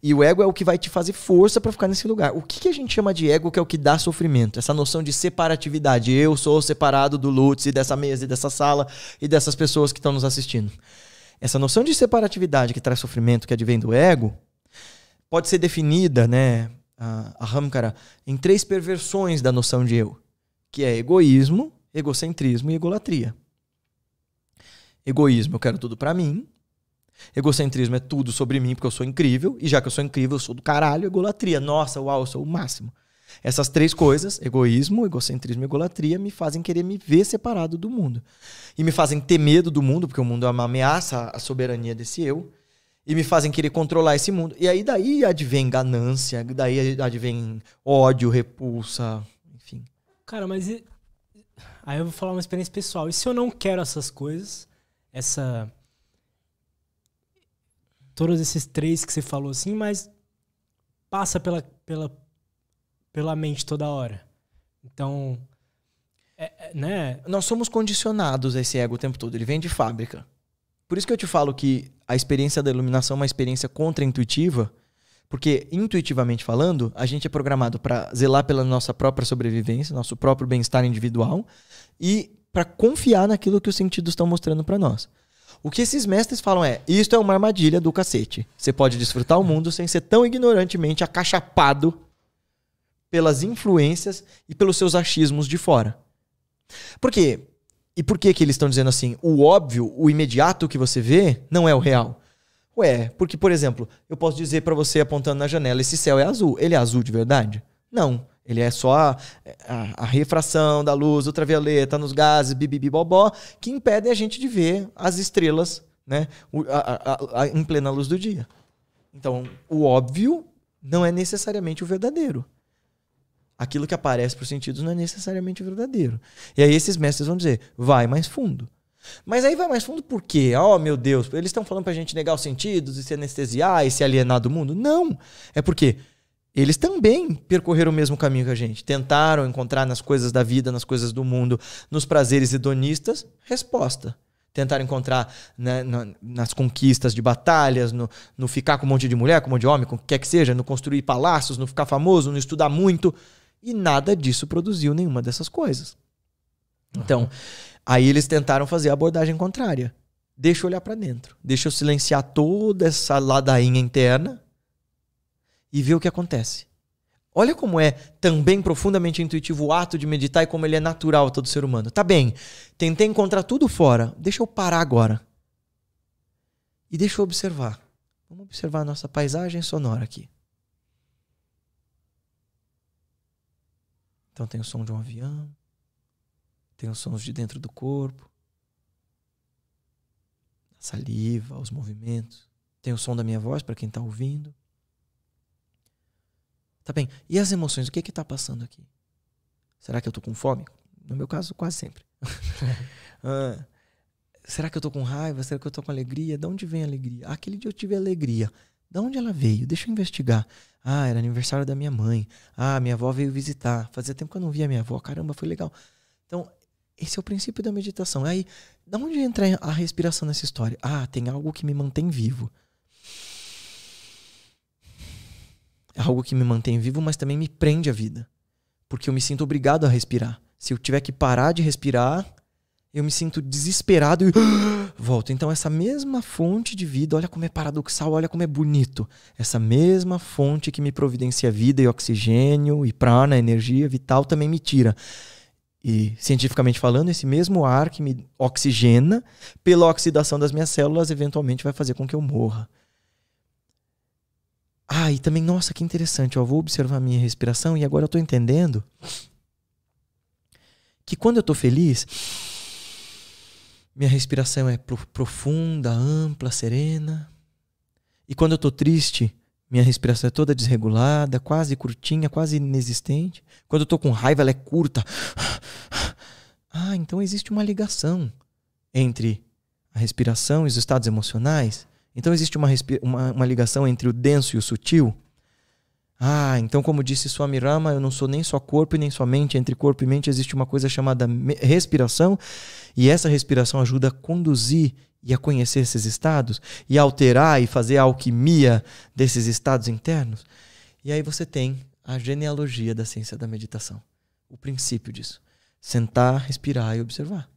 E o ego é o que vai te fazer força para ficar nesse lugar. O que, que, a gente chama de ego que é o que dá sofrimento? Essa noção de separatividade. Eu sou separado do Lutz e dessa mesa e dessa sala e dessas pessoas que estão nos assistindo. Essa noção de separatividade que traz sofrimento, que advém é do ego, pode ser definida, né, a Ramkara, em três perversões da noção de eu, que é egoísmo, egocentrismo e egolatria. Egoísmo, eu quero tudo para mim. Egocentrismo é tudo sobre mim, porque eu sou incrível. E já que eu sou incrível, eu sou do caralho. Egolatria, nossa, uau, eu sou o máximo. Essas três coisas, egoísmo, egocentrismo e egolatria, me fazem querer me ver separado do mundo. E me fazem ter medo do mundo, porque o mundo é uma ameaça à soberania desse eu. E me fazem querer controlar esse mundo. E aí daí advém ganância, daí advém ódio, repulsa, enfim. Cara, mas e... aí eu vou falar uma experiência pessoal. E se eu não quero essas coisas, essa todos esses três que você falou assim, mas passa pela pela pela mente toda hora. Então, é, é, né? Nós somos condicionados a esse ego o tempo todo. Ele vem de fábrica. Por isso que eu te falo que a experiência da iluminação é uma experiência contraintuitiva, porque intuitivamente falando, a gente é programado para zelar pela nossa própria sobrevivência, nosso próprio bem-estar individual e para confiar naquilo que os sentidos estão mostrando para nós. O que esses mestres falam é: isto é uma armadilha do cacete. Você pode desfrutar o mundo sem ser tão ignorantemente acachapado pelas influências e pelos seus achismos de fora. Por quê? E por que, que eles estão dizendo assim? O óbvio, o imediato que você vê, não é o real. Ué, porque, por exemplo, eu posso dizer para você apontando na janela: esse céu é azul. Ele é azul de verdade? Não. Ele é só a, a, a, refração da luz ultravioleta nos gases, bibibibobó, bobó, que impedem a gente de ver as estrelas né, a, em plena luz do dia. Então, o óbvio não é necessariamente o verdadeiro. Aquilo que aparece para os sentidos não é necessariamente o verdadeiro. E aí esses mestres vão dizer, vai mais fundo. Mas aí vai mais fundo por quê? Oh, meu Deus, eles estão falando para a gente negar os sentidos e se anestesiar e se alienar do mundo? Não! É porque eles também percorreram o mesmo caminho que a gente. Tentaram encontrar nas coisas da vida, nas coisas do mundo, nos prazeres hedonistas, resposta. Tentaram encontrar né, na, nas conquistas de batalhas, no, no, ficar com um monte de mulher, com um monte de homem, com o que quer que seja, no construir palácios, no ficar famoso, no estudar muito. E nada disso produziu nenhuma dessas coisas. Então, uhum. aí eles tentaram fazer a abordagem contrária. Deixa eu olhar para dentro. Deixa eu silenciar toda essa ladainha interna e ver o que acontece. Olha como é também profundamente intuitivo o ato de meditar e como ele é natural a todo ser humano. Tá bem, tentei encontrar tudo fora, deixa eu parar agora. E deixa eu observar. Vamos observar a nossa paisagem sonora aqui. Então tem o som de um avião, tem os sons de dentro do corpo, a saliva, os movimentos, tem o som da minha voz para quem está ouvindo. Tá bem. E as emoções? O que é que tá passando aqui? Será que eu tô com fome? No meu caso, quase sempre. Ah, será que eu tô com raiva? Será que eu tô com alegria? De onde vem a alegria? Ah, aquele dia eu tive alegria. de onde ela veio? Deixa eu investigar. Ah, era aniversário da minha mãe. Ah, minha avó veio visitar. Fazia tempo que eu não via minha avó. Caramba, foi legal. Então, esse é o princípio da meditação. Aí, de onde entra a respiração nessa história? Ah, tem algo que me mantém vivo. É algo que me mantém vivo, mas também me prende à vida. Porque eu me sinto obrigado a respirar. Se eu tiver que parar de respirar, eu me sinto desesperado e volto. Então, essa mesma fonte de vida, olha como é paradoxal, olha como é bonito. Essa mesma fonte que me providencia vida e oxigênio e prana, energia vital, também me tira. E, cientificamente falando, esse mesmo ar que me oxigena, pela oxidação das minhas células, eventualmente vai fazer com que eu morra. Ah, e também, nossa, que interessante, eu vou observar a minha respiração e agora eu tô entendendo que quando eu tô feliz, minha respiração é profunda, ampla, serena. E quando eu tô triste, minha respiração é toda desregulada, quase curtinha, quase inexistente. Quando eu tô com raiva, ela é curta. Ah, então existe uma ligação entre a respiração e os estados emocionais? Então existe uma, uma, uma ligação entre o denso e o sutil? Ah, então, como disse Swami Rama, eu não sou nem só corpo e nem só mente. Entre corpo e mente existe uma coisa chamada respiração, e essa respiração ajuda a conduzir e a conhecer esses estados, e alterar e fazer a alquimia desses estados internos. E aí você tem a genealogia da ciência da meditação, o princípio disso: sentar, respirar e observar.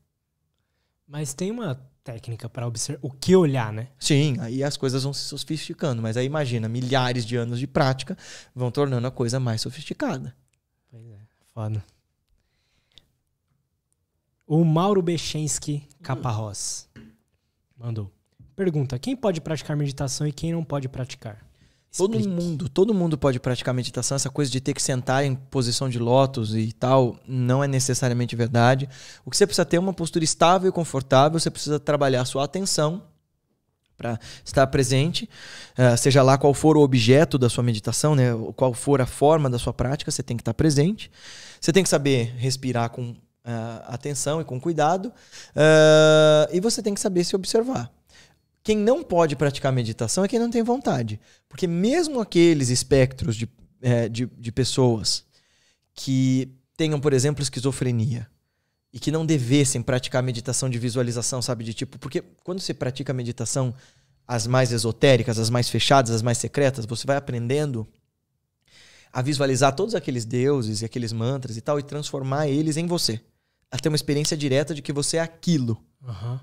Mas tem uma técnica para observar o que olhar, né? Sim, aí as coisas vão se sofisticando, mas aí imagina, milhares de anos de prática vão tornando a coisa mais sofisticada. Pois é, foda. O Mauro Bechensky Caparros mandou. Pergunta: quem pode praticar meditação e quem não pode praticar? Todo Explique. mundo, todo mundo pode praticar meditação. Essa coisa de ter que sentar em posição de lótus e tal não é necessariamente verdade. O que você precisa ter é uma postura estável e confortável. Você precisa trabalhar a sua atenção para estar presente, uh, seja lá qual for o objeto da sua meditação, né? Qual for a forma da sua prática, você tem que estar presente. Você tem que saber respirar com uh, atenção e com cuidado. Uh, e você tem que saber se observar. Quem não pode praticar meditação é quem não tem vontade. Porque mesmo aqueles espectros de, é, de, de pessoas que tenham, por exemplo, esquizofrenia e que não devessem praticar meditação de visualização, sabe? De tipo, porque quando você pratica meditação, as mais esotéricas, as mais fechadas, as mais secretas, você vai aprendendo a visualizar todos aqueles deuses e aqueles mantras e tal e transformar eles em você. A ter uma experiência direta de que você é aquilo. Uhum.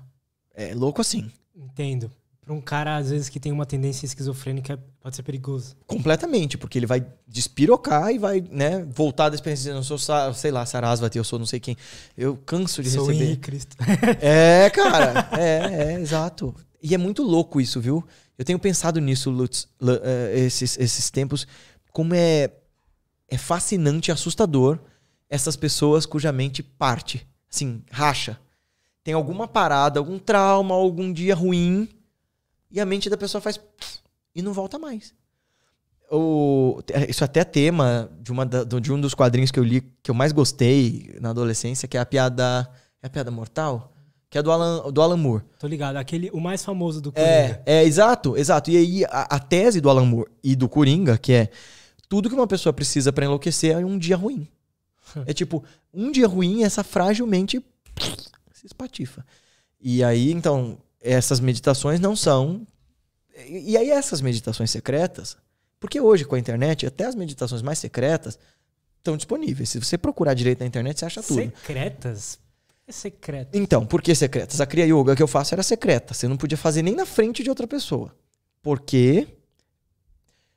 É louco assim. Entendo. Para um cara, às vezes, que tem uma tendência esquizofrênica, pode ser perigoso. Completamente, porque ele vai despirocar e vai, né, voltar da experiência dizendo, eu sou, sei lá, Sarasvati, eu sou não sei quem. Eu canso de sou receber. Henrique Cristo. É, cara. É, é, exato. E é muito louco isso, viu? Eu tenho pensado nisso, Lutz, eh, esses, esses tempos, como é, é fascinante e assustador essas pessoas cuja mente parte, assim, racha tem alguma parada, algum trauma, algum dia ruim, e a mente da pessoa faz e não volta mais. O, isso até é tema de, uma, de um dos quadrinhos que eu li que eu mais gostei na adolescência, que é a piada. É a piada mortal? Que é do Alan, do Alan Moore. Tô ligado, aquele, o mais famoso do é, Coringa. É, é exato, exato. E aí a, a tese do Alan Moore e do Coringa, que é tudo que uma pessoa precisa para enlouquecer é um dia ruim. é tipo, um dia ruim, é essa frágil mente se espatifa. E aí, então, essas meditações não são. E aí, essas meditações secretas, porque hoje com a internet, até as meditações mais secretas estão disponíveis. Se você procurar direito na internet, você acha tudo. Secretas? secretas. Então, por que secretas? A Kriya Yoga que eu faço era secreta. Você não podia fazer nem na frente de outra pessoa. Porque.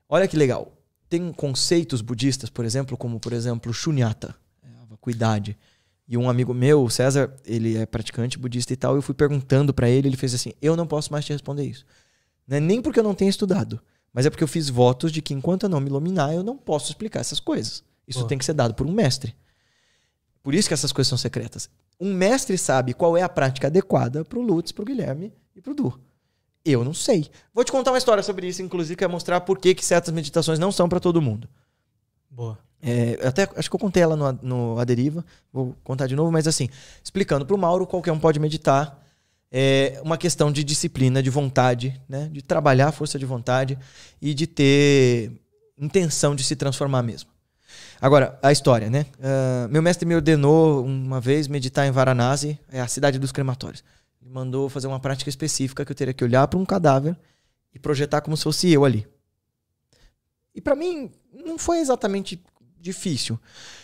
Olha que legal. Tem conceitos budistas, por exemplo, como, por exemplo, shunyata, é a vacuidade. E um amigo meu, César, ele é praticante budista e tal, eu fui perguntando para ele, ele fez assim: "Eu não posso mais te responder isso". Não é nem porque eu não tenho estudado, mas é porque eu fiz votos de que enquanto eu não me iluminar, eu não posso explicar essas coisas. Isso tem que ser dado por um mestre. Por isso que essas coisas são secretas. Um mestre sabe qual é a prática adequada pro Lutz, pro Guilherme e pro Du. Eu não sei. Vou te contar uma história sobre isso, inclusive, que é mostrar por que, que certas meditações não são para todo mundo. Boa. É, até acho que eu contei ela no, no A Deriva, vou contar de novo, mas assim, explicando para o Mauro, qualquer um pode meditar. É uma questão de disciplina, de vontade, né? de trabalhar a força de vontade e de ter intenção de se transformar mesmo. Agora, a história, né? Uh, meu mestre me ordenou uma vez meditar em Varanasi, é a cidade dos crematórios. Ele mandou fazer uma prática específica que eu teria que olhar para um cadáver e projetar como se fosse eu ali. E para mim, não foi exatamente difícil.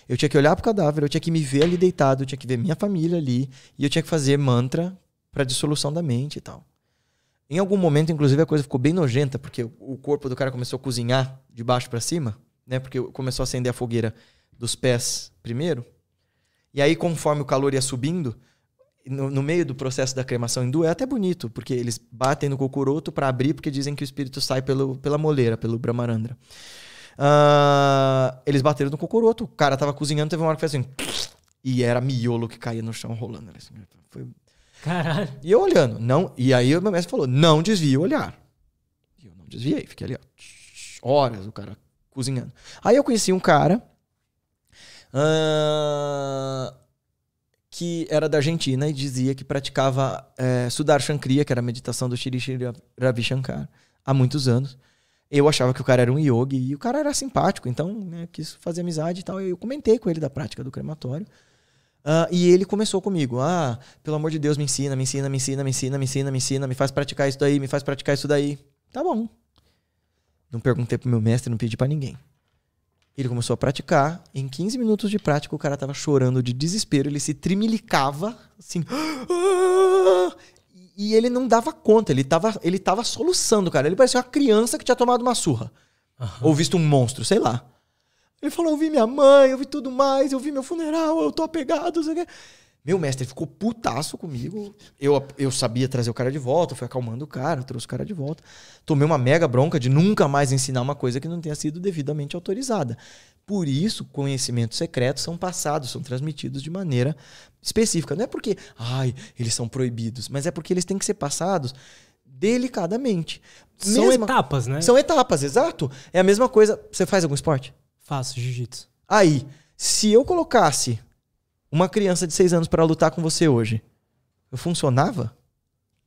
Eu tinha que olhar pro cadáver, eu tinha que me ver ali deitado, eu tinha que ver minha família ali, e eu tinha que fazer mantra para dissolução da mente e tal. Em algum momento, inclusive, a coisa ficou bem nojenta, porque o corpo do cara começou a cozinhar de baixo para cima, né? Porque começou a acender a fogueira dos pés primeiro. E aí, conforme o calor ia subindo, no, no, meio do processo da cremação hindu é até bonito, porque eles batem no cocoroto para abrir, porque dizem que o espírito sai pelo, pela moleira, pelo Brahmarandra. Uh, eles bateram no cocoroto. O cara tava cozinhando, teve uma hora que fez assim. E era miolo que caía no chão rolando. Assim, foi... Caralho. E eu olhando. Não, e aí o meu mestre falou: não desvie o olhar. E eu não desviei, fiquei ali, ó, horas o cara cozinhando. Aí eu conheci um cara. Uh, que era da Argentina e dizia que praticava é, Sudar Shankriya, que era a meditação do Shri Shri Ravi Shankar, há muitos anos. Eu achava que o cara era um yogi e o cara era simpático, então né, quis fazer amizade e tal. Eu comentei com ele da prática do crematório. Uh, e ele começou comigo. Ah, pelo amor de Deus, me ensina, me ensina, me ensina, me ensina, me ensina, me ensina, me faz praticar isso daí, me faz praticar isso daí. Tá bom. Não perguntei pro meu mestre, não pedi para ninguém. Ele começou a praticar. Em 15 minutos de prática, o cara tava chorando de desespero. Ele se trimilicava, assim. Ah, e ele não dava conta, ele tava, ele tava soluçando, cara. Ele parecia uma criança que tinha tomado uma surra. Uhum. Ou visto um monstro, sei lá. Ele falou: Eu vi minha mãe, eu vi tudo mais, eu vi meu funeral, eu tô apegado, sei o quê. Meu mestre ficou putaço comigo. Eu, eu sabia trazer o cara de volta, fui acalmando o cara, trouxe o cara de volta. Tomei uma mega bronca de nunca mais ensinar uma coisa que não tenha sido devidamente autorizada. Por isso, conhecimentos secretos são passados, são transmitidos de maneira específica. Não é porque, ai, eles são proibidos, mas é porque eles têm que ser passados delicadamente. São mesma... etapas, né? São etapas, exato. É a mesma coisa. Você faz algum esporte? Faço, jiu-jitsu. Aí, se eu colocasse uma criança de seis anos para lutar com você hoje, eu funcionava?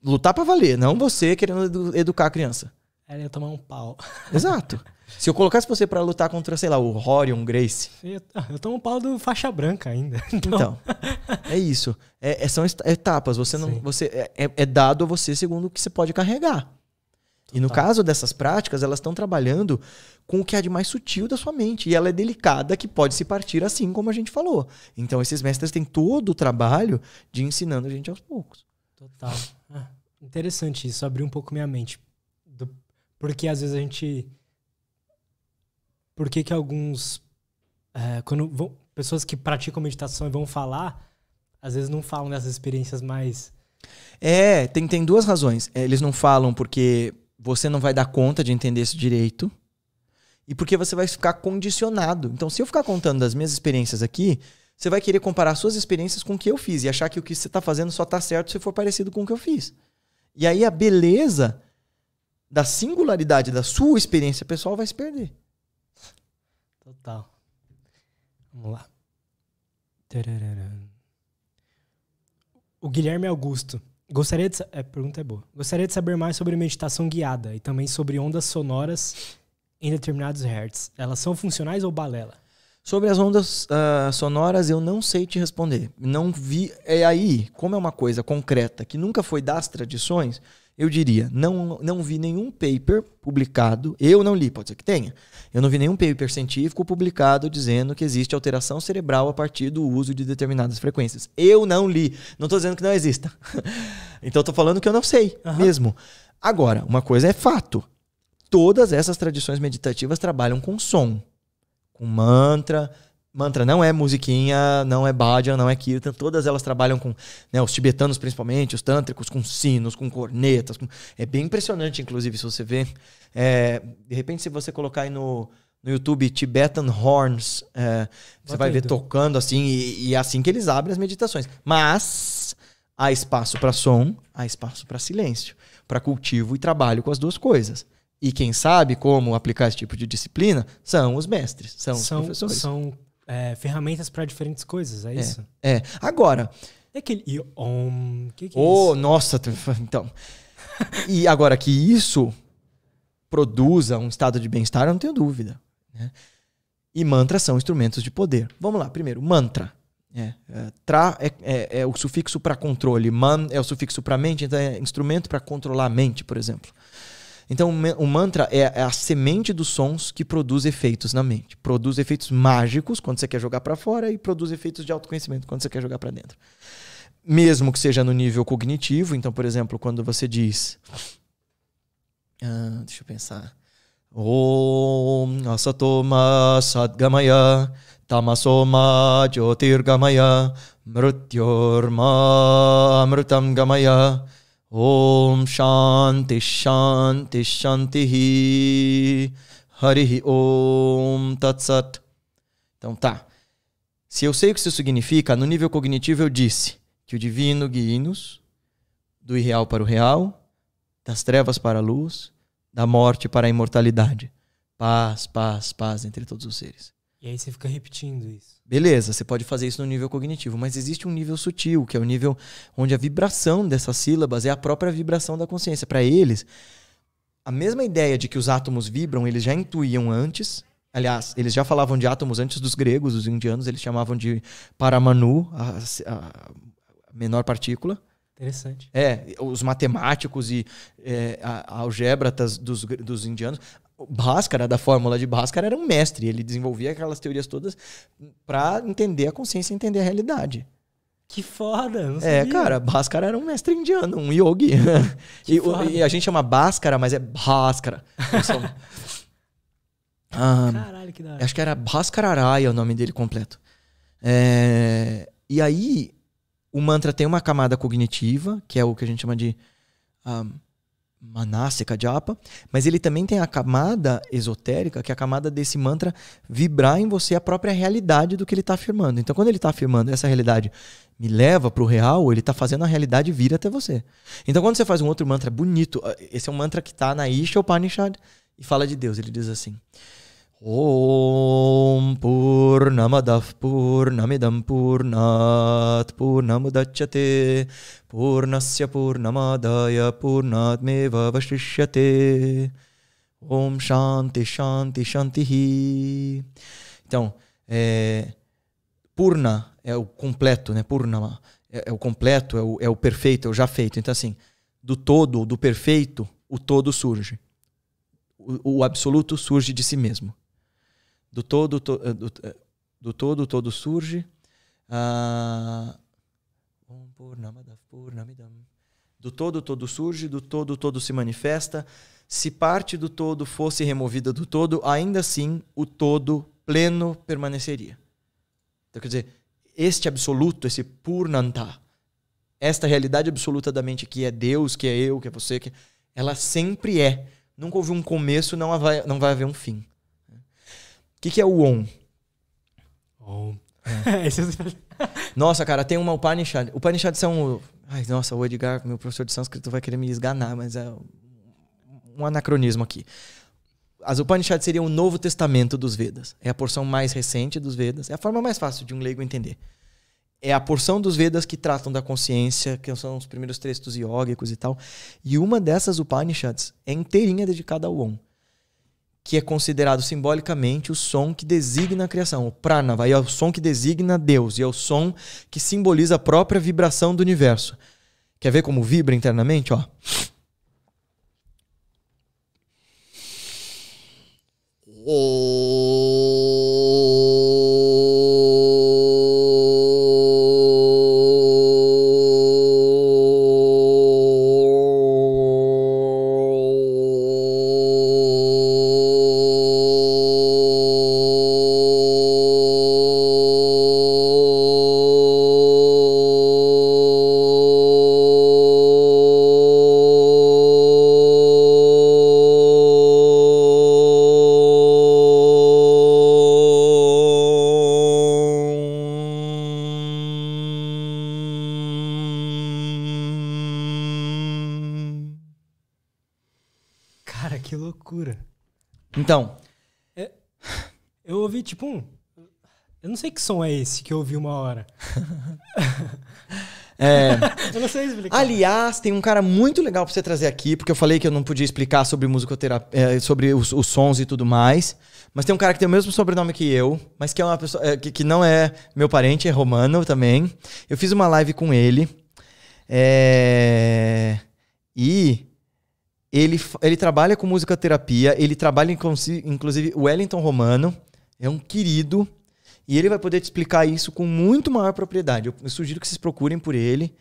Lutar para valer, não você querendo edu educar a criança. Era ia tomar um pau. Exato. Se eu colocasse você para lutar contra, sei lá, o Horion Grace. Ah, eu, tomo um pau do faixa branca ainda. Então, então é isso. É, é são etapas. Você não, você é, é, é dado a você segundo o que você pode carregar. E no caso dessas práticas, elas estão trabalhando com o que há de mais sutil da sua mente. E ela é delicada, que pode se partir assim, como a gente falou. Então, esses mestres têm todo o trabalho de ensinando a gente aos poucos. Total. Ah, interessante isso, abriu um pouco minha mente. Porque às vezes a gente. Por que que alguns. É, quando vão, pessoas que praticam meditação e vão falar, às vezes não falam dessas experiências mais. É, tem, tem duas razões. É, eles não falam porque você não vai dar conta de entender isso direito e porque você vai ficar condicionado. Então, se eu ficar contando das minhas experiências aqui, você vai querer comparar suas experiências com o que eu fiz e achar que o que você está fazendo só está certo se for parecido com o que eu fiz. E aí a beleza da singularidade da sua experiência pessoal vai se perder. Total. Vamos lá. O Guilherme Augusto. Gostaria de. É, pergunta é boa. Gostaria de saber mais sobre meditação guiada e também sobre ondas sonoras em determinados hertz. Elas são funcionais ou balela? Sobre as ondas uh, sonoras, eu não sei te responder. Não vi. É aí, como é uma coisa concreta que nunca foi das tradições, eu diria, não, não vi nenhum paper publicado, eu não li, pode ser que tenha, eu não vi nenhum paper científico publicado dizendo que existe alteração cerebral a partir do uso de determinadas frequências. Eu não li, não estou dizendo que não exista. então estou falando que eu não sei uhum. mesmo. Agora, uma coisa é fato, todas essas tradições meditativas trabalham com som, com mantra, Mantra não é musiquinha, não é bhajan, não é kirtan. Todas elas trabalham com né, os tibetanos, principalmente, os tântricos, com sinos, com cornetas. Com... É bem impressionante, inclusive, se você ver. É, de repente, se você colocar aí no, no YouTube Tibetan Horns, é, você vai ver tocando assim, e, e, é assim que eles abrem as meditações. Mas há espaço para som, há espaço para silêncio, para cultivo e trabalho com as duas coisas. E quem sabe como aplicar esse tipo de disciplina são os mestres, são, são os professores. São é, ferramentas para diferentes coisas, é, é isso? É. Agora. É aquele. O um, que que é oh, isso? nossa, então. e agora que isso produza um estado de bem-estar, eu não tenho dúvida. Né? E mantras são instrumentos de poder. Vamos lá, primeiro, mantra. É, é, tra é, é, é o sufixo para controle, man é o sufixo para mente, então é instrumento para controlar a mente, por exemplo. Então o mantra é, é a semente dos sons que produz efeitos na mente. Produz efeitos mágicos quando você quer jogar para fora e produz efeitos de autoconhecimento quando você quer jogar para dentro. Mesmo que seja no nível cognitivo, então por exemplo, quando você diz ah, deixa eu pensar. Om Asatoma Sadgamaya Tamasoma Jyotirgamaya Mrutyorma Amrutam Gamaya Om Shanti Shanti Shanti he हरि Om tatsat. Então tá. Se eu sei o que isso significa, no nível cognitivo eu disse que o divino guia-nos do irreal para o real, das trevas para a luz, da morte para a imortalidade. Paz, paz, paz entre todos os seres. E aí você fica repetindo isso. Beleza, você pode fazer isso no nível cognitivo, mas existe um nível sutil, que é o nível onde a vibração dessas sílabas é a própria vibração da consciência. Para eles, a mesma ideia de que os átomos vibram, eles já intuíam antes. Aliás, eles já falavam de átomos antes dos gregos, os indianos, eles chamavam de paramanu, a, a menor partícula. Interessante. É, os matemáticos e é, dos, dos indianos Bhaskara, da fórmula de Bhaskara, era um mestre. Ele desenvolvia aquelas teorias todas para entender a consciência, entender a realidade. Que foda! Não é, sabia. É, cara, Bhaskara era um mestre indiano, um yogi. E, o, e, a gente chama Bhaskara, mas é Bhaskara. ah, Caralho, que da hora. Acho que era Bhaskararaya é o nome dele completo. É, e aí, o mantra tem uma camada cognitiva, que é o que a gente chama de um, ah, manástica japa, mas ele também tem a camada esotérica, que é a camada desse mantra vibrar em você a própria realidade do que ele está afirmando. Então, quando ele está afirmando essa realidade me leva para o real, ele está fazendo a realidade vir até você. Então, quando você faz um outro mantra bonito, ah, esse é um mantra que está na Isha Upanishad e fala de Deus, ele diz assim: ॐ पूर्णमदः पूर्णमिदं पूर्णात् पूर्णमुदच्यते पूर्णस्य पूर्णमादाय पूर्णाद्मेव अवशिष्यते ॐ शान्ति शान्ति शान्तिः Então, é, Purna é o completo, né? Purna é, é o completo, é o, é o perfeito, é o já feito. Então, assim, do todo, do perfeito, o todo surge. o, o absoluto surge de si mesmo do todo, eh, do, eh, do todo, ah, todo surge. do todo, todo surge, do todo, todo se manifesta. Se parte do todo fosse removida do todo, ainda assim o todo pleno permaneceria. Então, quer dizer, este absoluto, esse Purnanta, esta realidade absoluta da mente que é Deus, que é eu, que é você, que é, ela sempre é. Nunca houve um começo, não vai, não vai haver um fim que, que é o on? On. É. nossa, cara, tem uma Upanishad. Upanishad são. Ai, nossa, o Edgar, meu professor de sânscrito, vai querer me esganar, mas é um anacronismo aqui. As Upanishads seriam o Novo Testamento dos Vedas. É a porção mais recente dos Vedas. É a forma mais fácil de um leigo entender. É a porção dos Vedas que tratam da consciência, que são os primeiros textos iógicos e tal. E uma dessas Upanishads é inteirinha dedicada ao Om que é considerado simbolicamente o som que designa a criação. O pranava é o som que designa Deus e é o som que simboliza a própria vibração do universo. Quer ver como vibra internamente? Ó. Oh. tipo um. Eu não sei que som é esse que eu ouvi uma hora. É. eu não sei explicar. Aliás, tem um cara muito legal pra você trazer aqui, porque eu falei que eu não podia explicar sobre musicoterapia, eh, sobre os, os sons e tudo mais. Mas tem um cara que tem o mesmo sobrenome que eu, mas que é uma pessoa eh, que, que, não é meu parente, é romano também. Eu fiz uma live com ele. É, e ele, ele trabalha com musicoterapia, ele trabalha, inclusive, o Wellington Romano é um querido e ele vai poder te explicar isso com muito maior propriedade. Eu, eu sugiro que vocês procurem por ele.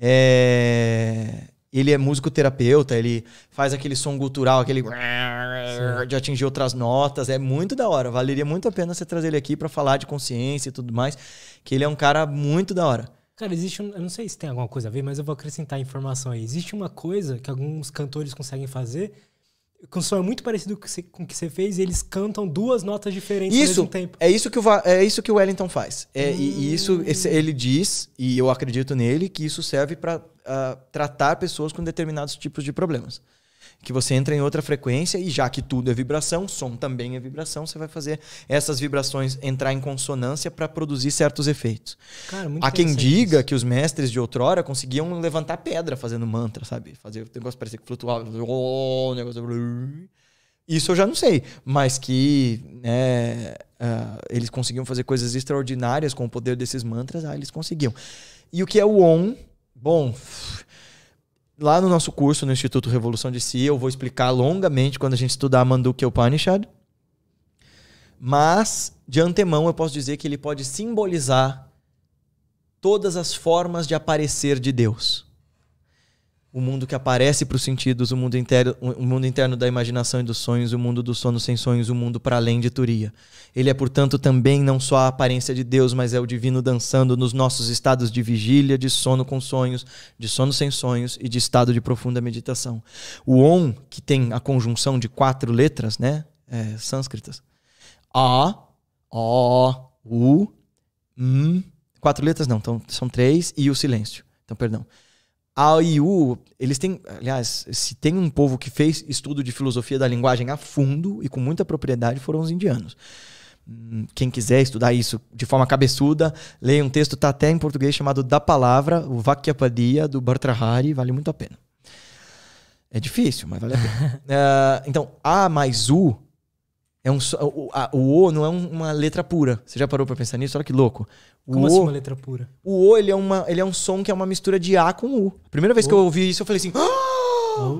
É... Ele é musicoterapeuta, ele faz aquele som gutural, aquele Sim. de atingir outras notas. É muito da hora. Valeria muito a pena você trazer ele aqui para falar de consciência e tudo mais, que ele é um cara muito da hora. Cara, existe. Um, eu não sei se tem alguma coisa a ver, mas eu vou acrescentar informação aí. Existe uma coisa que alguns cantores conseguem fazer o som é muito parecido com o que você fez e eles cantam duas notas diferentes isso, ao mesmo tempo. É isso que o, é isso que o Wellington faz. É, hum. e, e, hum. isso esse, ele diz, e eu acredito nele, que isso serve para uh, ah, tratar pessoas com determinados tipos de problemas que você entra em outra frequência e já que tudo é vibração, som também é vibração, você vai fazer essas vibrações entrar em consonância para produzir certos efeitos. Cara, muito Há quem diga isso. que os mestres de outrora conseguiam levantar pedra fazendo mantra, sabe? Fazer o negócio parecer que flutuava, o negócio isso eu já não sei, mas que né, uh, eles conseguiam fazer coisas extraordinárias com o poder desses mantras, ah, eles conseguiam. E o que é o on? Bom, lá no nosso curso no Instituto Revolução de Si, eu vou explicar longamente quando a gente estudar Mandukya Upanishad. Mas, de antemão, eu posso dizer que ele pode simbolizar todas as formas de aparecer de Deus o mundo que aparece para os sentidos, o mundo, interno, o mundo interno da imaginação e dos sonhos, o mundo do sono sem sonhos, o mundo para além de Turia. Ele é, portanto, também não só a aparência de Deus, mas é o divino dançando nos nossos estados de vigília, de sono com sonhos, de sono sem sonhos e de estado de profunda meditação. O Om, que tem a conjunção de quatro letras, né? É, sânscritas. A, O, U, M. Quatro letras não, então, são três e o silêncio. Então, perdão. A IU, eles têm, aliás, se tem um povo que fez estudo de filosofia da linguagem a fundo e com muita propriedade foram os indianos. Hum, quem quiser estudar isso de forma cabeçuda, leia um texto, está até em português chamado Da Palavra, o Vakyapadia, do Bartrahari, vale muito a pena. É difícil, mas vale a pena. uh, então, A mais U é um, o, a, o O não é uma letra pura. Você já parou para pensar nisso? Olha que louco. O Como assim o, assim uma letra pura? O O ele é, uma, ele é um som que é uma mistura de A com U. Primeira vez o. que eu ouvi isso, eu falei assim. Ah!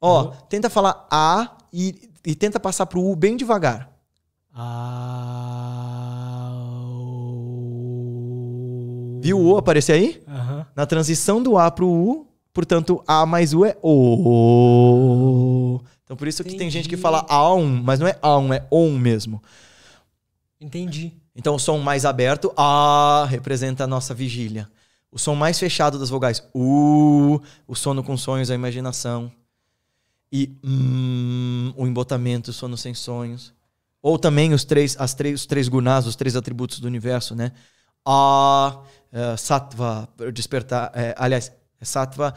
Ó, tenta falar A e, e tenta passar pro U bem devagar. A. Viu o O aparecer aí? Na transição do A pro U, portanto, A mais U é O. Então por isso Entendi. que tem gente que fala aum, mas não é aum, é on mesmo. Entendi. Então o som mais aberto, a, representa a nossa vigília. O som mais fechado das vogais, u, o sono com sonhos, a imaginação. E mm, o embotamento, o sono sem sonhos. Ou também os três, as três, os três gunás, os três atributos do universo, né? A, uh, sattva, despertar. É, aliás, sattva,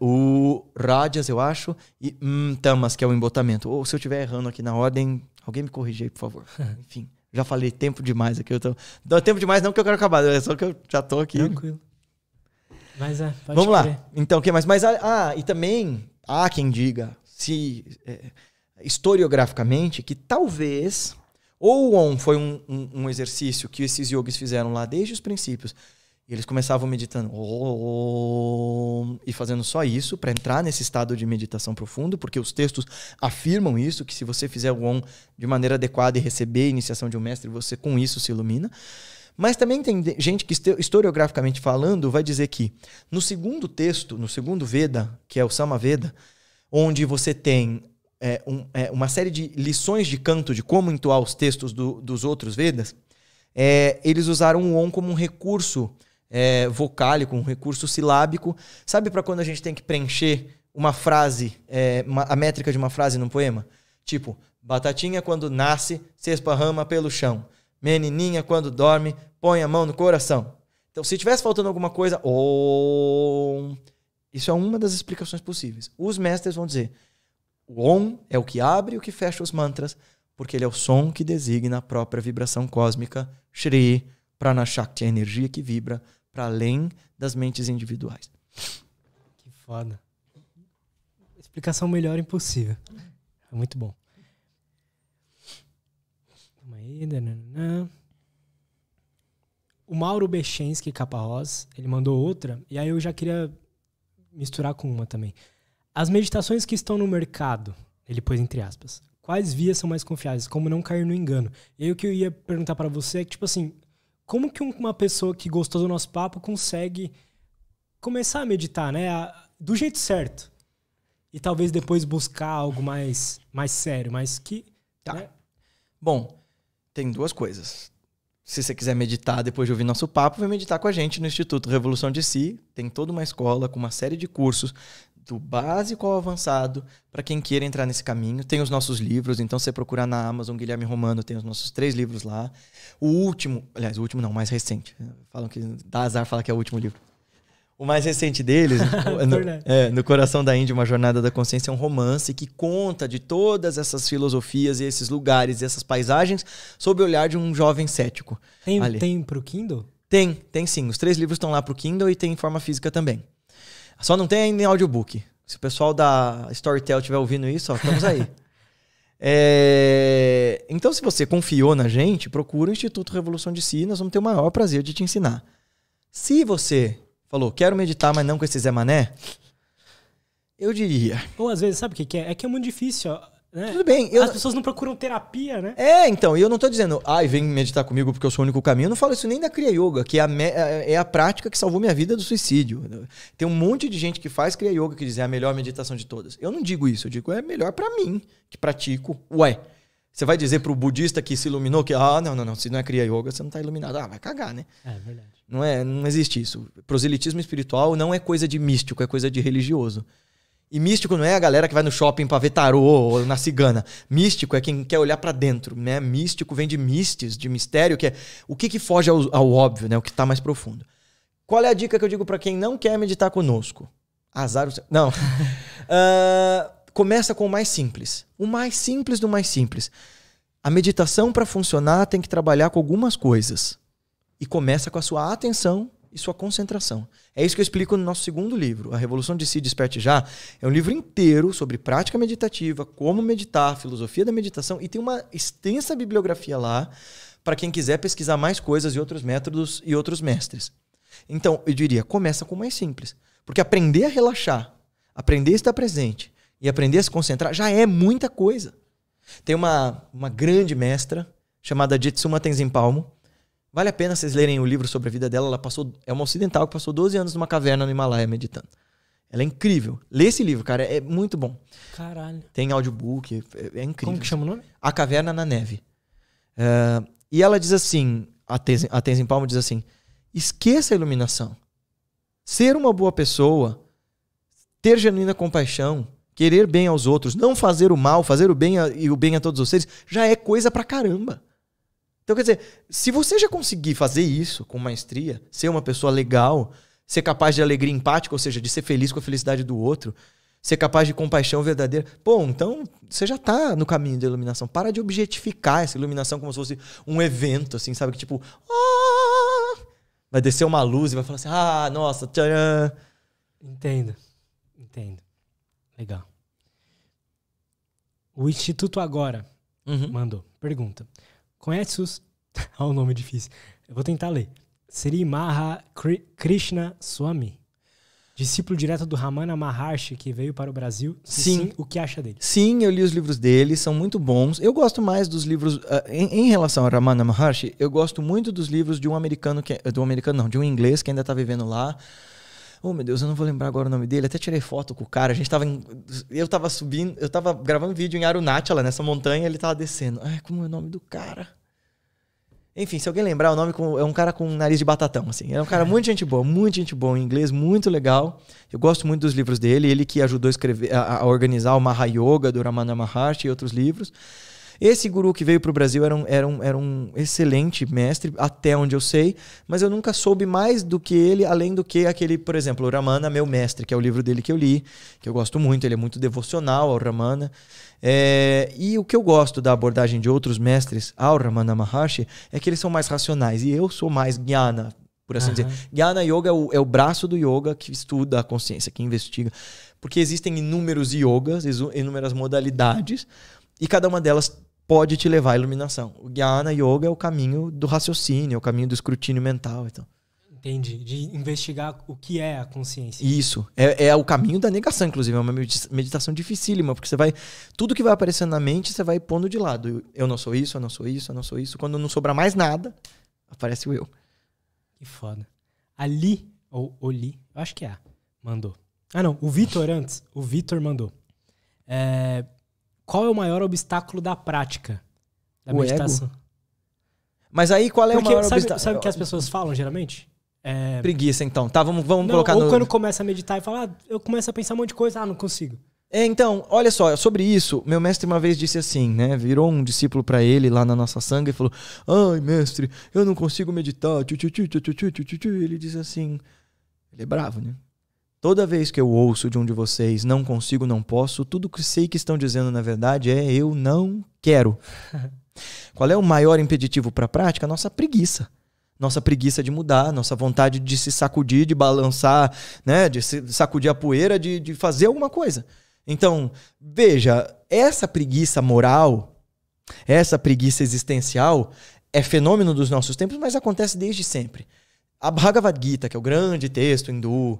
o eh, rajas, eu acho, e um, tamas, que é o embotamento. Ou se eu estiver errando aqui na ordem, alguém me corrija, aí, por favor. Enfim, já falei tempo demais aqui. Eu tô... Não, tempo demais não que eu quero acabar, é só que eu já tô aqui. Tranquilo. Mas é, Vamos lá. Então, o que mais? Mas, ah, ah, e também há quem diga, se é, historiograficamente, que talvez ou um foi um, um, um, exercício que esses yogis fizeram lá desde os princípios, e eles começavam meditando e fazendo só isso para entrar nesse estado de meditação profundo, porque os textos afirmam isso, que se você fizer o om de maneira adequada e receber a iniciação de um mestre, você com isso se ilumina. Mas também tem gente que historiograficamente falando vai dizer que no segundo texto, no segundo Veda, que é o Samaveda, onde você tem é, um, é, uma série de lições de canto de como entoar os textos do, dos outros Vedas, é, eles usaram o om como um recurso é, vocálico, um recurso silábico. Sabe para quando a gente tem que preencher uma frase, é, uma, a métrica de uma frase num poema? Tipo, batatinha quando nasce, se esparrama pelo chão. Menininha quando dorme, põe a mão no coração. Então, se tivesse faltando alguma coisa, om. Oh", isso é uma das explicações possíveis. Os mestres vão dizer: o om é o que abre e o que fecha os mantras, porque ele é o som que designa a própria vibração cósmica, Shri, Pranashakti, a energia que vibra para além das mentes individuais. Que foda. Explicação melhor impossível. É muito bom. aí. O Mauro Bechensky Caparrós, ele mandou outra, e aí eu já queria misturar com uma também. As meditações que estão no mercado, ele pôs entre aspas, quais vias são mais confiáveis? Como não cair no engano? E aí o que eu ia perguntar para você é que, tipo assim, como que uma pessoa que gostou do nosso papo consegue começar a meditar, né? do jeito certo. E talvez depois buscar algo mais, mais sério, mas que. Tá. Né? Bom, tem duas coisas. Se você quiser meditar depois de ouvir nosso papo, vem meditar com a gente no Instituto Revolução de Si. Tem toda uma escola com uma série de cursos do básico ao avançado, para quem queira entrar nesse caminho. Tem os nossos livros, então você procurar na Amazon, Guilherme Romano, tem os nossos três livros lá. O último, aliás, o último não, o mais recente. Falam que dá azar falar que é o último livro. O mais recente deles, no, é, é, no, Coração da Índia, Uma Jornada da Consciência, é um romance que conta de todas essas filosofias e esses lugares e essas paisagens sob o olhar de um jovem cético. Tem, tem pro Kindle? Tem, tem sim. Os três livros estão lá pro Kindle e tem em forma física também. Só não tem ainda em audiobook. Se o pessoal da Storytel estiver ouvindo isso, ó, estamos aí. é... Então, se você confiou na gente, procura o Instituto Revolução de Si, nós vamos ter o maior prazer de te ensinar. Se você falou, quero meditar, mas não com esse Zé Mané, eu diria. Ou às vezes, sabe o que, é? É que é muito difícil. Ó né? Tudo bem. Eu... As pessoas não procuram terapia, né? É, então, eu não estou dizendo, ai, ah, vem meditar comigo porque eu sou o único caminho. Eu não falo isso nem da Kriya Yoga, que é a, me... É, é a prática que salvou minha vida do suicídio. Tem um monte de gente que faz Kriya Yoga que diz é a melhor meditação de todas. Eu não digo isso, eu digo é melhor para mim, que pratico. Ué, você vai dizer para o budista que se iluminou que, ah, não, não, não, se não é Kriya Yoga, você não está iluminado. Ah, vai cagar, né? É verdade. Não, é, não existe isso. Proselitismo espiritual não é coisa de místico, é coisa de religioso. E místico não é a galera que vai no shopping pra ver tarô ou na cigana. Místico é quem quer olhar para dentro, né? Místico vem de mistes, de mistério, que é o que, que foge ao, ao óbvio, né? O que tá mais profundo. Qual é a dica que eu digo para quem não quer meditar conosco? Azar o seu... Não. uh, começa com o mais simples. O mais simples do mais simples. A meditação para funcionar tem que trabalhar com algumas coisas. E começa com a sua atenção e sua concentração. É isso que eu explico no nosso segundo livro, A Revolução de Si Desperte Já. É um livro inteiro sobre prática meditativa, como meditar, filosofia da meditação e tem uma extensa bibliografia lá para quem quiser pesquisar mais coisas e outros métodos e outros mestres. Então, eu diria, começa com o mais simples, porque aprender a relaxar, aprender a estar presente e aprender a se concentrar já é muita coisa. Tem uma, uma grande mestra chamada Jitsuma Tenzin Palmo, Vale a pena vocês lerem o livro sobre a vida dela. Ela passou, é uma ocidental que passou 12 anos numa caverna no Himalaia meditando. Ela é incrível. Lê esse livro, cara, é muito bom. Caralho. Tem audiobook, é, é, é incrível. Como que chama o nome? A Caverna na Neve. É, e ela diz assim, a Tenzin, a Tenzin diz assim, esqueça a iluminação. Ser uma boa pessoa, ter genuína compaixão, querer bem aos outros, não fazer o mal, fazer o bem a, e o bem a todos vocês, já é coisa pra caramba. Então, quer dizer, se você já conseguir fazer isso com maestria, ser uma pessoa legal, ser capaz de alegria empática, ou seja, de ser feliz com a felicidade do outro, ser capaz de compaixão verdadeira. Pô, então você já está no caminho da iluminação. Para de objetificar essa iluminação como se fosse um evento, assim, sabe? Que tipo, ah! vai descer uma luz e vai falar assim, ah, nossa, tcharam. Entendo, entendo. Legal. O Instituto Agora uhum. mandou. Pergunta. Conhece os? Olha o nome difícil. Eu vou tentar ler. Sri Maha Krishna Swami. Discípulo direto do Ramana Maharshi, que veio para o Brasil. Sim. sim. O que acha dele? Sim, eu li os livros dele, são muito bons. Eu gosto mais dos livros. Uh, em, em, relação a Ramana Maharshi, eu gosto muito dos livros de um americano, que, do americano não, de um inglês que ainda está vivendo lá. Oh, meu Deus, eu não vou lembrar agora o nome dele. Até tirei foto com o cara. A gente tava. Em, eu tava subindo, eu tava gravando vídeo em Arunachala, nessa montanha, ele tava descendo. Ai, como é o nome do cara? Enfim, se alguém lembrar o nome, é um cara com um nariz de batatão, assim. É um cara muito gente boa, muito gente boa, em inglês muito legal. Eu gosto muito dos livros dele, ele que ajudou a, escrever, a, a organizar o Mahayoga do Ramana Maharshi e outros livros. Esse guru que veio para o Brasil era um, era, um, era um excelente mestre, até onde eu sei, mas eu nunca soube mais do que ele, além do que aquele, por exemplo, o Ramana, meu mestre, que é o livro dele que eu li, que eu gosto muito, ele é muito devocional ao Ramana. É, e o que eu gosto da abordagem de outros mestres ao Ramana Maharshi é que eles são mais racionais, e eu sou mais Jnana, por assim uhum. dizer. Jnana Yoga é o, é o, braço do yoga que estuda a consciência, que investiga. Porque existem inúmeros yogas, inúmeras modalidades, e cada uma delas pode te levar à iluminação. O Jnana Yoga é o caminho do raciocínio, é o caminho do escrutínio mental. Então. Entendi. De investigar o que é a consciência. Isso. É, é o caminho da negação, inclusive. É uma meditação dificílima, porque você vai. Tudo que vai aparecendo na mente, você vai pondo de lado. Eu não sou isso, eu não sou isso, eu não sou isso. Quando não sobrar mais nada, aparece o eu. Que foda. Ali, ou Oli, eu acho que é. Mandou. Ah, não. O Vitor antes. O Vitor mandou. É, qual é o maior obstáculo da prática da o meditação? Ego? Mas aí qual é Porque, o maior sabe, obstáculo? Sabe o que as pessoas falam geralmente? É... Preguiça, então. Tá, vamos, vamos não, colocar ou no... quando começa a meditar e fala, ah, eu começo a pensar um monte de coisa, ah, não consigo. É, então, olha só, sobre isso, meu mestre uma vez disse assim, né? Virou um discípulo para ele lá na nossa sanga e falou: Ai, mestre, eu não consigo meditar. Ele disse assim. Ele é bravo, né? Toda vez que eu ouço de um de vocês não consigo, não posso, tudo que sei que estão dizendo na verdade é eu não quero. Qual é o maior impeditivo para a prática? Nossa preguiça. Nossa preguiça de mudar, nossa vontade de se sacudir, de balançar, né? de sacudir a poeira, de, de fazer alguma coisa. Então, veja, essa preguiça moral, essa preguiça existencial, é fenômeno dos nossos tempos, mas acontece desde sempre. A Bhagavad Gita, que é o grande texto hindu,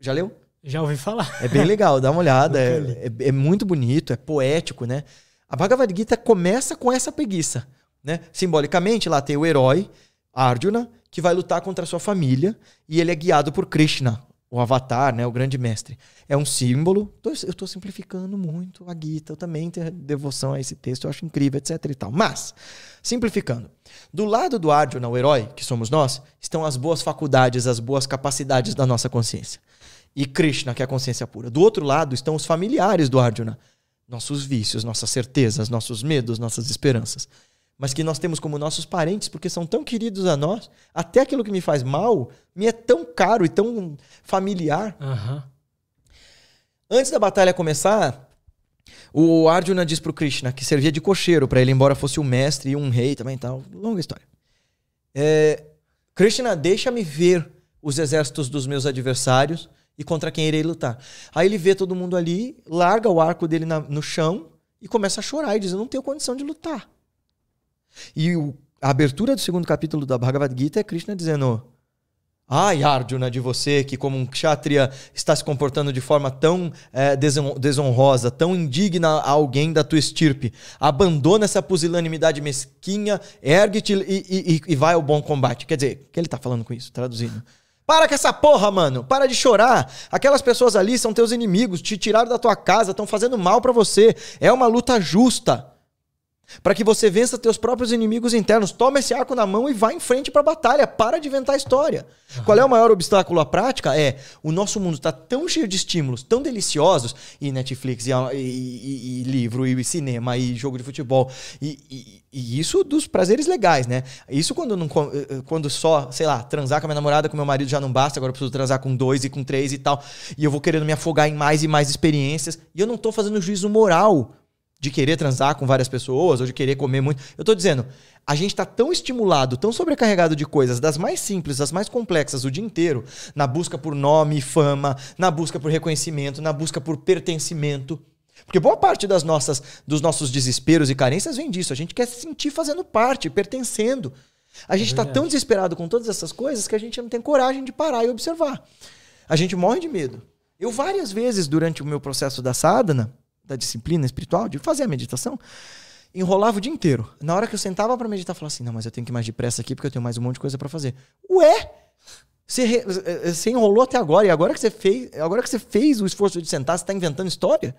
já leu? Já ouvi falar. É bem legal, dá uma olhada. é, é, é, muito bonito, é poético, né? A Bhagavad Gita começa com essa preguiça. Né? Simbolicamente, lá tem o herói, Arjuna, que vai lutar contra a sua família e ele é guiado por Krishna, o avatar, né, o grande mestre. É um símbolo. Eu estou simplificando muito a Gita, eu também tenho devoção a esse texto, eu acho incrível, etc e tal. Mas, simplificando, do lado do Arjuna, o herói, que somos nós, estão as boas faculdades, as boas capacidades da nossa consciência e Krishna, que é a consciência pura. Do outro lado estão os familiares do Arjuna, nossos vícios, nossas certezas, nossos medos, nossas esperanças. Mas que nós temos como nossos parentes porque são tão queridos a nós, até aquilo que me faz mal me é tão caro e tão familiar. Uhum. Antes da batalha começar, o Arjuna diz para o Krishna que servia de cocheiro para ele, embora fosse um mestre e um rei também tal. Longa história. É, Krishna, deixa-me ver os exércitos dos meus adversários e contra quem irei lutar. Aí ele vê todo mundo ali, larga o arco dele na, no chão e começa a chorar e diz: Eu não tenho condição de lutar. E o, a abertura do segundo capítulo da Bhagavad Gita é Krishna dizendo: Ai, Arjuna, de você que, como um kshatriya, está se comportando de forma tão é, desonrosa, tão indigna a alguém da tua estirpe. Abandona essa pusilanimidade mesquinha, ergue-te e, e, e, vai ao bom combate. Quer dizer, o que ele está falando com isso? Traduzindo. Para com essa porra, mano. Para de chorar. Aquelas pessoas ali são teus inimigos, te tiraram da tua casa, estão fazendo mal para você. É uma luta justa para que você vença teus próprios inimigos internos. Toma esse arco na mão e vá em frente para a batalha. Para de inventar história. Uhum. Qual é o maior obstáculo à prática? É o nosso mundo está tão cheio de estímulos, tão deliciosos, e Netflix, e, e, e, e livro, e cinema, e jogo de futebol, e, isso dos prazeres legais, né? Isso quando, não, eh, eh, quando só, sei lá, transar com a minha namorada, com meu marido já não basta, agora eu preciso transar com dois e com três e tal, e eu vou querendo me afogar em mais e mais experiências, e eu não estou fazendo juízo moral de querer transar com várias pessoas ou de querer comer muito. Eu tô dizendo, a gente tá tão estimulado, tão sobrecarregado de coisas, das mais simples, das mais complexas o dia inteiro, na busca por nome, fama, na busca por reconhecimento, na busca por pertencimento. Porque boa parte das nossas, dos nossos desesperos e carências vem disso. A gente quer se sentir fazendo parte, pertencendo. A gente está é tá tão desesperado com todas essas coisas que a gente não tem coragem de parar e observar. A gente morre de medo. Eu várias vezes durante o meu processo da sadhana, da disciplina espiritual, de fazer a meditação, enrolava o dia inteiro. Na hora que eu sentava para meditar, falava assim: não, mas eu tenho que ir mais depressa aqui porque eu tenho mais um monte de coisa para fazer. Ué! Você, re... Eh, eh, eh, você enrolou até agora, e agora que você fez, agora que você fez o esforço de sentar, você está inventando história?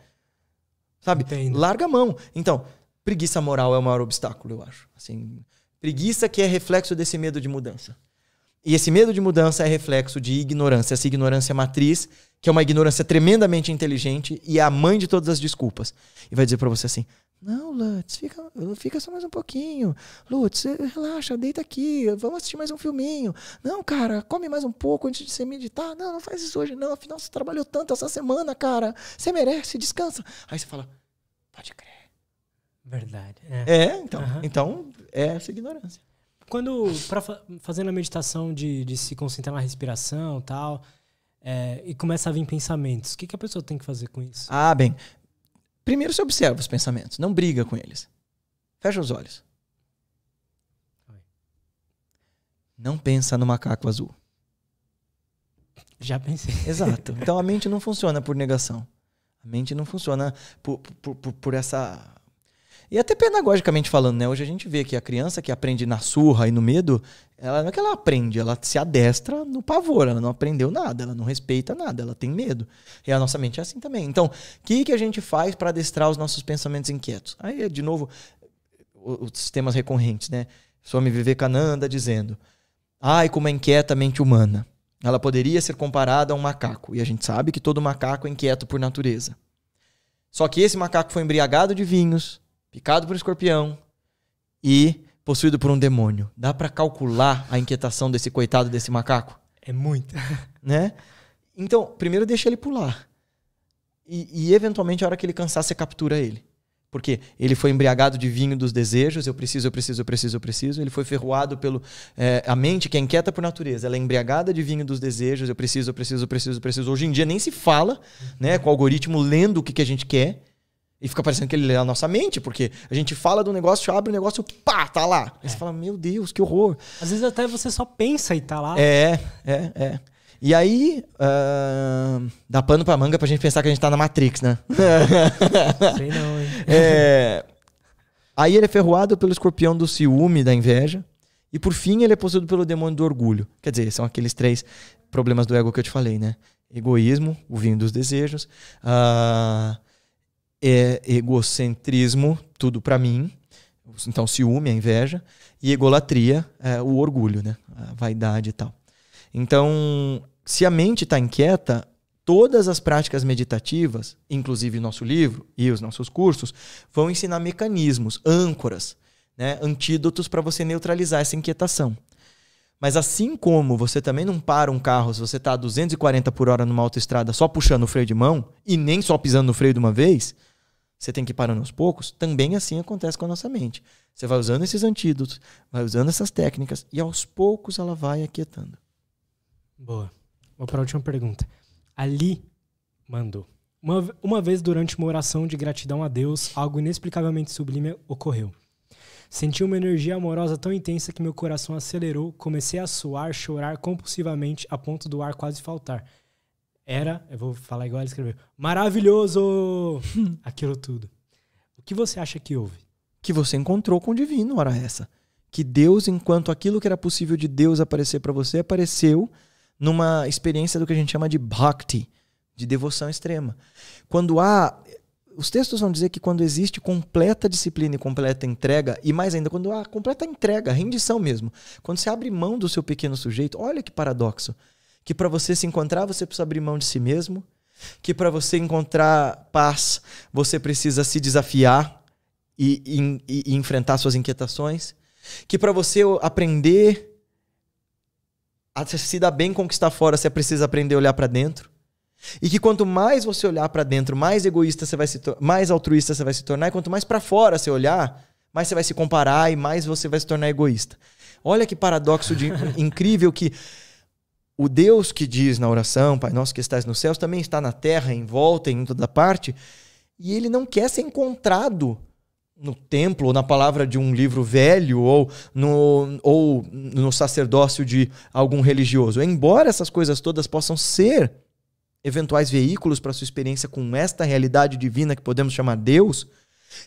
Sabe? Entendo. Larga a mão. Então, preguiça moral é o maior obstáculo, eu acho. Assim, preguiça que é reflexo desse medo de mudança. E esse medo de mudança é reflexo de ignorância. Essa ignorância é matriz que é uma ignorância tremendamente inteligente e é a mãe de todas as desculpas. E vai dizer para você assim: Não, Lutz, fica, fica só mais um pouquinho. Lutz, relaxa, deita aqui, vamos assistir mais um filminho. Não, cara, come mais um pouco antes de você meditar. Não, não faz isso hoje, não. Afinal, você trabalhou tanto essa semana, cara. Você merece, descansa. Aí você fala: Pode crer. Verdade. É, é então. Uhum. Então, é essa ignorância. Quando, pra, fazendo a meditação de, de se concentrar na respiração tal é, e começa a vir pensamentos. O que, que a pessoa tem que fazer com isso? Ah, bem. Primeiro você observa os pensamentos, não briga com eles. Fecha os olhos. Não pensa no macaco azul. Já pensei. Exato. Então a mente não funciona por negação. A mente não funciona por, por, por, por essa e até pedagogicamente falando, né? Hoje a gente vê que a criança que aprende na surra e no medo, ela não é que ela aprende, ela se adestra no pavor, ela não aprendeu nada, ela não respeita nada, ela tem medo. E a nossa mente é assim também. Então, o que, que a gente faz para adestrar os nossos pensamentos inquietos? Aí, de novo, os temas recorrentes, né? Swami Vivekananda dizendo: Ai, como é inquieta a mente humana. Ela poderia ser comparada a um macaco. E a gente sabe que todo macaco é inquieto por natureza. Só que esse macaco foi embriagado de vinhos, picado por escorpião e possuído por um demônio. Dá para calcular a inquietação desse coitado desse macaco? É muita. Né? Então, primeiro deixa ele pular. E, e, eventualmente, a hora que ele cansar, você captura ele. Porque ele foi embriagado de vinho dos desejos, eu preciso, eu preciso, eu preciso, eu preciso. Ele foi ferroado pelo. É, a mente, que é inquieta por natureza, ela é embriagada de vinho dos desejos, eu preciso, eu preciso, eu preciso, eu preciso. Hoje em dia nem se fala, né? Com o algoritmo lendo o que, que a gente quer. E fica parecendo que ele lê a nossa mente, porque a gente fala do negócio, abre o negócio, pá, tá lá. Aí é. você fala, meu Deus, que horror. Às vezes até você só pensa e tá lá. É, é, é. E aí, uh, dá pano pra manga pra gente pensar que a gente tá na Matrix, né? Sei não, hein? É, aí ele é ferroado pelo escorpião do ciúme, da inveja. E por fim, ele é possuído pelo demônio do orgulho. Quer dizer, são aqueles três problemas do ego que eu te falei, né? Egoísmo, o vinho dos desejos. Uh, é egocentrismo, tudo para mim, então ciúme, a inveja, e egolatria, é, o orgulho, né? a vaidade e tal. Então, se a mente está inquieta, todas as práticas meditativas, inclusive nosso livro e os nossos cursos, vão ensinar mecanismos, âncoras, né? antídotos para você neutralizar essa inquietação. Mas assim como você também não para um carro se você está a 240 por hora numa autoestrada só puxando o freio de mão e nem só pisando no freio de uma vez, você tem que ir parando aos poucos, também assim acontece com a nossa mente. Você vai usando esses antídotos, vai usando essas técnicas e aos poucos ela vai aquietando. Boa. Vou para a última pergunta. Ali mandou. Uma, uma vez durante uma oração de gratidão a Deus, algo inexplicavelmente sublime ocorreu. Senti uma energia amorosa tão intensa que meu coração acelerou, comecei a suar, chorar compulsivamente a ponto do ar quase faltar. Era, eu vou falar igual a escreveu, maravilhoso! Aquilo tudo. O que você acha que houve? Que você encontrou com o divino, hora essa. Que Deus, enquanto aquilo que era possível de Deus aparecer para você, apareceu numa experiência do que a gente chama de bhakti, de devoção extrema. Quando há. Os textos vão dizer que quando existe completa disciplina e completa entrega, e mais ainda, quando há completa entrega, rendição mesmo, quando você abre mão do seu pequeno sujeito, olha que paradoxo que para você se encontrar, você precisa abrir mão de si mesmo, que para você encontrar paz, você precisa se desafiar e, e, e enfrentar suas inquietações, que para você aprender a se dar bem com o que está fora, você precisa aprender a olhar para dentro. E que quanto mais você olhar para dentro, mais egoísta você vai se mais altruísta você vai se tornar, e quanto mais para fora você olhar, mais você vai se comparar e mais você vai se tornar egoísta. Olha que paradoxo de, incrível que o Deus que diz na oração, Pai nosso que estás nos céus, também está na terra, em volta, em toda parte, e ele não quer ser encontrado no templo, ou na palavra de um livro velho, ou no, ou no sacerdócio de algum religioso. Embora essas coisas todas possam ser eventuais veículos para sua experiência com esta realidade divina que podemos chamar Deus,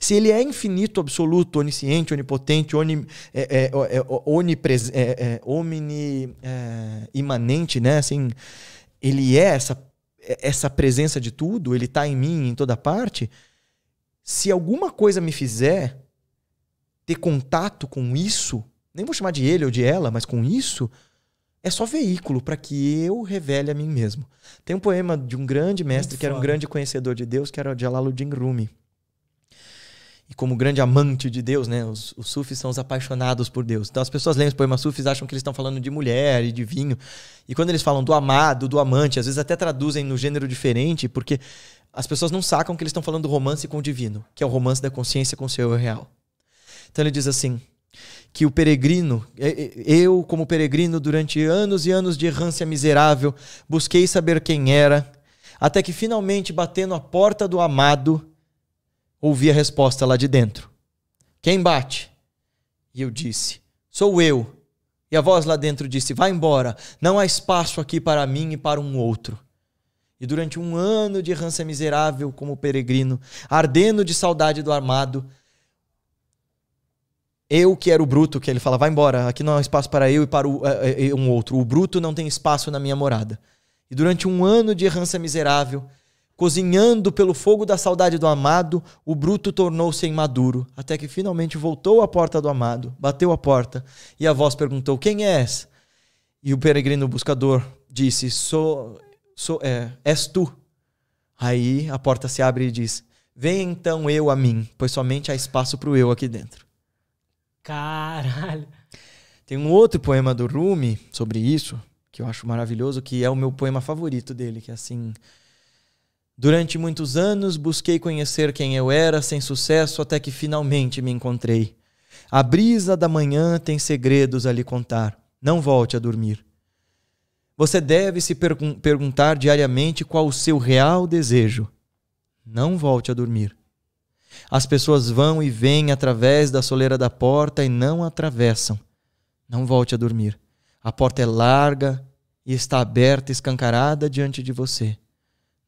se ele é infinito, absoluto, onisciente, onipotente, oni, é, é, é, onipres, é, é, omni, é, imanente, né? Assim, ele é essa, é, essa presença de tudo, ele está em mim, em toda parte. Se alguma coisa me fizer ter contato com isso, nem vou chamar de ele ou de ela, mas com isso, é só veículo para que eu revele a mim mesmo. Tem um poema de um grande mestre, que era um grande conhecedor de Deus, que era o Jalaluddin Rumi e como grande amante de Deus, né? Os, os sufis são os apaixonados por Deus. Então as pessoas leem os poemas sufis acham que eles estão falando de mulher e de vinho. E quando eles falam do amado, do amante, às vezes até traduzem no gênero diferente, porque as pessoas não sacam que eles estão falando do romance com o divino, que é o romance da consciência com o seu eu real. Então ele diz assim: que o peregrino, eu como peregrino durante anos e anos de errância miserável, busquei saber quem era, até que finalmente batendo a porta do amado, ouvi a resposta lá de dentro: Quem bate? E eu disse: Sou eu. E a voz lá dentro disse: Vá embora, não há espaço aqui para mim e para um outro. E durante um ano de rança miserável como peregrino, ardendo de saudade do armado, eu que era o bruto, que ele fala, vai embora, aqui não há espaço para eu e para o, eh, eh, eh, um outro. O bruto não tem espaço na minha morada. E durante um ano de rança miserável, Cozinhando pelo fogo da saudade do amado, o bruto tornou-se imaduro, até que finalmente voltou à porta do amado, bateu a porta, e a voz perguntou: Quem és? E o peregrino buscador disse: Sou, sou é, és tu. Aí a porta se abre e diz: Vem então eu a mim, pois somente há espaço para o eu aqui dentro. Caralho. Tem um outro poema do Rumi sobre isso, que eu acho maravilhoso, que é o meu poema favorito dele, que é assim. Durante muitos anos busquei conhecer quem eu era, sem sucesso, até que finalmente me encontrei. A brisa da manhã tem segredos a lhe contar. Não volte a dormir. Você deve se pergun perguntar diariamente qual o seu real desejo. Não volte a dormir. As pessoas vão e vêm através da soleira da porta e não atravessam. Não volte a dormir. A porta é larga e está aberta, escancarada diante de você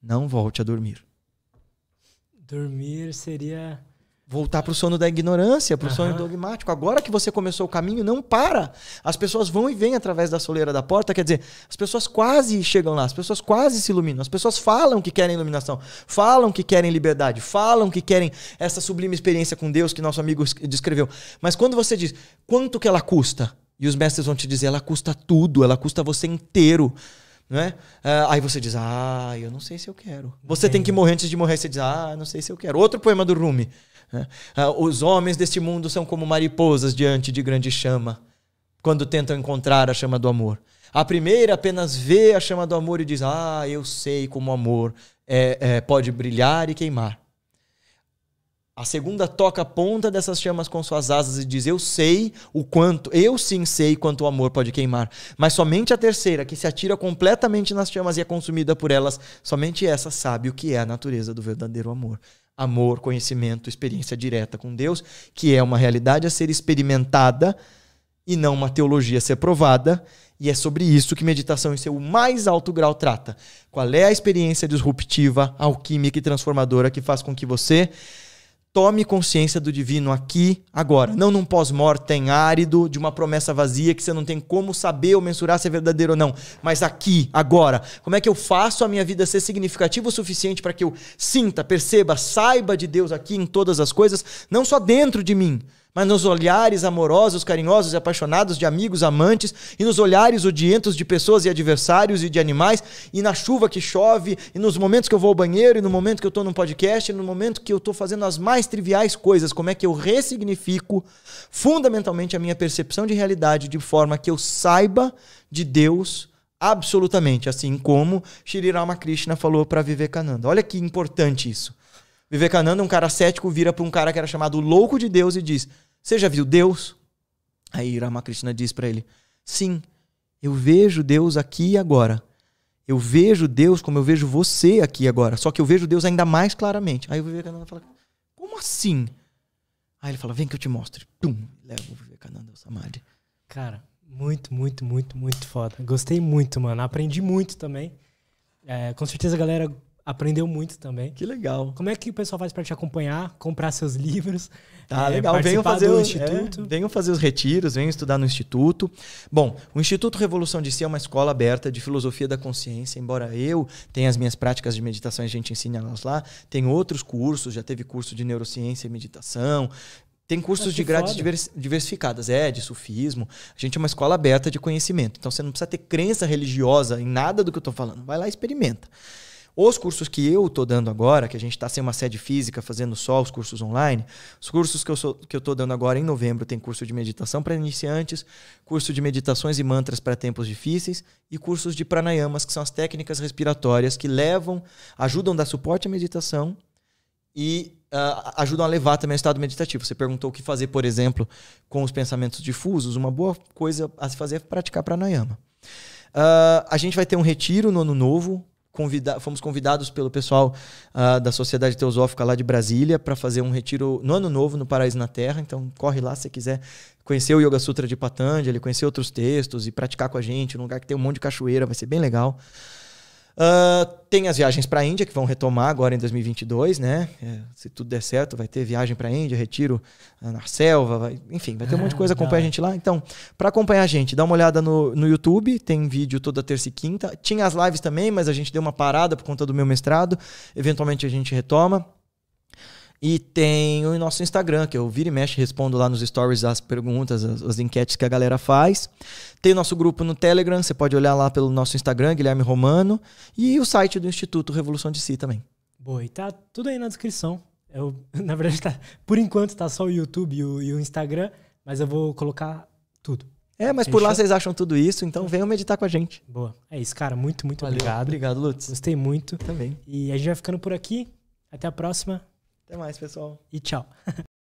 não volte a dormir. Dormir seria voltar para o sono da ignorância, para o sonho dogmático. Agora que você começou o caminho, não para. As pessoas vão e vêm através da soleira da porta, quer dizer, as pessoas quase chegam lá, as pessoas quase se iluminam, as pessoas falam que querem iluminação, falam que querem liberdade, falam que querem essa sublime experiência com Deus que nosso amigo descreveu. Mas quando você diz, quanto que ela custa? E os mestres vão te dizer, ela custa tudo, ela custa você inteiro. Né? aí você diz, ah, eu não sei se eu quero. Você Entendi. tem que morrer antes de morrer, você diz, ah, não sei se eu quero. Outro poema do Rumi. Né? Ah, Os homens deste mundo são como mariposas diante de grande chama, quando tentam encontrar a chama do amor. A primeira apenas vê a chama do amor e diz, ah, eu sei como o amor é, é, pode brilhar e queimar. A segunda toca a ponta dessas chamas com suas asas e diz: Eu sei o quanto, eu sim sei quanto o amor pode queimar. Mas somente a terceira, que se atira completamente nas chamas e é consumida por elas, somente essa sabe o que é a natureza do verdadeiro amor. Amor, conhecimento, experiência direta com Deus, que é uma realidade a ser experimentada e não uma teologia a ser provada. E é sobre isso que meditação em seu mais alto grau trata. Qual é a experiência disruptiva, alquímica e transformadora que faz com que você Tome consciência do divino aqui, agora. Não num pós-mortem árido, de uma promessa vazia que você não tem como saber ou mensurar se é verdadeiro ou não. Mas aqui, agora. Como é que eu faço a minha vida ser significativa o suficiente para que eu sinta, perceba, saiba de Deus aqui em todas as coisas, não só dentro de mim, mas nos olhares amorosos, carinhosos e apaixonados de amigos, amantes, e nos olhares odientos de pessoas e adversários e de animais, e na chuva que chove, e nos momentos que eu vou ao banheiro, e no momento que eu estou num podcast, e no momento que eu estou fazendo as mais triviais coisas, como é que eu ressignifico fundamentalmente a minha percepção de realidade de forma que eu saiba de Deus absolutamente, assim como Shri Ramakrishna falou para Vivekananda. Olha que importante isso. Vivekananda, um cara cético, vira para um cara que era chamado louco de Deus e diz: você já viu Deus? Aí Ramakrishna diz para ele: Sim, eu vejo Deus aqui e agora. Eu vejo Deus como eu vejo você aqui agora. Só que eu vejo Deus ainda mais claramente. Aí o Vivekananda fala: Como assim? Aí ele fala: Vem que eu te mostre. Pum, leva o Vivekananda ao Samadhi. Cara, muito, muito, muito, muito foda. Gostei muito, mano. Aprendi muito também. É, com certeza a galera aprendeu muito também. Que legal. Como é que o pessoal faz para te acompanhar, comprar seus livros? tá legal. Venham fazer, o, instituto. É, fazer os retiros, venham estudar no Instituto. Bom, o Instituto Revolução de Si é uma escola aberta de filosofia da consciência, embora eu tenha as minhas práticas de meditação, a gente ensina elas lá. Tem outros cursos, já teve curso de neurociência e meditação, tem cursos ah, de grades diversificadas, é, de sufismo. A gente é uma escola aberta de conhecimento. Então você não precisa ter crença religiosa em nada do que eu estou falando. Vai lá e experimenta. Os cursos que eu estou dando agora, que a gente está sem uma sede física, fazendo só os cursos online, os cursos que eu estou que eu dando agora em novembro tem curso de meditação para iniciantes, curso de meditações e mantras para tempos difíceis e cursos de pranayamas, que são as técnicas respiratórias que levam, ajudam a dar suporte à meditação e uh, ajudam a levar também o estado meditativo. Você perguntou o que fazer, por exemplo, com os pensamentos difusos. Uma boa coisa a se fazer é praticar pranayama. Uh, a gente vai ter um retiro no ano novo, convida fomos convidados pelo pessoal uh, da Sociedade Teosófica lá de Brasília para fazer um retiro no Ano Novo no Paraíso na Terra. Então, corre lá se quiser conhecer o Yoga Sutra de Patanjali, conhecer outros textos e praticar com a gente num lugar que tem um monte de cachoeira, vai ser bem legal. Uh, tem as viagens para a Índia, que vão retomar agora em 2022, né? É, se tudo der certo, vai ter viagem para a Índia, retiro ah, na selva, vai, enfim, vai ter um monte de é, coisa. Acompanha a gente lá. Então, para acompanhar a gente, dá uma olhada no, no YouTube, tem vídeo toda terça e quinta. Tinha as lives também, mas a gente deu uma parada por conta do meu mestrado. Eventualmente a gente retoma. E tem o nosso Instagram, que eu vira e mexe, respondo lá nos stories as perguntas, as, as, enquetes que a galera faz. Tem o nosso grupo no Telegram, você pode olhar lá pelo nosso Instagram, Guilherme Romano. E o site do Instituto Revolução de Si também. Boa, e tá tudo aí na descrição. Eu, na verdade, tá, por enquanto tá só o YouTube e o, e o Instagram, mas eu vou colocar tudo. É, mas por lá vocês acham tudo isso, então venham meditar com a gente. Boa. É isso, cara. Muito, muito Valeu. obrigado. Obrigado, Lutz. Gostei muito. Também. E a gente vai ficando por aqui. Até a próxima. Até mais, pessoal. E tchau.